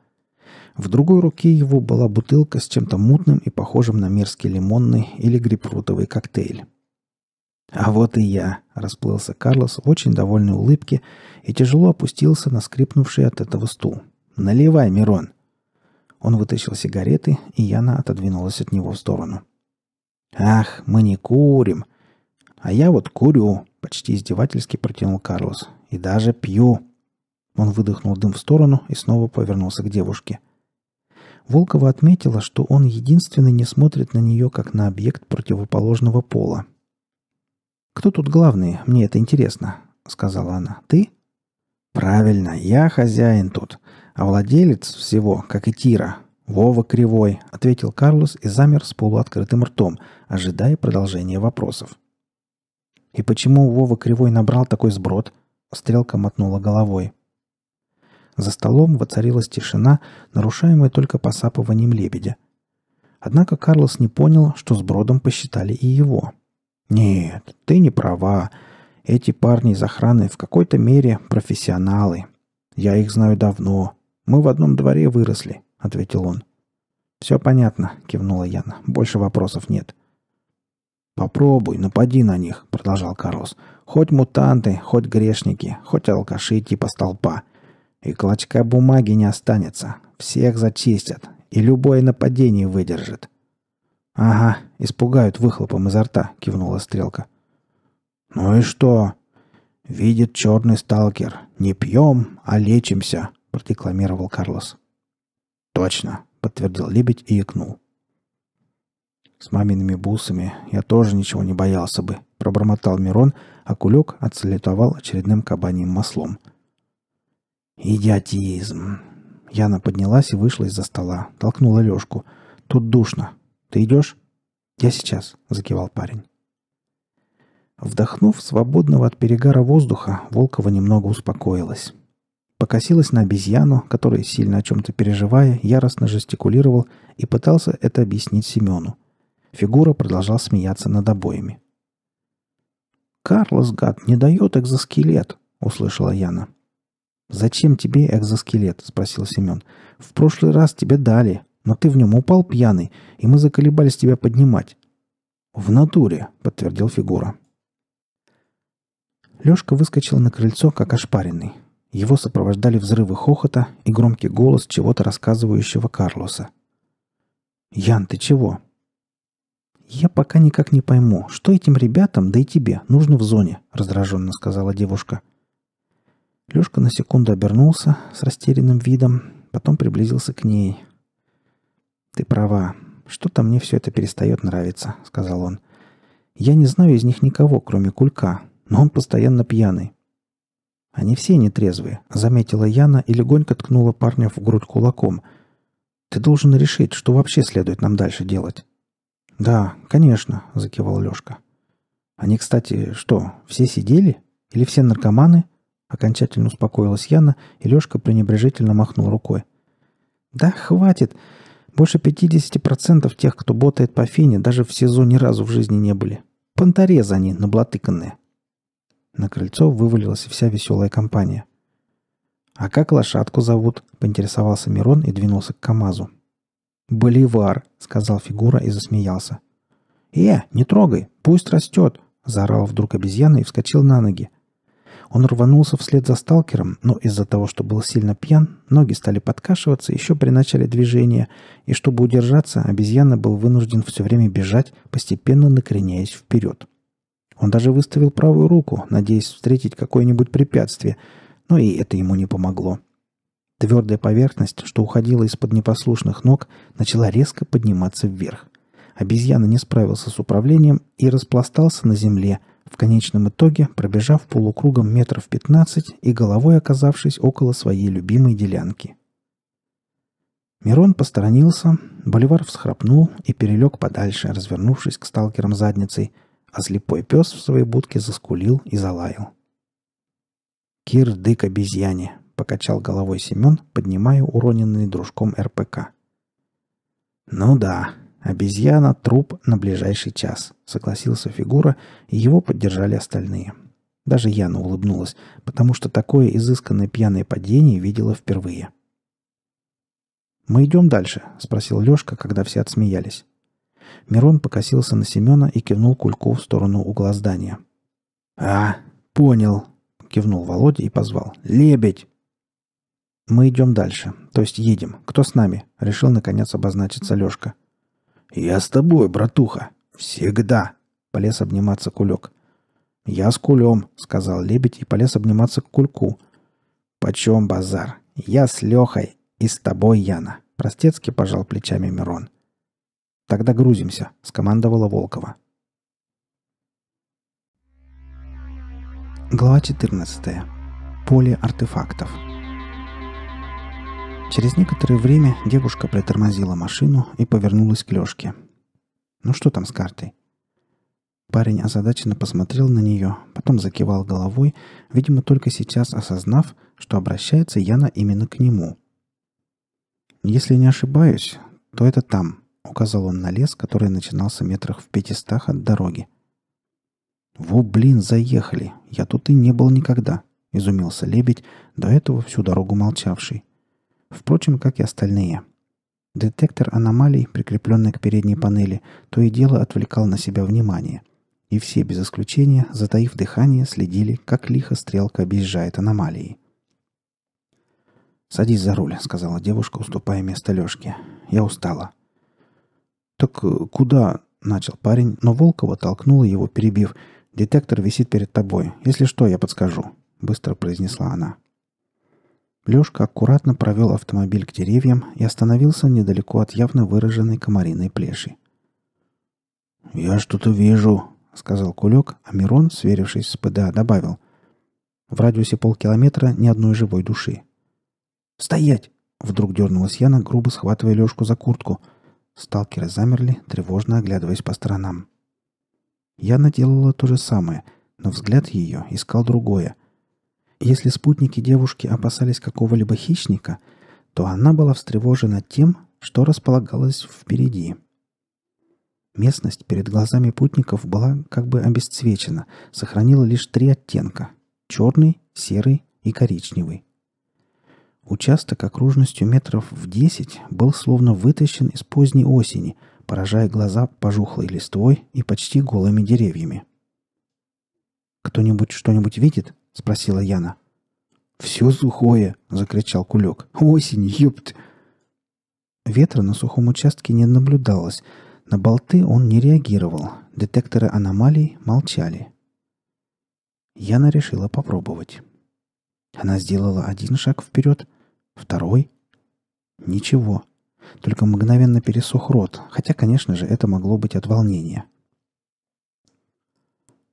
В другой руке его была бутылка с чем-то мутным и похожим на мерзкий лимонный или грейпфрутовый коктейль. «А вот и я!» — расплылся Карлос в очень довольной улыбке и тяжело опустился на скрипнувший от этого стул. «Наливай, Мирон!» Он вытащил сигареты, и Яна отодвинулась от него в сторону. «Ах, мы не курим!» «А я вот курю!» — почти издевательски протянул Карлос. «И даже пью!» Он выдохнул дым в сторону и снова повернулся к девушке. Волкова отметила, что он единственный не смотрит на нее, как на объект противоположного пола. «Кто тут главный? Мне это интересно», — сказала она. «Ты?» «Правильно, я хозяин тут, а владелец всего, как и Тира. «Вова кривой», — ответил Карлос и замер с полуоткрытым ртом, ожидая продолжения вопросов. «И почему Вова кривой набрал такой сброд?» — стрелка мотнула головой. За столом воцарилась тишина, нарушаемая только посапыванием лебедя. Однако Карлос не понял, что сбродом посчитали и его. «Нет, ты не права. Эти парни из охраны в какой-то мере профессионалы. Я их знаю давно. Мы в одном дворе выросли ответил он. «Все понятно», — кивнула Яна. «Больше вопросов нет». «Попробуй, напади на них», — продолжал Карлос. «Хоть мутанты, хоть грешники, хоть алкаши типа столпа. И клочка бумаги не останется. Всех зачистят. И любое нападение выдержит». «Ага, испугают выхлопом изо рта», — кивнула Стрелка. «Ну и что?» «Видит черный сталкер. Не пьем, а лечимся», — продекламировал Карлос. «Точно», — подтвердил лебедь и икнул. «С мамиными бусами я тоже ничего не боялся бы», — пробормотал Мирон, а кулек отсалютовал очередным кабаньим маслом. «Идиотизм!» Яна поднялась и вышла из-за стола, толкнула Лешку. «Тут душно. Ты идешь?» «Я сейчас», — закивал парень. Вдохнув свободного от перегара воздуха, Волкова немного успокоилась покосилась на обезьяну, который, сильно о чем-то переживая, яростно жестикулировал и пытался это объяснить Семену. Фигура продолжал смеяться над обоими. «Карлос, гад, не дает экзоскелет!» — услышала Яна. «Зачем тебе экзоскелет?» — спросил Семен. «В прошлый раз тебе дали, но ты в нем упал пьяный, и мы заколебались тебя поднимать». «В натуре», — подтвердил фигура. Лешка выскочил на крыльцо, как ошпаренный. Его сопровождали взрывы хохота и громкий голос чего-то рассказывающего Карлоса. «Ян, ты чего?» «Я пока никак не пойму, что этим ребятам, да и тебе, нужно в зоне», — раздраженно сказала девушка. Лешка на секунду обернулся с растерянным видом, потом приблизился к ней. «Ты права. Что-то мне все это перестает нравиться», — сказал он. «Я не знаю из них никого, кроме Кулька, но он постоянно пьяный. Они все нетрезвые», — заметила Яна и легонько ткнула парня в грудь кулаком. «Ты должен решить, что вообще следует нам дальше делать». «Да, конечно», — закивал Лёшка. «Они, кстати, что, все сидели? Или все наркоманы?» Окончательно успокоилась Яна, и Лёшка пренебрежительно махнул рукой. «Да, хватит. Больше 50% тех, кто ботает по фене, даже в СИЗО ни разу в жизни не были. Понторезы они, наблатыканные. На крыльцо вывалилась вся веселая компания. «А как лошадку зовут?» – поинтересовался Мирон и двинулся к КамАЗу. «Боливар!» – сказал фигура и засмеялся. «Э, не трогай! Пусть растет!» – заорал вдруг обезьяна и вскочил на ноги. Он рванулся вслед за сталкером, но из-за того, что был сильно пьян, ноги стали подкашиваться еще при начале движения, и чтобы удержаться, обезьяна был вынужден все время бежать, постепенно накреняясь вперед. Он даже выставил правую руку, надеясь встретить какое-нибудь препятствие, но и это ему не помогло. Твердая поверхность, что уходила из-под непослушных ног, начала резко подниматься вверх. Обезьяна не справился с управлением и распластался на земле, в конечном итоге пробежав полукругом метров 15 и головой оказавшись около своей любимой делянки. Мирон посторонился, Боливар всхрапнул и перелег подальше, развернувшись к сталкерам задницей – а слепой пес в своей будке заскулил и залаял. Кир «Кирдык обезьяне!» — покачал головой Семен, поднимая уроненный дружком РПК. «Ну да, обезьяна — труп на ближайший час», — согласился фигура, и его поддержали остальные. Даже Яна улыбнулась, потому что такое изысканное пьяное падение видела впервые. «Мы идем дальше?» — спросил Лешка, когда все отсмеялись. Мирон покосился на Семена и кивнул кульку в сторону угла здания. «А, понял!» — кивнул Володя и позвал. «Лебедь!» «Мы идем дальше. То есть едем. Кто с нами?» — решил, наконец, обозначиться Лешка. «Я с тобой, братуха. Всегда!» — полез обниматься кулек. «Я с кулем», — сказал лебедь и полез обниматься к кульку. «Почем базар? Я с Лехой и с тобой, Яна!» Простецки пожал плечами Мирон. «Тогда грузимся», — скомандовала Волкова. Глава 14. Поле артефактов. Через некоторое время девушка притормозила машину и повернулась к Лешке. «Ну что там с картой?» Парень озадаченно посмотрел на нее, потом закивал головой, видимо, только сейчас осознав, что обращается Яна именно к нему. «Если не ошибаюсь, то это там», Указал он на лес, который начинался метрах в пятистах от дороги. «Во, блин, заехали! Я тут и не был никогда!» — изумился лебедь, до этого всю дорогу молчавший. Впрочем, как и остальные. Детектор аномалий, прикрепленный к передней панели, то и дело отвлекал на себя внимание. И все, без исключения, затаив дыхание, следили, как лихо стрелка объезжает аномалии. «Садись за руль», — сказала девушка, уступая место Лешке. «Я устала». «Так э, куда?» – начал парень, но Волкова толкнула его, перебив. «Детектор висит перед тобой. Если что, я подскажу», – быстро произнесла она. Лёшка аккуратно провел автомобиль к деревьям и остановился недалеко от явно выраженной комариной плеши. «Я что-то вижу», — сказал Кулек, а Мирон, сверившись с ПДА, добавил. «В радиусе полкилометра ни одной живой души». «Стоять!» — вдруг дернулась Яна, грубо схватывая Лёшку за куртку. Сталкеры замерли, тревожно оглядываясь по сторонам. Яна делала то же самое, но взгляд ее искал другое. Если спутники девушки опасались какого-либо хищника, то она была встревожена тем, что располагалось впереди. Местность перед глазами путников была как бы обесцвечена, сохранила лишь три оттенка – черный, серый и коричневый. Участок окружностью метров в десять был словно вытащен из поздней осени, поражая глаза пожухлой листвой и почти голыми деревьями. «Кто-нибудь что-нибудь видит?» — спросила Яна. «Все сухое!» — закричал Кулек. «Осень, ёпт!» Ветра на сухом участке не наблюдалось. На болты он не реагировал. Детекторы аномалий молчали. Яна решила попробовать. Она сделала один шаг вперед — Второй? Ничего. Только мгновенно пересох рот, хотя, конечно же, это могло быть от волнения.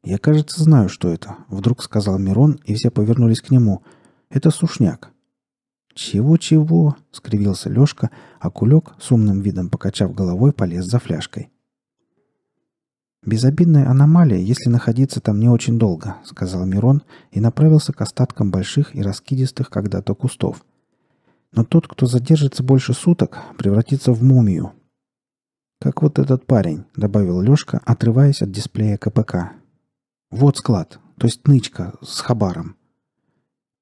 «Я, кажется, знаю, что это», — вдруг сказал Мирон, и все повернулись к нему. «Это сушняк». «Чего-чего?» — скривился Лешка, а Кулек, с умным видом покачав головой, полез за фляжкой. «Безобидная аномалия, если находиться там не очень долго», — сказал Мирон и направился к остаткам больших и раскидистых когда-то кустов — но тот, кто задержится больше суток, превратится в мумию. «Как вот этот парень», — добавил Лёшка, отрываясь от дисплея КПК. «Вот склад, то есть нычка с хабаром».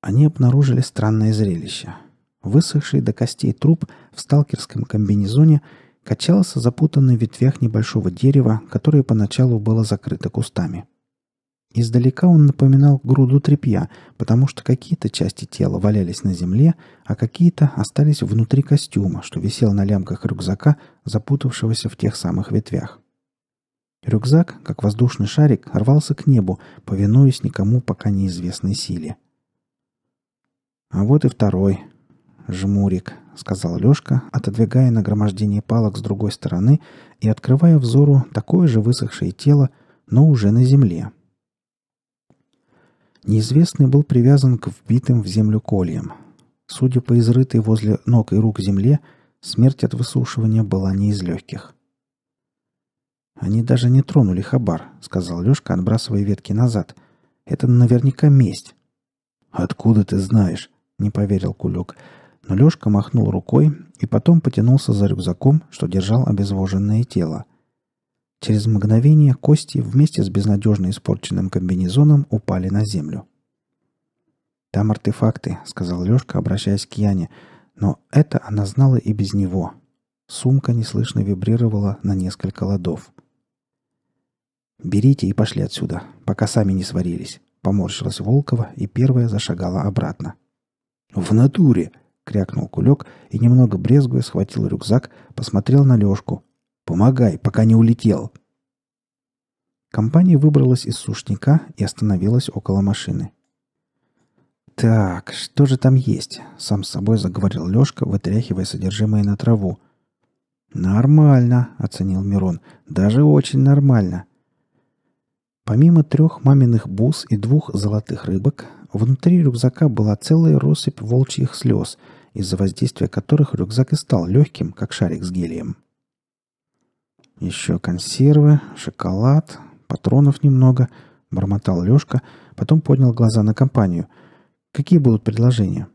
Они обнаружили странное зрелище. Высохший до костей труп в сталкерском комбинезоне качался запутанный в ветвях небольшого дерева, которое поначалу было закрыто кустами. — Издалека он напоминал груду тряпья, потому что какие-то части тела валялись на земле, а какие-то остались внутри костюма, что висел на лямках рюкзака, запутавшегося в тех самых ветвях. Рюкзак, как воздушный шарик, рвался к небу, повинуясь никому пока неизвестной силе. «А вот и второй. Жмурик», — сказал Лёшка, отодвигая нагромождение палок с другой стороны и открывая взору такое же высохшее тело, но уже на земле. — Неизвестный был привязан к вбитым в землю кольям. Судя по изрытой возле ног и рук земле, смерть от высушивания была не из легких. «Они даже не тронули хабар», — сказал Лешка, отбрасывая ветки назад. «Это наверняка месть». «Откуда ты знаешь?» — не поверил Кулек. Но Лешка махнул рукой и потом потянулся за рюкзаком, что держал обезвоженное тело — Через мгновение кости вместе с безнадежно испорченным комбинезоном упали на землю. «Там артефакты», — сказал Лешка, обращаясь к Яне, но это она знала и без него. Сумка неслышно вибрировала на несколько ладов. «Берите и пошли отсюда, пока сами не сварились», — поморщилась Волкова и первая зашагала обратно. «В натуре!» — крякнул Кулек и, немного брезгуя, схватил рюкзак, посмотрел на Лешку, Помогай, пока не улетел!» Компания выбралась из сушняка и остановилась около машины. «Так, что же там есть?» — сам с собой заговорил Лёшка, вытряхивая содержимое на траву. «Нормально», — оценил Мирон. «Даже очень нормально». Помимо трех маминых бус и двух золотых рыбок, внутри рюкзака была целая россыпь волчьих слез, из-за воздействия которых рюкзак и стал легким, как шарик с гелием. Еще консервы, шоколад, патронов немного, бормотал Лешка, потом поднял глаза на компанию. Какие будут предложения?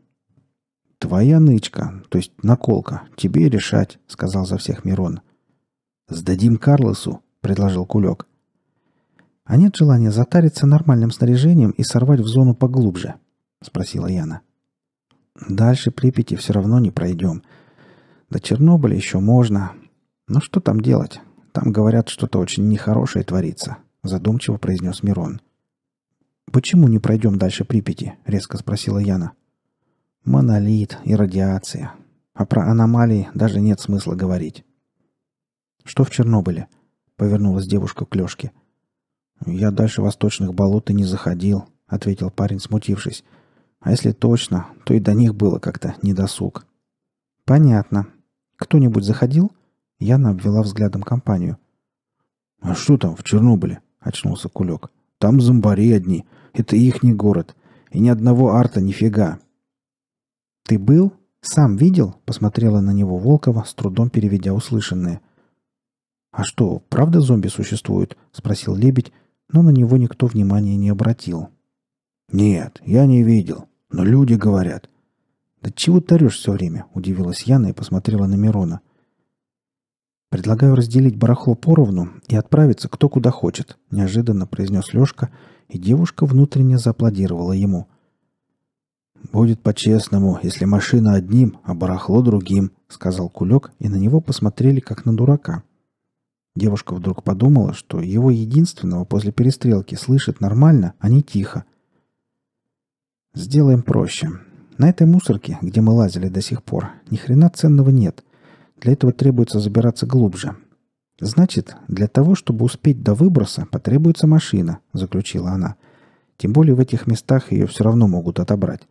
Твоя нычка, то есть наколка, тебе решать, сказал за всех Мирон. Сдадим Карлосу, предложил Кулек. А нет желания затариться нормальным снаряжением и сорвать в зону поглубже? спросила Яна. Дальше Припяти все равно не пройдем. До Чернобыля еще можно. Но что там делать? Там, говорят, что-то очень нехорошее творится», — задумчиво произнес Мирон. «Почему не пройдем дальше Припяти?» — резко спросила Яна. «Монолит и радиация. А про аномалии даже нет смысла говорить». «Что в Чернобыле?» — повернулась девушка к Лешке. «Я дальше восточных болот и не заходил», — ответил парень, смутившись. «А если точно, то и до них было как-то недосуг». «Понятно. Кто-нибудь заходил?» Яна обвела взглядом компанию. «А что там в Чернобыле?» — очнулся Кулек. «Там зомбари одни. Это ихний город. И ни одного арта нифига». «Ты был? Сам видел?» — посмотрела на него Волкова, с трудом переведя услышанное. «А что, правда зомби существуют?» — спросил Лебедь, но на него никто внимания не обратил. «Нет, я не видел. Но люди говорят». «Да чего тарешь все время?» — удивилась Яна и посмотрела на Мирона. — «Предлагаю разделить барахло поровну и отправиться кто куда хочет», – неожиданно произнес Лешка, и девушка внутренне зааплодировала ему. «Будет по-честному, если машина одним, а барахло другим», – сказал Кулек, и на него посмотрели как на дурака. Девушка вдруг подумала, что его единственного после перестрелки слышит нормально, а не тихо. «Сделаем проще. На этой мусорке, где мы лазили до сих пор, ни хрена ценного нет – для этого требуется забираться глубже. Значит, для того, чтобы успеть до выброса, потребуется машина, заключила она. Тем более в этих местах ее все равно могут отобрать.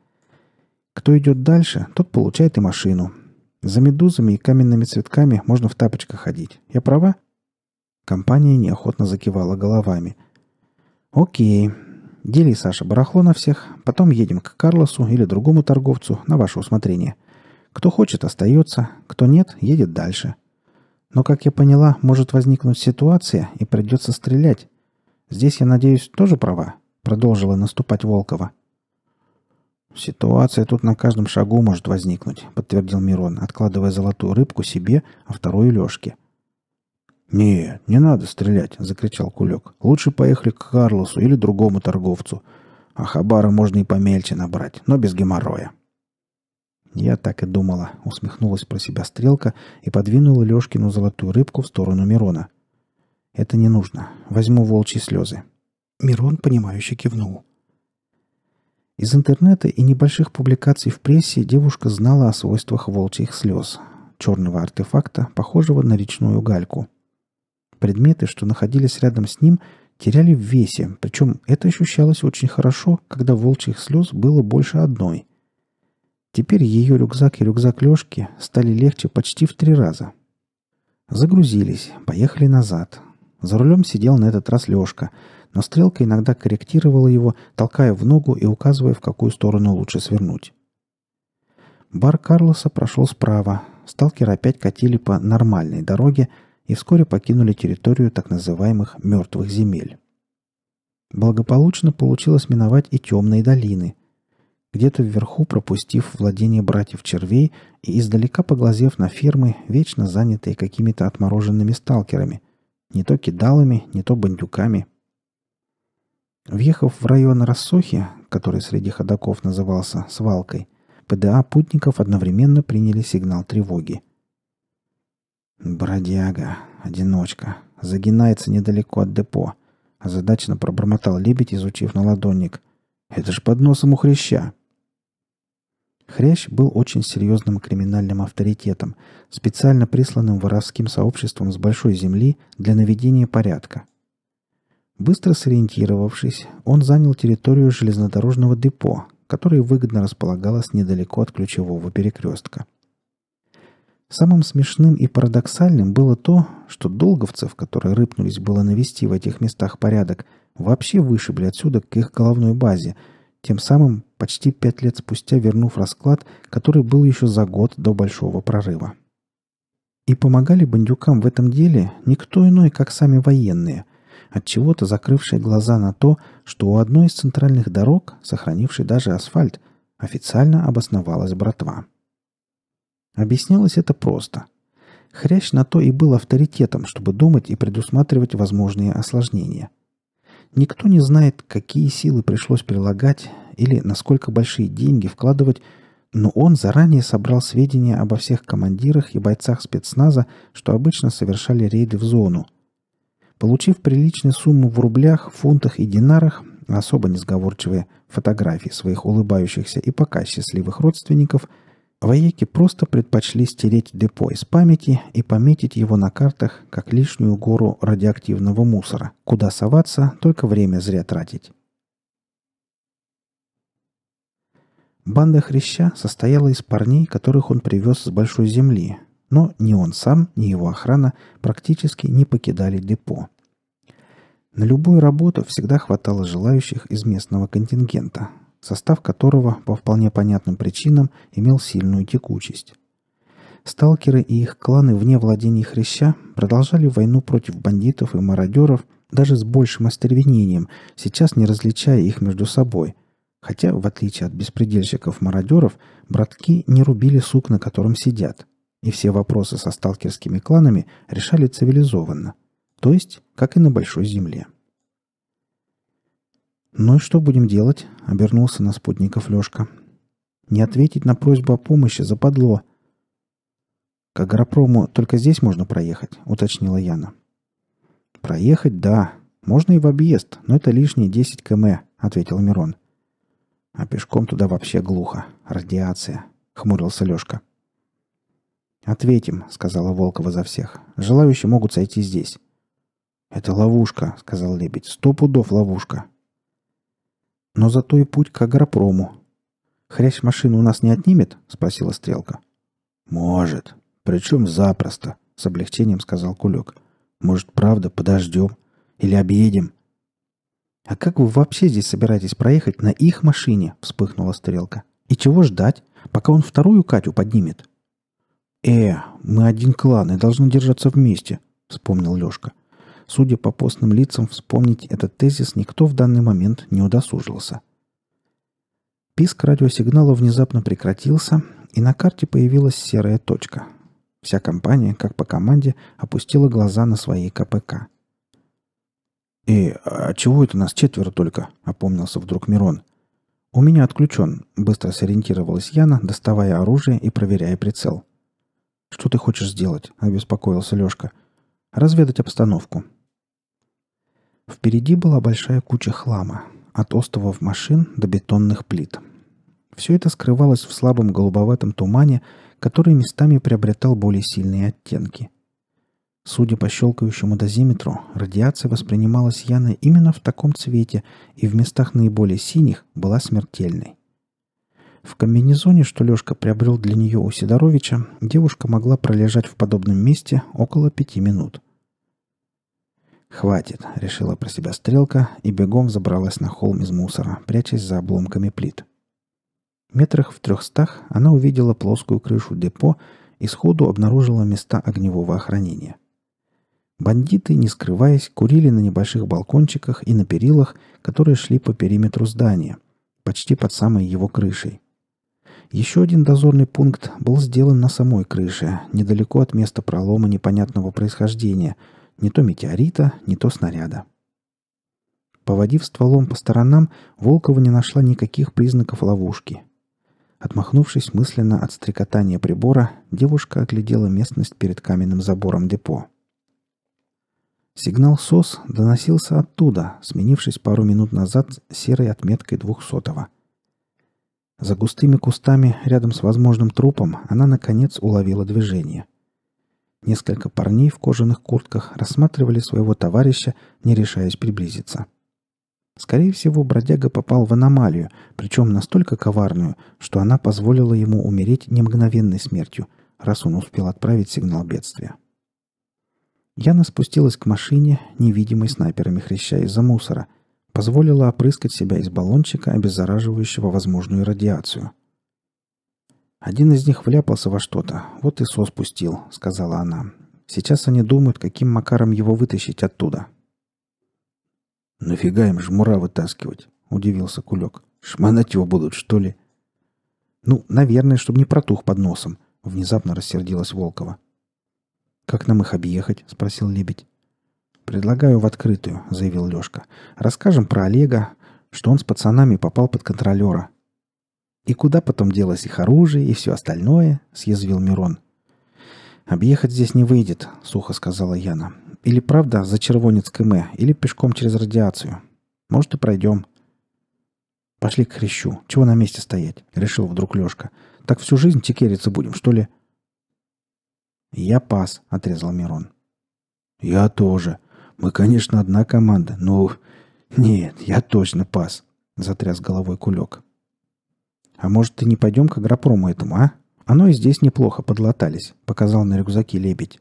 Кто идет дальше, тот получает и машину. За медузами и каменными цветками можно в тапочках ходить. Я права? Компания неохотно закивала головами. Окей. Дели, Саша, барахло на всех. Потом едем к Карлосу или другому торговцу на ваше усмотрение. — кто хочет, остается, кто нет, едет дальше. Но, как я поняла, может возникнуть ситуация и придется стрелять. Здесь, я надеюсь, тоже права?» — продолжила наступать Волкова. «Ситуация тут на каждом шагу может возникнуть», — подтвердил Мирон, откладывая золотую рыбку себе, а вторую Лешке. «Не, не надо стрелять», — закричал Кулек. «Лучше поехали к Карлосу или другому торговцу. А хабара можно и помельче набрать, но без геморроя». «Я так и думала», — усмехнулась про себя Стрелка и подвинула Лешкину золотую рыбку в сторону Мирона. «Это не нужно. Возьму волчьи слезы». Мирон, понимающе кивнул. Из интернета и небольших публикаций в прессе девушка знала о свойствах волчьих слез – черного артефакта, похожего на речную гальку. Предметы, что находились рядом с ним, теряли в весе, причем это ощущалось очень хорошо, когда волчьих слез было больше одной – Теперь ее рюкзак и рюкзак Лешки стали легче почти в три раза. Загрузились, поехали назад. За рулем сидел на этот раз Лешка, но стрелка иногда корректировала его, толкая в ногу и указывая, в какую сторону лучше свернуть. Бар Карлоса прошел справа. Сталкеры опять катили по нормальной дороге и вскоре покинули территорию так называемых «мертвых земель». Благополучно получилось миновать и темные долины – где-то вверху пропустив владение братьев червей и издалека поглазев на фермы, вечно занятые какими-то отмороженными сталкерами, не то кидалами, не то бандюками. Въехав в район Рассохи, который среди ходаков назывался «свалкой», ПДА путников одновременно приняли сигнал тревоги. «Бродяга, одиночка, загинается недалеко от депо», – озадаченно пробормотал лебедь, изучив на ладонник. «Это ж под носом у хряща!» Хрящ был очень серьезным криминальным авторитетом, специально присланным воровским сообществом с Большой Земли для наведения порядка. Быстро сориентировавшись, он занял территорию железнодорожного депо, которое выгодно располагалось недалеко от ключевого перекрестка. Самым смешным и парадоксальным было то, что долговцев, которые рыпнулись было навести в этих местах порядок, вообще вышибли отсюда к их головной базе – тем самым почти пять лет спустя вернув расклад, который был еще за год до большого прорыва. И помогали бандюкам в этом деле никто иной, как сами военные, от чего то закрывшие глаза на то, что у одной из центральных дорог, сохранившей даже асфальт, официально обосновалась братва. Объяснялось это просто. Хрящ на то и был авторитетом, чтобы думать и предусматривать возможные осложнения – Никто не знает, какие силы пришлось прилагать или насколько большие деньги вкладывать, но он заранее собрал сведения обо всех командирах и бойцах спецназа, что обычно совершали рейды в зону. Получив приличную сумму в рублях, фунтах и динарах, особо несговорчивые фотографии своих улыбающихся и пока счастливых родственников – Вояки просто предпочли стереть депо из памяти и пометить его на картах как лишнюю гору радиоактивного мусора, куда соваться, только время зря тратить. Банда Хряща состояла из парней, которых он привез с Большой Земли, но ни он сам, ни его охрана практически не покидали депо. На любую работу всегда хватало желающих из местного контингента, состав которого по вполне понятным причинам имел сильную текучесть. Сталкеры и их кланы вне владений Хряща продолжали войну против бандитов и мародеров даже с большим остервенением, сейчас не различая их между собой. Хотя, в отличие от беспредельщиков-мародеров, братки не рубили сук, на котором сидят. И все вопросы со сталкерскими кланами решали цивилизованно. То есть, как и на Большой Земле. «Ну и что будем делать?» обернулся на спутников Лешка. «Не ответить на просьбу о помощи западло». «К агропрому только здесь можно проехать», — уточнила Яна. «Проехать, да. Можно и в объезд, но это лишние 10 км», — ответил Мирон. «А пешком туда вообще глухо. Радиация», — хмурился Лёшка. «Ответим», — сказала Волкова за всех. «Желающие могут сойти здесь». «Это ловушка», — сказал Лебедь. «Сто пудов ловушка но зато и путь к агропрому. Хрящ машину у нас не отнимет?» — спросила Стрелка. «Может. Причем запросто», — с облегчением сказал Кулек. «Может, правда, подождем? Или объедем?» «А как вы вообще здесь собираетесь проехать на их машине?» — вспыхнула Стрелка. «И чего ждать, пока он вторую Катю поднимет?» «Э, мы один клан и должны держаться вместе», — вспомнил Лешка. Судя по постным лицам, вспомнить этот тезис никто в данный момент не удосужился. Писк радиосигнала внезапно прекратился, и на карте появилась серая точка. Вся компания, как по команде, опустила глаза на свои КПК. «И а чего это нас четверо только?» — опомнился вдруг Мирон. «У меня отключен», — быстро сориентировалась Яна, доставая оружие и проверяя прицел. «Что ты хочешь сделать?» — обеспокоился Лешка. «Разведать обстановку», Впереди была большая куча хлама, от остовов машин до бетонных плит. Все это скрывалось в слабом голубоватом тумане, который местами приобретал более сильные оттенки. Судя по щелкающему дозиметру, радиация воспринималась Яной именно в таком цвете и в местах наиболее синих была смертельной. В комбинезоне, что Лешка приобрел для нее у Сидоровича, девушка могла пролежать в подобном месте около пяти минут – «Хватит», — решила про себя стрелка и бегом забралась на холм из мусора, прячась за обломками плит. Метрах в трехстах она увидела плоскую крышу депо и сходу обнаружила места огневого охранения. Бандиты, не скрываясь, курили на небольших балкончиках и на перилах, которые шли по периметру здания, почти под самой его крышей. Еще один дозорный пункт был сделан на самой крыше, недалеко от места пролома непонятного происхождения — не то метеорита, не то снаряда. Поводив стволом по сторонам, Волкова не нашла никаких признаков ловушки. Отмахнувшись мысленно от стрекотания прибора, девушка оглядела местность перед каменным забором депо. Сигнал СОС доносился оттуда, сменившись пару минут назад серой отметкой двухсотого. За густыми кустами рядом с возможным трупом она, наконец, уловила движение – Несколько парней в кожаных куртках рассматривали своего товарища, не решаясь приблизиться. Скорее всего, бродяга попал в аномалию, причем настолько коварную, что она позволила ему умереть не мгновенной смертью, раз он успел отправить сигнал бедствия. Яна спустилась к машине, невидимой снайперами хряща из-за мусора, позволила опрыскать себя из баллончика, обеззараживающего возможную радиацию – «Один из них вляпался во что-то, вот и сос пустил», — сказала она. «Сейчас они думают, каким макаром его вытащить оттуда». «Нафига им жмура вытаскивать?» — удивился Кулек. «Шмонать его будут, что ли?» «Ну, наверное, чтобы не протух под носом», — внезапно рассердилась Волкова. «Как нам их объехать?» — спросил Лебедь. «Предлагаю в открытую», — заявил Лешка. «Расскажем про Олега, что он с пацанами попал под контролера. И куда потом делось их оружие и все остальное?» — съязвил Мирон. «Объехать здесь не выйдет», — сухо сказала Яна. «Или правда за Червонец КМ, или пешком через радиацию. Может, и пройдем». «Пошли к хрящу. Чего на месте стоять?» — решил вдруг Лешка. «Так всю жизнь текериться будем, что ли?» «Я пас», — отрезал Мирон. «Я тоже. Мы, конечно, одна команда, но...» «Нет, я точно пас», — затряс головой кулек. А может, и не пойдем к агропрому этому, а? Оно и здесь неплохо подлатались», — показал на рюкзаке лебедь.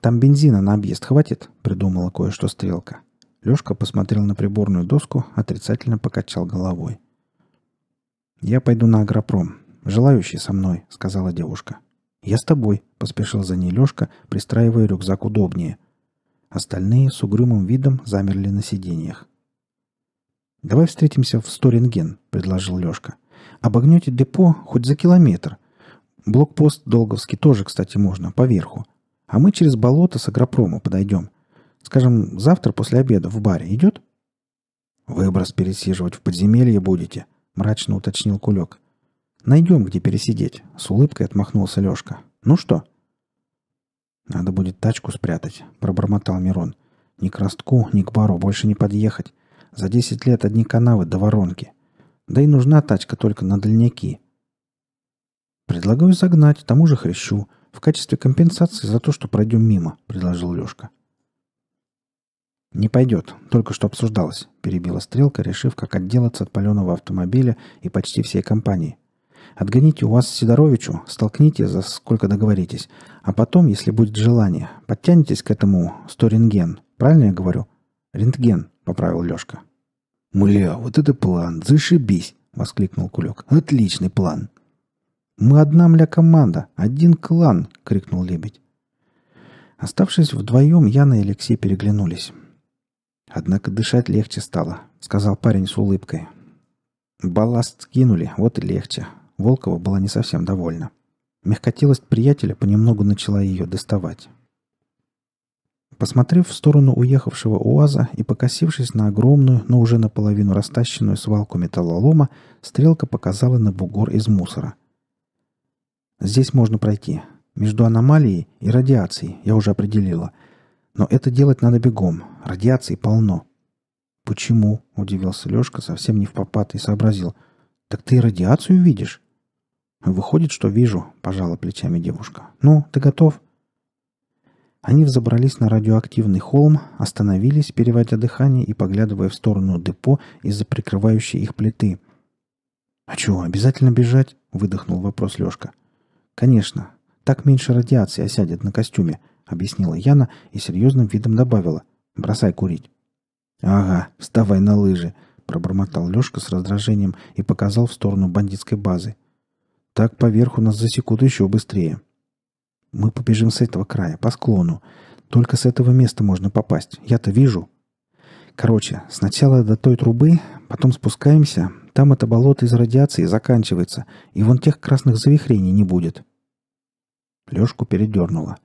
«Там бензина на объезд хватит?» — придумала кое-что стрелка. Лешка посмотрел на приборную доску, отрицательно покачал головой. «Я пойду на агропром. Желающий со мной», — сказала девушка. «Я с тобой», — поспешил за ней Лешка, пристраивая рюкзак удобнее. Остальные с угрюмым видом замерли на сиденьях. «Давай встретимся в Сторинген», — предложил Лёшка. Обогнёте депо хоть за километр. Блокпост Долговский тоже, кстати, можно, поверху. А мы через болото с агропрома подойдём. Скажем, завтра после обеда в баре идёт? «Выброс пересиживать в подземелье будете», — мрачно уточнил Кулек. Найдём где пересидеть», — с улыбкой отмахнулся Лёшка. «Ну что?» «Надо будет тачку спрятать», — пробормотал Мирон. «Ни к ростку, ни к бару больше не подъехать. За 10 лет одни канавы до воронки. Да и нужна тачка только на дальняки. Предлагаю загнать тому же хрящу. В качестве компенсации за то, что пройдем мимо, предложил Лешка. «Не пойдет. Только что обсуждалось», — перебила Стрелка, решив, как отделаться от паленого автомобиля и почти всей компании. «Отгоните у вас Сидоровичу, столкните, за сколько договоритесь. А потом, если будет желание, подтянетесь к этому сто рентген. Правильно я говорю? Рентген поправил Лешка. «Мля, вот это план! Зашибись!» — воскликнул Кулек. «Отличный план!» «Мы одна, мля, команда! Один клан!» — крикнул Лебедь. Оставшись вдвоем, Яна и Алексей переглянулись. Однако дышать легче стало, сказал парень с улыбкой. Балласт скинули, вот и легче. Волкова была не совсем довольна. Мягкотелость приятеля понемногу начала ее доставать. Посмотрев в сторону уехавшего УАЗа и покосившись на огромную, но уже наполовину растащенную свалку металлолома, стрелка показала на бугор из мусора. «Здесь можно пройти. Между аномалией и радиацией я уже определила. Но это делать надо бегом. Радиации полно». «Почему?» – удивился Лешка, совсем не в попад, и сообразил. «Так ты радиацию видишь?» «Выходит, что вижу», – пожала плечами девушка. «Ну, ты готов?» Они взобрались на радиоактивный холм, остановились, переводя дыхание и поглядывая в сторону депо из-за прикрывающей их плиты. «А чего, обязательно бежать?» — выдохнул вопрос Лёшка. «Конечно. Так меньше радиации осядет на костюме», — объяснила Яна и серьезным видом добавила. «Бросай курить». «Ага, вставай на лыжи», — пробормотал Лёшка с раздражением и показал в сторону бандитской базы. «Так поверху нас засекут еще быстрее». Мы побежим с этого края, по склону. Только с этого места можно попасть. Я-то вижу. Короче, сначала до той трубы, потом спускаемся. Там это болото из радиации заканчивается, и вон тех красных завихрений не будет. Лёшку передёрнуло.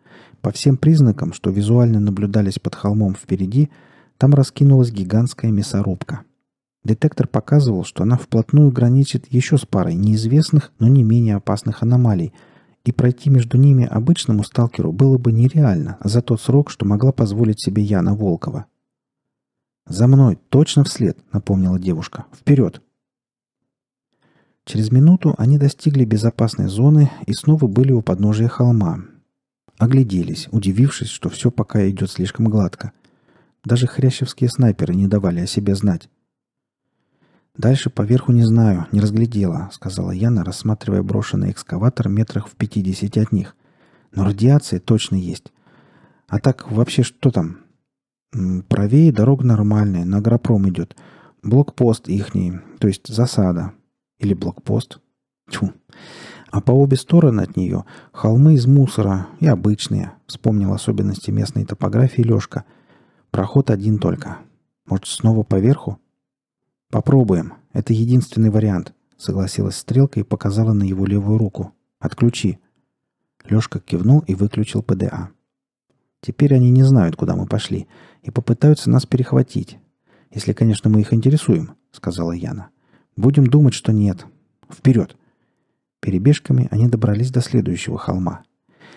По всем признакам, что визуально наблюдались под холмом впереди, там раскинулась гигантская мясорубка. Детектор показывал, что она вплотную граничит еще с парой неизвестных, но не менее опасных аномалий – и пройти между ними обычному сталкеру было бы нереально за тот срок, что могла позволить себе Яна Волкова. «За мной, точно вслед!» — напомнила девушка. «Вперед!» Через минуту они достигли безопасной зоны и снова были у подножия холма. Огляделись, удивившись, что все пока идет слишком гладко. Даже хрящевские снайперы не давали о себе знать. «Дальше поверху не знаю, не разглядела», — сказала Яна, рассматривая брошенный экскаватор метрах в пятидесяти от них. «Но радиация точно есть. А так вообще что там?» «Правее дорога нормальная, на агропром идет. Блокпост ихний, то есть засада. Или блокпост. Тьфу. А по обе стороны от нее холмы из мусора и обычные», — вспомнил особенности местной топографии Лешка. «Проход один только. Может, снова поверху?» «Попробуем. Это единственный вариант», — согласилась Стрелка и показала на его левую руку. «Отключи». Лёшка кивнул и выключил ПДА. «Теперь они не знают, куда мы пошли, и попытаются нас перехватить. Если, конечно, мы их интересуем», — сказала Яна. «Будем думать, что нет. Вперед!» Перебежками они добрались до следующего холма.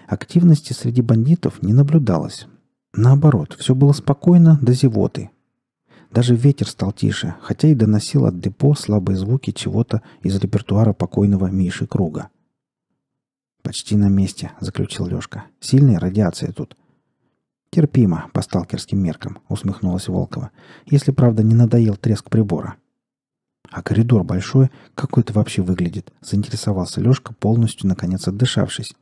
Активности среди бандитов не наблюдалось. Наоборот, все было спокойно до зевоты, даже ветер стал тише, хотя и доносил от депо слабые звуки чего-то из репертуара покойного Миши Круга. «Почти на месте», — заключил Лешка. «Сильная радиация тут». «Терпимо, по сталкерским меркам», — усмехнулась Волкова. «Если, правда, не надоел треск прибора». «А коридор большой? какой это вообще выглядит?» — заинтересовался Лешка, полностью, наконец, отдышавшись.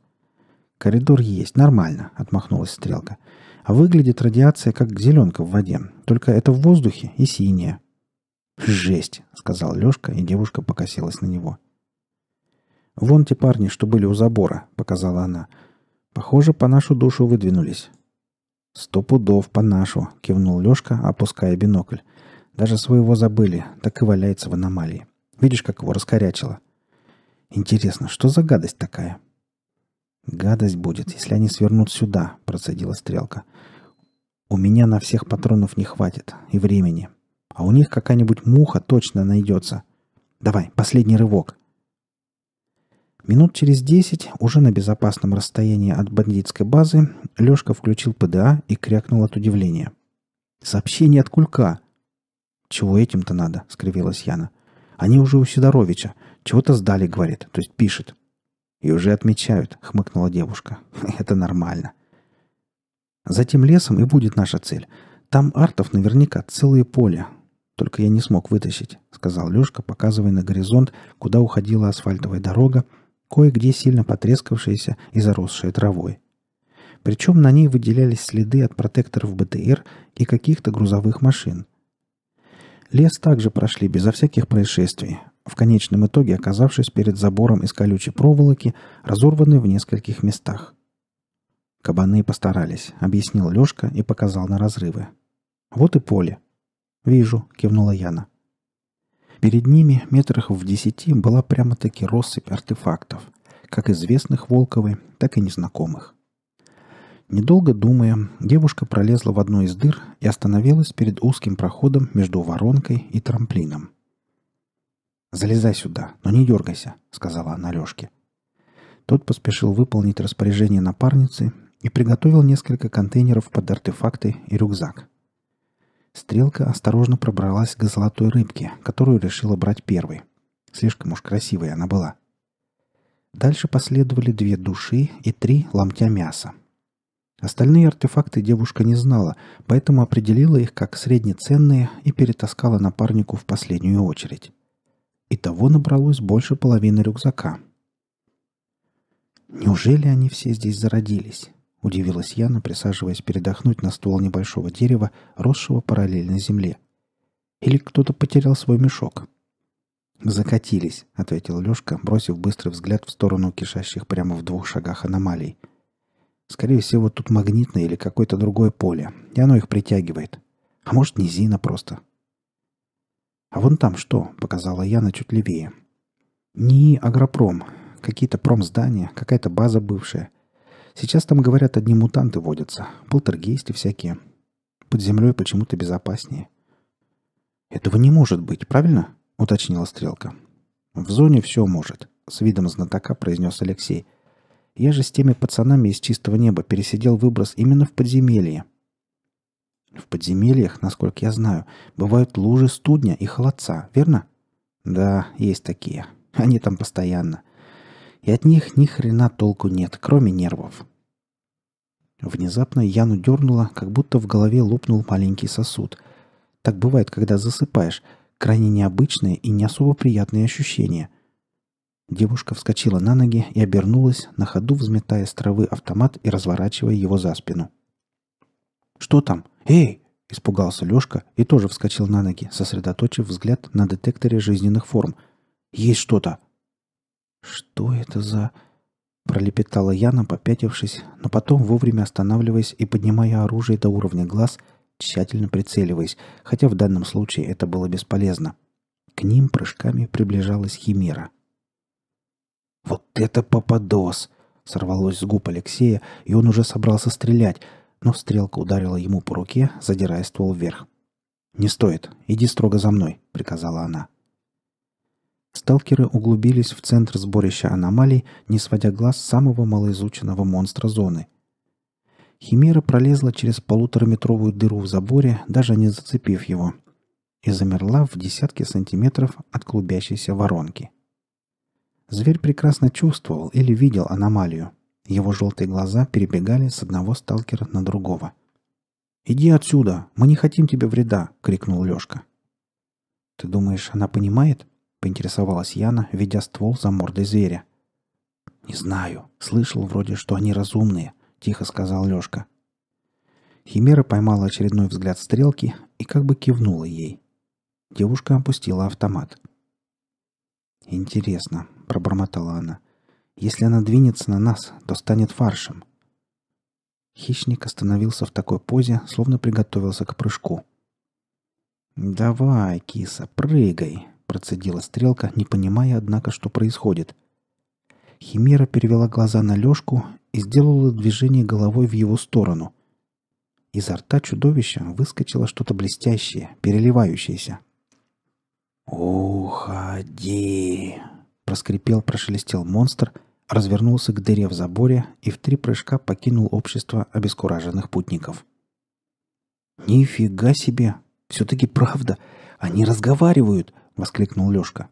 «Коридор есть, нормально», — отмахнулась Стрелка. «А выглядит радиация, как зеленка в воде, только это в воздухе и синее. «Жесть!» — сказал Лёшка, и девушка покосилась на него. «Вон те парни, что были у забора», — показала она. «Похоже, по нашу душу выдвинулись». «Сто пудов по нашу», — кивнул Лёшка, опуская бинокль. «Даже своего забыли, так и валяется в аномалии. Видишь, как его раскорячило?» «Интересно, что за гадость такая?» «Гадость будет, если они свернут сюда», — процедила Стрелка. — у меня на всех патронов не хватит и времени. А у них какая-нибудь муха точно найдется. Давай, последний рывок. Минут через десять, уже на безопасном расстоянии от бандитской базы, Лешка включил ПДА и крякнул от удивления. «Сообщение от Кулька!» «Чего этим-то надо?» — скривилась Яна. «Они уже у Сидоровича. Чего-то сдали, — говорит, то есть пишет». «И уже отмечают», — хмыкнула девушка. «Это нормально». Затем лесом и будет наша цель. Там артов наверняка целое поле. Только я не смог вытащить, сказал Лешка, показывая на горизонт, куда уходила асфальтовая дорога, кое-где сильно потрескавшаяся и заросшая травой. Причем на ней выделялись следы от протекторов БТР и каких-то грузовых машин. Лес также прошли безо всяких происшествий, в конечном итоге оказавшись перед забором из колючей проволоки, разорванной в нескольких местах – Кабаны постарались, объяснил Лёшка и показал на разрывы. Вот и поле. Вижу, кивнула Яна. Перед ними метрах в десяти была прямо-таки россыпь артефактов, как известных Волковой, так и незнакомых. Недолго думая, девушка пролезла в одну из дыр и остановилась перед узким проходом между воронкой и трамплином. «Залезай сюда, но не дергайся», — сказала она Лёшке. Тот поспешил выполнить распоряжение напарницы и приготовил несколько контейнеров под артефакты и рюкзак. Стрелка осторожно пробралась к золотой рыбке, которую решила брать первой. Слишком уж красивой она была. Дальше последовали две души и три ломтя мяса. Остальные артефакты девушка не знала, поэтому определила их как среднеценные и перетаскала напарнику в последнюю очередь. Итого набралось больше половины рюкзака. Неужели они все здесь зародились? Удивилась Яна, присаживаясь передохнуть на ствол небольшого дерева, росшего параллельно земле. «Или кто-то потерял свой мешок?» «Закатились», — ответил Лешка, бросив быстрый взгляд в сторону кишащих прямо в двух шагах аномалий. «Скорее всего, тут магнитное или какое-то другое поле, и оно их притягивает. А может, низина просто». «А вон там что?» — показала Яна чуть левее. «Не агропром. Какие-то промздания, какая-то база бывшая. Сейчас там, говорят, одни мутанты водятся, полтергейсты всякие. Под землей почему-то безопаснее. «Этого не может быть, правильно?» — уточнила Стрелка. «В зоне все может», — с видом знатока произнес Алексей. «Я же с теми пацанами из чистого неба пересидел выброс именно в подземелье». «В подземельях, насколько я знаю, бывают лужи студня и холодца, верно?» «Да, есть такие. Они там постоянно и от них ни хрена толку нет, кроме нервов. Внезапно Яну дернуло, как будто в голове лопнул маленький сосуд. Так бывает, когда засыпаешь. Крайне необычные и не особо приятные ощущения. Девушка вскочила на ноги и обернулась, на ходу взметая с травы автомат и разворачивая его за спину. «Что там? Эй!» – испугался Лешка и тоже вскочил на ноги, сосредоточив взгляд на детекторе жизненных форм. «Есть что-то!» «Что это за...» — пролепетала Яна, попятившись, но потом вовремя останавливаясь и поднимая оружие до уровня глаз, тщательно прицеливаясь, хотя в данном случае это было бесполезно. К ним прыжками приближалась Химера. «Вот это попадос!» — сорвалось с губ Алексея, и он уже собрался стрелять, но стрелка ударила ему по руке, задирая ствол вверх. «Не стоит. Иди строго за мной», — приказала она. — Сталкеры углубились в центр сборища аномалий, не сводя глаз самого малоизученного монстра зоны. Химера пролезла через полутораметровую дыру в заборе, даже не зацепив его, и замерла в десятке сантиметров от клубящейся воронки. Зверь прекрасно чувствовал или видел аномалию. Его желтые глаза перебегали с одного сталкера на другого. «Иди отсюда! Мы не хотим тебе вреда!» — крикнул Лешка. «Ты думаешь, она понимает?» — поинтересовалась Яна, ведя ствол за мордой зверя. «Не знаю. Слышал вроде, что они разумные», — тихо сказал Лёшка. Химера поймала очередной взгляд стрелки и как бы кивнула ей. Девушка опустила автомат. «Интересно», — пробормотала она. «Если она двинется на нас, то станет фаршем». Хищник остановился в такой позе, словно приготовился к прыжку. «Давай, киса, прыгай!» процедила стрелка, не понимая, однако, что происходит. Химера перевела глаза на Лёшку и сделала движение головой в его сторону. Изо рта чудовища выскочило что-то блестящее, переливающееся. «Уходи!» — проскрипел, прошелестел монстр, развернулся к дыре в заборе и в три прыжка покинул общество обескураженных путников. «Нифига себе! Все-таки правда! Они разговаривают!» — воскликнул Лешка.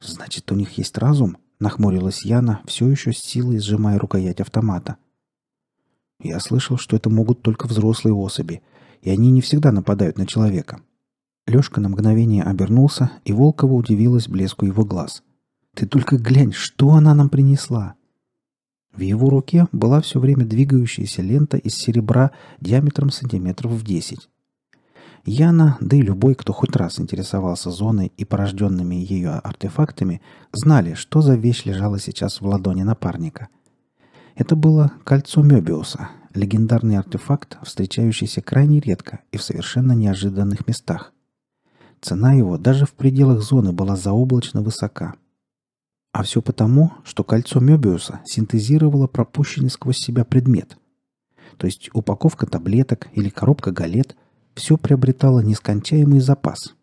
«Значит, у них есть разум?» — нахмурилась Яна, все еще с силой сжимая рукоять автомата. «Я слышал, что это могут только взрослые особи, и они не всегда нападают на человека». Лешка на мгновение обернулся, и Волкова удивилась блеску его глаз. «Ты только глянь, что она нам принесла!» В его руке была все время двигающаяся лента из серебра диаметром сантиметров в десять. Яна, да и любой, кто хоть раз интересовался зоной и порожденными ее артефактами, знали, что за вещь лежала сейчас в ладони напарника. Это было кольцо Мебиуса, легендарный артефакт, встречающийся крайне редко и в совершенно неожиданных местах. Цена его даже в пределах зоны была заоблачно высока. А все потому, что кольцо Мебиуса синтезировало пропущенный сквозь себя предмет – то есть упаковка таблеток или коробка галет все приобретало нескончаемый запас.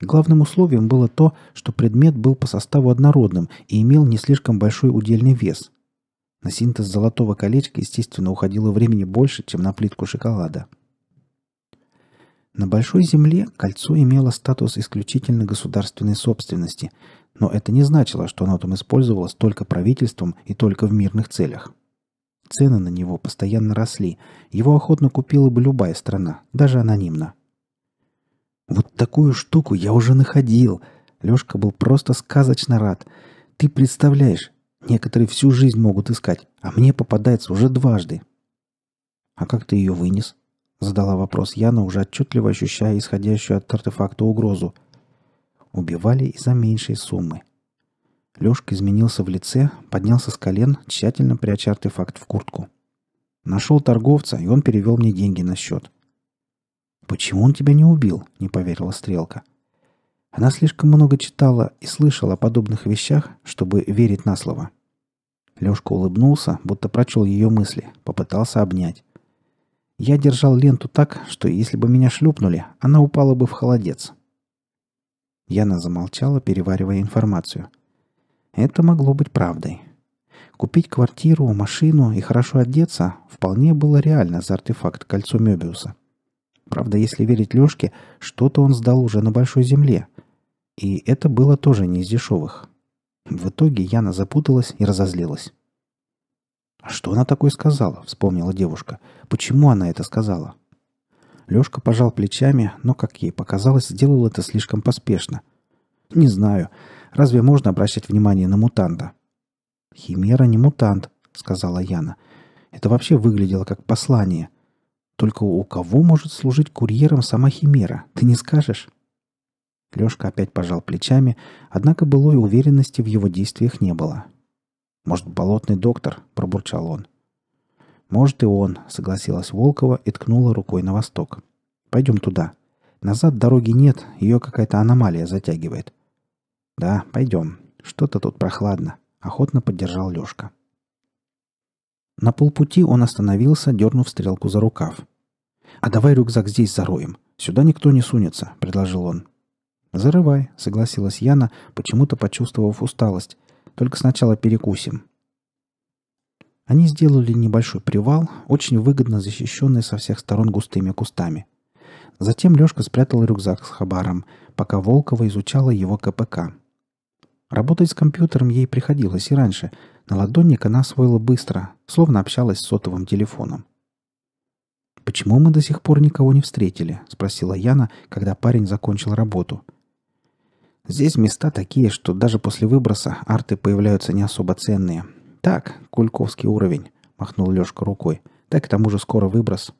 Главным условием было то, что предмет был по составу однородным и имел не слишком большой удельный вес. На синтез золотого колечка, естественно, уходило времени больше, чем на плитку шоколада. На Большой Земле кольцо имело статус исключительно государственной собственности, но это не значило, что оно там использовалось только правительством и только в мирных целях. Цены на него постоянно росли. Его охотно купила бы любая страна, даже анонимно. «Вот такую штуку я уже находил!» Лёшка был просто сказочно рад. «Ты представляешь, некоторые всю жизнь могут искать, а мне попадается уже дважды». «А как ты её вынес?» Задала вопрос Яна, уже отчётливо ощущая исходящую от артефакта угрозу. Убивали и за меньшие суммы. Лёшка изменился в лице, поднялся с колен, тщательно пряча артефакт в куртку. Нашёл торговца, и он перевёл мне деньги на счёт. «Почему он тебя не убил?» — не поверила Стрелка. Она слишком много читала и слышала о подобных вещах, чтобы верить на слово. Лёшка улыбнулся, будто прочёл её мысли, попытался обнять. Я держал ленту так, что если бы меня шлепнули, она упала бы в холодец. Яна замолчала, переваривая информацию. Это могло быть правдой. Купить квартиру, машину и хорошо одеться вполне было реально за артефакт кольцо Мёбиуса. Правда, если верить Лёшке, что-то он сдал уже на Большой Земле. И это было тоже не из дешевых. В итоге Яна запуталась и разозлилась. «А «Что она такое сказала?» — вспомнила девушка. «Почему она это сказала?» Лёшка пожал плечами, но, как ей показалось, сделал это слишком поспешно. «Не знаю. Разве можно обращать внимание на мутанта? «Химера не мутант», — сказала Яна. «Это вообще выглядело как послание. Только у кого может служить курьером сама Химера? Ты не скажешь?» Лёшка опять пожал плечами, однако былой уверенности в его действиях не было. «Может, болотный доктор?» – пробурчал он. «Может, и он», – согласилась Волкова и ткнула рукой на восток. «Пойдем туда. Назад дороги нет, ее какая-то аномалия затягивает. «Да, пойдем. Что-то тут прохладно», — охотно поддержал Лешка. На полпути он остановился, дернув стрелку за рукав. «А давай рюкзак здесь зароем. Сюда никто не сунется», — предложил он. «Зарывай», — согласилась Яна, почему-то почувствовав усталость. «Только сначала перекусим». Они сделали небольшой привал, очень выгодно защищенный со всех сторон густыми кустами. Затем Лешка спрятал рюкзак с хабаром, пока Волкова изучала его КПК — Работать с компьютером ей приходилось и раньше. На ладонник она освоила быстро, словно общалась с сотовым телефоном. «Почему мы до сих пор никого не встретили?» — спросила Яна, когда парень закончил работу. «Здесь места такие, что даже после выброса арты появляются не особо ценные. Так, кульковский уровень», — махнул Лёшка рукой. «Так к тому же скоро выброс».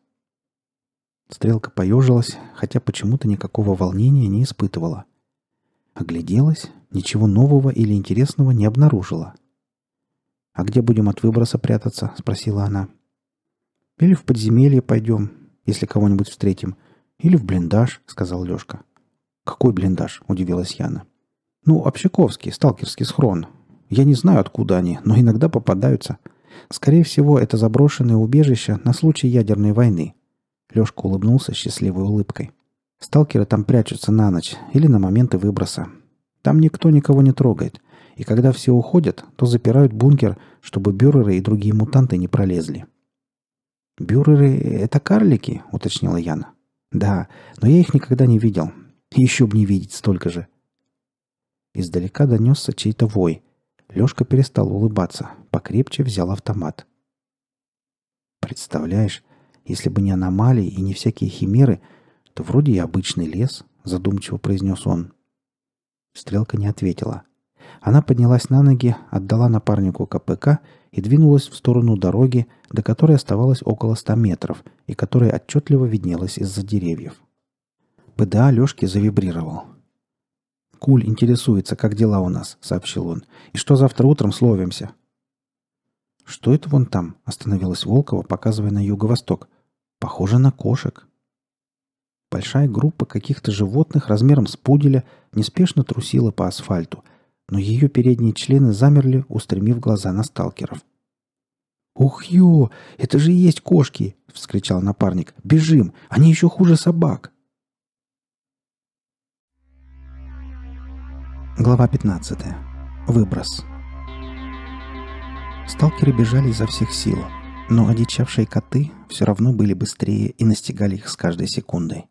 Стрелка поежилась, хотя почему-то никакого волнения не испытывала — Огляделась, ничего нового или интересного не обнаружила. «А где будем от выброса прятаться?» — спросила она. «Или в подземелье пойдем, если кого-нибудь встретим. Или в блиндаж», — сказал Лешка. «Какой блиндаж?» — удивилась Яна. «Ну, общаковский, сталкерский схрон. Я не знаю, откуда они, но иногда попадаются. Скорее всего, это заброшенное убежище на случай ядерной войны». Лешка улыбнулся счастливой улыбкой. Сталкеры там прячутся на ночь или на моменты выброса. Там никто никого не трогает. И когда все уходят, то запирают бункер, чтобы бюреры и другие мутанты не пролезли. «Бюреры — это карлики?» — уточнила Яна. «Да, но я их никогда не видел. Еще б не видеть столько же». Издалека донесся чей-то вой. Лешка перестал улыбаться, покрепче взял автомат. «Представляешь, если бы не аномалии и не всякие химеры — «Да вроде и обычный лес», — задумчиво произнес он. Стрелка не ответила. Она поднялась на ноги, отдала напарнику КПК и двинулась в сторону дороги, до которой оставалось около ста метров и которая отчетливо виднелась из-за деревьев. ПДА Лешки завибрировал. «Куль интересуется, как дела у нас», — сообщил он. «И что завтра утром словимся?» «Что это вон там?» — остановилась Волкова, показывая на юго-восток. «Похоже на кошек». Большая группа каких-то животных размером с пуделя неспешно трусила по асфальту, но ее передние члены замерли, устремив глаза на сталкеров. «Ух, ё! Это же и есть кошки!» — вскричал напарник. «Бежим! Они еще хуже собак!» Глава 15. Выброс. Сталкеры бежали изо всех сил, но одичавшие коты все равно были быстрее и настигали их с каждой секундой.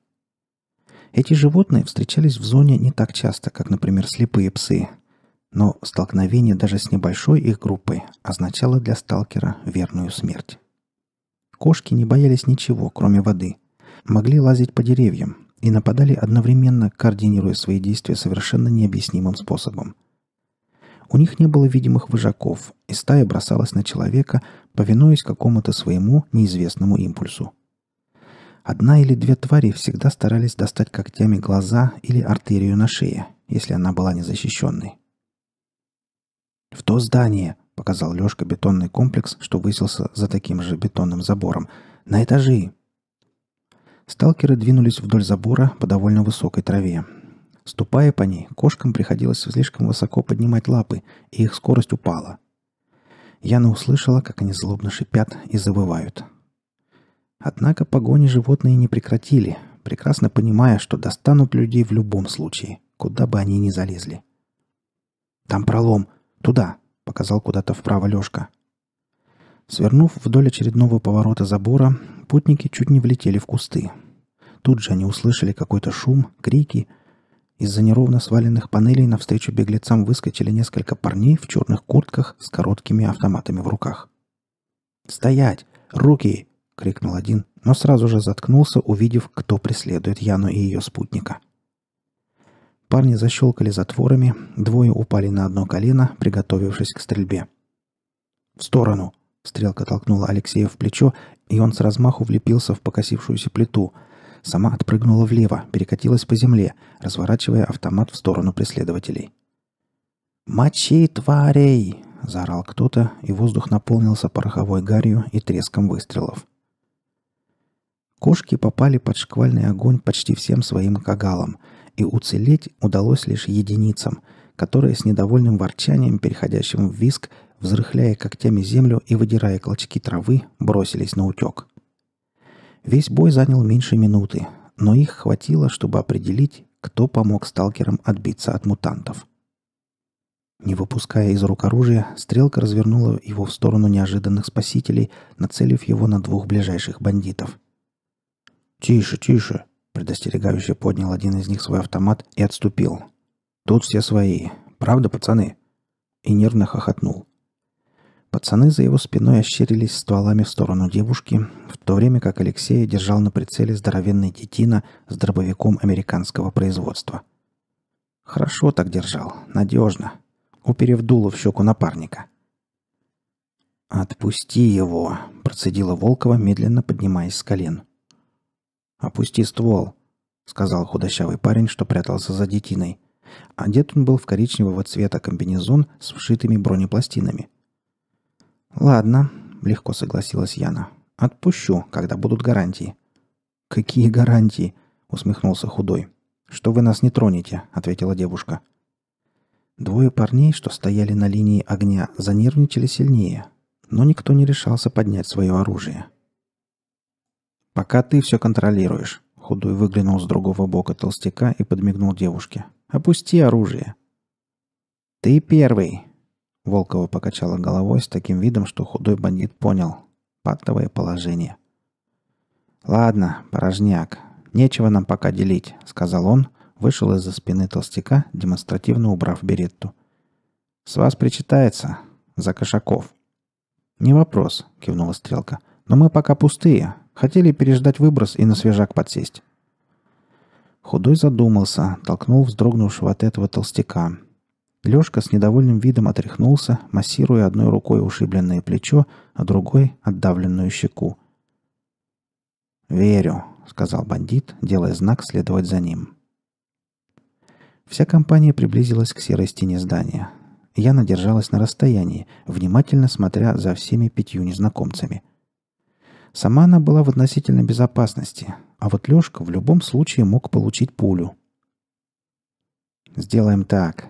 Эти животные встречались в зоне не так часто, как, например, слепые псы. Но столкновение даже с небольшой их группой означало для сталкера верную смерть. Кошки не боялись ничего, кроме воды. Могли лазить по деревьям и нападали одновременно, координируя свои действия совершенно необъяснимым способом. У них не было видимых выжаков, и стая бросалась на человека, повинуясь какому-то своему неизвестному импульсу. Одна или две твари всегда старались достать когтями глаза или артерию на шее, если она была незащищенной. «В то здание!» — показал Лешка бетонный комплекс, что выселся за таким же бетонным забором. «На этажи!» Сталкеры двинулись вдоль забора по довольно высокой траве. Ступая по ней, кошкам приходилось слишком высоко поднимать лапы, и их скорость упала. Яна услышала, как они злобно шипят и завывают — Однако погони животные не прекратили, прекрасно понимая, что достанут людей в любом случае, куда бы они ни залезли. «Там пролом! Туда!» — показал куда-то вправо Лёшка. Свернув вдоль очередного поворота забора, путники чуть не влетели в кусты. Тут же они услышали какой-то шум, крики. Из-за неровно сваленных панелей навстречу беглецам выскочили несколько парней в черных куртках с короткими автоматами в руках. «Стоять! Руки! — крикнул один, но сразу же заткнулся, увидев, кто преследует Яну и ее спутника. Парни защелкали затворами, двое упали на одно колено, приготовившись к стрельбе. «В сторону!» — стрелка толкнула Алексея в плечо, и он с размаху влепился в покосившуюся плиту. Сама отпрыгнула влево, перекатилась по земле, разворачивая автомат в сторону преследователей. «Мочи, тварей!» — заорал кто-то, и воздух наполнился пороховой гарью и треском выстрелов. Кошки попали под шквальный огонь почти всем своим кагалам, и уцелеть удалось лишь единицам, которые с недовольным ворчанием, переходящим в виск, взрыхляя когтями землю и выдирая клочки травы, бросились на утек. Весь бой занял меньше минуты, но их хватило, чтобы определить, кто помог сталкерам отбиться от мутантов. Не выпуская из рук оружия, стрелка развернула его в сторону неожиданных спасителей, нацелив его на двух ближайших бандитов – «Тише, тише!» – предостерегающе поднял один из них свой автомат и отступил. «Тут все свои. Правда, пацаны?» И нервно хохотнул. Пацаны за его спиной ощерились стволами в сторону девушки, в то время как Алексей держал на прицеле здоровенный детина с дробовиком американского производства. Хорошо так держал, надежно, уперев дуло в щеку напарника. «Отпусти его!» – процедила Волкова, медленно поднимаясь с колен. «Опусти ствол», — сказал худощавый парень, что прятался за детиной. Одет он был в коричневого цвета комбинезон с вшитыми бронепластинами. «Ладно», — легко согласилась Яна. «Отпущу, когда будут гарантии». «Какие гарантии?» — усмехнулся худой. «Что вы нас не тронете?» — ответила девушка. Двое парней, что стояли на линии огня, занервничали сильнее, но никто не решался поднять свое оружие. — «Пока ты все контролируешь». Худой выглянул с другого бока толстяка и подмигнул девушке. «Опусти оружие». «Ты первый!» Волкова покачала головой с таким видом, что худой бандит понял. Пактовое положение. «Ладно, порожняк. Нечего нам пока делить», — сказал он, вышел из-за спины толстяка, демонстративно убрав беретту. «С вас причитается. За кошаков». «Не вопрос», — кивнула Стрелка. «Но мы пока пустые. Хотели переждать выброс и на свежак подсесть. Худой задумался, толкнул вздрогнувшего от этого толстяка. Лёшка с недовольным видом отряхнулся, массируя одной рукой ушибленное плечо, а другой — отдавленную щеку. «Верю», — сказал бандит, делая знак следовать за ним. Вся компания приблизилась к серой стене здания. Яна держалась на расстоянии, внимательно смотря за всеми пятью незнакомцами — Сама она была в относительной безопасности, а вот Лёшка в любом случае мог получить пулю. «Сделаем так.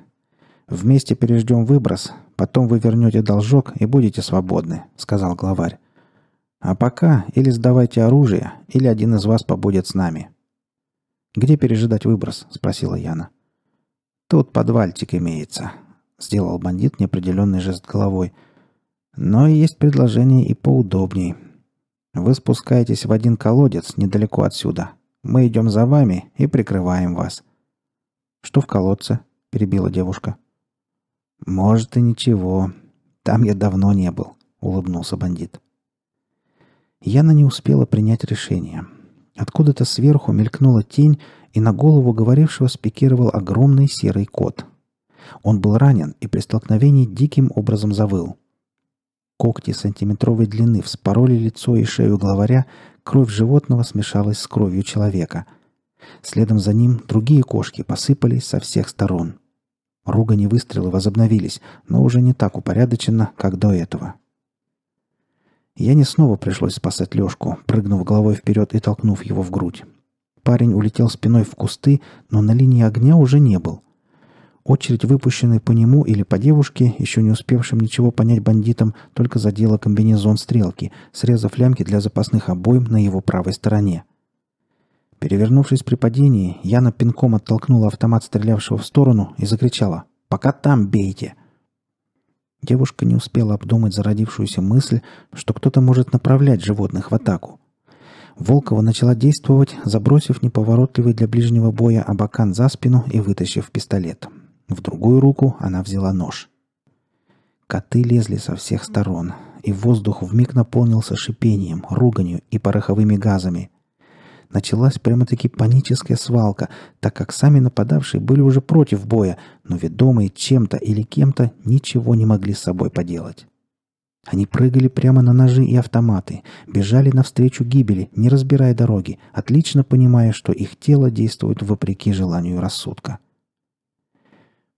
Вместе переждем выброс, потом вы вернете должок и будете свободны», — сказал главарь. «А пока или сдавайте оружие, или один из вас побудет с нами». «Где пережидать выброс?» — спросила Яна. «Тут подвальчик имеется», — сделал бандит неопределенный жест головой. «Но есть предложение и поудобней, вы спускаетесь в один колодец недалеко отсюда. Мы идем за вами и прикрываем вас». «Что в колодце?» – перебила девушка. «Может и ничего. Там я давно не был», – улыбнулся бандит. Яна не успела принять решение. Откуда-то сверху мелькнула тень, и на голову говорившего спикировал огромный серый кот. Он был ранен и при столкновении диким образом завыл – Когти сантиметровой длины вспороли лицо и шею главаря, кровь животного смешалась с кровью человека. Следом за ним другие кошки посыпались со всех сторон. Ругань и выстрелы возобновились, но уже не так упорядоченно, как до этого. Я не снова пришлось спасать Лёшку, прыгнув головой вперед и толкнув его в грудь. Парень улетел спиной в кусты, но на линии огня уже не был. Очередь, выпущенная по нему или по девушке, еще не успевшим ничего понять бандитам, только задела комбинезон стрелки, срезав лямки для запасных обоим на его правой стороне. Перевернувшись при падении, Яна пинком оттолкнула автомат стрелявшего в сторону и закричала «Пока там бейте!». Девушка не успела обдумать зародившуюся мысль, что кто-то может направлять животных в атаку. Волкова начала действовать, забросив неповоротливый для ближнего боя абакан за спину и вытащив пистолет. В другую руку она взяла нож. Коты лезли со всех сторон, и воздух вмиг наполнился шипением, руганью и пороховыми газами. Началась прямо-таки паническая свалка, так как сами нападавшие были уже против боя, но ведомые чем-то или кем-то ничего не могли с собой поделать. Они прыгали прямо на ножи и автоматы, бежали навстречу гибели, не разбирая дороги, отлично понимая, что их тело действует вопреки желанию рассудка.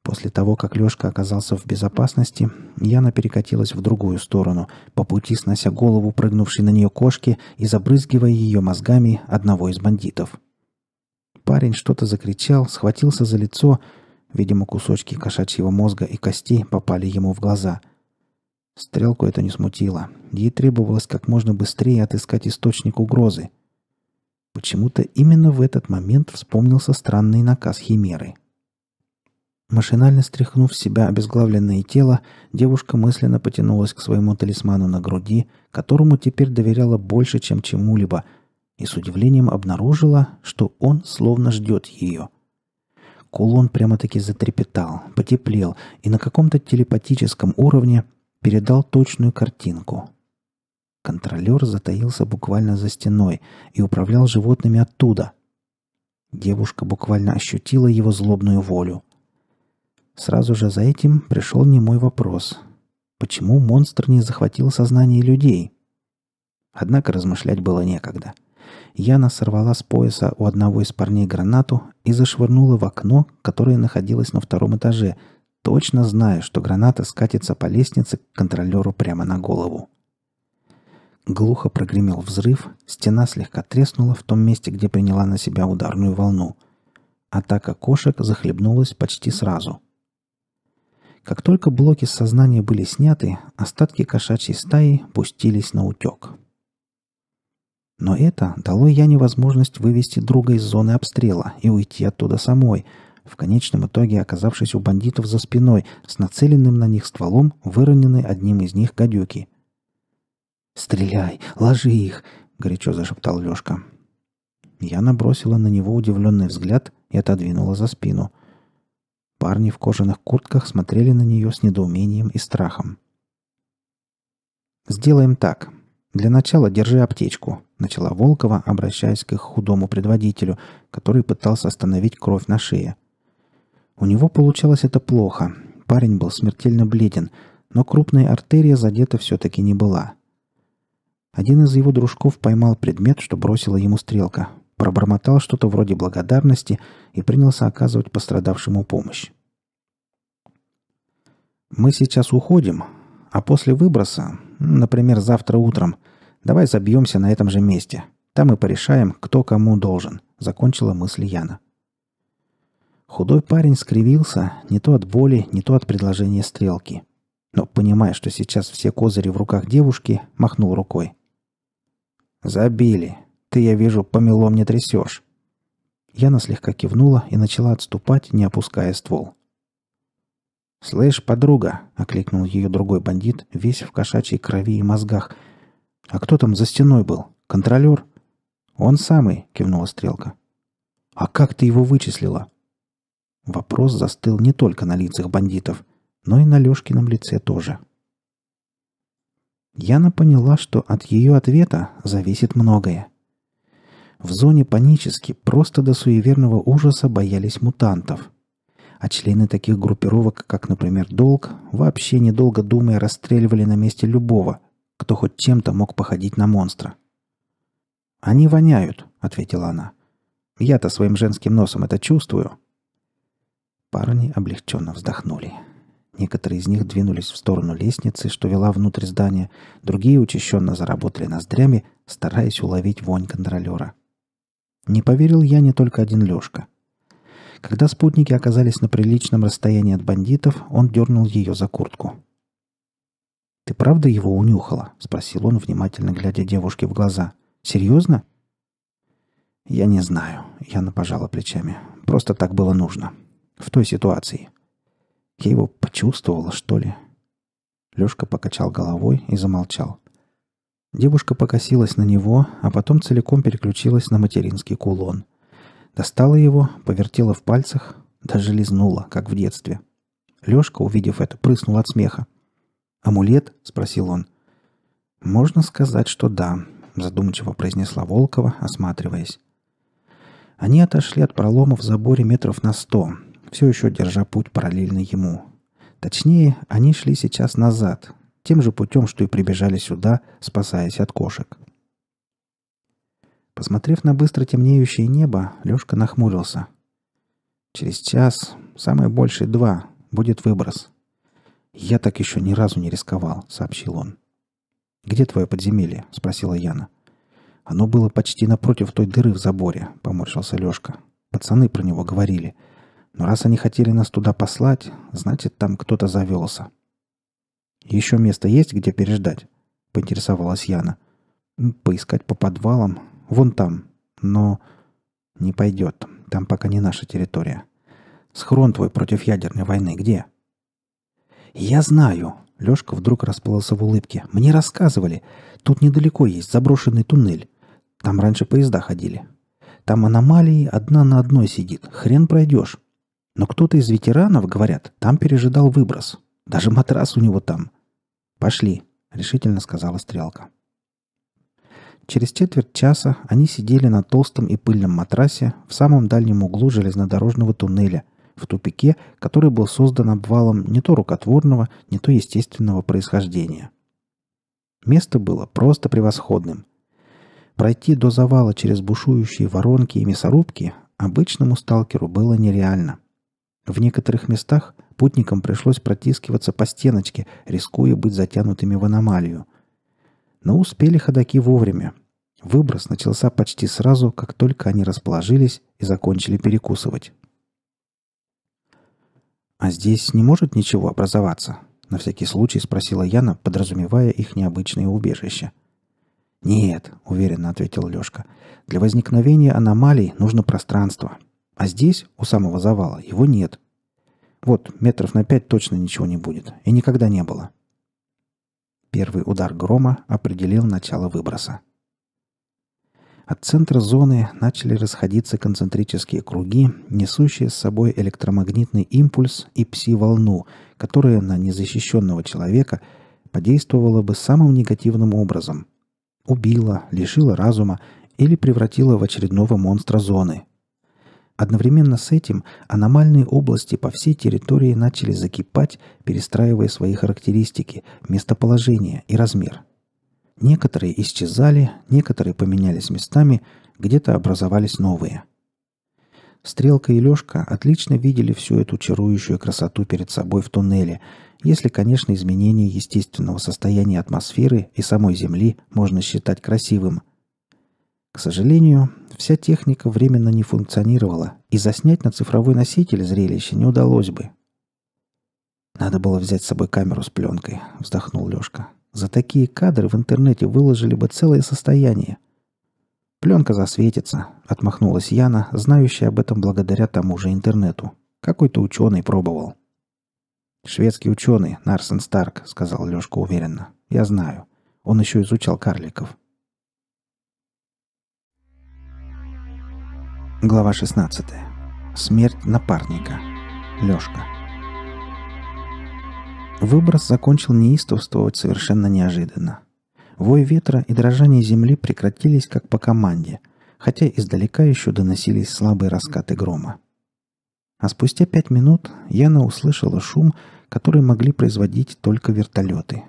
После того, как Лёшка оказался в безопасности, Яна перекатилась в другую сторону, по пути снося голову прыгнувшей на неё кошки и забрызгивая её мозгами одного из бандитов. Парень что-то закричал, схватился за лицо. Видимо, кусочки кошачьего мозга и костей попали ему в глаза. Стрелку это не смутило. Ей требовалось как можно быстрее отыскать источник угрозы. Почему-то именно в этот момент вспомнился странный наказ Химеры — Машинально стряхнув с себя обезглавленное тело, девушка мысленно потянулась к своему талисману на груди, которому теперь доверяла больше, чем чему-либо, и с удивлением обнаружила, что он словно ждет ее. Кулон прямо-таки затрепетал, потеплел и на каком-то телепатическом уровне передал точную картинку. Контролер затаился буквально за стеной и управлял животными оттуда. Девушка буквально ощутила его злобную волю – Сразу же за этим пришел немой вопрос. Почему монстр не захватил сознание людей? Однако размышлять было некогда. Яна сорвала с пояса у одного из парней гранату и зашвырнула в окно, которое находилось на втором этаже, точно зная, что граната скатится по лестнице к контролеру прямо на голову. Глухо прогремел взрыв, стена слегка треснула в том месте, где приняла на себя ударную волну. А атака кошек захлебнулась почти сразу. Как только блоки сознания были сняты, остатки кошачьей стаи пустились на утек. Но это дало Яне возможность вывести друга из зоны обстрела и уйти оттуда самой, в конечном итоге оказавшись у бандитов за спиной с нацеленным на них стволом, выроненный одним из них гадюки. «Стреляй! Ложи их!» — горячо зашептал Лешка. Яна бросила на него удивленный взгляд и отодвинула за спину — Парни в кожаных куртках смотрели на нее с недоумением и страхом. «Сделаем так. Для начала держи аптечку», — начала Волкова, обращаясь к их худому предводителю, который пытался остановить кровь на шее. У него получалось это плохо. Парень был смертельно бледен, но крупная артерия задета все-таки не была. Один из его дружков поймал предмет, что бросила ему стрелка пробормотал что-то вроде благодарности и принялся оказывать пострадавшему помощь. «Мы сейчас уходим, а после выброса, например, завтра утром, давай забьемся на этом же месте. Там и порешаем, кто кому должен», — закончила мысль Яна. Худой парень скривился не то от боли, не то от предложения стрелки. Но, понимая, что сейчас все козыри в руках девушки, махнул рукой. «Забили. Ты, я вижу, помелом не трясешь». Яна слегка кивнула и начала отступать, не опуская ствол. «Слышь, подруга!» — окликнул ее другой бандит, весь в кошачьей крови и мозгах. «А кто там за стеной был? Контролер?» «Он самый!» — кивнула Стрелка. «А как ты его вычислила?» Вопрос застыл не только на лицах бандитов, но и на Лешкином лице тоже. Яна поняла, что от ее ответа зависит многое в зоне панически просто до суеверного ужаса боялись мутантов. А члены таких группировок, как, например, «Долг», вообще недолго думая расстреливали на месте любого, кто хоть чем-то мог походить на монстра. «Они воняют», — ответила она. «Я-то своим женским носом это чувствую». Парни облегченно вздохнули. Некоторые из них двинулись в сторону лестницы, что вела внутрь здания, другие учащенно заработали ноздрями, стараясь уловить вонь контролера. Не поверил я не только один Лёшка. Когда спутники оказались на приличном расстоянии от бандитов, он дернул ее за куртку. «Ты правда его унюхала?» — спросил он, внимательно глядя девушке в глаза. «Серьезно?» «Я не знаю», — Яна пожала плечами. «Просто так было нужно. В той ситуации». «Я его почувствовала, что ли?» Лёшка покачал головой и замолчал. Девушка покосилась на него, а потом целиком переключилась на материнский кулон. Достала его, повертела в пальцах, даже лизнула, как в детстве. Лёшка, увидев это, прыснул от смеха. «Амулет?» — спросил он. «Можно сказать, что да», — задумчиво произнесла Волкова, осматриваясь. Они отошли от пролома в заборе метров на сто, все еще держа путь параллельно ему. Точнее, они шли сейчас назад, тем же путем, что и прибежали сюда, спасаясь от кошек. Посмотрев на быстро темнеющее небо, Лешка нахмурился. «Через час, самое больше два, будет выброс». «Я так еще ни разу не рисковал», — сообщил он. «Где твое подземелье?» — спросила Яна. «Оно было почти напротив той дыры в заборе», — поморщился Лешка. «Пацаны про него говорили. Но раз они хотели нас туда послать, значит, там кто-то завелся». «Еще место есть, где переждать?» — поинтересовалась Яна. «Поискать по подвалам. Вон там. Но...» «Не пойдет. Там пока не наша территория. Схрон твой против ядерной войны где?» «Я знаю!» — Лешка вдруг расплылся в улыбке. «Мне рассказывали. Тут недалеко есть заброшенный туннель. Там раньше поезда ходили. Там аномалии одна на одной сидит. Хрен пройдешь. Но кто-то из ветеранов, говорят, там пережидал выброс. Даже матрас у него там. Пошли, решительно сказала стрелка. Через четверть часа они сидели на толстом и пыльном матрасе в самом дальнем углу железнодорожного туннеля, в тупике, который был создан обвалом не то рукотворного, не то естественного происхождения. Место было просто превосходным. Пройти до завала через бушующие воронки и мясорубки обычному сталкеру было нереально. В некоторых местах Путникам пришлось протискиваться по стеночке, рискуя быть затянутыми в аномалию. Но успели ходаки вовремя. Выброс начался почти сразу, как только они расположились и закончили перекусывать. «А здесь не может ничего образоваться?» — на всякий случай спросила Яна, подразумевая их необычное убежище. «Нет», — уверенно ответил Лёшка. — «для возникновения аномалий нужно пространство. А здесь, у самого завала, его нет. Вот, метров на пять точно ничего не будет. И никогда не было. Первый удар грома определил начало выброса. От центра зоны начали расходиться концентрические круги, несущие с собой электромагнитный импульс и пси-волну, которая на незащищенного человека подействовала бы самым негативным образом. Убила, лишила разума или превратила в очередного монстра зоны, Одновременно с этим аномальные области по всей территории начали закипать, перестраивая свои характеристики, местоположение и размер. Некоторые исчезали, некоторые поменялись местами, где-то образовались новые. Стрелка и Лёшка отлично видели всю эту чарующую красоту перед собой в туннеле, если, конечно, изменение естественного состояния атмосферы и самой Земли можно считать красивым – к сожалению, вся техника временно не функционировала, и заснять на цифровой носитель зрелище не удалось бы. «Надо было взять с собой камеру с пленкой», — вздохнул Лешка. «За такие кадры в интернете выложили бы целое состояние». «Пленка засветится», — отмахнулась Яна, знающая об этом благодаря тому же интернету. «Какой-то ученый пробовал». «Шведский ученый, Нарсен Старк», — сказал Лешка уверенно. «Я знаю. Он еще изучал карликов». Глава 16. Смерть напарника. Лёшка. Выброс закончил неистовствовать совершенно неожиданно. Вой ветра и дрожание земли прекратились как по команде, хотя издалека еще доносились слабые раскаты грома. А спустя пять минут Яна услышала шум, который могли производить только вертолеты.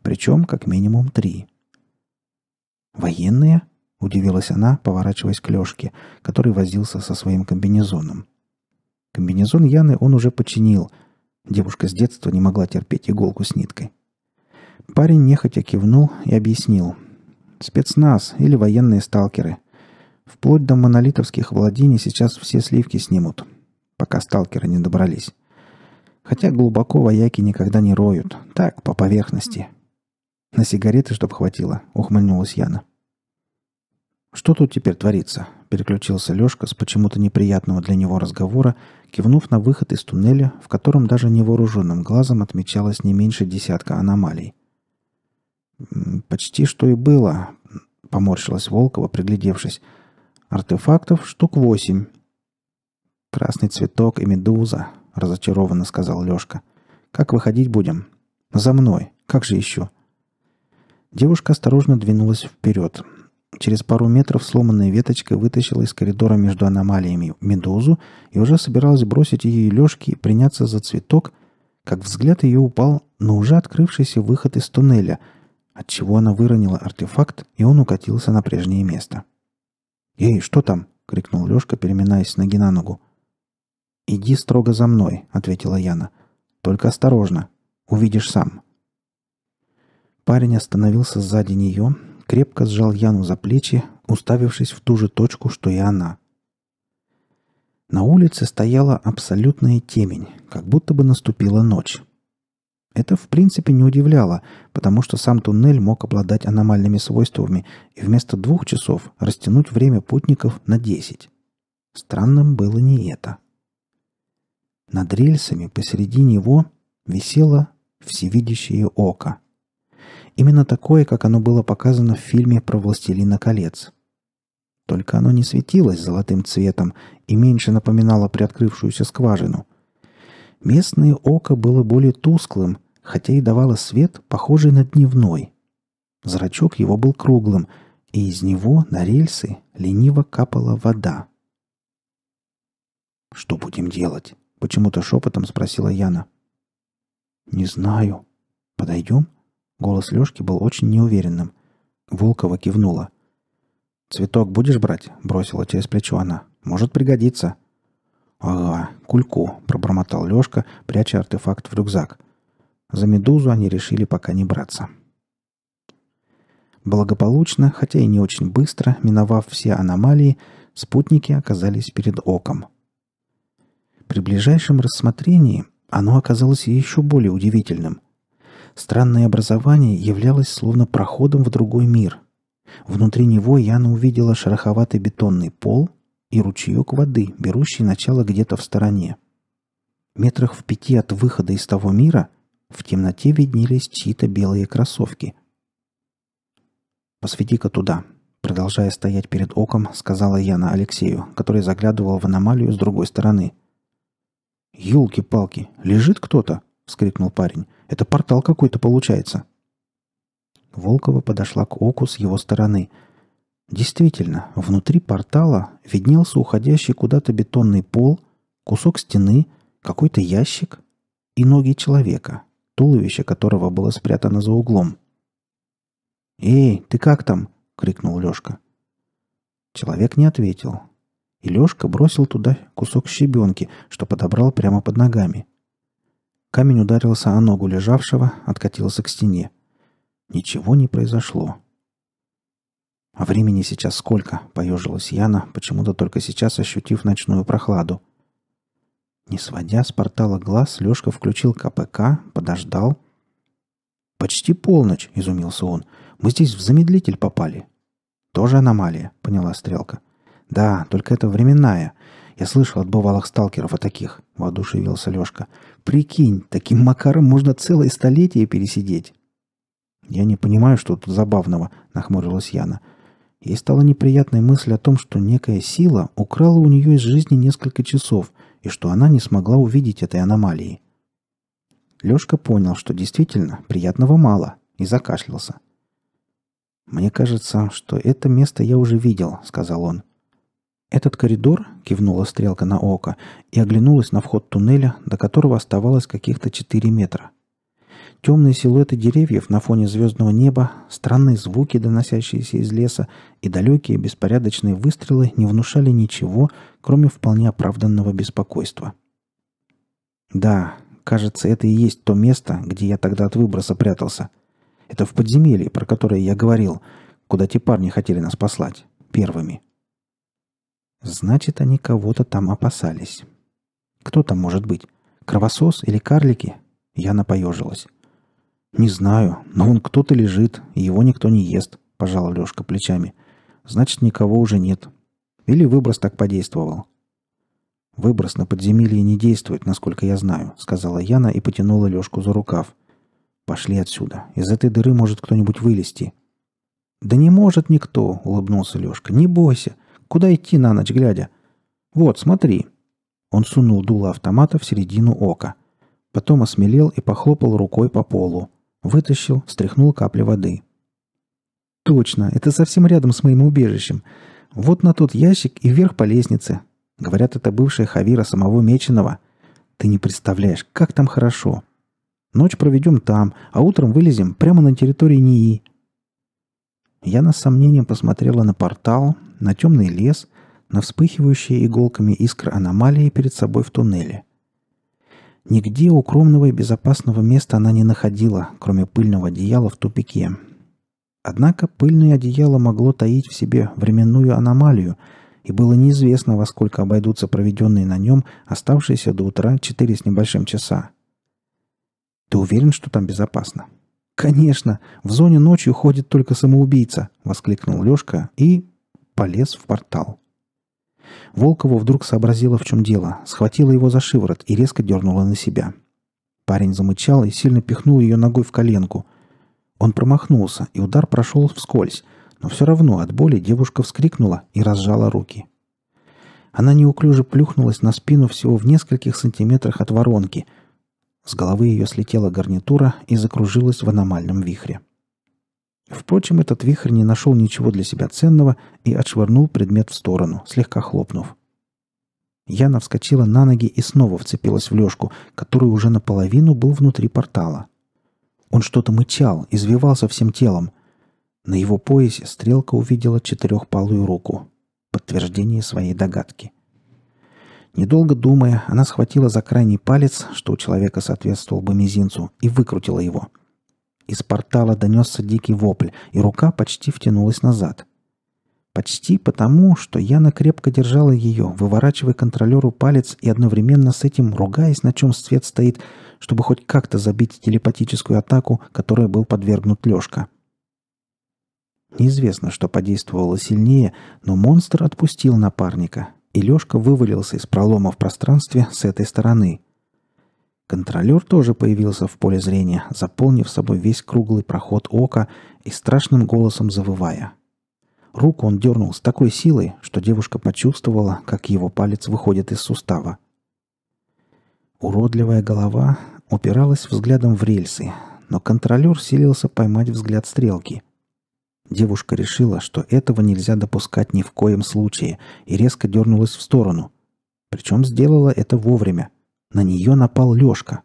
Причем как минимум три. «Военные?» Удивилась она, поворачиваясь к Лешке, который возился со своим комбинезоном. Комбинезон Яны он уже починил. Девушка с детства не могла терпеть иголку с ниткой. Парень нехотя кивнул и объяснил. «Спецназ или военные сталкеры. Вплоть до монолитовских владений сейчас все сливки снимут, пока сталкеры не добрались. Хотя глубоко вояки никогда не роют. Так, по поверхности. На сигареты, чтоб хватило, ухмыльнулась Яна. «Что тут теперь творится?» – переключился Лёшка с почему-то неприятного для него разговора, кивнув на выход из туннеля, в котором даже невооруженным глазом отмечалось не меньше десятка аномалий. «Почти что и было», – поморщилась Волкова, приглядевшись. «Артефактов штук восемь». «Красный цветок и медуза», – разочарованно сказал Лёшка. «Как выходить будем?» «За мной. Как же еще?» Девушка осторожно двинулась вперед – Через пару метров сломанная веточка вытащила из коридора между аномалиями медузу и уже собиралась бросить ее лёжки и приняться за цветок, как взгляд ее упал на уже открывшийся выход из туннеля, отчего она выронила артефакт, и он укатился на прежнее место. «Эй, что там?» — крикнул Лёшка, переминаясь с ноги на ногу. «Иди строго за мной», — ответила Яна. «Только осторожно. Увидишь сам». Парень остановился сзади нее, крепко сжал Яну за плечи, уставившись в ту же точку, что и она. На улице стояла абсолютная темень, как будто бы наступила ночь. Это в принципе не удивляло, потому что сам туннель мог обладать аномальными свойствами и вместо двух часов растянуть время путников на десять. Странным было не это. Над рельсами посреди него висело всевидящее око. Именно такое, как оно было показано в фильме про «Властелина колец». Только оно не светилось золотым цветом и меньше напоминало приоткрывшуюся скважину. Местное око было более тусклым, хотя и давало свет, похожий на дневной. Зрачок его был круглым, и из него на рельсы лениво капала вода. «Что будем делать?» — почему-то шепотом спросила Яна. «Не знаю. Подойдем?» Голос Лешки был очень неуверенным. Волкова кивнула. «Цветок будешь брать?» – бросила через плечо она. «Может пригодиться». «Ага, кульку», – пробормотал Лешка, пряча артефакт в рюкзак. За медузу они решили пока не браться. Благополучно, хотя и не очень быстро, миновав все аномалии, спутники оказались перед оком. При ближайшем рассмотрении оно оказалось еще более удивительным – Странное образование являлось словно проходом в другой мир. Внутри него Яна увидела шероховатый бетонный пол и ручеек воды, берущий начало где-то в стороне. Метрах в пяти от выхода из того мира в темноте виднелись чьи-то белые кроссовки. «Посвети-ка туда», — продолжая стоять перед оком, сказала Яна Алексею, который заглядывал в аномалию с другой стороны. «Елки-палки, лежит кто-то!» вскрикнул парень. «Это портал какой-то получается». Волкова подошла к оку с его стороны. Действительно, внутри портала виднелся уходящий куда-то бетонный пол, кусок стены, какой-то ящик и ноги человека, туловище которого было спрятано за углом. «Эй, ты как там?» — крикнул Лёшка. Человек не ответил, и Лёшка бросил туда кусок щебенки, что подобрал прямо под ногами. Камень ударился о ногу лежавшего, откатился к стене. Ничего не произошло. «А времени сейчас сколько?» — поежилась Яна, почему-то только сейчас ощутив ночную прохладу. Не сводя с портала глаз, Лешка включил КПК, подождал. «Почти полночь!» — изумился он. «Мы здесь в замедлитель попали». «Тоже аномалия», — поняла Стрелка. «Да, только это временная. Я слышал от бывалых сталкеров о таких», — воодушевился Лешка. «Прикинь, таким макаром можно целое столетие пересидеть». «Я не понимаю, что тут забавного», — нахмурилась Яна. Ей стала неприятной мысль о том, что некая сила украла у нее из жизни несколько часов, и что она не смогла увидеть этой аномалии. Лёшка понял, что действительно приятного мало, и закашлялся. «Мне кажется, что это место я уже видел», — сказал он. «Этот коридор», — кивнула стрелка на око, и оглянулась на вход туннеля, до которого оставалось каких-то 4 метра. Темные силуэты деревьев на фоне звездного неба, странные звуки, доносящиеся из леса, и далекие беспорядочные выстрелы не внушали ничего, кроме вполне оправданного беспокойства. «Да, кажется, это и есть то место, где я тогда от выброса прятался. Это в подземелье, про которое я говорил, куда те парни хотели нас послать. Первыми». Значит, они кого-то там опасались. Кто там может быть? Кровосос или карлики? Яна поежилась. «Не знаю, но он кто-то лежит, и его никто не ест», — пожал Лешка плечами. «Значит, никого уже нет. Или выброс так подействовал». «Выброс на подземелье не действует, насколько я знаю», — сказала Яна и потянула Лешку за рукав. «Пошли отсюда. Из этой дыры может кто-нибудь вылезти». «Да не может никто», — улыбнулся Лешка. «Не бойся. Куда идти на ночь глядя? Вот, смотри. Он сунул дуло автомата в середину ока. Потом осмелел и похлопал рукой по полу. Вытащил, стряхнул капли воды. Точно, это совсем рядом с моим убежищем. Вот на тот ящик и вверх по лестнице. Говорят, это бывшая Хавира самого Меченого. Ты не представляешь, как там хорошо. Ночь проведем там, а утром вылезем прямо на территории НИИ. Я на сомнение посмотрела на портал, на темный лес, на вспыхивающие иголками искры аномалии перед собой в туннеле. Нигде укромного и безопасного места она не находила, кроме пыльного одеяла в тупике. Однако пыльное одеяло могло таить в себе временную аномалию, и было неизвестно, во сколько обойдутся проведенные на нем оставшиеся до утра четыре с небольшим часа. «Ты уверен, что там безопасно?» «Конечно! В зоне ночью ходит только самоубийца!» — воскликнул Лешка и, полез в портал. Волкова вдруг сообразила, в чем дело, схватила его за шиворот и резко дернула на себя. Парень замычал и сильно пихнул ее ногой в коленку. Он промахнулся, и удар прошел вскользь, но все равно от боли девушка вскрикнула и разжала руки. Она неуклюже плюхнулась на спину всего в нескольких сантиметрах от воронки. С головы ее слетела гарнитура и закружилась в аномальном вихре. — Впрочем, этот вихрь не нашел ничего для себя ценного и отшвырнул предмет в сторону, слегка хлопнув. Яна вскочила на ноги и снова вцепилась в Лешку, который уже наполовину был внутри портала. Он что-то мычал, извивался всем телом. На его поясе стрелка увидела четырехпалую руку. Подтверждение своей догадки. Недолго думая, она схватила за крайний палец, что у человека соответствовал бы мизинцу, и выкрутила его – из портала донесся дикий вопль, и рука почти втянулась назад. Почти потому, что Яна крепко держала ее, выворачивая контролеру палец и одновременно с этим ругаясь, на чем свет стоит, чтобы хоть как-то забить телепатическую атаку, которой был подвергнут Лешка. Неизвестно, что подействовало сильнее, но монстр отпустил напарника, и Лешка вывалился из пролома в пространстве с этой стороны – Контролер тоже появился в поле зрения, заполнив собой весь круглый проход ока и страшным голосом завывая. Руку он дернул с такой силой, что девушка почувствовала, как его палец выходит из сустава. Уродливая голова упиралась взглядом в рельсы, но контролер силился поймать взгляд стрелки. Девушка решила, что этого нельзя допускать ни в коем случае, и резко дернулась в сторону. Причем сделала это вовремя – на нее напал Лешка.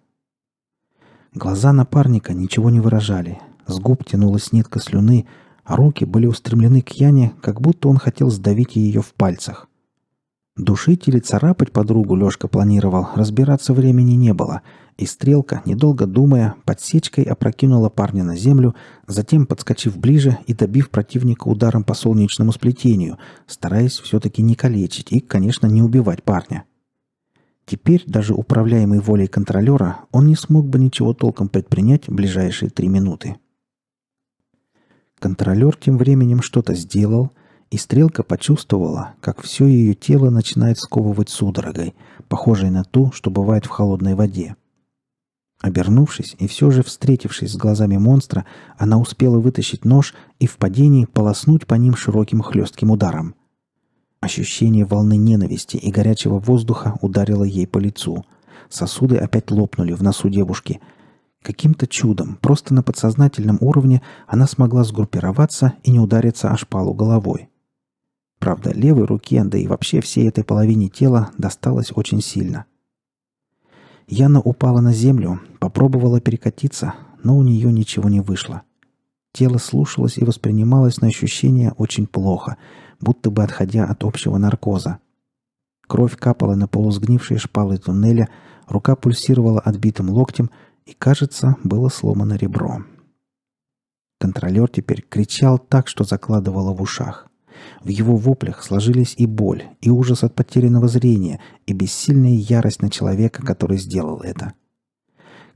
Глаза напарника ничего не выражали. С губ тянулась нитка слюны, а руки были устремлены к Яне, как будто он хотел сдавить ее в пальцах. Душить или царапать подругу Лешка планировал, разбираться времени не было, и стрелка, недолго думая, подсечкой опрокинула парня на землю, затем подскочив ближе и добив противника ударом по солнечному сплетению, стараясь все-таки не калечить и, конечно, не убивать парня. — Теперь даже управляемый волей контролера он не смог бы ничего толком предпринять в ближайшие три минуты. Контролер тем временем что-то сделал, и стрелка почувствовала, как все ее тело начинает сковывать судорогой, похожей на ту, что бывает в холодной воде. Обернувшись и все же встретившись с глазами монстра, она успела вытащить нож и в падении полоснуть по ним широким хлестким ударом. Ощущение волны ненависти и горячего воздуха ударило ей по лицу. Сосуды опять лопнули в носу девушки. Каким-то чудом, просто на подсознательном уровне, она смогла сгруппироваться и не удариться о шпалу головой. Правда, левой руке, да и вообще всей этой половине тела досталось очень сильно. Яна упала на землю, попробовала перекатиться, но у нее ничего не вышло. Тело слушалось и воспринималось на ощущения очень плохо – будто бы отходя от общего наркоза. Кровь капала на полусгнившие шпалы туннеля, рука пульсировала отбитым локтем, и, кажется, было сломано ребро. Контролер теперь кричал так, что закладывало в ушах. В его воплях сложились и боль, и ужас от потерянного зрения, и бессильная ярость на человека, который сделал это.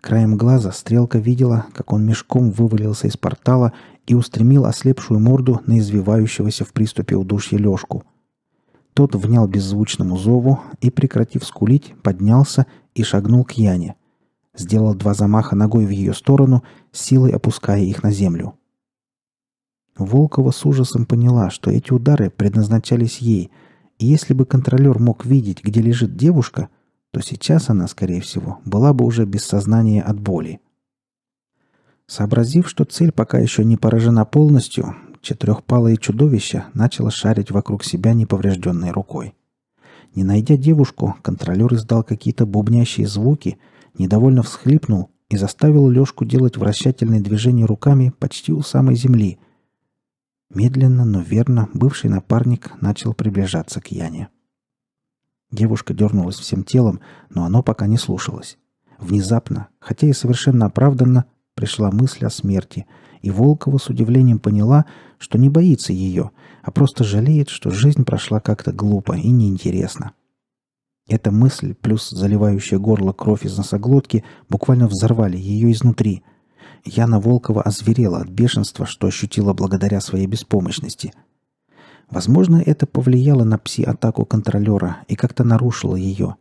Краем глаза стрелка видела, как он мешком вывалился из портала и устремил ослепшую морду на извивающегося в приступе удушья Лешку. Тот внял беззвучному зову и, прекратив скулить, поднялся и шагнул к Яне. Сделал два замаха ногой в ее сторону, силой опуская их на землю. Волкова с ужасом поняла, что эти удары предназначались ей, и если бы контролер мог видеть, где лежит девушка, то сейчас она, скорее всего, была бы уже без сознания от боли. Сообразив, что цель пока еще не поражена полностью, четырехпалое чудовище начало шарить вокруг себя неповрежденной рукой. Не найдя девушку, контролер издал какие-то бубнящие звуки, недовольно всхлипнул и заставил Лешку делать вращательные движения руками почти у самой земли. Медленно, но верно, бывший напарник начал приближаться к Яне. Девушка дернулась всем телом, но оно пока не слушалось. Внезапно, хотя и совершенно оправданно, Пришла мысль о смерти, и Волкова с удивлением поняла, что не боится ее, а просто жалеет, что жизнь прошла как-то глупо и неинтересно. Эта мысль плюс заливающая горло кровь из носоглотки буквально взорвали ее изнутри. Яна Волкова озверела от бешенства, что ощутила благодаря своей беспомощности. Возможно, это повлияло на пси-атаку контролера и как-то нарушило ее –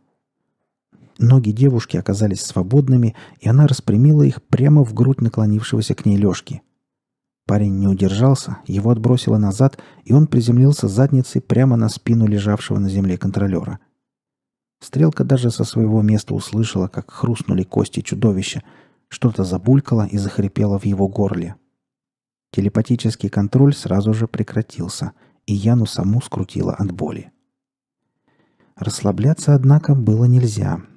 Ноги девушки оказались свободными, и она распрямила их прямо в грудь наклонившегося к ней Лешки. Парень не удержался, его отбросило назад, и он приземлился задницей прямо на спину лежавшего на земле контролера. Стрелка даже со своего места услышала, как хрустнули кости чудовища. Что-то забулькало и захрипело в его горле. Телепатический контроль сразу же прекратился, и Яну саму скрутило от боли. Расслабляться, однако, было нельзя —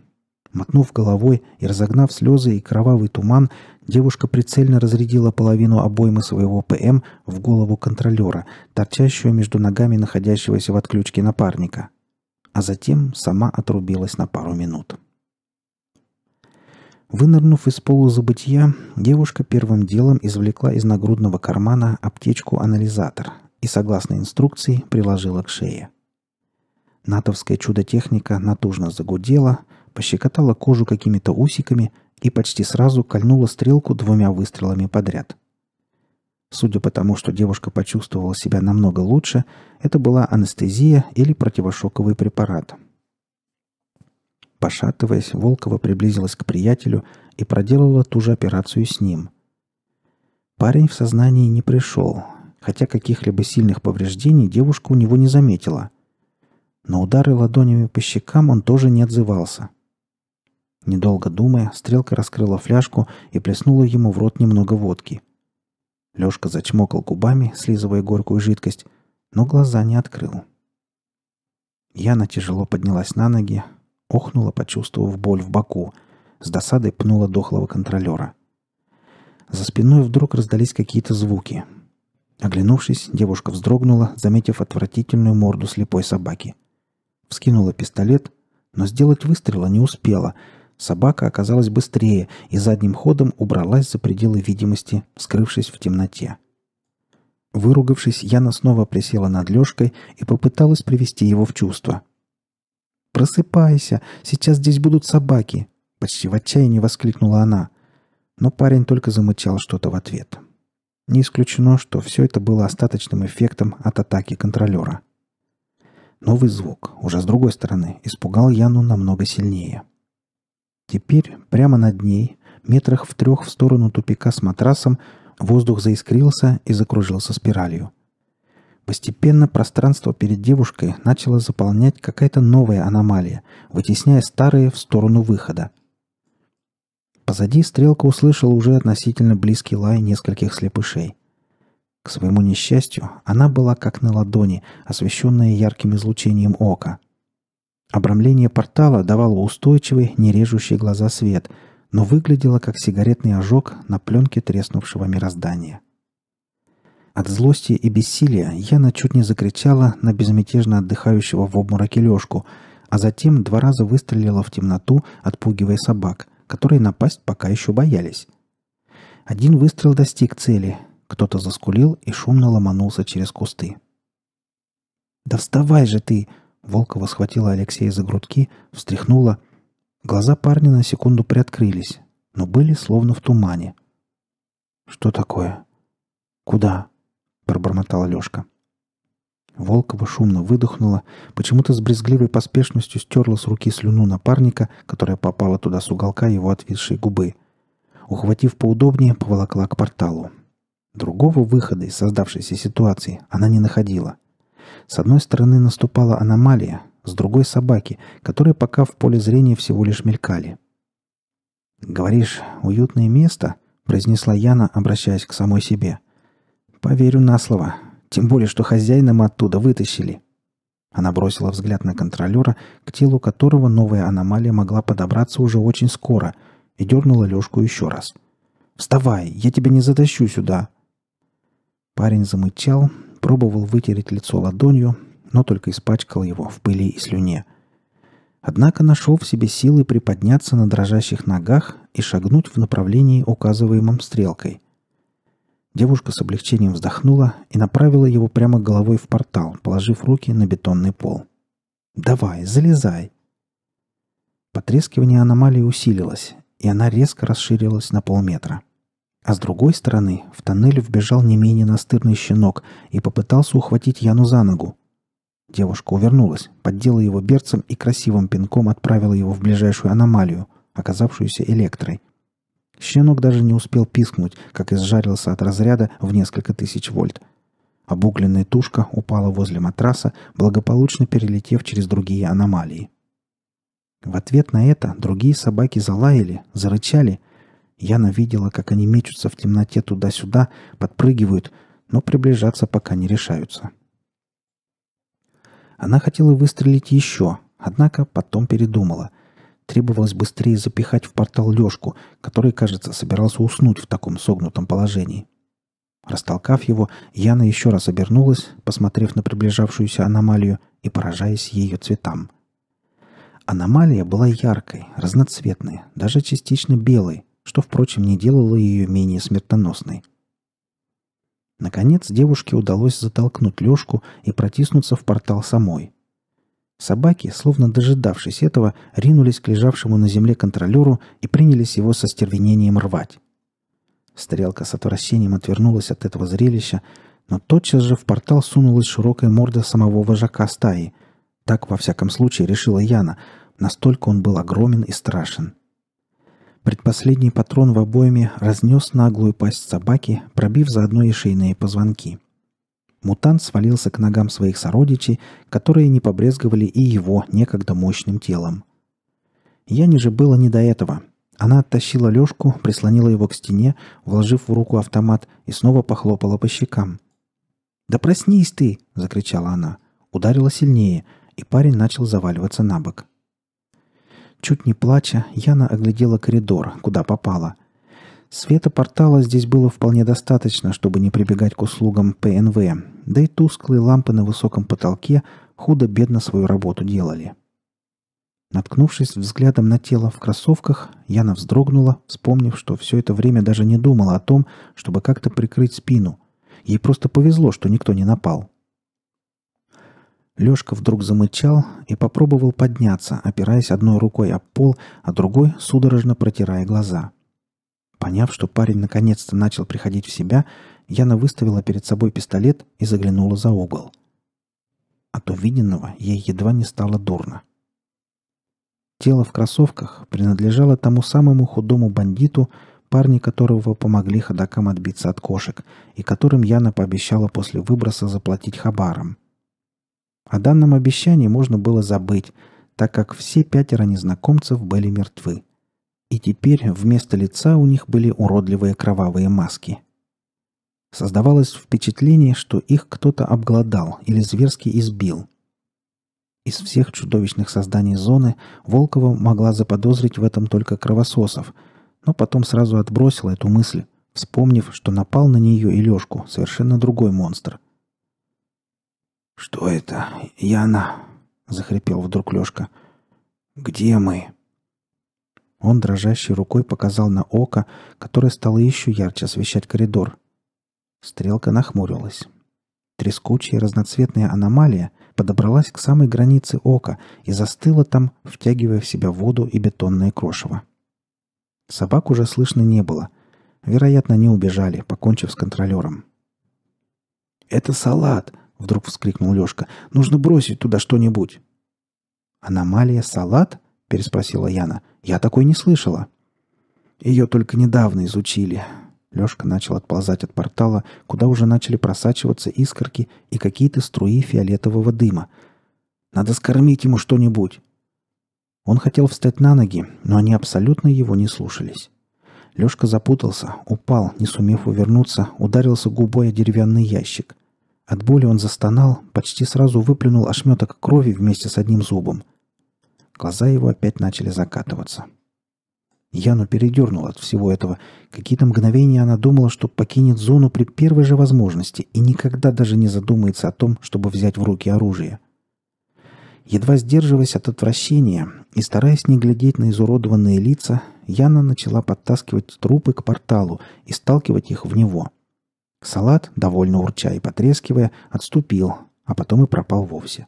Мотнув головой и разогнав слезы и кровавый туман, девушка прицельно разрядила половину обоймы своего ПМ в голову контролера, торчащую между ногами находящегося в отключке напарника. А затем сама отрубилась на пару минут. Вынырнув из полузабытия, девушка первым делом извлекла из нагрудного кармана аптечку-анализатор и, согласно инструкции, приложила к шее. Натовская чудо-техника натужно загудела – пощекотала кожу какими-то усиками и почти сразу кольнула стрелку двумя выстрелами подряд. Судя по тому, что девушка почувствовала себя намного лучше, это была анестезия или противошоковый препарат. Пошатываясь, Волкова приблизилась к приятелю и проделала ту же операцию с ним. Парень в сознании не пришел, хотя каких-либо сильных повреждений девушка у него не заметила – на удары ладонями по щекам он тоже не отзывался. Недолго думая, стрелка раскрыла фляжку и плеснула ему в рот немного водки. Лёшка зачмокал губами, слизывая горькую жидкость, но глаза не открыл. Яна тяжело поднялась на ноги, охнула, почувствовав боль в боку, с досадой пнула дохлого контролера. За спиной вдруг раздались какие-то звуки. Оглянувшись, девушка вздрогнула, заметив отвратительную морду слепой собаки. Вскинула пистолет, но сделать выстрела не успела — Собака оказалась быстрее и задним ходом убралась за пределы видимости, скрывшись в темноте. Выругавшись, Яна снова присела над Лёшкой и попыталась привести его в чувство. «Просыпайся! Сейчас здесь будут собаки!» — почти в отчаянии воскликнула она. Но парень только замычал что-то в ответ. Не исключено, что все это было остаточным эффектом от атаки контролера. Новый звук, уже с другой стороны, испугал Яну намного сильнее. — Теперь, прямо над ней, метрах в трех в сторону тупика с матрасом, воздух заискрился и закружился спиралью. Постепенно пространство перед девушкой начало заполнять какая-то новая аномалия, вытесняя старые в сторону выхода. Позади стрелка услышала уже относительно близкий лай нескольких слепышей. К своему несчастью, она была как на ладони, освещенная ярким излучением ока — Обрамление портала давало устойчивый, не режущий глаза свет, но выглядело как сигаретный ожог на пленке треснувшего мироздания. От злости и бессилия Яна чуть не закричала на безмятежно отдыхающего в обмороке Лешку, а затем два раза выстрелила в темноту, отпугивая собак, которые напасть пока еще боялись. Один выстрел достиг цели. Кто-то заскулил и шумно ломанулся через кусты. «Да вставай же ты!» Волкова схватила Алексея за грудки, встряхнула. Глаза парня на секунду приоткрылись, но были словно в тумане. «Что такое?» «Куда?» — пробормотала Лешка. Волкова шумно выдохнула, почему-то с брезгливой поспешностью стерла с руки слюну напарника, которая попала туда с уголка его отвисшей губы. Ухватив поудобнее, поволокла к порталу. Другого выхода из создавшейся ситуации она не находила — с одной стороны наступала аномалия, с другой — собаки, которые пока в поле зрения всего лишь мелькали. «Говоришь, уютное место?» — произнесла Яна, обращаясь к самой себе. «Поверю на слово. Тем более, что хозяина мы оттуда вытащили». Она бросила взгляд на контролера, к телу которого новая аномалия могла подобраться уже очень скоро, и дернула Лешку еще раз. «Вставай! Я тебя не затащу сюда!» Парень замычал, Пробовал вытереть лицо ладонью, но только испачкал его в пыли и слюне. Однако нашел в себе силы приподняться на дрожащих ногах и шагнуть в направлении, указываемом стрелкой. Девушка с облегчением вздохнула и направила его прямо головой в портал, положив руки на бетонный пол. «Давай, залезай!» Потрескивание аномалии усилилось, и она резко расширилась на полметра. — а с другой стороны, в тоннель вбежал не менее настырный щенок и попытался ухватить Яну за ногу. Девушка увернулась, поддела его берцем и красивым пинком отправила его в ближайшую аномалию, оказавшуюся электрой. Щенок даже не успел пискнуть, как изжарился от разряда в несколько тысяч вольт. Обугленная тушка упала возле матраса, благополучно перелетев через другие аномалии. В ответ на это другие собаки залаяли, зарычали Яна видела, как они мечутся в темноте туда-сюда, подпрыгивают, но приближаться пока не решаются. Она хотела выстрелить еще, однако потом передумала. Требовалось быстрее запихать в портал Лешку, который, кажется, собирался уснуть в таком согнутом положении. Растолкав его, Яна еще раз обернулась, посмотрев на приближавшуюся аномалию и поражаясь ее цветам. Аномалия была яркой, разноцветной, даже частично белой, что, впрочем, не делало ее менее смертоносной. Наконец девушке удалось затолкнуть Лешку и протиснуться в портал самой. Собаки, словно дожидавшись этого, ринулись к лежавшему на земле контролеру и принялись его со стервенением рвать. Стрелка с отвращением отвернулась от этого зрелища, но тотчас же в портал сунулась широкая морда самого вожака стаи. Так, во всяком случае, решила Яна. Настолько он был огромен и страшен. — Предпоследний патрон в обойме разнес наглую пасть собаки, пробив заодно и шейные позвонки. Мутант свалился к ногам своих сородичей, которые не побрезговали и его некогда мощным телом. Яне же было не до этого. Она оттащила Лешку, прислонила его к стене, вложив в руку автомат и снова похлопала по щекам. «Да проснись ты!» — закричала она. Ударила сильнее, и парень начал заваливаться на бок. — Чуть не плача, Яна оглядела коридор, куда попала. Света портала здесь было вполне достаточно, чтобы не прибегать к услугам ПНВ, да и тусклые лампы на высоком потолке худо-бедно свою работу делали. Наткнувшись взглядом на тело в кроссовках, Яна вздрогнула, вспомнив, что все это время даже не думала о том, чтобы как-то прикрыть спину. Ей просто повезло, что никто не напал. — Лёшка вдруг замычал и попробовал подняться, опираясь одной рукой об пол, а другой судорожно протирая глаза. Поняв, что парень наконец-то начал приходить в себя, Яна выставила перед собой пистолет и заглянула за угол. От увиденного ей едва не стало дурно. Тело в кроссовках принадлежало тому самому худому бандиту, парни которого помогли ходакам отбиться от кошек, и которым Яна пообещала после выброса заплатить хабаром – о данном обещании можно было забыть, так как все пятеро незнакомцев были мертвы. И теперь вместо лица у них были уродливые кровавые маски. Создавалось впечатление, что их кто-то обглодал или зверски избил. Из всех чудовищных созданий зоны Волкова могла заподозрить в этом только кровососов, но потом сразу отбросила эту мысль, вспомнив, что напал на нее и Лешку совершенно другой монстр. «Что это? Яна?» — захрипел вдруг Лёшка. «Где мы?» Он дрожащей рукой показал на око, которое стало еще ярче освещать коридор. Стрелка нахмурилась. Трескучая разноцветная аномалия подобралась к самой границе ока и застыла там, втягивая в себя воду и бетонное крошево. Собак уже слышно не было. Вероятно, не убежали, покончив с контролером. «Это салат!» Вдруг вскрикнул Лёшка, «Нужно бросить туда что-нибудь!» «Аномалия салат?» — переспросила Яна. «Я такой не слышала». Её только недавно изучили». Лёшка начал отползать от портала, куда уже начали просачиваться искорки и какие-то струи фиолетового дыма. «Надо скормить ему что-нибудь!» Он хотел встать на ноги, но они абсолютно его не слушались. Лёшка запутался, упал, не сумев увернуться, ударился губой о деревянный ящик. От боли он застонал, почти сразу выплюнул ошметок крови вместе с одним зубом. Глаза его опять начали закатываться. Яну передернуло от всего этого. Какие-то мгновения она думала, что покинет зону при первой же возможности и никогда даже не задумается о том, чтобы взять в руки оружие. Едва сдерживаясь от отвращения и стараясь не глядеть на изуродованные лица, Яна начала подтаскивать трупы к порталу и сталкивать их в него – Салат, довольно урча и потрескивая, отступил, а потом и пропал вовсе.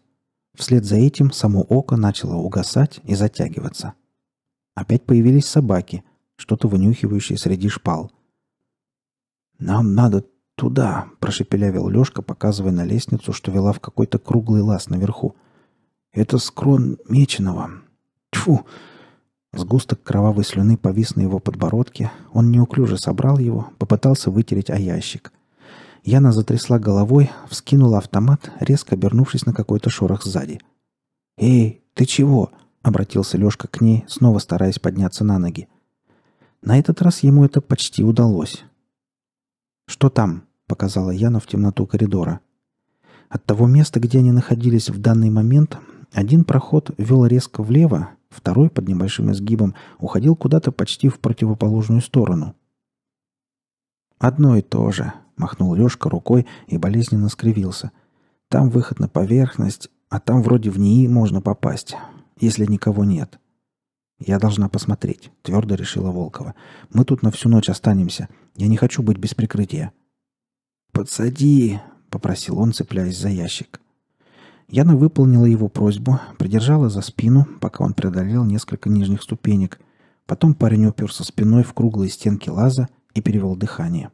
Вслед за этим само око начало угасать и затягиваться. Опять появились собаки, что-то вынюхивающие среди шпал. «Нам надо туда», — прошепелявил Лёшка, показывая на лестницу, что вела в какой-то круглый лаз наверху. «Это скрон Меченого. Тьфу!» Сгусток кровавой слюны повис на его подбородке. Он неуклюже собрал его, попытался вытереть о ящик. Яна затрясла головой, вскинула автомат, резко обернувшись на какой-то шорох сзади. «Эй, ты чего?» — обратился Лёшка к ней, снова стараясь подняться на ноги. На этот раз ему это почти удалось. «Что там?» — показала Яна в темноту коридора. От того места, где они находились в данный момент, один проход вел резко влево, второй под небольшим изгибом уходил куда-то почти в противоположную сторону. «Одно и то же», махнул Лёшка рукой и болезненно скривился. Там выход на поверхность, а там вроде в ней можно попасть, если никого нет. Я должна посмотреть, твердо решила Волкова. Мы тут на всю ночь останемся. Я не хочу быть без прикрытия. Подсади, попросил он, цепляясь за ящик. Яна выполнила его просьбу, придержала за спину, пока он преодолел несколько нижних ступенек. Потом парень уперся спиной в круглые стенки лаза и перевел дыхание.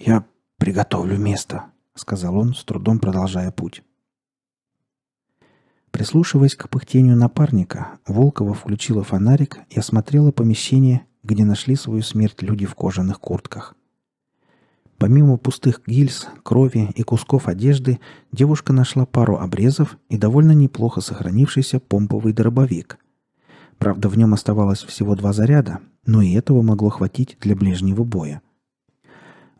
«Я приготовлю место», — сказал он, с трудом продолжая путь. Прислушиваясь к пыхтению напарника, Волкова включила фонарик и осмотрела помещение, где нашли свою смерть люди в кожаных куртках. Помимо пустых гильз, крови и кусков одежды, девушка нашла пару обрезов и довольно неплохо сохранившийся помповый дробовик. Правда, в нем оставалось всего два заряда, но и этого могло хватить для ближнего боя —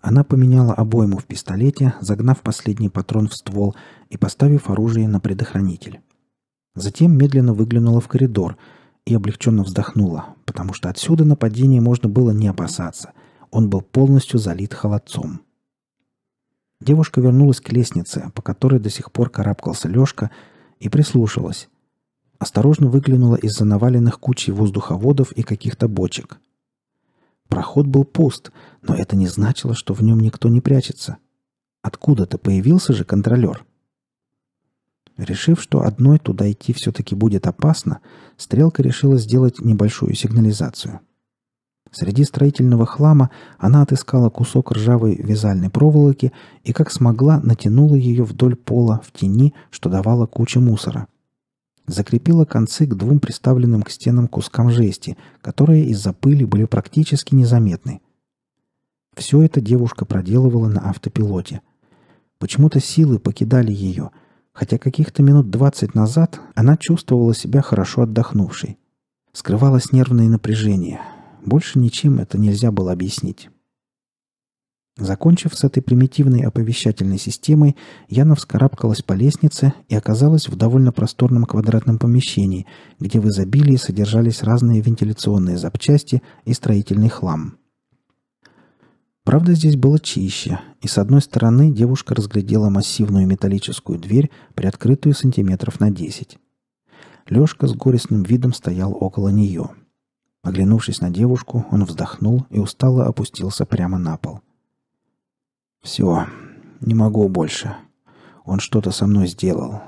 она поменяла обойму в пистолете, загнав последний патрон в ствол и поставив оружие на предохранитель. Затем медленно выглянула в коридор и облегченно вздохнула, потому что отсюда нападение можно было не опасаться. Он был полностью залит холодцом. Девушка вернулась к лестнице, по которой до сих пор карабкался Лешка, и прислушалась. Осторожно выглянула из-за наваленных кучей воздуховодов и каких-то бочек – Проход был пуст, но это не значило, что в нем никто не прячется. Откуда-то появился же контролер. Решив, что одной туда идти все-таки будет опасно, Стрелка решила сделать небольшую сигнализацию. Среди строительного хлама она отыскала кусок ржавой вязальной проволоки и как смогла натянула ее вдоль пола в тени, что давала кучу мусора – закрепила концы к двум приставленным к стенам кускам жести, которые из-за пыли были практически незаметны. Все это девушка проделывала на автопилоте. Почему-то силы покидали ее, хотя каких-то минут двадцать назад она чувствовала себя хорошо отдохнувшей. Скрывалось нервное напряжение. Больше ничем это нельзя было объяснить. Закончив с этой примитивной оповещательной системой, Яна вскарабкалась по лестнице и оказалась в довольно просторном квадратном помещении, где в изобилии содержались разные вентиляционные запчасти и строительный хлам. Правда, здесь было чище, и с одной стороны девушка разглядела массивную металлическую дверь, приоткрытую сантиметров на 10. Лёшка с горестным видом стоял около нее. Оглянувшись на девушку, он вздохнул и устало опустился прямо на пол – все, не могу больше. Он что-то со мной сделал.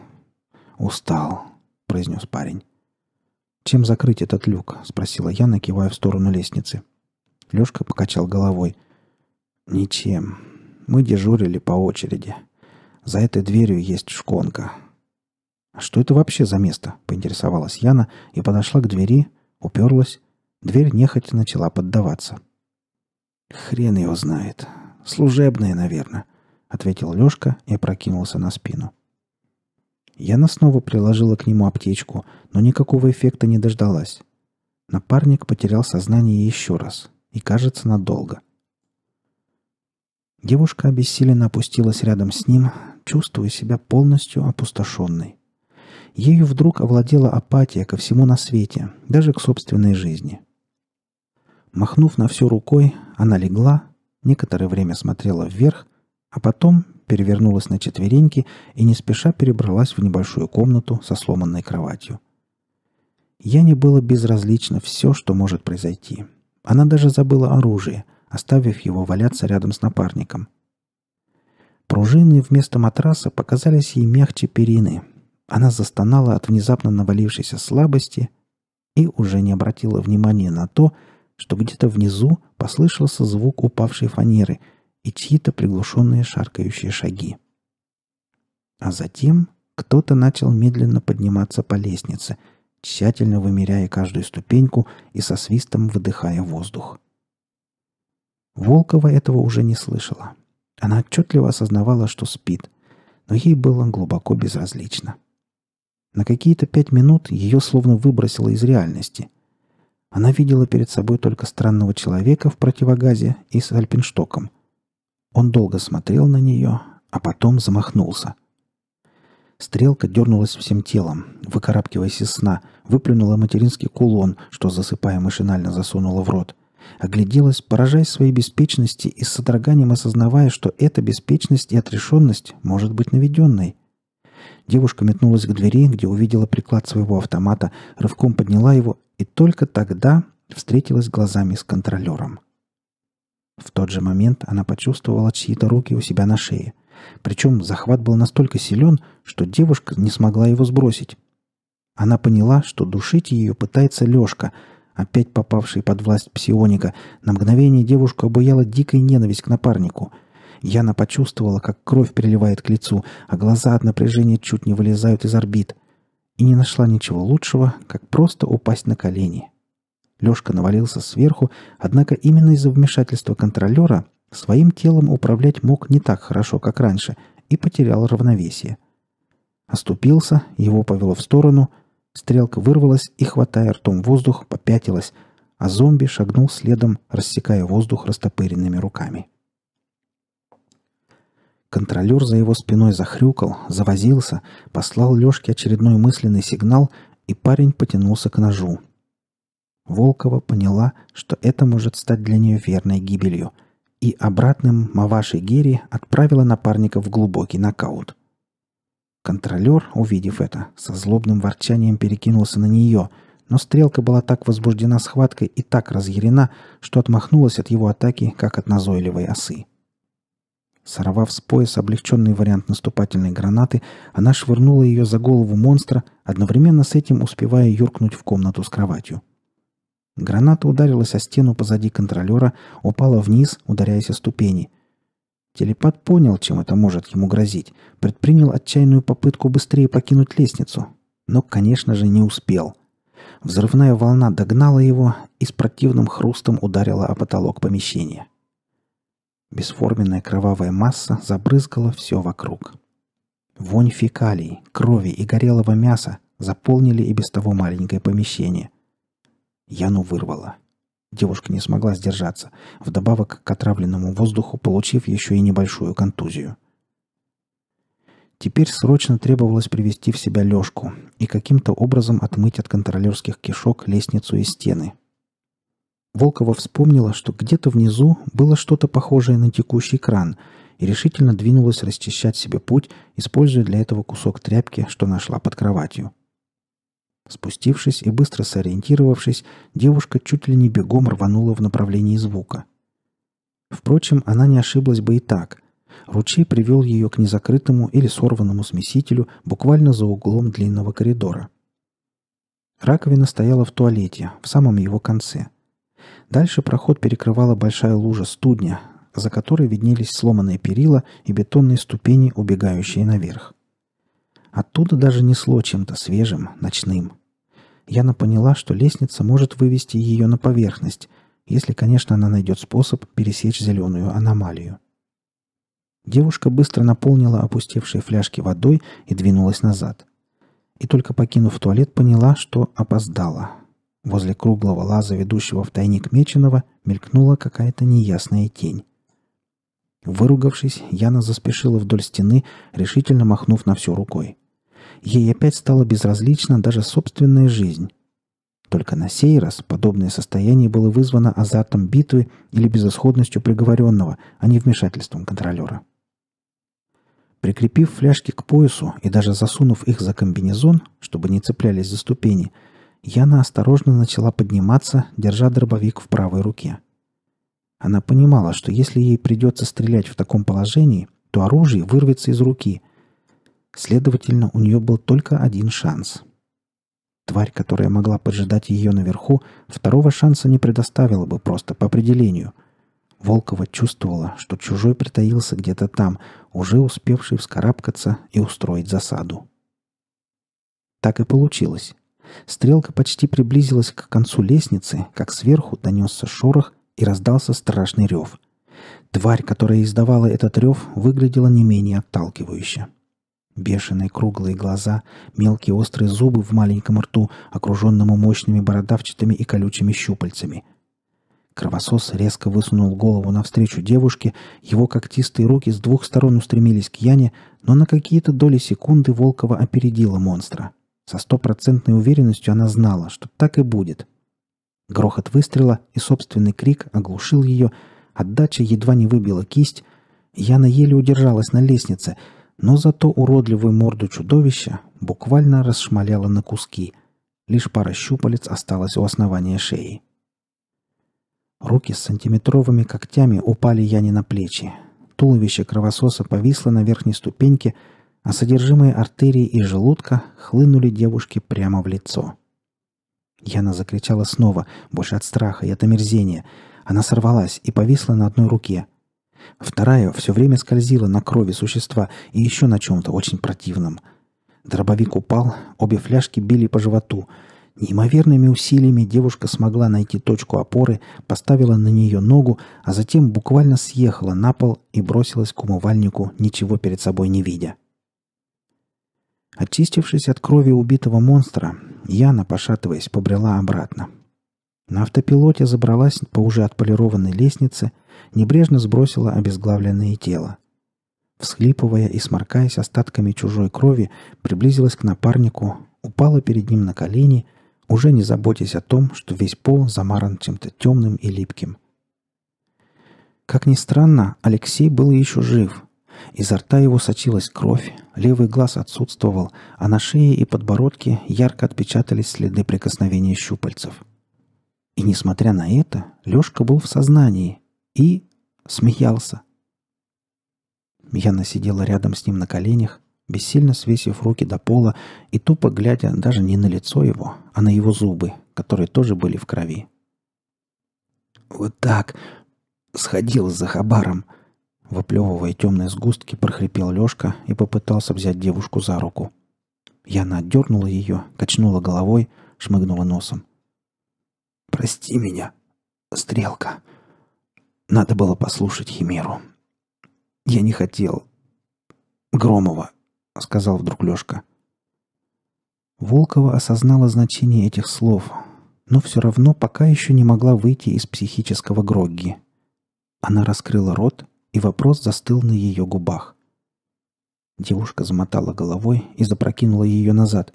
Устал, произнес парень. Чем закрыть этот люк? спросила я, накивая в сторону лестницы. Лешка покачал головой. Ничем. Мы дежурили по очереди. За этой дверью есть шконка. А что это вообще за место? поинтересовалась Яна и подошла к двери, уперлась. Дверь нехотя начала поддаваться. Хрен его знает, Служебные, наверное», — ответил Лёшка и прокинулся на спину. Яна снова приложила к нему аптечку, но никакого эффекта не дождалась. Напарник потерял сознание еще раз и, кажется, надолго. Девушка обессиленно опустилась рядом с ним, чувствуя себя полностью опустошенной. Ею вдруг овладела апатия ко всему на свете, даже к собственной жизни. Махнув на всю рукой, она легла некоторое время смотрела вверх, а потом перевернулась на четвереньки и не спеша перебралась в небольшую комнату со сломанной кроватью. Я не было безразлично все, что может произойти. Она даже забыла оружие, оставив его валяться рядом с напарником. Пружины вместо матраса показались ей мягче перины. Она застонала от внезапно навалившейся слабости и уже не обратила внимания на то, что что где-то внизу послышался звук упавшей фанеры и чьи-то приглушенные шаркающие шаги. А затем кто-то начал медленно подниматься по лестнице, тщательно вымеряя каждую ступеньку и со свистом выдыхая воздух. Волкова этого уже не слышала. Она отчетливо осознавала, что спит, но ей было глубоко безразлично. На какие-то пять минут ее словно выбросило из реальности – она видела перед собой только странного человека в противогазе и с альпинштоком. Он долго смотрел на нее, а потом замахнулся. Стрелка дернулась всем телом, выкарабкиваясь из сна, выплюнула материнский кулон, что, засыпая, машинально засунула в рот. Огляделась, поражаясь своей беспечности и с содроганием осознавая, что эта беспечность и отрешенность может быть наведенной – Девушка метнулась к двери, где увидела приклад своего автомата, рывком подняла его и только тогда встретилась глазами с контролером. В тот же момент она почувствовала чьи-то руки у себя на шее. Причем захват был настолько силен, что девушка не смогла его сбросить. Она поняла, что душить ее пытается Лешка, опять попавший под власть псионика. На мгновение девушка обуяла дикой ненависть к напарнику. Яна почувствовала, как кровь переливает к лицу, а глаза от напряжения чуть не вылезают из орбит и не нашла ничего лучшего, как просто упасть на колени. Лёшка навалился сверху, однако именно из-за вмешательства контролера своим телом управлять мог не так хорошо, как раньше, и потерял равновесие. Оступился, его повело в сторону, стрелка вырвалась и, хватая ртом воздух, попятилась, а зомби шагнул следом, рассекая воздух растопыренными руками. Контролер за его спиной захрюкал, завозился, послал Лешке очередной мысленный сигнал, и парень потянулся к ножу. Волкова поняла, что это может стать для нее верной гибелью, и обратным мавашей Герри отправила напарника в глубокий нокаут. Контролер, увидев это, со злобным ворчанием перекинулся на нее, но стрелка была так возбуждена схваткой и так разъярена, что отмахнулась от его атаки, как от назойливой осы. — Сорвав с пояса облегченный вариант наступательной гранаты, она швырнула ее за голову монстра, одновременно с этим успевая юркнуть в комнату с кроватью. Граната ударилась о стену позади контролера, упала вниз, ударяясь о ступени. Телепат понял, чем это может ему грозить, предпринял отчаянную попытку быстрее покинуть лестницу, но, конечно же, не успел. Взрывная волна догнала его и с противным хрустом ударила о потолок помещения. Бесформенная кровавая масса забрызгала все вокруг. Вонь фекалий, крови и горелого мяса заполнили и без того маленькое помещение. Яну вырвало. Девушка не смогла сдержаться, вдобавок к отравленному воздуху получив еще и небольшую контузию. Теперь срочно требовалось привести в себя Лешку и каким-то образом отмыть от контролерских кишок лестницу и стены, Волкова вспомнила, что где-то внизу было что-то похожее на текущий кран, и решительно двинулась расчищать себе путь, используя для этого кусок тряпки, что нашла под кроватью. Спустившись и быстро сориентировавшись, девушка чуть ли не бегом рванула в направлении звука. Впрочем, она не ошиблась бы и так. Ручей привел ее к незакрытому или сорванному смесителю буквально за углом длинного коридора. Раковина стояла в туалете, в самом его конце – Дальше проход перекрывала большая лужа студня, за которой виднелись сломанные перила и бетонные ступени, убегающие наверх. Оттуда даже несло чем-то свежим, ночным. Яна поняла, что лестница может вывести ее на поверхность, если, конечно, она найдет способ пересечь зеленую аномалию. Девушка быстро наполнила опустевшие фляжки водой и двинулась назад. И только покинув туалет, поняла, что опоздала – Возле круглого лаза, ведущего в тайник Меченого, мелькнула какая-то неясная тень. Выругавшись, Яна заспешила вдоль стены, решительно махнув на всю рукой. Ей опять стало безразлично даже собственная жизнь. Только на сей раз подобное состояние было вызвано азартом битвы или безысходностью приговоренного, а не вмешательством контролера. Прикрепив фляжки к поясу и даже засунув их за комбинезон, чтобы не цеплялись за ступени – Яна осторожно начала подниматься, держа дробовик в правой руке. Она понимала, что если ей придется стрелять в таком положении, то оружие вырвется из руки. Следовательно, у нее был только один шанс. Тварь, которая могла поджидать ее наверху, второго шанса не предоставила бы просто по определению. Волкова чувствовала, что чужой притаился где-то там, уже успевший вскарабкаться и устроить засаду. Так и получилось. Стрелка почти приблизилась к концу лестницы, как сверху донесся шорох и раздался страшный рев. Тварь, которая издавала этот рев, выглядела не менее отталкивающе. Бешеные круглые глаза, мелкие острые зубы в маленьком рту, окруженному мощными бородавчатыми и колючими щупальцами. Кровосос резко высунул голову навстречу девушке, его когтистые руки с двух сторон устремились к Яне, но на какие-то доли секунды Волкова опередила монстра — со стопроцентной уверенностью она знала, что так и будет. Грохот выстрела и собственный крик оглушил ее, отдача едва не выбила кисть. Яна еле удержалась на лестнице, но зато уродливую морду чудовища буквально расшмаляла на куски. Лишь пара щупалец осталась у основания шеи. Руки с сантиметровыми когтями упали Яне на плечи. Туловище кровососа повисло на верхней ступеньке, а содержимое артерии и желудка хлынули девушке прямо в лицо. Яна закричала снова, больше от страха и от омерзения. Она сорвалась и повисла на одной руке. Вторая все время скользила на крови существа и еще на чем-то очень противном. Дробовик упал, обе фляжки били по животу. Неимоверными усилиями девушка смогла найти точку опоры, поставила на нее ногу, а затем буквально съехала на пол и бросилась к умывальнику, ничего перед собой не видя. Очистившись от крови убитого монстра, Яна, пошатываясь, побрела обратно. На автопилоте забралась по уже отполированной лестнице, небрежно сбросила обезглавленное тело. Всхлипывая и сморкаясь остатками чужой крови, приблизилась к напарнику, упала перед ним на колени, уже не заботясь о том, что весь пол замаран чем-то темным и липким. Как ни странно, Алексей был еще жив — Изо рта его сочилась кровь, левый глаз отсутствовал, а на шее и подбородке ярко отпечатались следы прикосновения щупальцев. И несмотря на это, Лёшка был в сознании и смеялся. Яна сидела рядом с ним на коленях, бессильно свесив руки до пола и тупо глядя даже не на лицо его, а на его зубы, которые тоже были в крови. «Вот так! Сходил за хабаром!» Выплевывая темные сгустки, прохрипел Лешка и попытался взять девушку за руку. Яна отдернула ее, качнула головой, шмыгнула носом. «Прости меня, Стрелка. Надо было послушать Химеру. Я не хотел. Громова», — сказал вдруг Лешка. Волкова осознала значение этих слов, но все равно пока еще не могла выйти из психического Грогги. Она раскрыла рот, и вопрос застыл на ее губах. Девушка замотала головой и запрокинула ее назад.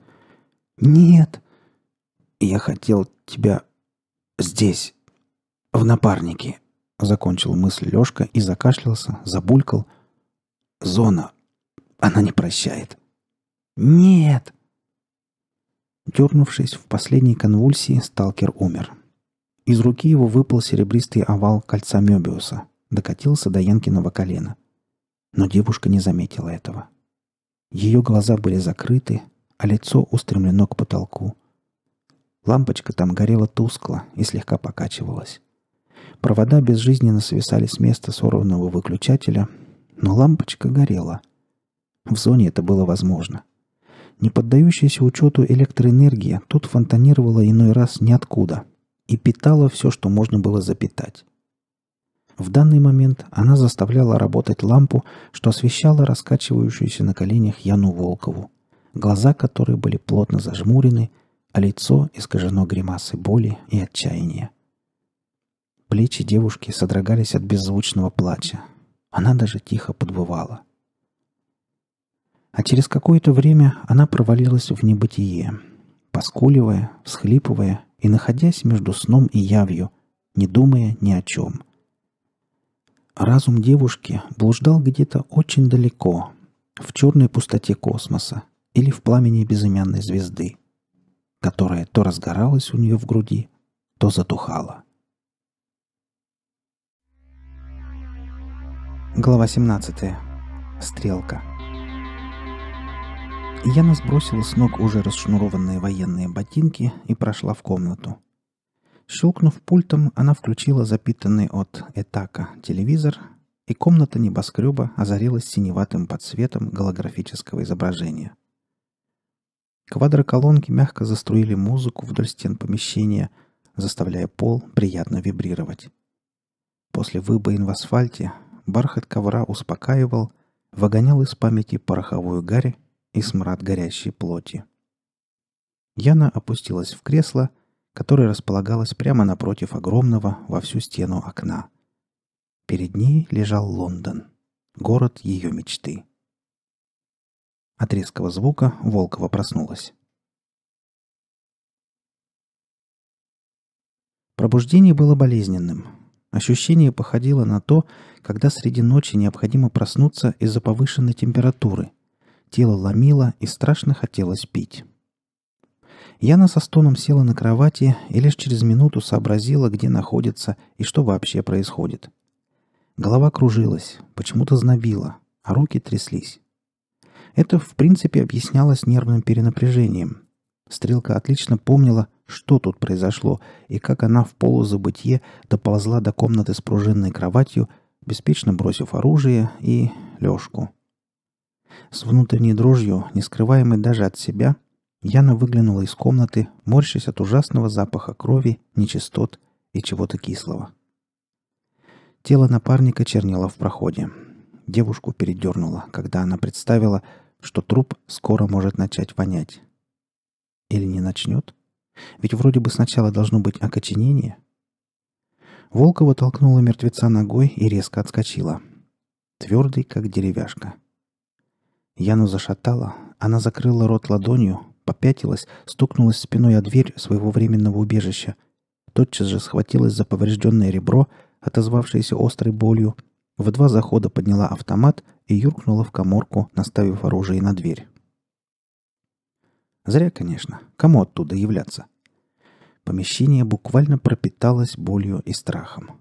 «Нет!» «Я хотел тебя здесь, в напарнике», — закончил мысль Лешка и закашлялся, забулькал. «Зона. Она не прощает». «Нет!» Дернувшись в последней конвульсии, сталкер умер. Из руки его выпал серебристый овал кольца Мебиуса докатился до Янкиного колена. Но девушка не заметила этого. Ее глаза были закрыты, а лицо устремлено к потолку. Лампочка там горела тускло и слегка покачивалась. Провода безжизненно свисали с места сорванного выключателя, но лампочка горела. В зоне это было возможно. Не поддающаяся учету электроэнергия тут фонтанировала иной раз ниоткуда и питала все, что можно было запитать. В данный момент она заставляла работать лампу, что освещала раскачивающуюся на коленях Яну Волкову, глаза которой были плотно зажмурены, а лицо искажено гримасой боли и отчаяния. Плечи девушки содрогались от беззвучного плача. Она даже тихо подбывала. А через какое-то время она провалилась в небытие, поскуливая, всхлипывая и находясь между сном и явью, не думая ни о чем – Разум девушки блуждал где-то очень далеко, в черной пустоте космоса или в пламени безымянной звезды, которая то разгоралась у нее в груди, то затухала. Глава 17. Стрелка. Яна сбросила с ног уже расшнурованные военные ботинки и прошла в комнату – Щелкнув пультом, она включила запитанный от «Этака» телевизор, и комната небоскреба озарилась синеватым подсветом голографического изображения. Квадроколонки мягко заструили музыку вдоль стен помещения, заставляя пол приятно вибрировать. После выбоин в асфальте бархат ковра успокаивал, выгонял из памяти пороховую гарь и смрад горящей плоти. Яна опустилась в кресло которая располагалась прямо напротив огромного во всю стену окна. Перед ней лежал Лондон, город ее мечты. От резкого звука Волкова проснулась. Пробуждение было болезненным. Ощущение походило на то, когда среди ночи необходимо проснуться из-за повышенной температуры. Тело ломило и страшно хотелось пить. Яна со стоном села на кровати и лишь через минуту сообразила, где находится и что вообще происходит. Голова кружилась, почему-то знобила, а руки тряслись. Это, в принципе, объяснялось нервным перенапряжением. Стрелка отлично помнила, что тут произошло и как она в полузабытье доползла до комнаты с пружинной кроватью, беспечно бросив оружие и Лешку. С внутренней дрожью, не скрываемой даже от себя, Яна выглянула из комнаты, морщась от ужасного запаха крови, нечистот и чего-то кислого. Тело напарника чернело в проходе. Девушку передернуло, когда она представила, что труп скоро может начать вонять. Или не начнет? Ведь вроде бы сначала должно быть окоченение. Волкова толкнула мертвеца ногой и резко отскочила. Твердый, как деревяшка. Яну зашатала, она закрыла рот ладонью, попятилась, стукнулась спиной о дверь своего временного убежища. Тотчас же схватилась за поврежденное ребро, отозвавшееся острой болью. В два захода подняла автомат и юркнула в коморку, наставив оружие на дверь. Зря, конечно. Кому оттуда являться? Помещение буквально пропиталось болью и страхом.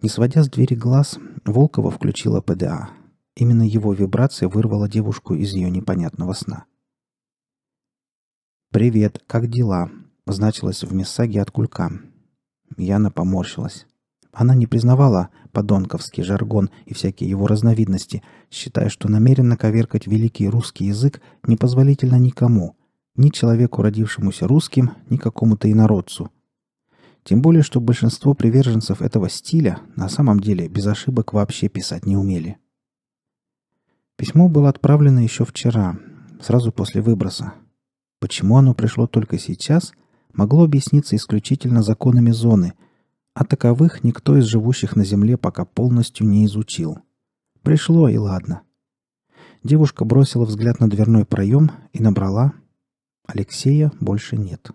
Не сводя с двери глаз, Волкова включила ПДА. Именно его вибрация вырвала девушку из ее непонятного сна. «Привет, как дела?» – значилось в мессаге от кулька. Яна поморщилась. Она не признавала подонковский жаргон и всякие его разновидности, считая, что намеренно коверкать великий русский язык непозволительно никому, ни человеку, родившемуся русским, ни какому-то инородцу. Тем более, что большинство приверженцев этого стиля на самом деле без ошибок вообще писать не умели. Письмо было отправлено еще вчера, сразу после выброса, Почему оно пришло только сейчас, могло объясниться исключительно законами зоны, а таковых никто из живущих на Земле пока полностью не изучил. Пришло и ладно. Девушка бросила взгляд на дверной проем и набрала «Алексея больше нет».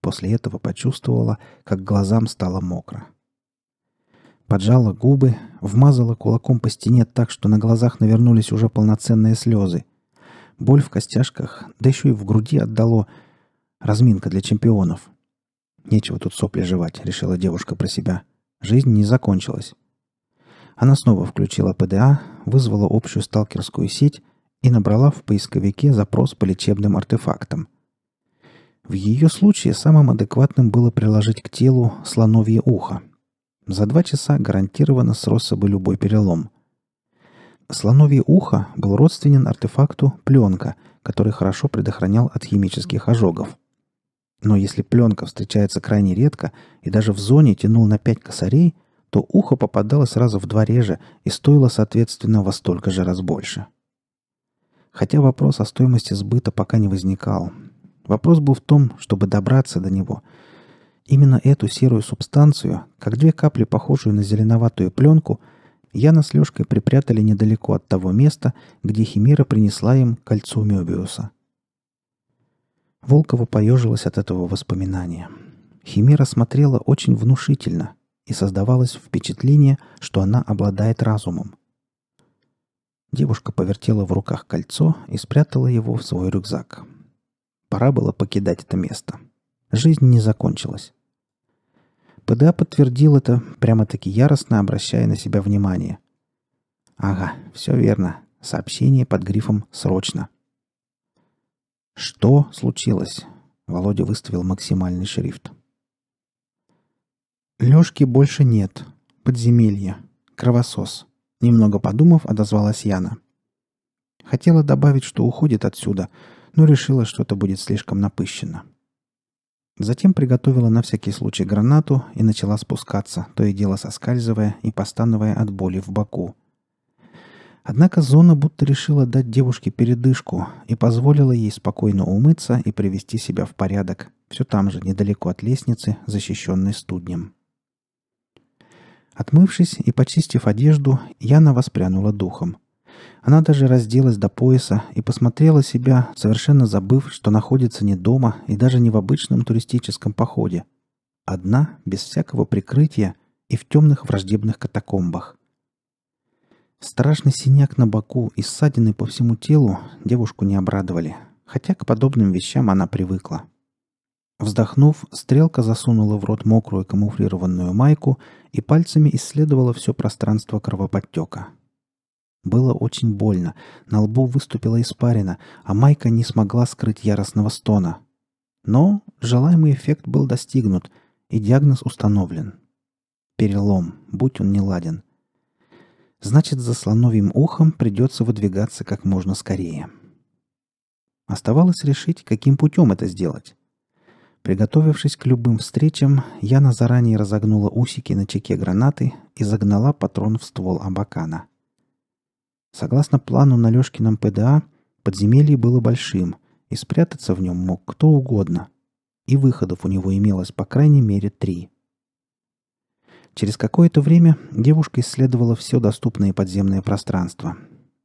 После этого почувствовала, как глазам стало мокро. Поджала губы, вмазала кулаком по стене так, что на глазах навернулись уже полноценные слезы – боль в костяшках, да еще и в груди отдало. Разминка для чемпионов. Нечего тут сопли жевать, решила девушка про себя. Жизнь не закончилась. Она снова включила ПДА, вызвала общую сталкерскую сеть и набрала в поисковике запрос по лечебным артефактам. В ее случае самым адекватным было приложить к телу слоновье ухо. За два часа гарантированно сросся бы любой перелом. Слоновье ухо был родственен артефакту пленка, который хорошо предохранял от химических ожогов. Но если пленка встречается крайне редко и даже в зоне тянул на 5 косарей, то ухо попадало сразу в два реже и стоило, соответственно, во столько же раз больше. Хотя вопрос о стоимости сбыта пока не возникал. Вопрос был в том, чтобы добраться до него. Именно эту серую субстанцию, как две капли, похожую на зеленоватую пленку – Яна с Лешкой припрятали недалеко от того места, где Химера принесла им кольцо Мебиуса. Волкова поежилась от этого воспоминания. Химера смотрела очень внушительно, и создавалось впечатление, что она обладает разумом. Девушка повертела в руках кольцо и спрятала его в свой рюкзак. Пора было покидать это место. Жизнь не закончилась. ПДА подтвердил это, прямо-таки яростно обращая на себя внимание. Ага, все верно. Сообщение под грифом «Срочно». «Что случилось?» — Володя выставил максимальный шрифт. «Лешки больше нет. Подземелье. Кровосос». Немного подумав, отозвалась Яна. Хотела добавить, что уходит отсюда, но решила, что это будет слишком напыщено. Затем приготовила на всякий случай гранату и начала спускаться, то и дело соскальзывая и постановая от боли в боку. Однако зона будто решила дать девушке передышку и позволила ей спокойно умыться и привести себя в порядок, все там же, недалеко от лестницы, защищенной студнем. Отмывшись и почистив одежду, Яна воспрянула духом – она даже разделась до пояса и посмотрела себя, совершенно забыв, что находится не дома и даже не в обычном туристическом походе. Одна, без всякого прикрытия и в темных враждебных катакомбах. Страшный синяк на боку и ссадины по всему телу девушку не обрадовали, хотя к подобным вещам она привыкла. Вздохнув, стрелка засунула в рот мокрую камуфлированную майку и пальцами исследовала все пространство кровоподтека – было очень больно. На лбу выступила испарина, а майка не смогла скрыть яростного стона. Но желаемый эффект был достигнут, и диагноз установлен. Перелом, будь он неладен. Значит, за слоновьим ухом придется выдвигаться как можно скорее. Оставалось решить, каким путем это сделать. Приготовившись к любым встречам, Яна заранее разогнула усики на чеке гранаты и загнала патрон в ствол абакана – Согласно плану на Лешкином ПДА, подземелье было большим, и спрятаться в нем мог кто угодно. И выходов у него имелось по крайней мере три. Через какое-то время девушка исследовала все доступное подземное пространство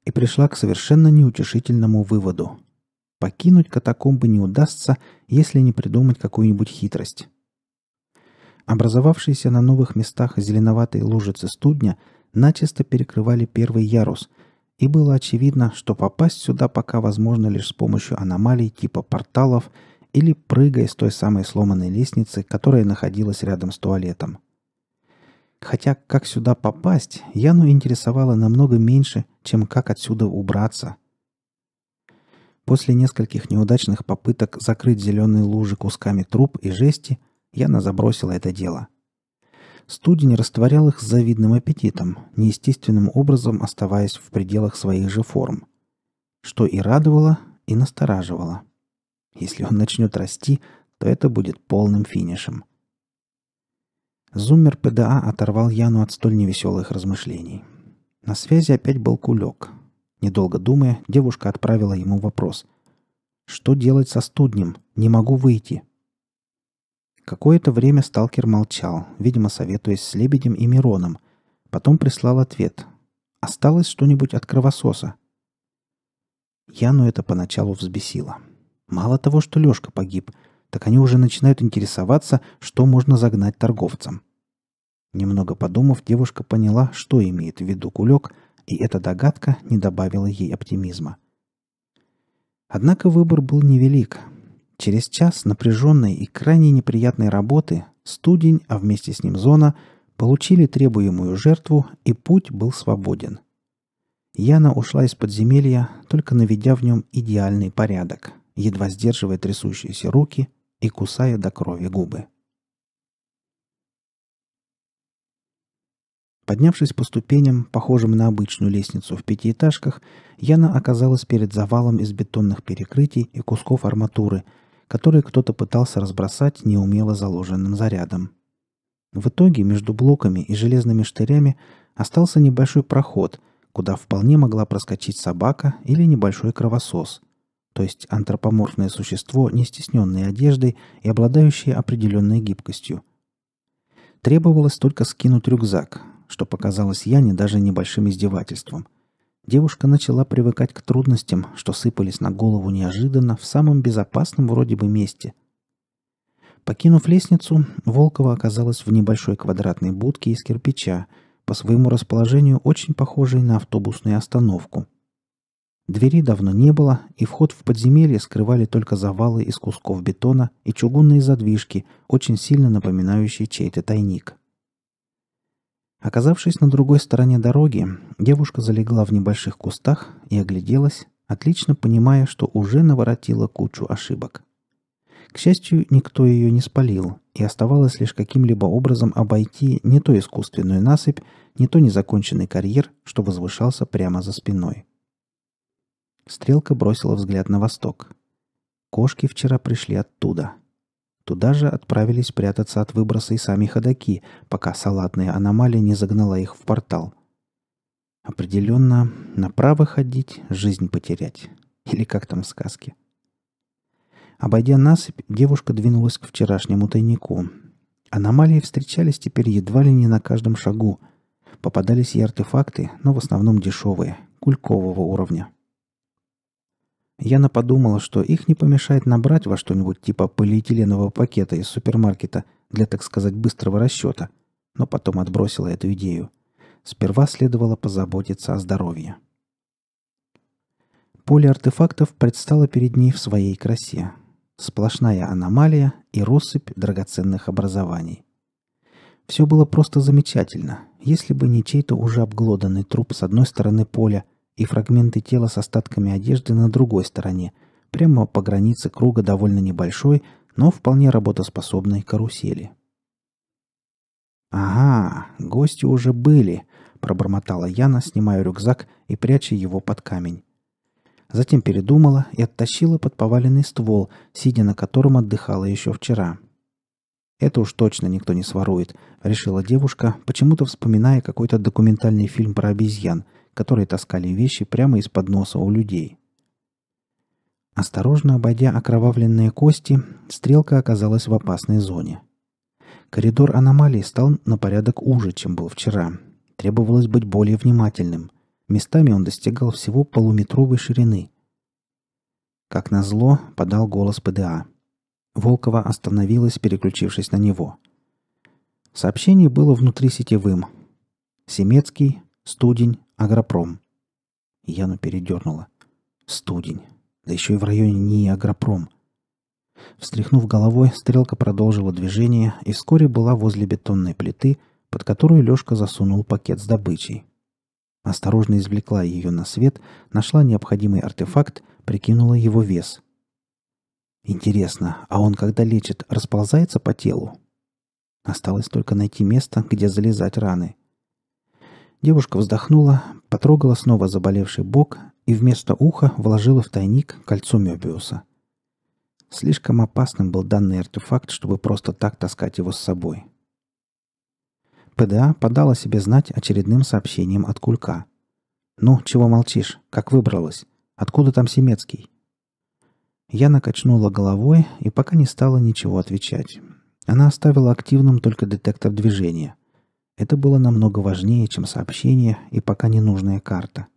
и пришла к совершенно неутешительному выводу. Покинуть катакомбы не удастся, если не придумать какую-нибудь хитрость. Образовавшиеся на новых местах зеленоватые лужицы студня начисто перекрывали первый ярус – и было очевидно, что попасть сюда пока возможно лишь с помощью аномалий типа порталов или прыгая с той самой сломанной лестницы, которая находилась рядом с туалетом. Хотя как сюда попасть, Яну интересовало намного меньше, чем как отсюда убраться. После нескольких неудачных попыток закрыть зеленые лужи кусками труб и жести, Яна забросила это дело – студень растворял их с завидным аппетитом, неестественным образом оставаясь в пределах своих же форм. Что и радовало, и настораживало. Если он начнет расти, то это будет полным финишем. Зуммер ПДА оторвал Яну от столь невеселых размышлений. На связи опять был кулек. Недолго думая, девушка отправила ему вопрос. «Что делать со студнем? Не могу выйти. Какое-то время сталкер молчал, видимо, советуясь с Лебедем и Мироном. Потом прислал ответ. «Осталось что-нибудь от кровососа?» Яну это поначалу взбесило. Мало того, что Лёшка погиб, так они уже начинают интересоваться, что можно загнать торговцам. Немного подумав, девушка поняла, что имеет в виду кулек, и эта догадка не добавила ей оптимизма. Однако выбор был невелик – Через час напряженной и крайне неприятной работы студень, а вместе с ним зона, получили требуемую жертву, и путь был свободен. Яна ушла из подземелья, только наведя в нем идеальный порядок, едва сдерживая трясущиеся руки и кусая до крови губы. Поднявшись по ступеням, похожим на обычную лестницу в пятиэтажках, Яна оказалась перед завалом из бетонных перекрытий и кусков арматуры – которые кто-то пытался разбросать неумело заложенным зарядом. В итоге между блоками и железными штырями остался небольшой проход, куда вполне могла проскочить собака или небольшой кровосос, то есть антропоморфное существо, не стесненное одеждой и обладающее определенной гибкостью. Требовалось только скинуть рюкзак, что показалось Яне даже небольшим издевательством – Девушка начала привыкать к трудностям, что сыпались на голову неожиданно в самом безопасном вроде бы месте. Покинув лестницу, Волкова оказалась в небольшой квадратной будке из кирпича, по своему расположению очень похожей на автобусную остановку. Двери давно не было, и вход в подземелье скрывали только завалы из кусков бетона и чугунные задвижки, очень сильно напоминающие чей-то тайник. Оказавшись на другой стороне дороги, девушка залегла в небольших кустах и огляделась, отлично понимая, что уже наворотила кучу ошибок. К счастью, никто ее не спалил, и оставалось лишь каким-либо образом обойти не то искусственную насыпь, не то незаконченный карьер, что возвышался прямо за спиной. Стрелка бросила взгляд на восток. Кошки вчера пришли оттуда. Туда же отправились прятаться от выброса и сами ходаки, пока салатная аномалия не загнала их в портал. Определенно, направо ходить, жизнь потерять. Или как там в сказке. Обойдя насыпь, девушка двинулась к вчерашнему тайнику. Аномалии встречались теперь едва ли не на каждом шагу. Попадались и артефакты, но в основном дешевые, кулькового уровня. Яна подумала, что их не помешает набрать во что-нибудь типа полиэтиленового пакета из супермаркета для, так сказать, быстрого расчета, но потом отбросила эту идею. Сперва следовало позаботиться о здоровье. Поле артефактов предстало перед ней в своей красе. Сплошная аномалия и россыпь драгоценных образований. Все было просто замечательно, если бы не чей-то уже обглоданный труп с одной стороны поля – и фрагменты тела с остатками одежды на другой стороне, прямо по границе круга довольно небольшой, но вполне работоспособной карусели. «Ага, гости уже были», — пробормотала Яна, снимая рюкзак и пряча его под камень. Затем передумала и оттащила под поваленный ствол, сидя на котором отдыхала еще вчера. «Это уж точно никто не сворует», — решила девушка, почему-то вспоминая какой-то документальный фильм про обезьян — которые таскали вещи прямо из-под носа у людей. Осторожно обойдя окровавленные кости, стрелка оказалась в опасной зоне. Коридор аномалии стал на порядок уже, чем был вчера. Требовалось быть более внимательным. Местами он достигал всего полуметровой ширины. Как назло, подал голос ПДА. Волкова остановилась, переключившись на него. Сообщение было внутрисетевым. Семецкий, Студень, Агропром. Яну передернула. Студень. Да еще и в районе не Агропром. Встряхнув головой, стрелка продолжила движение и вскоре была возле бетонной плиты, под которую Лешка засунул пакет с добычей. Осторожно извлекла ее на свет, нашла необходимый артефакт, прикинула его вес. Интересно, а он, когда лечит, расползается по телу? Осталось только найти место, где залезать раны – Девушка вздохнула, потрогала снова заболевший бок и вместо уха вложила в тайник кольцо Мебиуса. Слишком опасным был данный артефакт, чтобы просто так таскать его с собой. ПДА подала себе знать очередным сообщением от Кулька. «Ну, чего молчишь? Как выбралась? Откуда там Семецкий?» Я накачнула головой и пока не стала ничего отвечать. Она оставила активным только детектор движения – это было намного важнее, чем сообщение и пока ненужная карта.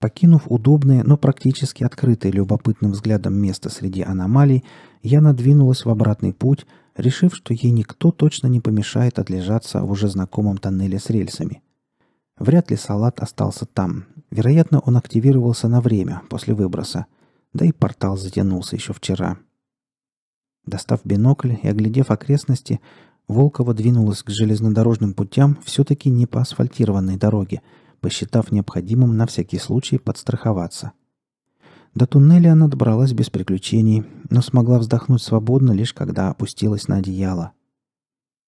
Покинув удобное, но практически открытое любопытным взглядом место среди аномалий, я надвинулась в обратный путь, решив, что ей никто точно не помешает отлежаться в уже знакомом тоннеле с рельсами. Вряд ли салат остался там. Вероятно, он активировался на время после выброса. Да и портал затянулся еще вчера. Достав бинокль и оглядев окрестности, Волкова двинулась к железнодорожным путям все-таки не по асфальтированной дороге, посчитав необходимым на всякий случай подстраховаться. До туннеля она добралась без приключений, но смогла вздохнуть свободно лишь когда опустилась на одеяло.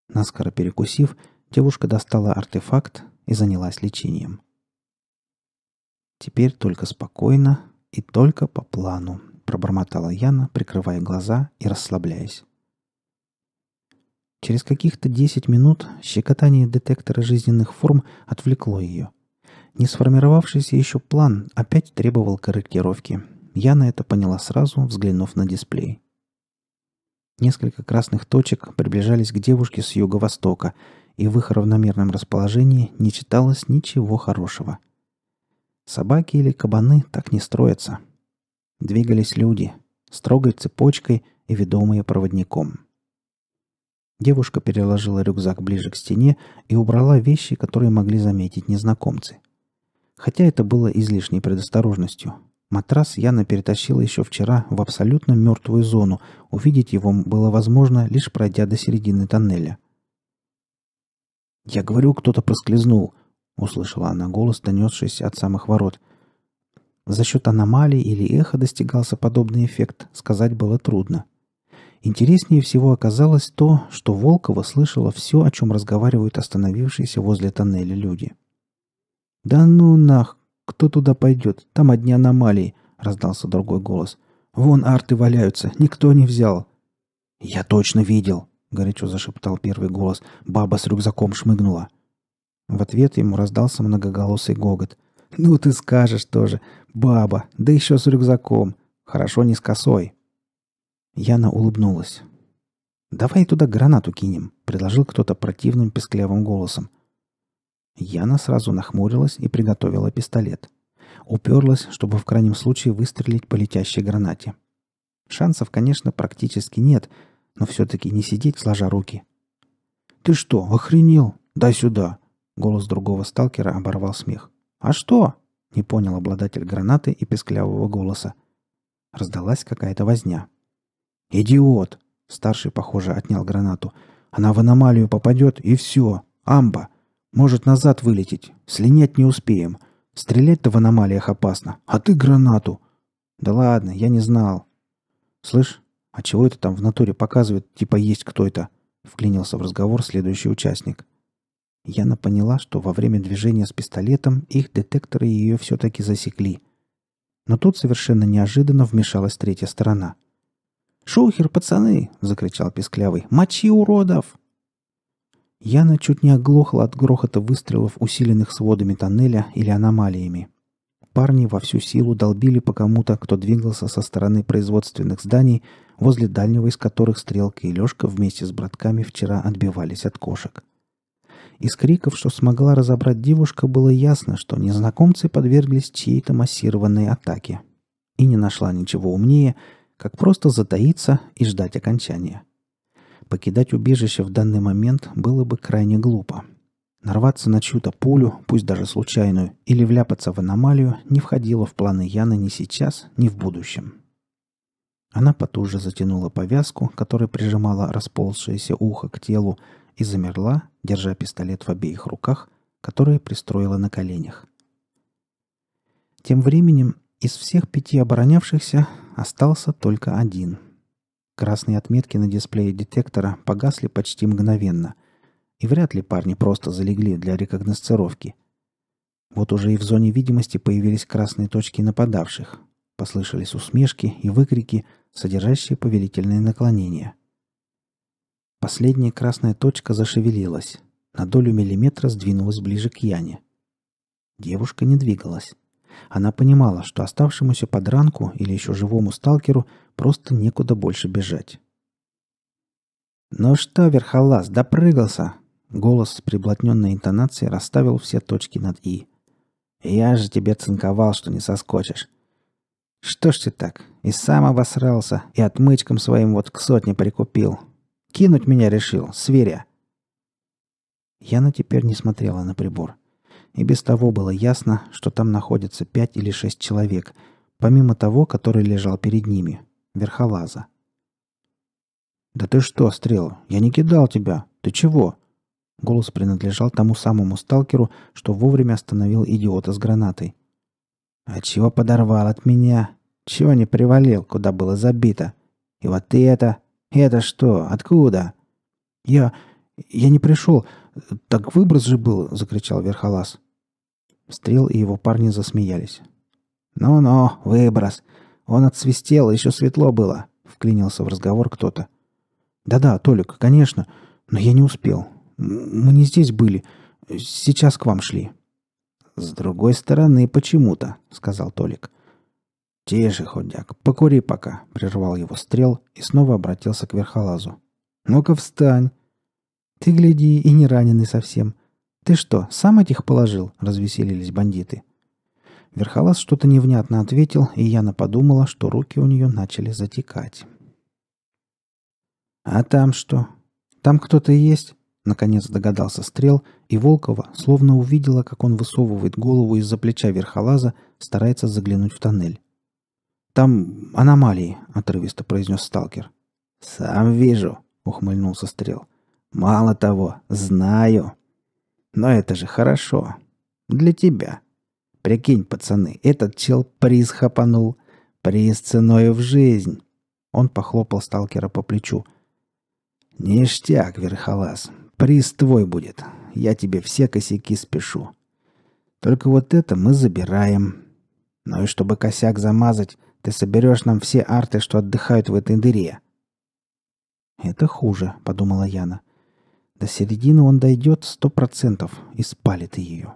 Наскоро перекусив, девушка достала артефакт и занялась лечением. «Теперь только спокойно и только по плану», — пробормотала Яна, прикрывая глаза и расслабляясь. Через каких-то 10 минут щекотание детектора жизненных форм отвлекло ее. Не сформировавшийся еще план опять требовал корректировки. Я на это поняла сразу, взглянув на дисплей. Несколько красных точек приближались к девушке с юго-востока, и в их равномерном расположении не читалось ничего хорошего. Собаки или кабаны так не строятся. Двигались люди, строгой цепочкой и ведомые проводником. Девушка переложила рюкзак ближе к стене и убрала вещи, которые могли заметить незнакомцы. Хотя это было излишней предосторожностью. Матрас Яна перетащила еще вчера в абсолютно мертвую зону. Увидеть его было возможно, лишь пройдя до середины тоннеля. «Я говорю, кто-то проскользнул», — услышала она голос, донесшийся от самых ворот. За счет аномалий или эха достигался подобный эффект, сказать было трудно. Интереснее всего оказалось то, что Волкова слышала все, о чем разговаривают остановившиеся возле тоннеля люди. «Да ну нах! Кто туда пойдет? Там одни аномалии!» — раздался другой голос. «Вон арты валяются! Никто не взял!» «Я точно видел!» — горячо зашептал первый голос. «Баба с рюкзаком шмыгнула!» В ответ ему раздался многоголосый гогот. «Ну ты скажешь тоже! Баба! Да еще с рюкзаком! Хорошо не с косой!» Яна улыбнулась. «Давай туда гранату кинем», — предложил кто-то противным песклявым голосом. Яна сразу нахмурилась и приготовила пистолет. Уперлась, чтобы в крайнем случае выстрелить по летящей гранате. Шансов, конечно, практически нет, но все-таки не сидеть сложа руки. «Ты что, охренел? Дай сюда!» Голос другого сталкера оборвал смех. «А что?» — не понял обладатель гранаты и песклявого голоса. Раздалась какая-то возня. — «Идиот!» Старший, похоже, отнял гранату. «Она в аномалию попадет, и все. Амба! Может назад вылететь. Слинять не успеем. Стрелять-то в аномалиях опасно. А ты гранату!» «Да ладно, я не знал». «Слышь, а чего это там в натуре показывает, типа есть кто-то?» Вклинился в разговор следующий участник. Яна поняла, что во время движения с пистолетом их детекторы ее все-таки засекли. Но тут совершенно неожиданно вмешалась третья сторона – «Шухер, пацаны!» — закричал Песклявый. «Мочи, уродов!» Яна чуть не оглохла от грохота выстрелов, усиленных сводами тоннеля или аномалиями. Парни во всю силу долбили по кому-то, кто двигался со стороны производственных зданий, возле дальнего из которых Стрелка и Лешка вместе с братками вчера отбивались от кошек. Из криков, что смогла разобрать девушка, было ясно, что незнакомцы подверглись чьей-то массированной атаке. И не нашла ничего умнее — как просто затаиться и ждать окончания. Покидать убежище в данный момент было бы крайне глупо. Нарваться на чью-то пулю, пусть даже случайную, или вляпаться в аномалию не входило в планы Яны ни сейчас, ни в будущем. Она потуже затянула повязку, которая прижимала расползшееся ухо к телу, и замерла, держа пистолет в обеих руках, которые пристроила на коленях. Тем временем из всех пяти оборонявшихся остался только один. Красные отметки на дисплее детектора погасли почти мгновенно, и вряд ли парни просто залегли для рекогносцировки. Вот уже и в зоне видимости появились красные точки нападавших. Послышались усмешки и выкрики, содержащие повелительные наклонения. Последняя красная точка зашевелилась. На долю миллиметра сдвинулась ближе к Яне. Девушка не двигалась. Она понимала, что оставшемуся подранку или еще живому сталкеру просто некуда больше бежать. «Ну что, Верхолаз, допрыгался!» Голос с приблотненной интонацией расставил все точки над «и». «Я же тебе цинковал, что не соскочишь. Что ж ты так? И сам обосрался, и отмычком своим вот к сотне прикупил. Кинуть меня решил, сверя. Яна теперь не смотрела на прибор и без того было ясно, что там находится пять или шесть человек, помимо того, который лежал перед ними, верхолаза. «Да ты что, Стрел, я не кидал тебя! Ты чего?» Голос принадлежал тому самому сталкеру, что вовремя остановил идиота с гранатой. «А чего подорвал от меня? Чего не привалил, куда было забито? И вот ты это... Это что? Откуда?» «Я... я не пришел. Так выброс же был!» — закричал Верхолаз. Стрел и его парни засмеялись. «Ну-ну, выброс. Он отсвистел, еще светло было», — вклинился в разговор кто-то. «Да-да, Толик, конечно, но я не успел. Мы не здесь были. Сейчас к вам шли». «С другой стороны, почему-то», — сказал Толик. «Тише, ходяк, покури пока», — прервал его стрел и снова обратился к верхолазу. «Ну-ка встань!» «Ты гляди, и не раненый совсем. «Ты что, сам этих положил?» – развеселились бандиты. Верхолаз что-то невнятно ответил, и Яна подумала, что руки у нее начали затекать. «А там что? Там кто-то есть?» Наконец догадался Стрел, и Волкова словно увидела, как он высовывает голову из-за плеча верхолаза, старается заглянуть в тоннель. «Там аномалии», — отрывисто произнес сталкер. «Сам вижу», — ухмыльнулся Стрел. «Мало того, знаю». Но это же хорошо. Для тебя. Прикинь, пацаны, этот чел приз хапанул. Приз ценою в жизнь. Он похлопал сталкера по плечу. Ништяк, Верхолаз. Приз твой будет. Я тебе все косяки спешу. Только вот это мы забираем. Ну и чтобы косяк замазать, ты соберешь нам все арты, что отдыхают в этой дыре. Это хуже, подумала Яна. — до середины он дойдет сто процентов и спалит ее.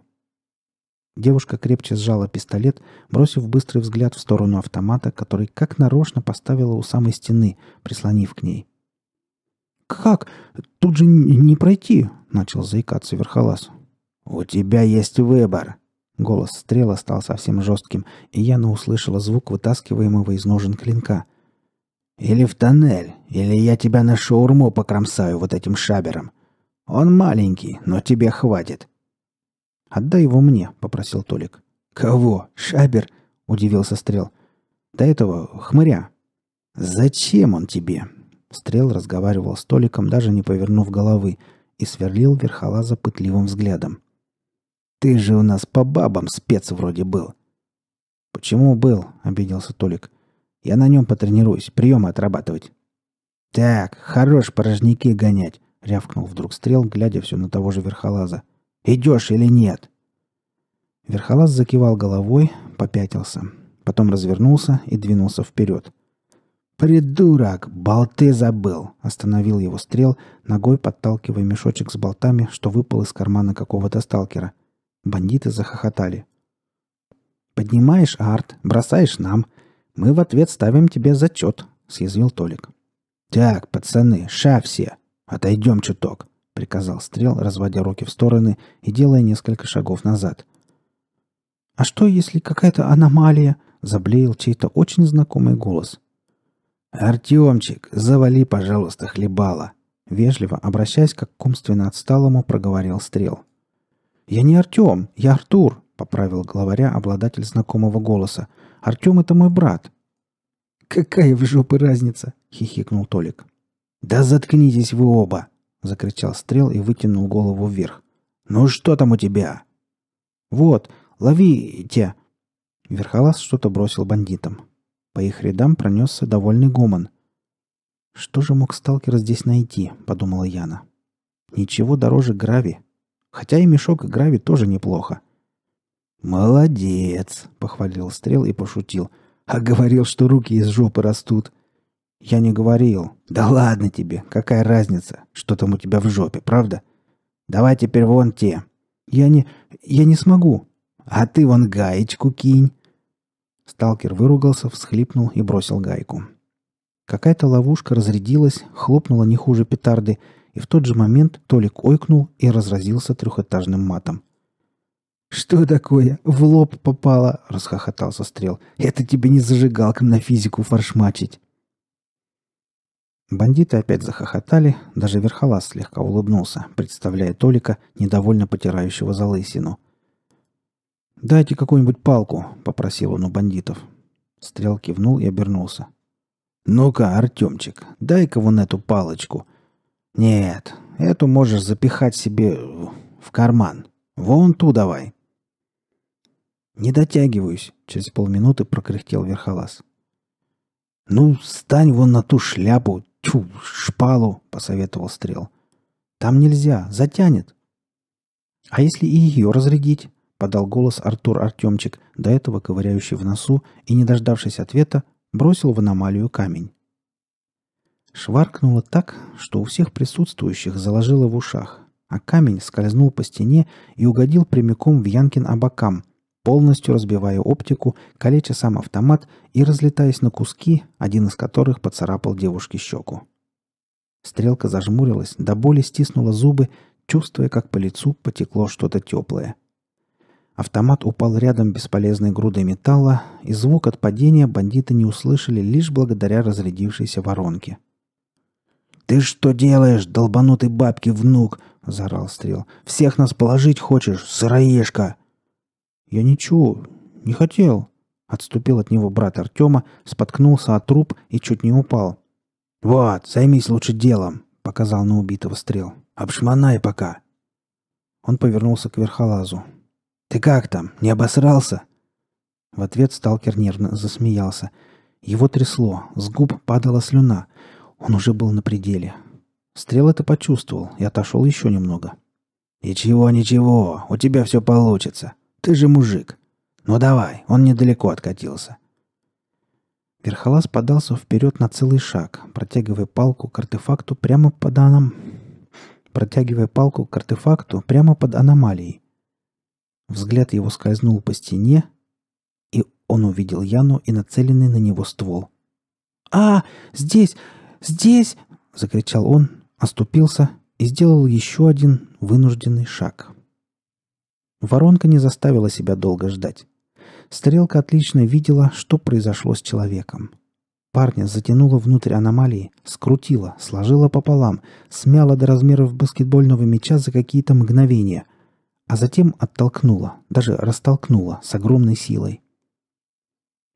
Девушка крепче сжала пистолет, бросив быстрый взгляд в сторону автомата, который как нарочно поставила у самой стены, прислонив к ней. «Как? Тут же не пройти!» — начал заикаться Верхолаз. «У тебя есть выбор!» Голос стрела стал совсем жестким, и Яна услышала звук вытаскиваемого из ножен клинка. «Или в тоннель, или я тебя на шаурму покромсаю вот этим шабером. Он маленький, но тебе хватит. Отдай его мне, попросил Толик. Кого? Шабер? Удивился Стрел. До этого хмыря. Зачем он тебе? Стрел разговаривал с Толиком, даже не повернув головы, и сверлил Верхолаза пытливым взглядом. «Ты же у нас по бабам спец вроде был». «Почему был?» — обиделся Толик. «Я на нем потренируюсь, приемы отрабатывать». «Так, хорош порожники гонять. Рявкнул вдруг стрел, глядя все на того же верхолаза. «Идешь или нет?» Верхолаз закивал головой, попятился. Потом развернулся и двинулся вперед. «Придурок! Болты забыл!» Остановил его стрел, ногой подталкивая мешочек с болтами, что выпал из кармана какого-то сталкера. Бандиты захохотали. «Поднимаешь арт, бросаешь нам. Мы в ответ ставим тебе зачет», — съязвил Толик. «Так, пацаны, ша все!» «Отойдем чуток», — приказал Стрел, разводя руки в стороны и делая несколько шагов назад. «А что, если какая-то аномалия?» — заблеял чей-то очень знакомый голос. «Артемчик, завали, пожалуйста, хлебала!» Вежливо, обращаясь как к умственно отсталому, проговорил Стрел. «Я не Артем, я Артур», — поправил главаря обладатель знакомого голоса. «Артем — это мой брат». «Какая в жопы разница?» — хихикнул Толик. «Да заткнитесь вы оба!» — закричал Стрел и вытянул голову вверх. «Ну что там у тебя?» «Вот, ловите!» Верхолаз что-то бросил бандитам. По их рядам пронесся довольный гомон. «Что же мог сталкер здесь найти?» — подумала Яна. «Ничего дороже грави. Хотя и мешок грави тоже неплохо». «Молодец!» — похвалил Стрел и пошутил. «А говорил, что руки из жопы растут!» Я не говорил. Да ладно тебе, какая разница, что там у тебя в жопе, правда? Давай теперь вон те. Я не... я не смогу. А ты вон гаечку кинь. Сталкер выругался, всхлипнул и бросил гайку. Какая-то ловушка разрядилась, хлопнула не хуже петарды, и в тот же момент Толик ойкнул и разразился трехэтажным матом. «Что такое? В лоб попало!» — расхохотался Стрел. «Это тебе не зажигалком на физику форшмачить!» Бандиты опять захохотали, даже Верхолаз слегка улыбнулся, представляя Толика, недовольно потирающего залысину. «Дайте какую-нибудь палку», — попросил он у бандитов. Стрел кивнул и обернулся. «Ну-ка, Артемчик, дай-ка вон эту палочку». «Нет, эту можешь запихать себе в карман. Вон ту давай». «Не дотягиваюсь», — через полминуты прокряхтел Верхолаз. «Ну, стань вон на ту шляпу, «Тьфу, шпалу!» — посоветовал Стрел. «Там нельзя, затянет!» «А если и ее разрядить?» — подал голос Артур Артемчик, до этого ковыряющий в носу и, не дождавшись ответа, бросил в аномалию камень. Шваркнуло так, что у всех присутствующих заложило в ушах, а камень скользнул по стене и угодил прямиком в Янкин Абакам — полностью разбивая оптику, калеча сам автомат и разлетаясь на куски, один из которых поцарапал девушке щеку. Стрелка зажмурилась, до боли стиснула зубы, чувствуя, как по лицу потекло что-то теплое. Автомат упал рядом бесполезной грудой металла, и звук от падения бандиты не услышали лишь благодаря разрядившейся воронке. «Ты что делаешь, долбанутый бабки внук?» – заорал Стрел. «Всех нас положить хочешь, сыроежка!» «Я ничего, не хотел», — отступил от него брат Артема, споткнулся от труп и чуть не упал. «Вот, займись лучше делом», — показал на убитого стрел. «Обшмонай пока». Он повернулся к верхолазу. «Ты как там, не обосрался?» В ответ сталкер нервно засмеялся. Его трясло, с губ падала слюна. Он уже был на пределе. Стрел это почувствовал и отошел еще немного. «Ничего, ничего, у тебя все получится», ты же мужик. Ну давай, он недалеко откатился. Верхолаз подался вперед на целый шаг, протягивая палку к артефакту прямо под аном... протягивая палку к артефакту прямо под аномалией. Взгляд его скользнул по стене, и он увидел Яну и нацеленный на него ствол. «А, здесь! Здесь!» — закричал он, оступился и сделал еще один вынужденный шаг. Воронка не заставила себя долго ждать. Стрелка отлично видела, что произошло с человеком. Парня затянула внутрь аномалии, скрутила, сложила пополам, смяла до размеров баскетбольного мяча за какие-то мгновения, а затем оттолкнула, даже растолкнула с огромной силой.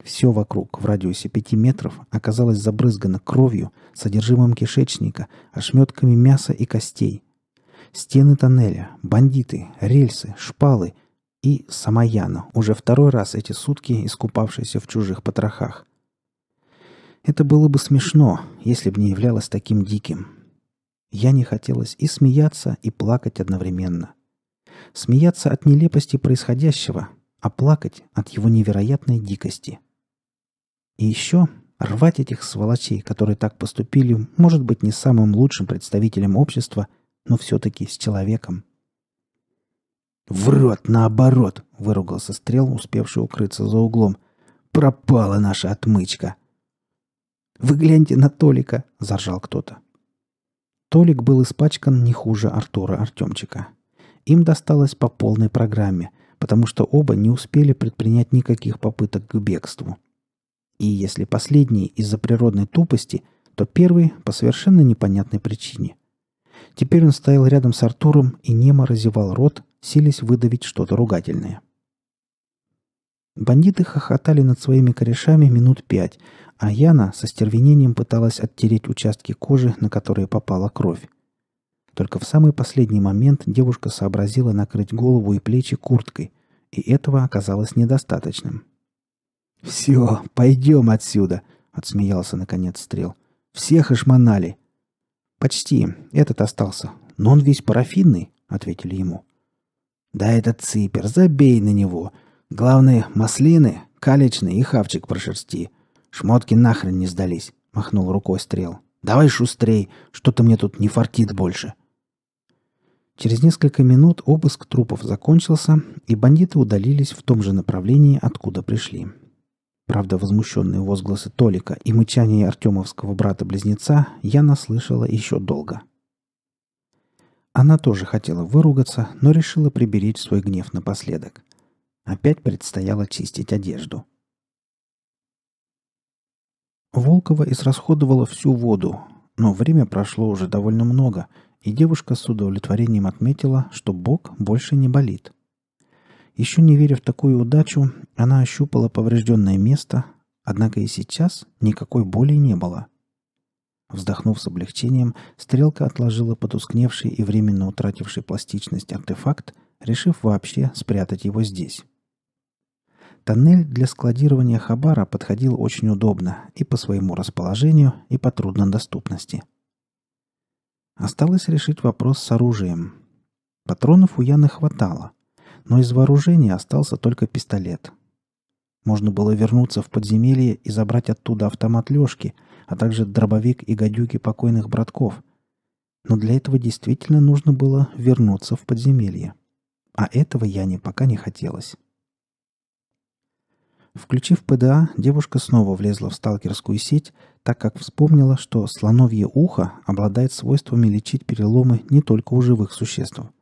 Все вокруг в радиусе пяти метров оказалось забрызгано кровью, содержимым кишечника, ошметками мяса и костей – Стены тоннеля, бандиты, рельсы, шпалы и сама Самаяна, уже второй раз эти сутки искупавшийся в чужих потрохах. Это было бы смешно, если бы не являлось таким диким. Я не хотелось и смеяться, и плакать одновременно. Смеяться от нелепости происходящего, а плакать от его невероятной дикости. И еще рвать этих сволочей, которые так поступили, может быть не самым лучшим представителем общества – но все-таки с человеком. «Врет наоборот!» — выругался Стрел, успевший укрыться за углом. «Пропала наша отмычка!» «Вы гляньте на Толика!» — заржал кто-то. Толик был испачкан не хуже Артура Артемчика. Им досталось по полной программе, потому что оба не успели предпринять никаких попыток к бегству. И если последний из-за природной тупости, то первый по совершенно непонятной причине. Теперь он стоял рядом с Артуром и немо разевал рот, силясь выдавить что-то ругательное. Бандиты хохотали над своими корешами минут пять, а Яна со стервенением пыталась оттереть участки кожи, на которые попала кровь. Только в самый последний момент девушка сообразила накрыть голову и плечи курткой, и этого оказалось недостаточным. «Все, пойдем отсюда!» — отсмеялся наконец Стрел. «Всех ошмонали! «Почти. Этот остался. Но он весь парафинный», — ответили ему. «Да этот ципер, забей на него. Главное, маслины, калечный и хавчик прошерсти. Шмотки нахрен не сдались», — махнул рукой стрел. «Давай шустрей, что-то мне тут не фартит больше». Через несколько минут обыск трупов закончился, и бандиты удалились в том же направлении, откуда пришли. Правда, возмущенные возгласы Толика и мычание Артемовского брата-близнеца я наслышала еще долго. Она тоже хотела выругаться, но решила приберечь свой гнев напоследок. Опять предстояло чистить одежду. Волкова израсходовала всю воду, но время прошло уже довольно много, и девушка с удовлетворением отметила, что бок больше не болит – еще не веря в такую удачу, она ощупала поврежденное место, однако и сейчас никакой боли не было. Вздохнув с облегчением, стрелка отложила потускневший и временно утративший пластичность артефакт, решив вообще спрятать его здесь. Тоннель для складирования хабара подходил очень удобно и по своему расположению, и по труднодоступности. Осталось решить вопрос с оружием. Патронов у Яны хватало – но из вооружения остался только пистолет. Можно было вернуться в подземелье и забрать оттуда автомат Лёшки, а также дробовик и гадюки покойных братков. Но для этого действительно нужно было вернуться в подземелье. А этого Яне пока не хотелось. Включив ПДА, девушка снова влезла в сталкерскую сеть, так как вспомнила, что слоновье ухо обладает свойствами лечить переломы не только у живых существ –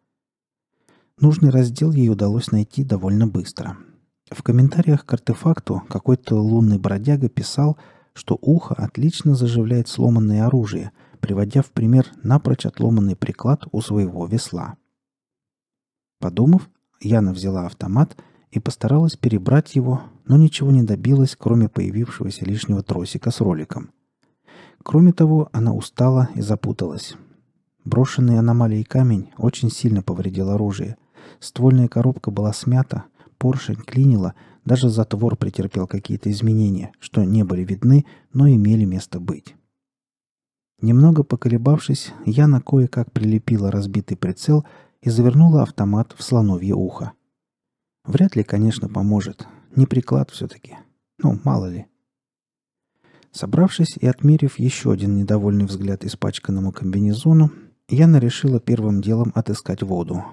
Нужный раздел ей удалось найти довольно быстро. В комментариях к артефакту какой-то лунный бродяга писал, что ухо отлично заживляет сломанное оружие, приводя в пример напрочь отломанный приклад у своего весла. Подумав, Яна взяла автомат и постаралась перебрать его, но ничего не добилась, кроме появившегося лишнего тросика с роликом. Кроме того, она устала и запуталась. Брошенный аномалией камень очень сильно повредил оружие – Ствольная коробка была смята, поршень клинило, даже затвор претерпел какие-то изменения, что не были видны, но имели место быть. Немного поколебавшись, я на кое-как прилепила разбитый прицел и завернула автомат в слоновье ухо. Вряд ли, конечно, поможет. Не приклад все-таки. Ну, мало ли. Собравшись и отмерив еще один недовольный взгляд испачканному комбинезону, Яна решила первым делом отыскать воду,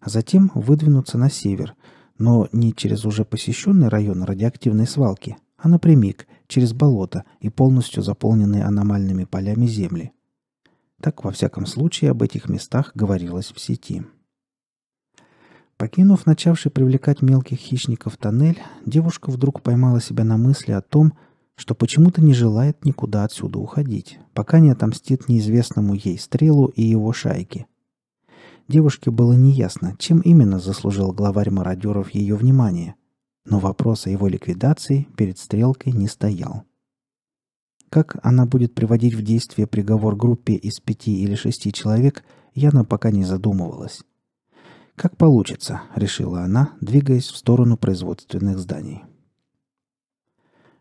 а затем выдвинуться на север, но не через уже посещенный район радиоактивной свалки, а напрямик, через болото и полностью заполненные аномальными полями земли. Так, во всяком случае, об этих местах говорилось в сети. Покинув начавший привлекать мелких хищников тоннель, девушка вдруг поймала себя на мысли о том, что почему-то не желает никуда отсюда уходить, пока не отомстит неизвестному ей стрелу и его шайке. Девушке было неясно, чем именно заслужил главарь мародеров ее внимание, но вопрос о его ликвидации перед стрелкой не стоял. Как она будет приводить в действие приговор группе из пяти или шести человек, Яна пока не задумывалась. «Как получится», — решила она, двигаясь в сторону производственных зданий.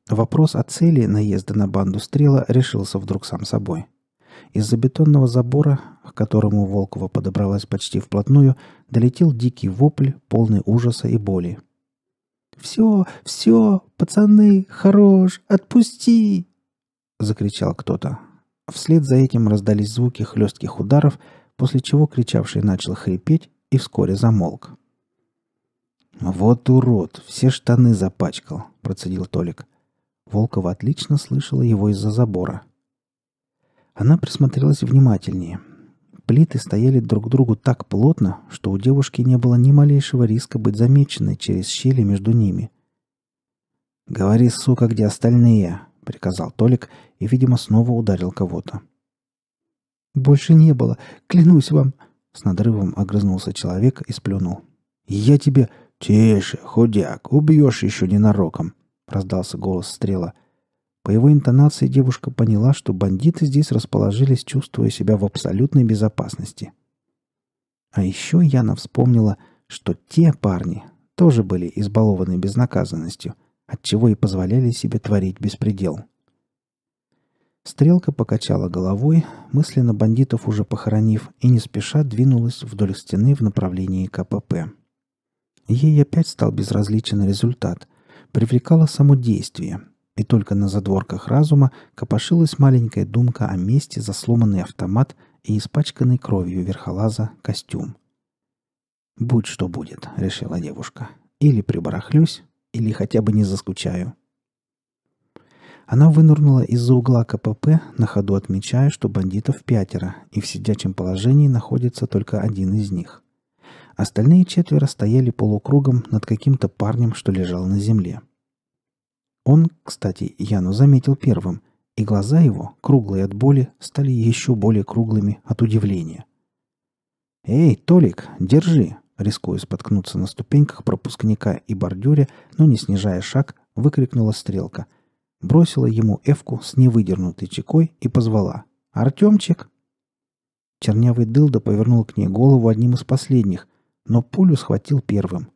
Вопрос о цели наезда на банду стрела решился вдруг сам собой — из-за бетонного забора, к которому Волкова подобралась почти вплотную, долетел дикий вопль, полный ужаса и боли. «Все, все, пацаны, хорош, отпусти!» — закричал кто-то. Вслед за этим раздались звуки хлестких ударов, после чего кричавший начал хрипеть и вскоре замолк. «Вот урод! Все штаны запачкал!» — процедил Толик. Волкова отлично слышала его из-за забора — она присмотрелась внимательнее. Плиты стояли друг к другу так плотно, что у девушки не было ни малейшего риска быть замеченной через щели между ними. «Говори, сука, где остальные?» — приказал Толик и, видимо, снова ударил кого-то. «Больше не было. Клянусь вам!» — с надрывом огрызнулся человек и сплюнул. «Я тебе...» «Тише, худяк, убьешь еще ненароком!» — раздался голос стрела — по его интонации девушка поняла, что бандиты здесь расположились, чувствуя себя в абсолютной безопасности. А еще Яна вспомнила, что те парни тоже были избалованы безнаказанностью, отчего и позволяли себе творить беспредел. Стрелка покачала головой, мысленно бандитов уже похоронив, и не спеша двинулась вдоль стены в направлении КПП. Ей опять стал безразличен результат. Привлекало само действие — и только на задворках разума копошилась маленькая думка о месте за сломанный автомат и испачканный кровью верхолаза костюм. «Будь что будет», — решила девушка. «Или прибарахлюсь, или хотя бы не заскучаю». Она вынырнула из-за угла КПП, на ходу отмечая, что бандитов пятеро, и в сидячем положении находится только один из них. Остальные четверо стояли полукругом над каким-то парнем, что лежал на земле. — он, кстати, Яну заметил первым, и глаза его, круглые от боли, стали еще более круглыми от удивления. «Эй, Толик, держи!» Рискуя споткнуться на ступеньках пропускника и бордюре, но не снижая шаг, выкрикнула стрелка. Бросила ему эвку с невыдернутой чекой и позвала. «Артемчик!» Чернявый дылда повернул к ней голову одним из последних, но пулю схватил первым.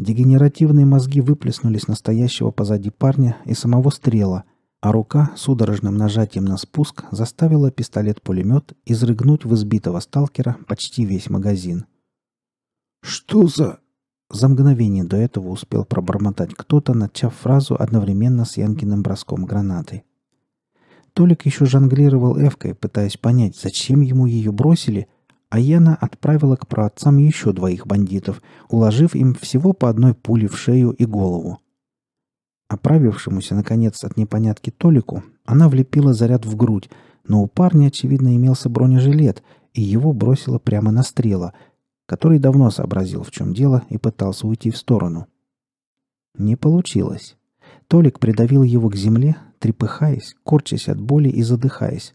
Дегенеративные мозги выплеснулись настоящего позади парня и самого стрела, а рука судорожным нажатием на спуск заставила пистолет-пулемет изрыгнуть в избитого сталкера почти весь магазин. «Что за...» За мгновение до этого успел пробормотать кто-то, начав фразу одновременно с Янкиным броском гранаты. Толик еще жонглировал Эвкой, пытаясь понять, зачем ему ее бросили — Аяна отправила к праотцам еще двоих бандитов, уложив им всего по одной пуле в шею и голову. Оправившемуся, наконец, от непонятки Толику, она влепила заряд в грудь, но у парня, очевидно, имелся бронежилет, и его бросило прямо на стрела, который давно сообразил, в чем дело, и пытался уйти в сторону. Не получилось. Толик придавил его к земле, трепыхаясь, корчась от боли и задыхаясь.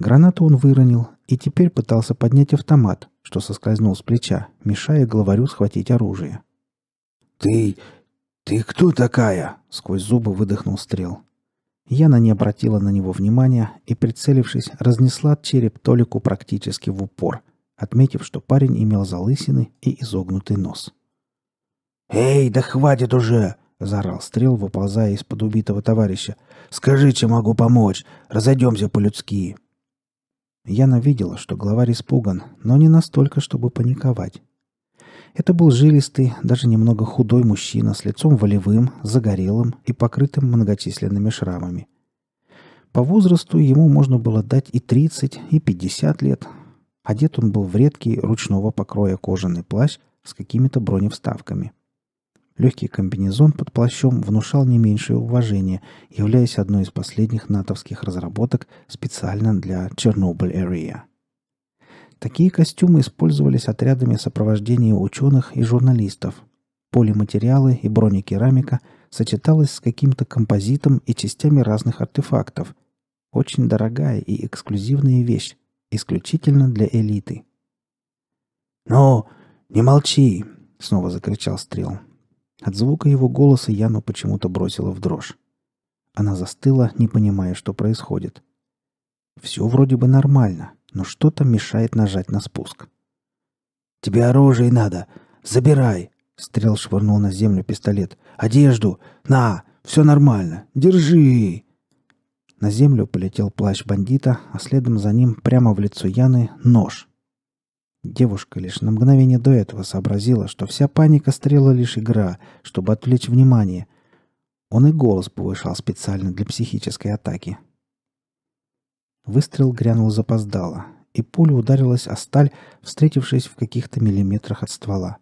Гранату он выронил и теперь пытался поднять автомат, что соскользнул с плеча, мешая главарю схватить оружие. «Ты... ты кто такая?» — сквозь зубы выдохнул Стрел. Яна не обратила на него внимания и, прицелившись, разнесла череп Толику практически в упор, отметив, что парень имел залысины и изогнутый нос. «Эй, да хватит уже!» — заорал Стрел, выползая из-под убитого товарища. «Скажи, чем могу помочь. Разойдемся по-людски!» Яна видела, что главарь испуган, но не настолько, чтобы паниковать. Это был жилистый, даже немного худой мужчина с лицом волевым, загорелым и покрытым многочисленными шрамами. По возрасту ему можно было дать и 30, и 50 лет. Одет он был в редкий ручного покроя кожаный плащ с какими-то броневставками – Легкий комбинезон под плащом внушал не меньшее уважение, являясь одной из последних натовских разработок специально для Чернобыль Area. Такие костюмы использовались отрядами сопровождения ученых и журналистов. Полиматериалы и бронекерамика сочеталась с каким-то композитом и частями разных артефактов. Очень дорогая и эксклюзивная вещь, исключительно для элиты. «Ну, не молчи!» — снова закричал Стрел. От звука его голоса Яну почему-то бросила в дрожь. Она застыла, не понимая, что происходит. Все вроде бы нормально, но что-то мешает нажать на спуск. «Тебе оружие надо! Забирай!» Стрел швырнул на землю пистолет. «Одежду! На! Все нормально! Держи!» На землю полетел плащ бандита, а следом за ним прямо в лицо Яны нож. Девушка лишь на мгновение до этого сообразила, что вся паника стрела лишь игра, чтобы отвлечь внимание. Он и голос повышал специально для психической атаки. Выстрел грянул запоздало, и пуля ударилась о сталь, встретившись в каких-то миллиметрах от ствола.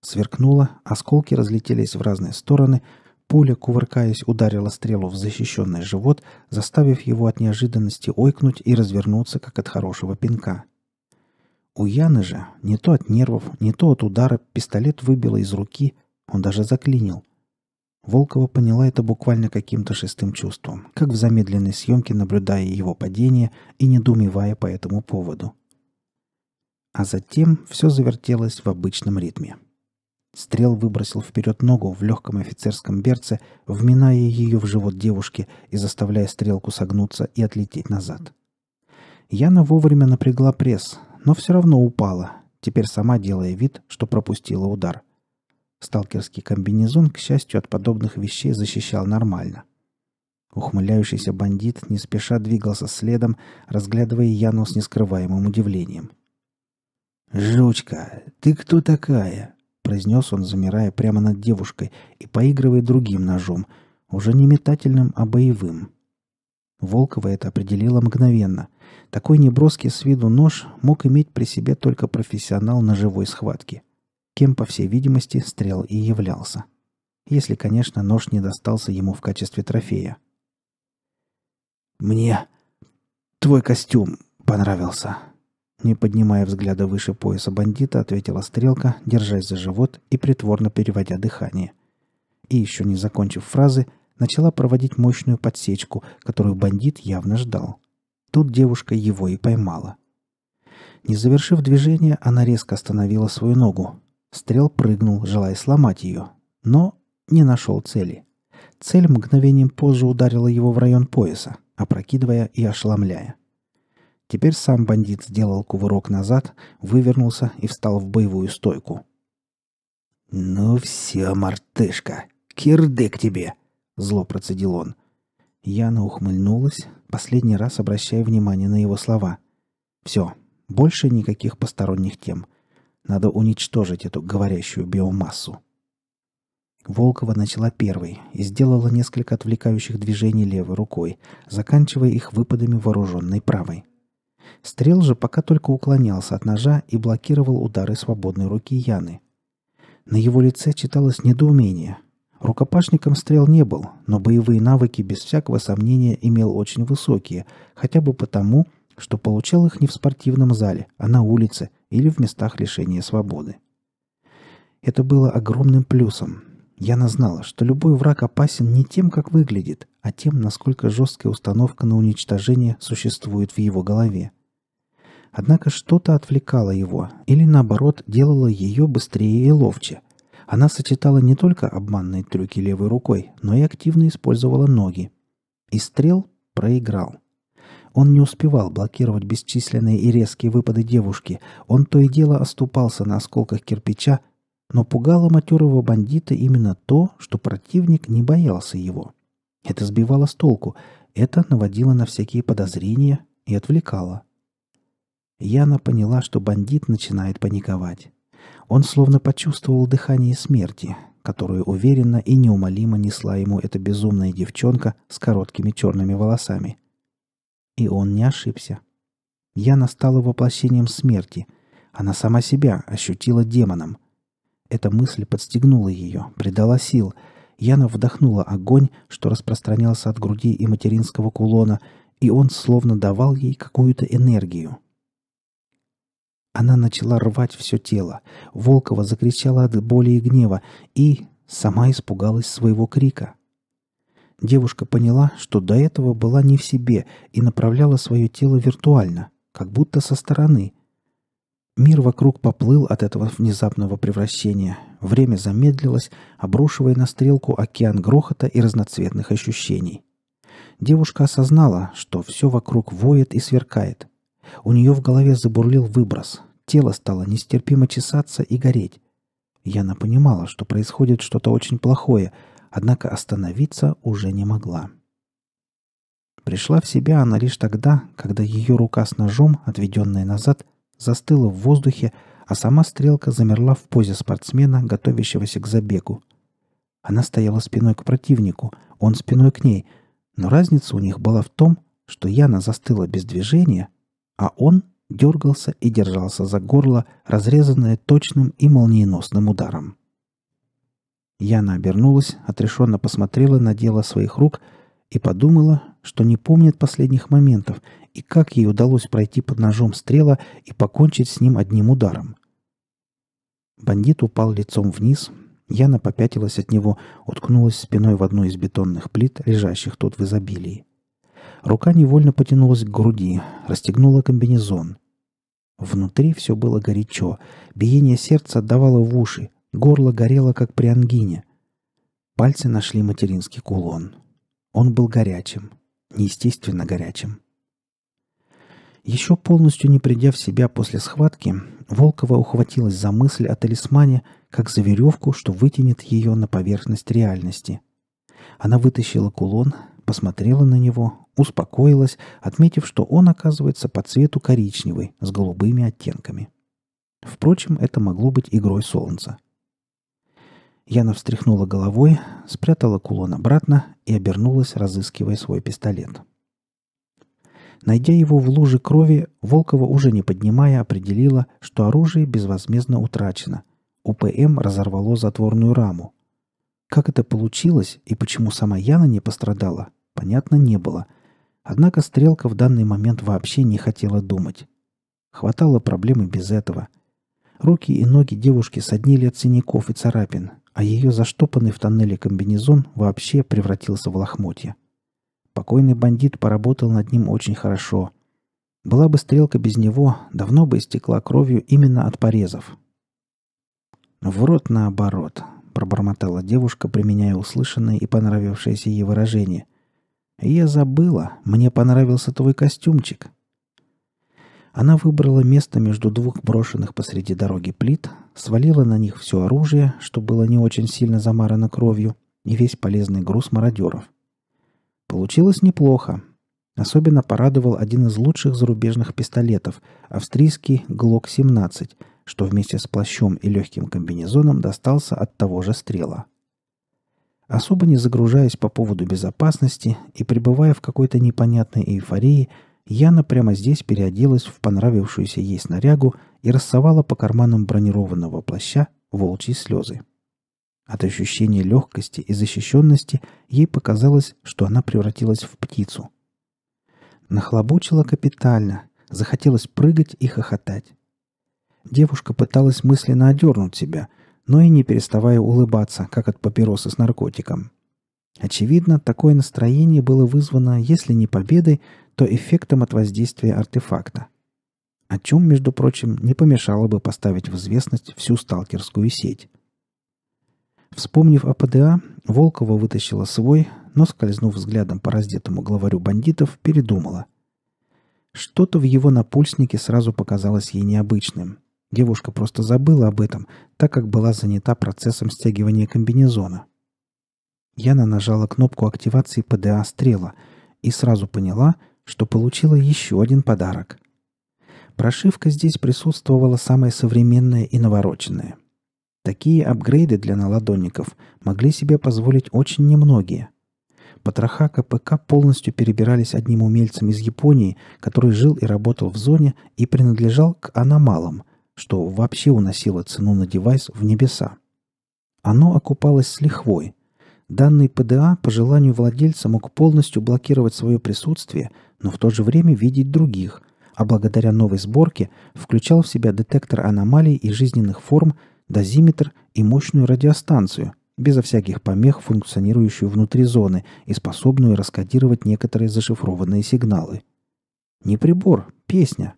Сверкнуло, осколки разлетелись в разные стороны, пуля, кувыркаясь, ударила стрелу в защищенный живот, заставив его от неожиданности ойкнуть и развернуться, как от хорошего пинка. — у Яны же не то от нервов, не то от удара пистолет выбило из руки, он даже заклинил. Волкова поняла это буквально каким-то шестым чувством, как в замедленной съемке наблюдая его падение и недоумевая по этому поводу. А затем все завертелось в обычном ритме. Стрел выбросил вперед ногу в легком офицерском берце, вминая ее в живот девушки и заставляя стрелку согнуться и отлететь назад. Яна вовремя напрягла пресс, но все равно упала, теперь сама делая вид, что пропустила удар. Сталкерский комбинезон, к счастью, от подобных вещей защищал нормально. Ухмыляющийся бандит не спеша двигался следом, разглядывая Яну с нескрываемым удивлением. «Жучка, ты кто такая?» — произнес он, замирая прямо над девушкой и поигрывая другим ножом, уже не метательным, а боевым — Волкова это определила мгновенно. Такой неброский с виду нож мог иметь при себе только профессионал ножевой схватки, кем, по всей видимости, стрел и являлся. Если, конечно, нож не достался ему в качестве трофея. «Мне твой костюм понравился», не поднимая взгляда выше пояса бандита, ответила стрелка, держась за живот и притворно переводя дыхание. И еще не закончив фразы, начала проводить мощную подсечку, которую бандит явно ждал. Тут девушка его и поймала. Не завершив движение, она резко остановила свою ногу. Стрел прыгнул, желая сломать ее, но не нашел цели. Цель мгновением позже ударила его в район пояса, опрокидывая и ошеломляя. Теперь сам бандит сделал кувырок назад, вывернулся и встал в боевую стойку. «Ну все, мартышка, кирдык тебе!» зло процедил он. Яна ухмыльнулась, последний раз обращая внимание на его слова. Все, больше никаких посторонних тем. Надо уничтожить эту говорящую биомассу. Волкова начала первой и сделала несколько отвлекающих движений левой рукой, заканчивая их выпадами вооруженной правой. Стрел же пока только уклонялся от ножа и блокировал удары свободной руки Яны. На его лице читалось недоумение, Рукопашником стрел не был, но боевые навыки без всякого сомнения имел очень высокие, хотя бы потому, что получал их не в спортивном зале, а на улице или в местах лишения свободы. Это было огромным плюсом. Яна знала, что любой враг опасен не тем, как выглядит, а тем, насколько жесткая установка на уничтожение существует в его голове. Однако что-то отвлекало его, или наоборот, делало ее быстрее и ловче – она сочетала не только обманные трюки левой рукой, но и активно использовала ноги. И стрел проиграл. Он не успевал блокировать бесчисленные и резкие выпады девушки. Он то и дело оступался на осколках кирпича, но пугало матерого бандита именно то, что противник не боялся его. Это сбивало с толку, это наводило на всякие подозрения и отвлекало. Яна поняла, что бандит начинает паниковать. Он словно почувствовал дыхание смерти, которую уверенно и неумолимо несла ему эта безумная девчонка с короткими черными волосами. И он не ошибся. Яна стала воплощением смерти. Она сама себя ощутила демоном. Эта мысль подстегнула ее, придала сил. Яна вдохнула огонь, что распространялся от груди и материнского кулона, и он словно давал ей какую-то энергию, она начала рвать все тело. Волкова закричала от боли и гнева и сама испугалась своего крика. Девушка поняла, что до этого была не в себе и направляла свое тело виртуально, как будто со стороны. Мир вокруг поплыл от этого внезапного превращения. Время замедлилось, обрушивая на стрелку океан грохота и разноцветных ощущений. Девушка осознала, что все вокруг воет и сверкает. У нее в голове забурлил выброс. Тело стало нестерпимо чесаться и гореть. Яна понимала, что происходит что-то очень плохое, однако остановиться уже не могла. Пришла в себя она лишь тогда, когда ее рука с ножом, отведенная назад, застыла в воздухе, а сама стрелка замерла в позе спортсмена, готовящегося к забегу. Она стояла спиной к противнику, он спиной к ней, но разница у них была в том, что Яна застыла без движения, а он дергался и держался за горло, разрезанное точным и молниеносным ударом. Яна обернулась, отрешенно посмотрела на дело своих рук и подумала, что не помнит последних моментов и как ей удалось пройти под ножом стрела и покончить с ним одним ударом. Бандит упал лицом вниз, Яна попятилась от него, уткнулась спиной в одну из бетонных плит, лежащих тут в изобилии. Рука невольно потянулась к груди, расстегнула комбинезон. Внутри все было горячо, биение сердца отдавало в уши, горло горело, как при ангине. Пальцы нашли материнский кулон. Он был горячим, неестественно горячим. Еще полностью не придя в себя после схватки, Волкова ухватилась за мысль о талисмане, как за веревку, что вытянет ее на поверхность реальности. Она вытащила кулон, посмотрела на него, Успокоилась, отметив, что он оказывается по цвету коричневый, с голубыми оттенками. Впрочем, это могло быть игрой солнца. Яна встряхнула головой, спрятала кулон обратно и обернулась, разыскивая свой пистолет. Найдя его в луже крови, Волкова, уже не поднимая, определила, что оружие безвозмездно утрачено. УПМ разорвало затворную раму. Как это получилось и почему сама Яна не пострадала, понятно не было – Однако стрелка в данный момент вообще не хотела думать. Хватало проблемы без этого. Руки и ноги девушки соднили от синяков и царапин, а ее заштопанный в тоннеле комбинезон вообще превратился в лохмотья. Покойный бандит поработал над ним очень хорошо. Была бы стрелка без него, давно бы истекла кровью именно от порезов. «В рот наоборот», — пробормотала девушка, применяя услышанное и понравившееся ей выражение. Я забыла, мне понравился твой костюмчик. Она выбрала место между двух брошенных посреди дороги плит, свалила на них все оружие, что было не очень сильно замарано кровью, и весь полезный груз мародеров. Получилось неплохо. Особенно порадовал один из лучших зарубежных пистолетов, австрийский ГЛОК-17, что вместе с плащом и легким комбинезоном достался от того же стрела – Особо не загружаясь по поводу безопасности и пребывая в какой-то непонятной эйфории, Яна прямо здесь переоделась в понравившуюся ей снарягу и рассовала по карманам бронированного плаща волчьи слезы. От ощущения легкости и защищенности ей показалось, что она превратилась в птицу. Нахлобучила капитально, захотелось прыгать и хохотать. Девушка пыталась мысленно одернуть себя, но и не переставая улыбаться, как от папиросы с наркотиком. Очевидно, такое настроение было вызвано, если не победой, то эффектом от воздействия артефакта. О чем, между прочим, не помешало бы поставить в известность всю сталкерскую сеть. Вспомнив о ПДА, Волкова вытащила свой, но, скользнув взглядом по раздетому главарю бандитов, передумала. Что-то в его напульснике сразу показалось ей необычным. Девушка просто забыла об этом, так как была занята процессом стягивания комбинезона. Яна нажала кнопку активации ПДА «Стрела» и сразу поняла, что получила еще один подарок. Прошивка здесь присутствовала самая современная и навороченная. Такие апгрейды для наладонников могли себе позволить очень немногие. Потроха КПК полностью перебирались одним умельцем из Японии, который жил и работал в зоне и принадлежал к аномалам – что вообще уносило цену на девайс в небеса. Оно окупалось с лихвой. Данный ПДА по желанию владельца мог полностью блокировать свое присутствие, но в то же время видеть других, а благодаря новой сборке включал в себя детектор аномалий и жизненных форм, дозиметр и мощную радиостанцию, безо всяких помех функционирующую внутри зоны и способную раскодировать некоторые зашифрованные сигналы. Не прибор, песня,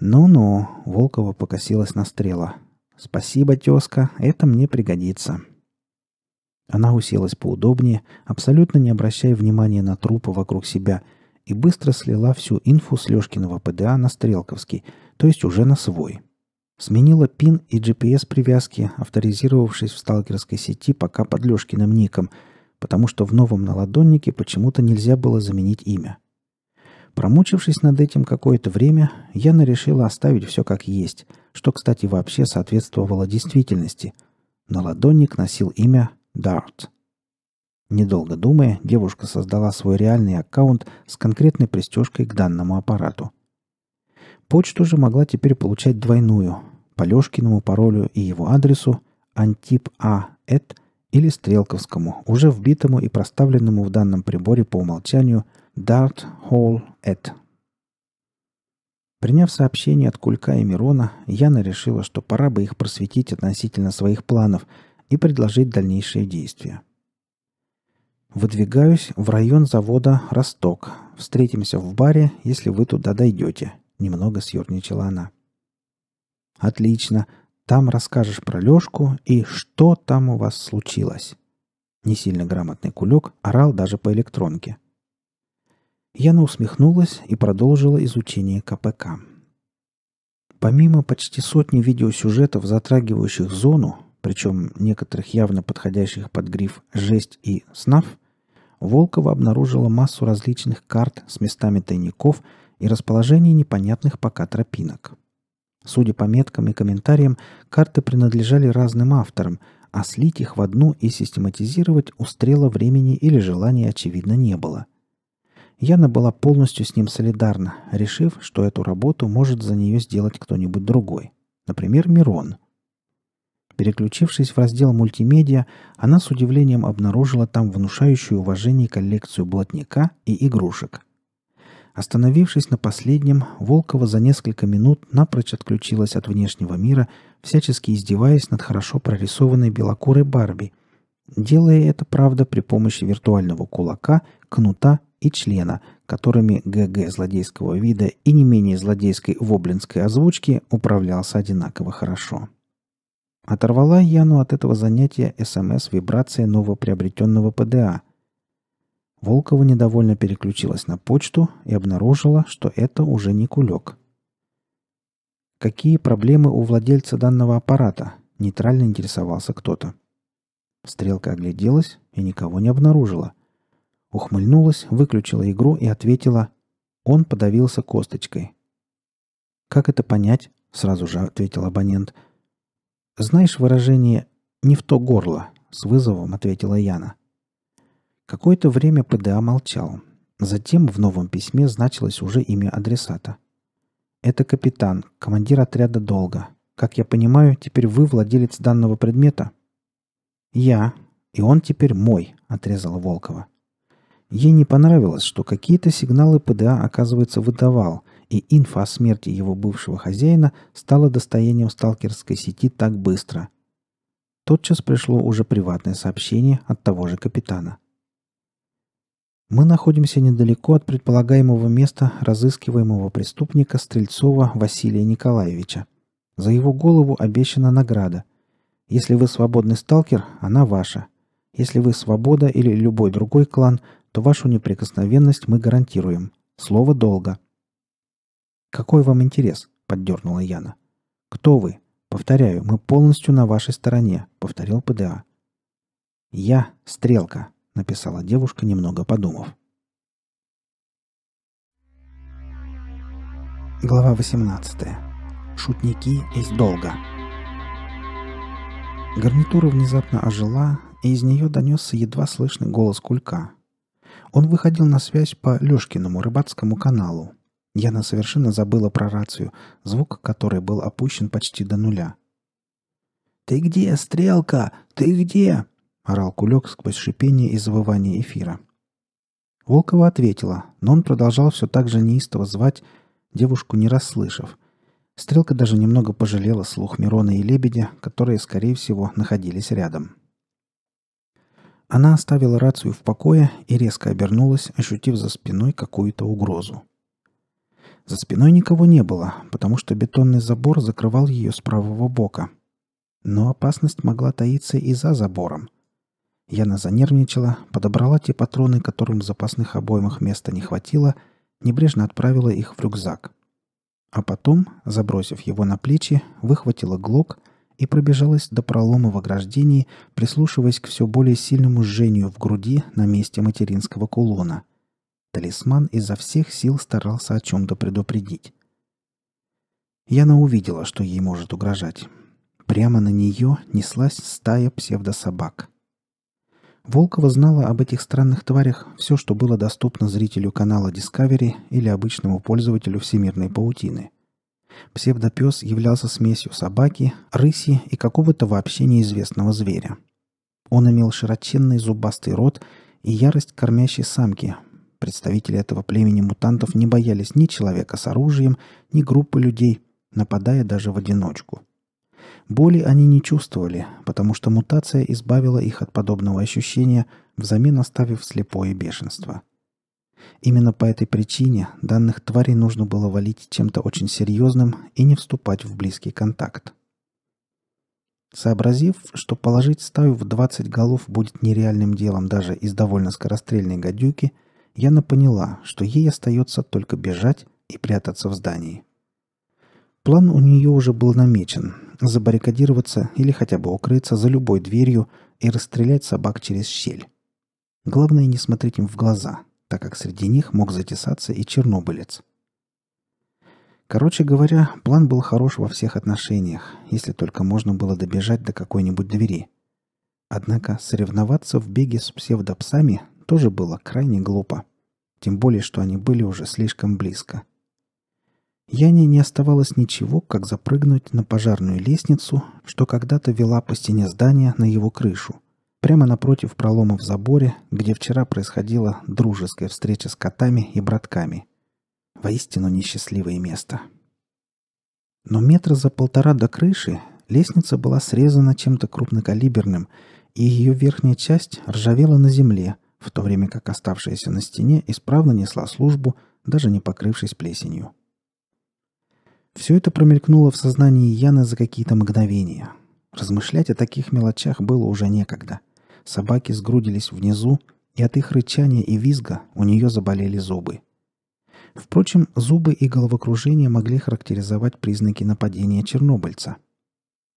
«Ну-ну», — Волкова покосилась на стрела. «Спасибо, тезка, это мне пригодится». Она уселась поудобнее, абсолютно не обращая внимания на трупы вокруг себя, и быстро слила всю инфу с Лешкиного ПДА на Стрелковский, то есть уже на свой. Сменила пин и GPS-привязки, авторизировавшись в сталкерской сети пока под Лешкиным ником, потому что в новом наладоннике почему-то нельзя было заменить имя – Промучившись над этим какое-то время, Яна решила оставить все как есть, что, кстати, вообще соответствовало действительности. На ладонник носил имя Дарт. Недолго думая, девушка создала свой реальный аккаунт с конкретной пристежкой к данному аппарату. Почту же могла теперь получать двойную – по Лешкиному паролю и его адресу антип А Эд или стрелковскому, уже вбитому и проставленному в данном приборе по умолчанию – Дарт Холл at. Приняв сообщение от Кулька и Мирона, Яна решила, что пора бы их просветить относительно своих планов и предложить дальнейшие действия. «Выдвигаюсь в район завода «Росток». Встретимся в баре, если вы туда дойдете», — немного съерничала она. «Отлично. Там расскажешь про Лешку и что там у вас случилось». Не сильно грамотный кулек орал даже по электронке — Яна усмехнулась и продолжила изучение КПК. Помимо почти сотни видеосюжетов, затрагивающих зону, причем некоторых явно подходящих под гриф «жесть» и "снав", Волкова обнаружила массу различных карт с местами тайников и расположений непонятных пока тропинок. Судя по меткам и комментариям, карты принадлежали разным авторам, а слить их в одну и систематизировать у стрела времени или желания очевидно не было – Яна была полностью с ним солидарна, решив, что эту работу может за нее сделать кто-нибудь другой. Например, Мирон. Переключившись в раздел мультимедиа, она с удивлением обнаружила там внушающую уважение коллекцию блатника и игрушек. Остановившись на последнем, Волкова за несколько минут напрочь отключилась от внешнего мира, всячески издеваясь над хорошо прорисованной белокурой Барби – делая это, правда, при помощи виртуального кулака, кнута и члена, которыми ГГ злодейского вида и не менее злодейской воблинской озвучки управлялся одинаково хорошо. Оторвала Яну от этого занятия СМС вибрация новоприобретенного ПДА. Волкова недовольно переключилась на почту и обнаружила, что это уже не кулек. «Какие проблемы у владельца данного аппарата?» – нейтрально интересовался кто-то. – Стрелка огляделась и никого не обнаружила. Ухмыльнулась, выключила игру и ответила «Он подавился косточкой». «Как это понять?» — сразу же ответил абонент. «Знаешь выражение «не в то горло»?» — с вызовом ответила Яна. Какое-то время ПДА молчал. Затем в новом письме значилось уже имя адресата. «Это капитан, командир отряда «Долго». Как я понимаю, теперь вы владелец данного предмета?» «Я. И он теперь мой», — отрезала Волкова. Ей не понравилось, что какие-то сигналы ПДА, оказывается, выдавал, и инфа о смерти его бывшего хозяина стала достоянием сталкерской сети так быстро. Тотчас пришло уже приватное сообщение от того же капитана. Мы находимся недалеко от предполагаемого места разыскиваемого преступника Стрельцова Василия Николаевича. За его голову обещана награда. Если вы свободный сталкер, она ваша. Если вы свобода или любой другой клан, то вашу неприкосновенность мы гарантируем. Слово долго. «Какой вам интерес?» — поддернула Яна. «Кто вы?» «Повторяю, мы полностью на вашей стороне», — повторил ПДА. «Я — Стрелка», — написала девушка, немного подумав. Глава 18. Шутники из долга. Гарнитура внезапно ожила, и из нее донесся едва слышный голос кулька. Он выходил на связь по Лешкиному рыбацкому каналу. Яна совершенно забыла про рацию, звук которой был опущен почти до нуля. «Ты где, стрелка? Ты где?» — орал кулек сквозь шипение и завывание эфира. Волкова ответила, но он продолжал все так же неистово звать, девушку не расслышав — Стрелка даже немного пожалела слух Мирона и Лебедя, которые, скорее всего, находились рядом. Она оставила рацию в покое и резко обернулась, ощутив за спиной какую-то угрозу. За спиной никого не было, потому что бетонный забор закрывал ее с правого бока. Но опасность могла таиться и за забором. Яна занервничала, подобрала те патроны, которым в запасных обоймах места не хватило, небрежно отправила их в рюкзак – а потом, забросив его на плечи, выхватила глок и пробежалась до пролома в ограждении, прислушиваясь к все более сильному жжению в груди на месте материнского кулона. Талисман изо всех сил старался о чем-то предупредить. Яна увидела, что ей может угрожать. Прямо на нее неслась стая псевдособак — Волкова знала об этих странных тварях все, что было доступно зрителю канала Discovery или обычному пользователю всемирной паутины. Псевдопес являлся смесью собаки, рыси и какого-то вообще неизвестного зверя. Он имел широченный зубастый рот и ярость кормящей самки. Представители этого племени мутантов не боялись ни человека с оружием, ни группы людей, нападая даже в одиночку – Боли они не чувствовали, потому что мутация избавила их от подобного ощущения, взамен оставив слепое бешенство. Именно по этой причине данных тварей нужно было валить чем-то очень серьезным и не вступать в близкий контакт. Сообразив, что положить стаю в 20 голов будет нереальным делом даже из довольно скорострельной гадюки, Яна поняла, что ей остается только бежать и прятаться в здании. План у нее уже был намечен – забаррикадироваться или хотя бы укрыться за любой дверью и расстрелять собак через щель. Главное не смотреть им в глаза, так как среди них мог затесаться и чернобылец. Короче говоря, план был хорош во всех отношениях, если только можно было добежать до какой-нибудь двери. Однако соревноваться в беге с псевдопсами тоже было крайне глупо. Тем более, что они были уже слишком близко – Яне не оставалось ничего, как запрыгнуть на пожарную лестницу, что когда-то вела по стене здания на его крышу, прямо напротив пролома в заборе, где вчера происходила дружеская встреча с котами и братками. Воистину несчастливое место. Но метра за полтора до крыши лестница была срезана чем-то крупнокалиберным, и ее верхняя часть ржавела на земле, в то время как оставшаяся на стене исправно несла службу, даже не покрывшись плесенью. — все это промелькнуло в сознании Яны за какие-то мгновения. Размышлять о таких мелочах было уже некогда. Собаки сгрудились внизу, и от их рычания и визга у нее заболели зубы. Впрочем, зубы и головокружение могли характеризовать признаки нападения чернобыльца.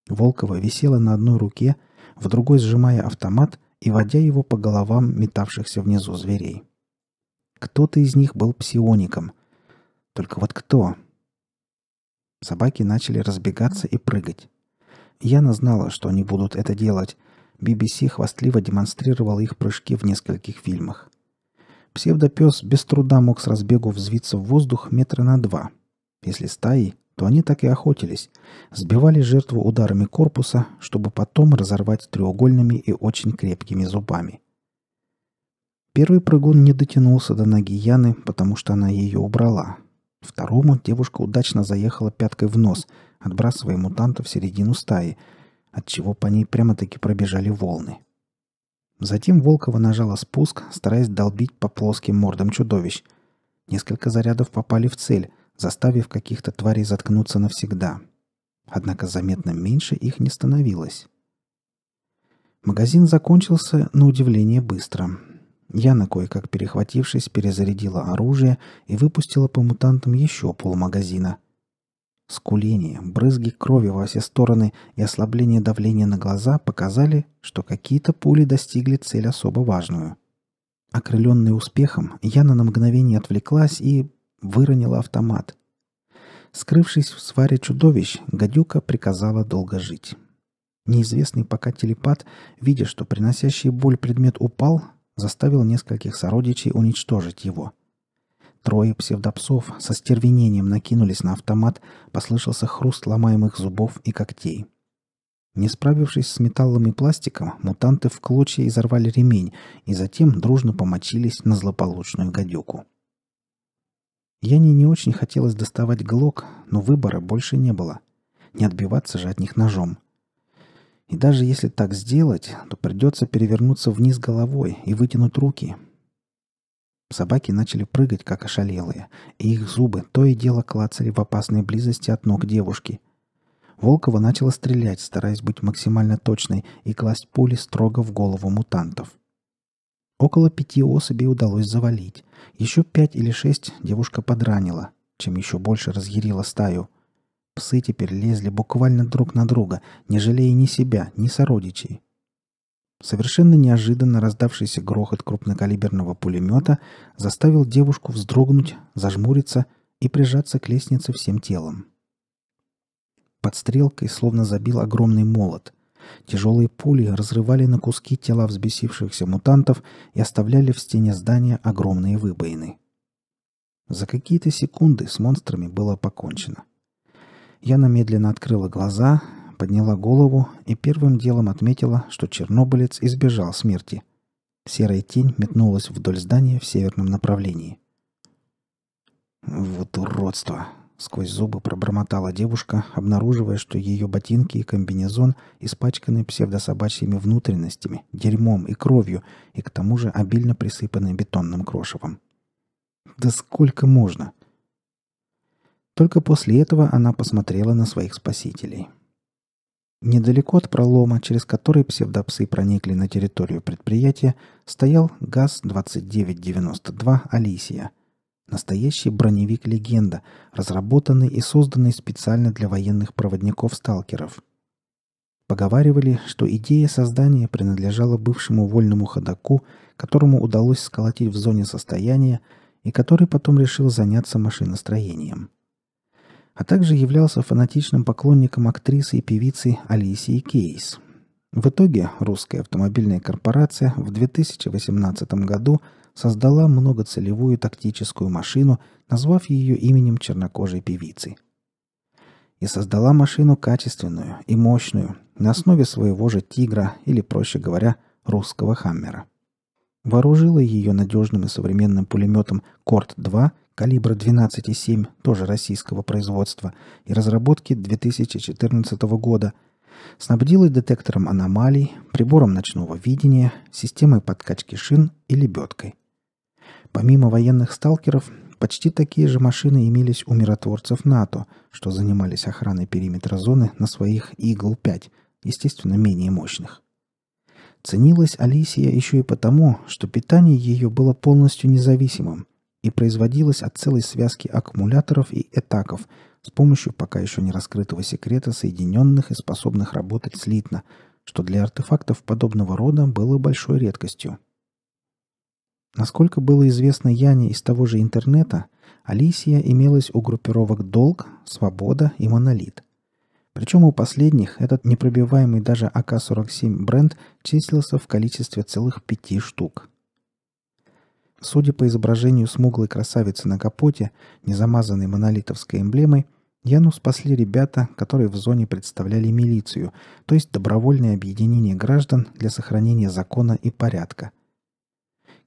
Волкова висела на одной руке, в другой сжимая автомат и водя его по головам метавшихся внизу зверей. Кто-то из них был псиоником. Только вот кто? Собаки начали разбегаться и прыгать. Яна знала, что они будут это делать. BBC хвастливо демонстрировала их прыжки в нескольких фильмах. Псевдопес без труда мог с разбегу взвиться в воздух метра на два. Если стаи, то они так и охотились. Сбивали жертву ударами корпуса, чтобы потом разорвать треугольными и очень крепкими зубами. Первый прыгун не дотянулся до ноги Яны, потому что она ее убрала, Второму девушка удачно заехала пяткой в нос, отбрасывая мутанта в середину стаи, отчего по ней прямо-таки пробежали волны. Затем Волкова нажала спуск, стараясь долбить по плоским мордам чудовищ. Несколько зарядов попали в цель, заставив каких-то тварей заткнуться навсегда. Однако заметно меньше их не становилось. Магазин закончился, на удивление, быстро — Яна, кое-как перехватившись, перезарядила оружие и выпустила по мутантам еще полмагазина. Скуление, брызги крови во все стороны и ослабление давления на глаза показали, что какие-то пули достигли цель особо важную. Окрыленная успехом, Яна на мгновение отвлеклась и выронила автомат. Скрывшись в сваре чудовищ, гадюка приказала долго жить. Неизвестный пока телепат, видя, что приносящий боль предмет упал, заставил нескольких сородичей уничтожить его. Трое псевдопсов со стервенением накинулись на автомат, послышался хруст ломаемых зубов и когтей. Не справившись с металлом и пластиком, мутанты в клочья изорвали ремень и затем дружно помочились на злополучную гадюку. Яне не очень хотелось доставать глок, но выбора больше не было. Не отбиваться же от них ножом. И даже если так сделать, то придется перевернуться вниз головой и вытянуть руки. Собаки начали прыгать, как ошалелые, и их зубы то и дело клацали в опасной близости от ног девушки. Волкова начала стрелять, стараясь быть максимально точной и класть пули строго в голову мутантов. Около пяти особей удалось завалить. Еще пять или шесть девушка подранила, чем еще больше разъярила стаю – Псы теперь лезли буквально друг на друга, не жалея ни себя, ни сородичей. Совершенно неожиданно раздавшийся грохот крупнокалиберного пулемета заставил девушку вздрогнуть, зажмуриться и прижаться к лестнице всем телом. Под стрелкой словно забил огромный молот. Тяжелые пули разрывали на куски тела взбесившихся мутантов и оставляли в стене здания огромные выбоины. За какие-то секунды с монстрами было покончено. Я намедленно открыла глаза, подняла голову и первым делом отметила, что чернобылец избежал смерти. Серая тень метнулась вдоль здания в северном направлении. «Вот уродство!» — сквозь зубы пробормотала девушка, обнаруживая, что ее ботинки и комбинезон испачканы псевдособачьими внутренностями, дерьмом и кровью, и к тому же обильно присыпаны бетонным крошевом. «Да сколько можно!» Только после этого она посмотрела на своих спасителей. Недалеко от пролома, через который псевдопсы проникли на территорию предприятия, стоял ГАЗ-2992 «Алисия», настоящий броневик-легенда, разработанный и созданный специально для военных проводников-сталкеров. Поговаривали, что идея создания принадлежала бывшему вольному ходаку, которому удалось сколотить в зоне состояния и который потом решил заняться машиностроением – а также являлся фанатичным поклонником актрисы и певицы Алисии Кейс. В итоге русская автомобильная корпорация в 2018 году создала многоцелевую тактическую машину, назвав ее именем чернокожей певицы. И создала машину качественную и мощную на основе своего же «Тигра» или, проще говоря, русского «Хаммера». Вооружила ее надежным и современным пулеметом «Корт-2» калибра 12,7, тоже российского производства, и разработки 2014 года. Снабдила детектором аномалий, прибором ночного видения, системой подкачки шин и лебедкой. Помимо военных сталкеров, почти такие же машины имелись у миротворцев НАТО, что занимались охраной периметра зоны на своих «Игл-5», естественно, менее мощных. Ценилась Алисия еще и потому, что питание ее было полностью независимым – и производилась от целой связки аккумуляторов и этаков с помощью пока еще не раскрытого секрета соединенных и способных работать слитно, что для артефактов подобного рода было большой редкостью. Насколько было известно Яне из того же интернета, Алисия имелась у группировок «Долг», «Свобода» и «Монолит». Причем у последних этот непробиваемый даже АК-47 бренд числился в количестве целых пяти штук – Судя по изображению смуглой красавицы на капоте, не замазанной монолитовской эмблемой, Яну спасли ребята, которые в зоне представляли милицию, то есть добровольное объединение граждан для сохранения закона и порядка.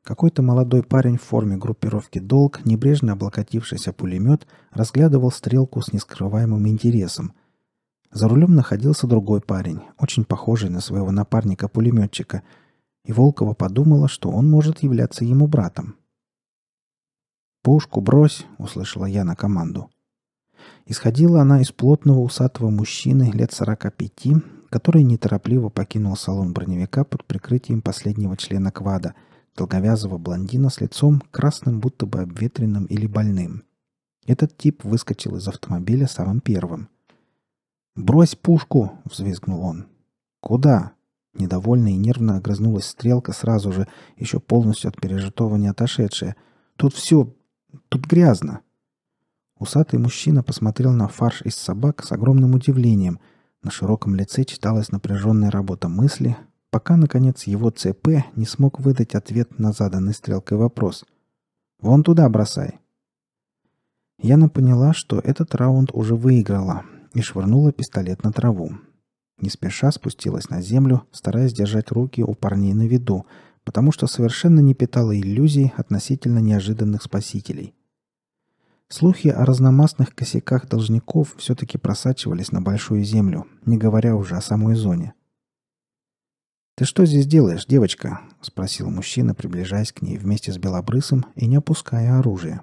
Какой-то молодой парень в форме группировки «Долг», небрежно облокотившийся пулемет, разглядывал стрелку с нескрываемым интересом. За рулем находился другой парень, очень похожий на своего напарника-пулеметчика – и Волкова подумала, что он может являться ему братом. «Пушку брось!» — услышала я на команду. Исходила она из плотного усатого мужчины лет 45, который неторопливо покинул салон броневика под прикрытием последнего члена квада, долговязого блондина с лицом красным, будто бы обветренным или больным. Этот тип выскочил из автомобиля самым первым. «Брось пушку!» — взвизгнул он. «Куда?» Недовольно и нервно огрызнулась стрелка сразу же, еще полностью от пережитого не отошедшая. «Тут все... тут грязно!» Усатый мужчина посмотрел на фарш из собак с огромным удивлением. На широком лице читалась напряженная работа мысли, пока, наконец, его ЦП не смог выдать ответ на заданный стрелкой вопрос. «Вон туда бросай!» Яна поняла, что этот раунд уже выиграла, и швырнула пистолет на траву. Не спеша спустилась на землю, стараясь держать руки у парней на виду, потому что совершенно не питала иллюзий относительно неожиданных спасителей. Слухи о разномастных косяках должников все-таки просачивались на большую землю, не говоря уже о самой зоне. «Ты что здесь делаешь, девочка?» — спросил мужчина, приближаясь к ней вместе с Белобрысом и не опуская оружия.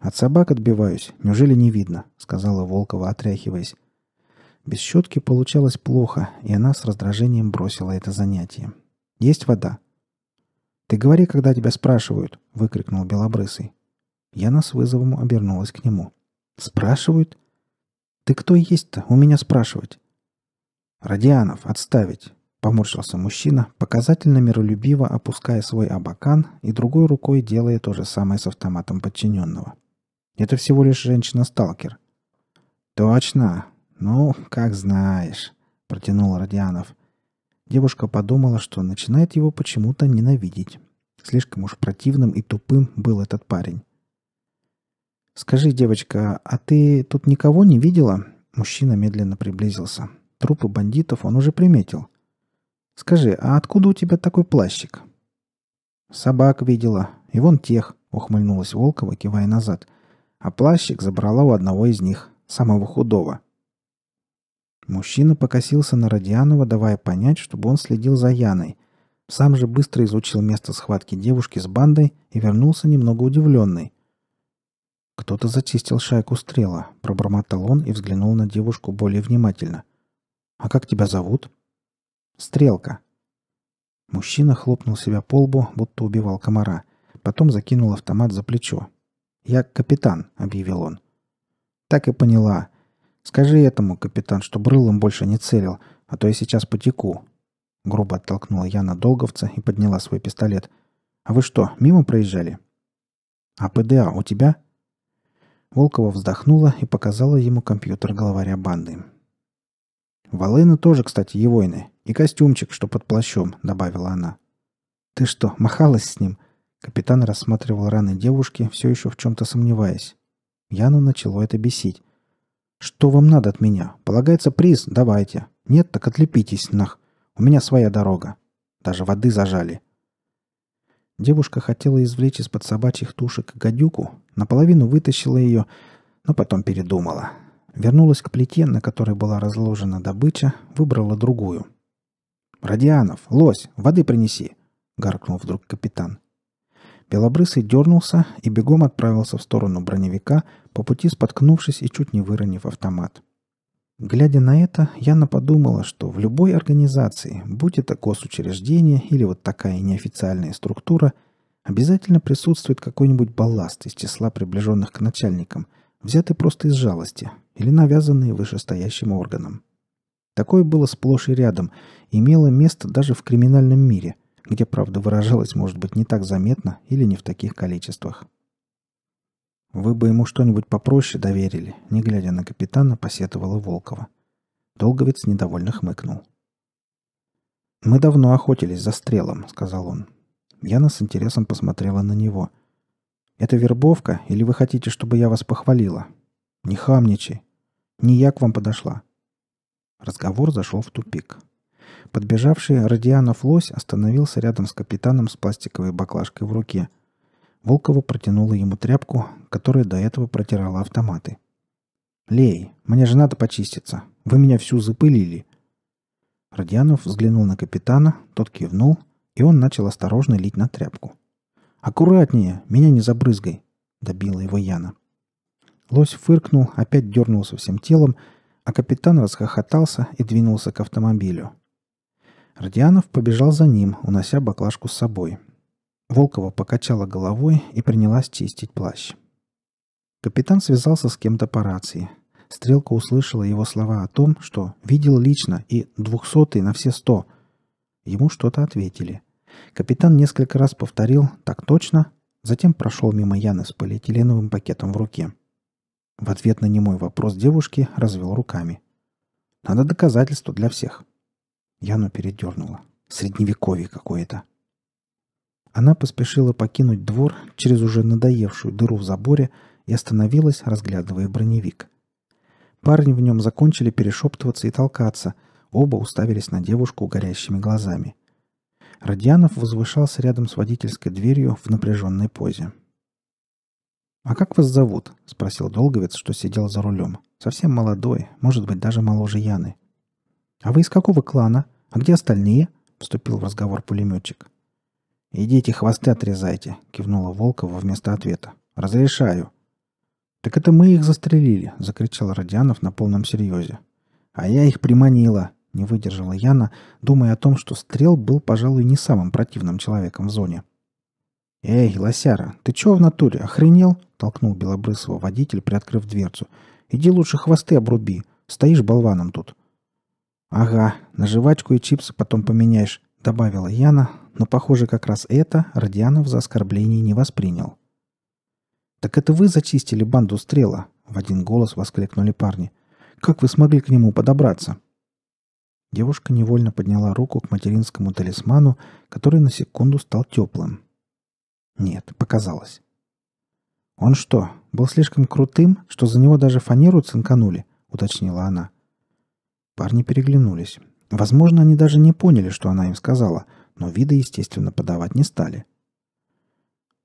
«От собак отбиваюсь, неужели не видно?» — сказала Волкова, отряхиваясь. Без щетки получалось плохо, и она с раздражением бросила это занятие. «Есть вода?» «Ты говори, когда тебя спрашивают!» — выкрикнул Белобрысый. Яна с вызовом обернулась к нему. «Спрашивают? Ты кто есть-то? У меня спрашивать!» «Радианов, отставить!» — поморщился мужчина, показательно миролюбиво опуская свой абакан и другой рукой делая то же самое с автоматом подчиненного. «Это всего лишь женщина-сталкер». «Точно!» «Ну, как знаешь», — протянул Родионов. Девушка подумала, что начинает его почему-то ненавидеть. Слишком уж противным и тупым был этот парень. «Скажи, девочка, а ты тут никого не видела?» Мужчина медленно приблизился. Трупы бандитов он уже приметил. «Скажи, а откуда у тебя такой плащик?» «Собак видела. И вон тех», — ухмыльнулась Волкова, кивая назад. «А плащик забрала у одного из них, самого худого». Мужчина покосился на Родианова, давая понять, чтобы он следил за Яной. Сам же быстро изучил место схватки девушки с бандой и вернулся немного удивленный. «Кто-то зачистил шайку стрела», — пробормотал он и взглянул на девушку более внимательно. «А как тебя зовут?» «Стрелка». Мужчина хлопнул себя по лбу, будто убивал комара. Потом закинул автомат за плечо. «Я капитан», — объявил он. «Так и поняла», «Скажи этому, капитан, что брылом больше не целил, а то я сейчас потеку». Грубо оттолкнула Яна Долговца и подняла свой пистолет. «А вы что, мимо проезжали?» «А ПДА у тебя?» Волкова вздохнула и показала ему компьютер главаря банды. «Волына тоже, кстати, егойны. И костюмчик, что под плащом», — добавила она. «Ты что, махалась с ним?» Капитан рассматривал раны девушки, все еще в чем-то сомневаясь. Яну начало это бесить. «Что вам надо от меня? Полагается приз? Давайте. Нет, так отлепитесь, нах. У меня своя дорога. Даже воды зажали». Девушка хотела извлечь из-под собачьих тушек гадюку, наполовину вытащила ее, но потом передумала. Вернулась к плите, на которой была разложена добыча, выбрала другую. «Радианов, лось, воды принеси!» — гаркнул вдруг капитан. Белобрысый дернулся и бегом отправился в сторону броневика, по пути споткнувшись и чуть не выронив автомат. Глядя на это, Яна подумала, что в любой организации, будь это госучреждение или вот такая неофициальная структура, обязательно присутствует какой-нибудь балласт из числа приближенных к начальникам, взятый просто из жалости или навязанный вышестоящим органом. Такое было сплошь и рядом, имело место даже в криминальном мире – где правда выражалась, может быть, не так заметно или не в таких количествах. «Вы бы ему что-нибудь попроще доверили», — не глядя на капитана, посетовала Волкова. Долговец недовольно хмыкнул. «Мы давно охотились за стрелом», — сказал он. Яна с интересом посмотрела на него. «Это вербовка, или вы хотите, чтобы я вас похвалила?» «Не хамничай. Не я к вам подошла». Разговор зашел в тупик. Подбежавший Родианов лось остановился рядом с капитаном с пластиковой баклажкой в руке. Волкова протянула ему тряпку, которая до этого протирала автоматы. «Лей, мне же надо почиститься. Вы меня всю запылили». Родианов взглянул на капитана, тот кивнул, и он начал осторожно лить на тряпку. «Аккуратнее, меня не забрызгай», — добила его Яна. Лось фыркнул, опять дернулся всем телом, а капитан расхохотался и двинулся к автомобилю. Родианов побежал за ним, унося баклажку с собой. Волкова покачала головой и принялась чистить плащ. Капитан связался с кем-то по рации. Стрелка услышала его слова о том, что «видел лично» и «двухсотый на все сто». Ему что-то ответили. Капитан несколько раз повторил «так точно», затем прошел мимо Яны с полиэтиленовым пакетом в руке. В ответ на немой вопрос девушки развел руками. «Надо доказательство для всех», Яну передернула. Средневековье какое-то. Она поспешила покинуть двор через уже надоевшую дыру в заборе и остановилась, разглядывая броневик. Парни в нем закончили перешептываться и толкаться, оба уставились на девушку горящими глазами. Родианов возвышался рядом с водительской дверью в напряженной позе. «А как вас зовут?» — спросил Долговец, что сидел за рулем. «Совсем молодой, может быть, даже моложе Яны». «А вы из какого клана?» «А где остальные?» — вступил в разговор пулеметчик. «Идите, хвосты отрезайте», — кивнула Волкова вместо ответа. «Разрешаю». «Так это мы их застрелили», — закричал Родянов на полном серьезе. «А я их приманила», — не выдержала Яна, думая о том, что Стрел был, пожалуй, не самым противным человеком в зоне. «Эй, лосяра, ты чего в натуре, охренел?» — толкнул Белобрысова водитель, приоткрыв дверцу. «Иди лучше хвосты обруби. Стоишь болваном тут». «Ага, на жвачку и чипсы потом поменяешь», — добавила Яна, но, похоже, как раз это Родианов за оскорбление не воспринял. «Так это вы зачистили банду стрела?» — в один голос воскликнули парни. «Как вы смогли к нему подобраться?» Девушка невольно подняла руку к материнскому талисману, который на секунду стал теплым. Нет, показалось. «Он что, был слишком крутым, что за него даже фанеру цинканули?» — уточнила она. — Парни переглянулись. Возможно, они даже не поняли, что она им сказала, но вида, естественно, подавать не стали.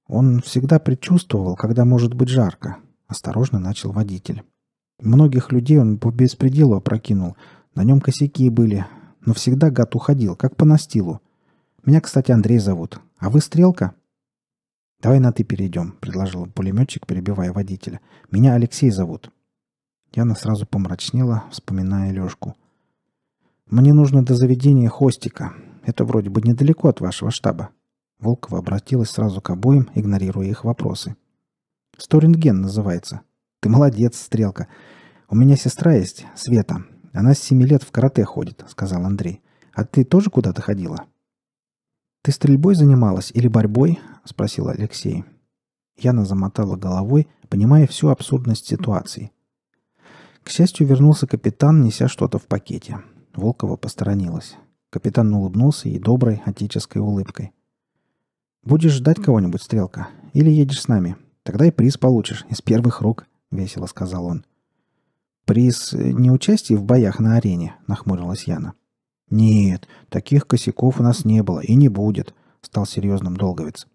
Он всегда предчувствовал, когда может быть жарко, осторожно начал водитель. Многих людей он по беспределу опрокинул, на нем косяки были, но всегда гад уходил, как по настилу. Меня, кстати, Андрей зовут, а вы Стрелка? «Давай на «ты» перейдем», — предложил пулеметчик, перебивая водителя. «Меня Алексей зовут». Яна сразу помрачнела, вспоминая Лешку. «Мне нужно до заведения хостика. Это вроде бы недалеко от вашего штаба». Волкова обратилась сразу к обоим, игнорируя их вопросы. «Сторинген называется. Ты молодец, Стрелка. У меня сестра есть, Света. Она с семи лет в карате ходит», — сказал Андрей. «А ты тоже куда-то ходила?» «Ты стрельбой занималась или борьбой?» — спросил Алексей. Яна замотала головой, понимая всю абсурдность ситуации. К счастью, вернулся капитан, неся что-то в пакете. Волкова посторонилась. Капитан улыбнулся ей доброй отеческой улыбкой. «Будешь ждать кого-нибудь, Стрелка? Или едешь с нами? Тогда и приз получишь из первых рук», — весело сказал он. «Приз э, не участие в боях на арене», — нахмурилась Яна. «Нет, таких косяков у нас не было и не будет», — стал серьезным Долговец.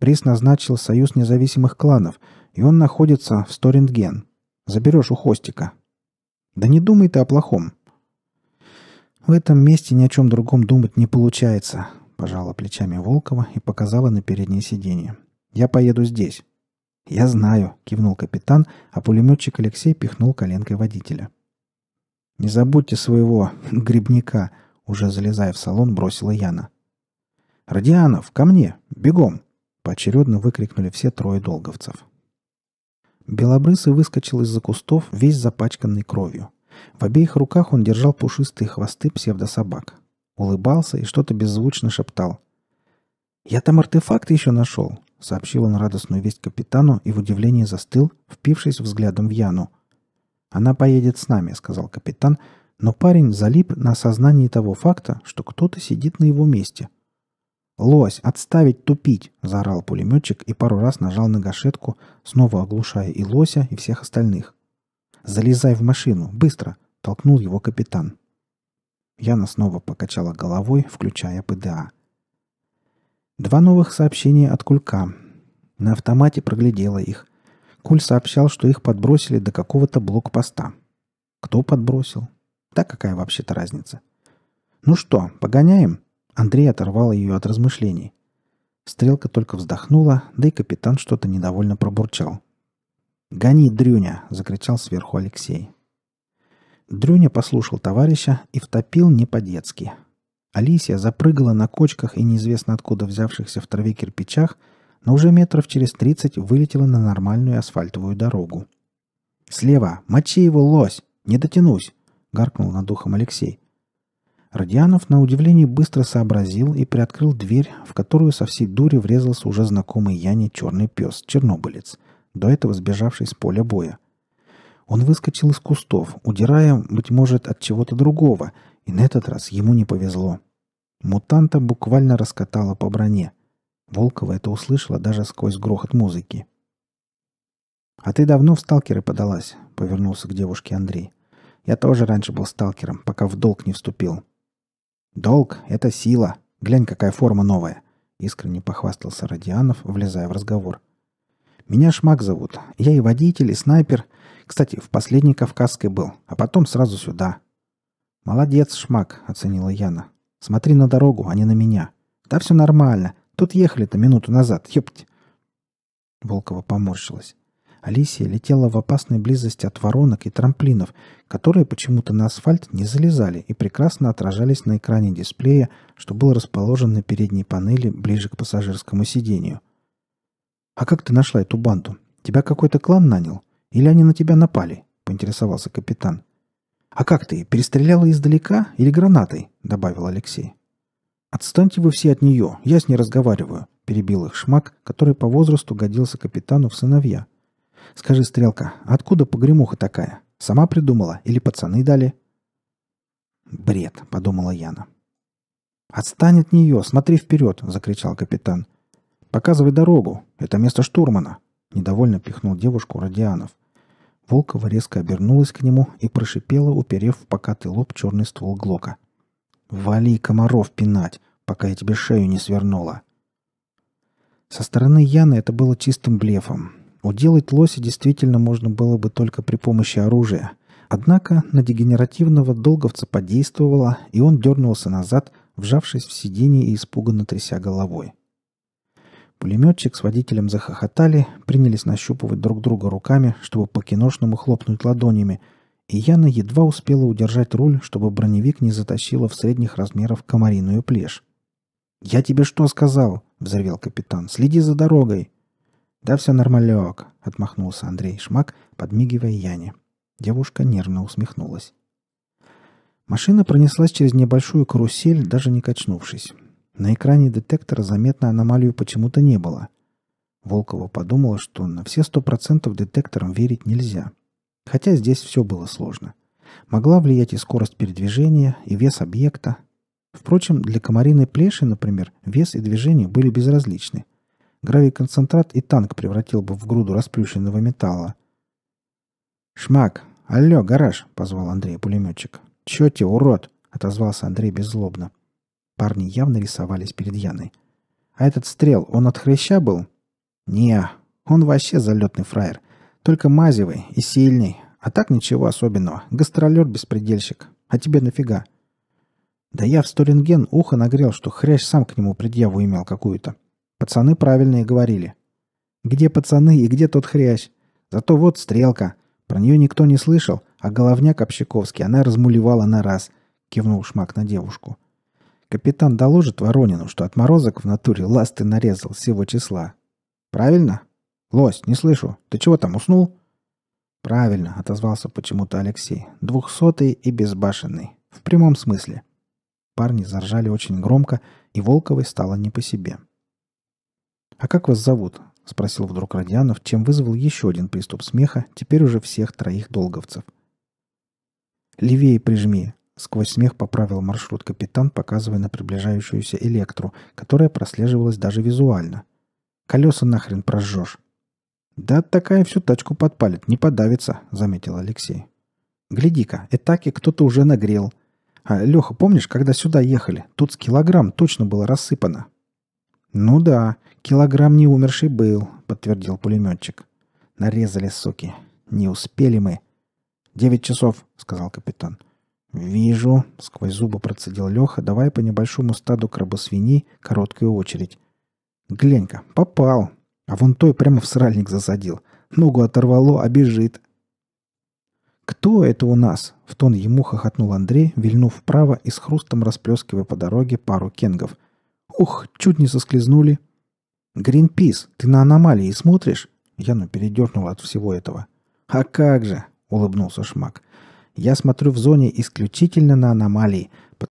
«Приз назначил Союз независимых кланов, и он находится в Сторинген. Заберешь у Хостика, да не думай ты о плохом. В этом месте ни о чем другом думать не получается, пожала плечами Волкова и показала на переднее сиденье. Я поеду здесь. «Я знаю», — кивнул капитан, а пулеметчик Алексей пихнул коленкой водителя. «Не забудьте своего грибника», — уже залезая в салон, бросила Яна. «Радианов, ко мне! Бегом!» — поочередно выкрикнули все трое долговцев. Белобрысый выскочил из-за кустов, весь запачканный кровью. В обеих руках он держал пушистые хвосты псевдособак. Улыбался и что-то беззвучно шептал. «Я там артефакты еще нашел», — сообщил он радостную весть капитану и в удивлении застыл, впившись взглядом в Яну. «Она поедет с нами», — сказал капитан, но парень залип на осознании того факта, что кто-то сидит на его месте — «Лось, отставить тупить!» – заорал пулеметчик и пару раз нажал на гашетку, снова оглушая и лося, и всех остальных. «Залезай в машину! Быстро!» – толкнул его капитан. Яна снова покачала головой, включая ПДА. Два новых сообщения от Кулька. На автомате проглядела их. Куль сообщал, что их подбросили до какого-то блокпоста. Кто подбросил? Да какая вообще-то разница? «Ну что, погоняем?» Андрей оторвал ее от размышлений. Стрелка только вздохнула, да и капитан что-то недовольно пробурчал. «Гони, Дрюня!» — закричал сверху Алексей. Дрюня послушал товарища и втопил не по-детски. Алисия запрыгала на кочках и неизвестно откуда взявшихся в траве кирпичах, но уже метров через тридцать вылетела на нормальную асфальтовую дорогу. «Слева! Мочи его, лось! Не дотянусь!» — гаркнул над духом Алексей. Родианов на удивление быстро сообразил и приоткрыл дверь, в которую со всей дури врезался уже знакомый Яне черный пес, чернобылец, до этого сбежавший с поля боя. Он выскочил из кустов, удирая, быть может, от чего-то другого, и на этот раз ему не повезло. Мутанта буквально раскатала по броне. Волкова это услышала даже сквозь грохот музыки. «А ты давно в сталкеры подалась?» — повернулся к девушке Андрей. «Я тоже раньше был сталкером, пока в долг не вступил», «Долг — это сила. Глянь, какая форма новая!» — искренне похвастался Родианов, влезая в разговор. «Меня Шмак зовут. Я и водитель, и снайпер. Кстати, в последней Кавказской был, а потом сразу сюда». «Молодец, Шмак», — оценила Яна. «Смотри на дорогу, а не на меня. Да все нормально. Тут ехали-то минуту назад, ёпть». Волкова поморщилась. Алисия летела в опасной близости от воронок и трамплинов, которые почему-то на асфальт не залезали и прекрасно отражались на экране дисплея, что был расположен на передней панели ближе к пассажирскому сидению. «А как ты нашла эту банду? Тебя какой-то клан нанял? Или они на тебя напали?» — поинтересовался капитан. «А как ты, перестреляла издалека или гранатой?» — добавил Алексей. «Отстаньте вы все от нее, я с ней разговариваю», — перебил их шмак, который по возрасту годился капитану в сыновья. Скажи, Стрелка, откуда погремуха такая? Сама придумала или пацаны дали?» «Бред», — подумала Яна. «Отстань от нее, смотри вперед!» — закричал капитан. «Показывай дорогу, это место штурмана!» — недовольно пихнул девушку радианов. Волкова резко обернулась к нему и прошипела, уперев в покатый лоб черный ствол Глока. «Вали комаров пинать, пока я тебе шею не свернула!» Со стороны Яны это было чистым блефом. Уделать лося действительно можно было бы только при помощи оружия. Однако на дегенеративного долговца подействовало, и он дернулся назад, вжавшись в сиденье и испуганно тряся головой. Пулеметчик с водителем захохотали, принялись нащупывать друг друга руками, чтобы по-киношному хлопнуть ладонями, и Яна едва успела удержать руль, чтобы броневик не затащила в средних размеров комариную плешь. «Я тебе что сказал?» — взревел капитан. «Следи за дорогой!» «Да все нормалек», — отмахнулся Андрей Шмак, подмигивая Яне. Девушка нервно усмехнулась. Машина пронеслась через небольшую карусель, даже не качнувшись. На экране детектора заметно аномалию почему-то не было. Волкова подумала, что на все сто процентов детекторам верить нельзя. Хотя здесь все было сложно. Могла влиять и скорость передвижения, и вес объекта. Впрочем, для комариной плеши, например, вес и движение были безразличны. Гравий-концентрат и танк превратил бы в груду расплющенного металла. «Шмак! Алло, гараж!» — позвал Андрей пулеметчик. «Чё те, урод?» — отозвался Андрей беззлобно. Парни явно рисовались перед Яной. «А этот стрел, он от хряща был?» «Не, он вообще залетный фраер. Только мазевый и сильный. А так ничего особенного. Гастролер-беспредельщик. А тебе нафига?» «Да я в Сторинген ухо нагрел, что хрящ сам к нему предъяву имел какую-то. Пацаны правильно и говорили. Где пацаны и где тот хрясь? Зато вот стрелка. Про нее никто не слышал, а головняк Общаковский она размулевала на раз. Кивнул Шмак на девушку. Капитан доложит Воронину, что отморозок в натуре ласты нарезал всего числа. Правильно? Лось, не слышу. Ты чего там, уснул? Правильно, отозвался почему-то Алексей. Двухсотый и безбашенный. В прямом смысле. Парни заржали очень громко, и Волковой стало не по себе. — «А как вас зовут?» – спросил вдруг Родианов, чем вызвал еще один приступ смеха, теперь уже всех троих долговцев. «Левее прижми!» – сквозь смех поправил маршрут капитан, показывая на приближающуюся электру, которая прослеживалась даже визуально. «Колеса нахрен прожжешь!» «Да такая всю тачку подпалит, не подавится», — заметил Алексей. «Гляди-ка, этаки кто-то уже нагрел. А, Леха, помнишь, когда сюда ехали? Тут с килограмм точно было рассыпано». «Ну да, килограмм не умерший был», — подтвердил пулеметчик. «Нарезали, суки. Не успели мы». «Девять часов», — сказал капитан. «Вижу», — сквозь зубы процедил Леха, давая по небольшому стаду крабосвиней короткую очередь. Гленька, попал. А вон той прямо в сральник засадил. Ногу оторвало, а бежит». «Кто это у нас?» — в тон ему хохотнул Андрей, вильнув вправо и с хрустом расплескивая по дороге пару кенгов — Ух, чуть не соскользнули. «Гринпис, ты на аномалии смотришь?» Яну передернула от всего этого. «А как же!» — улыбнулся Шмак. «Я смотрю в зоне исключительно на аномалии,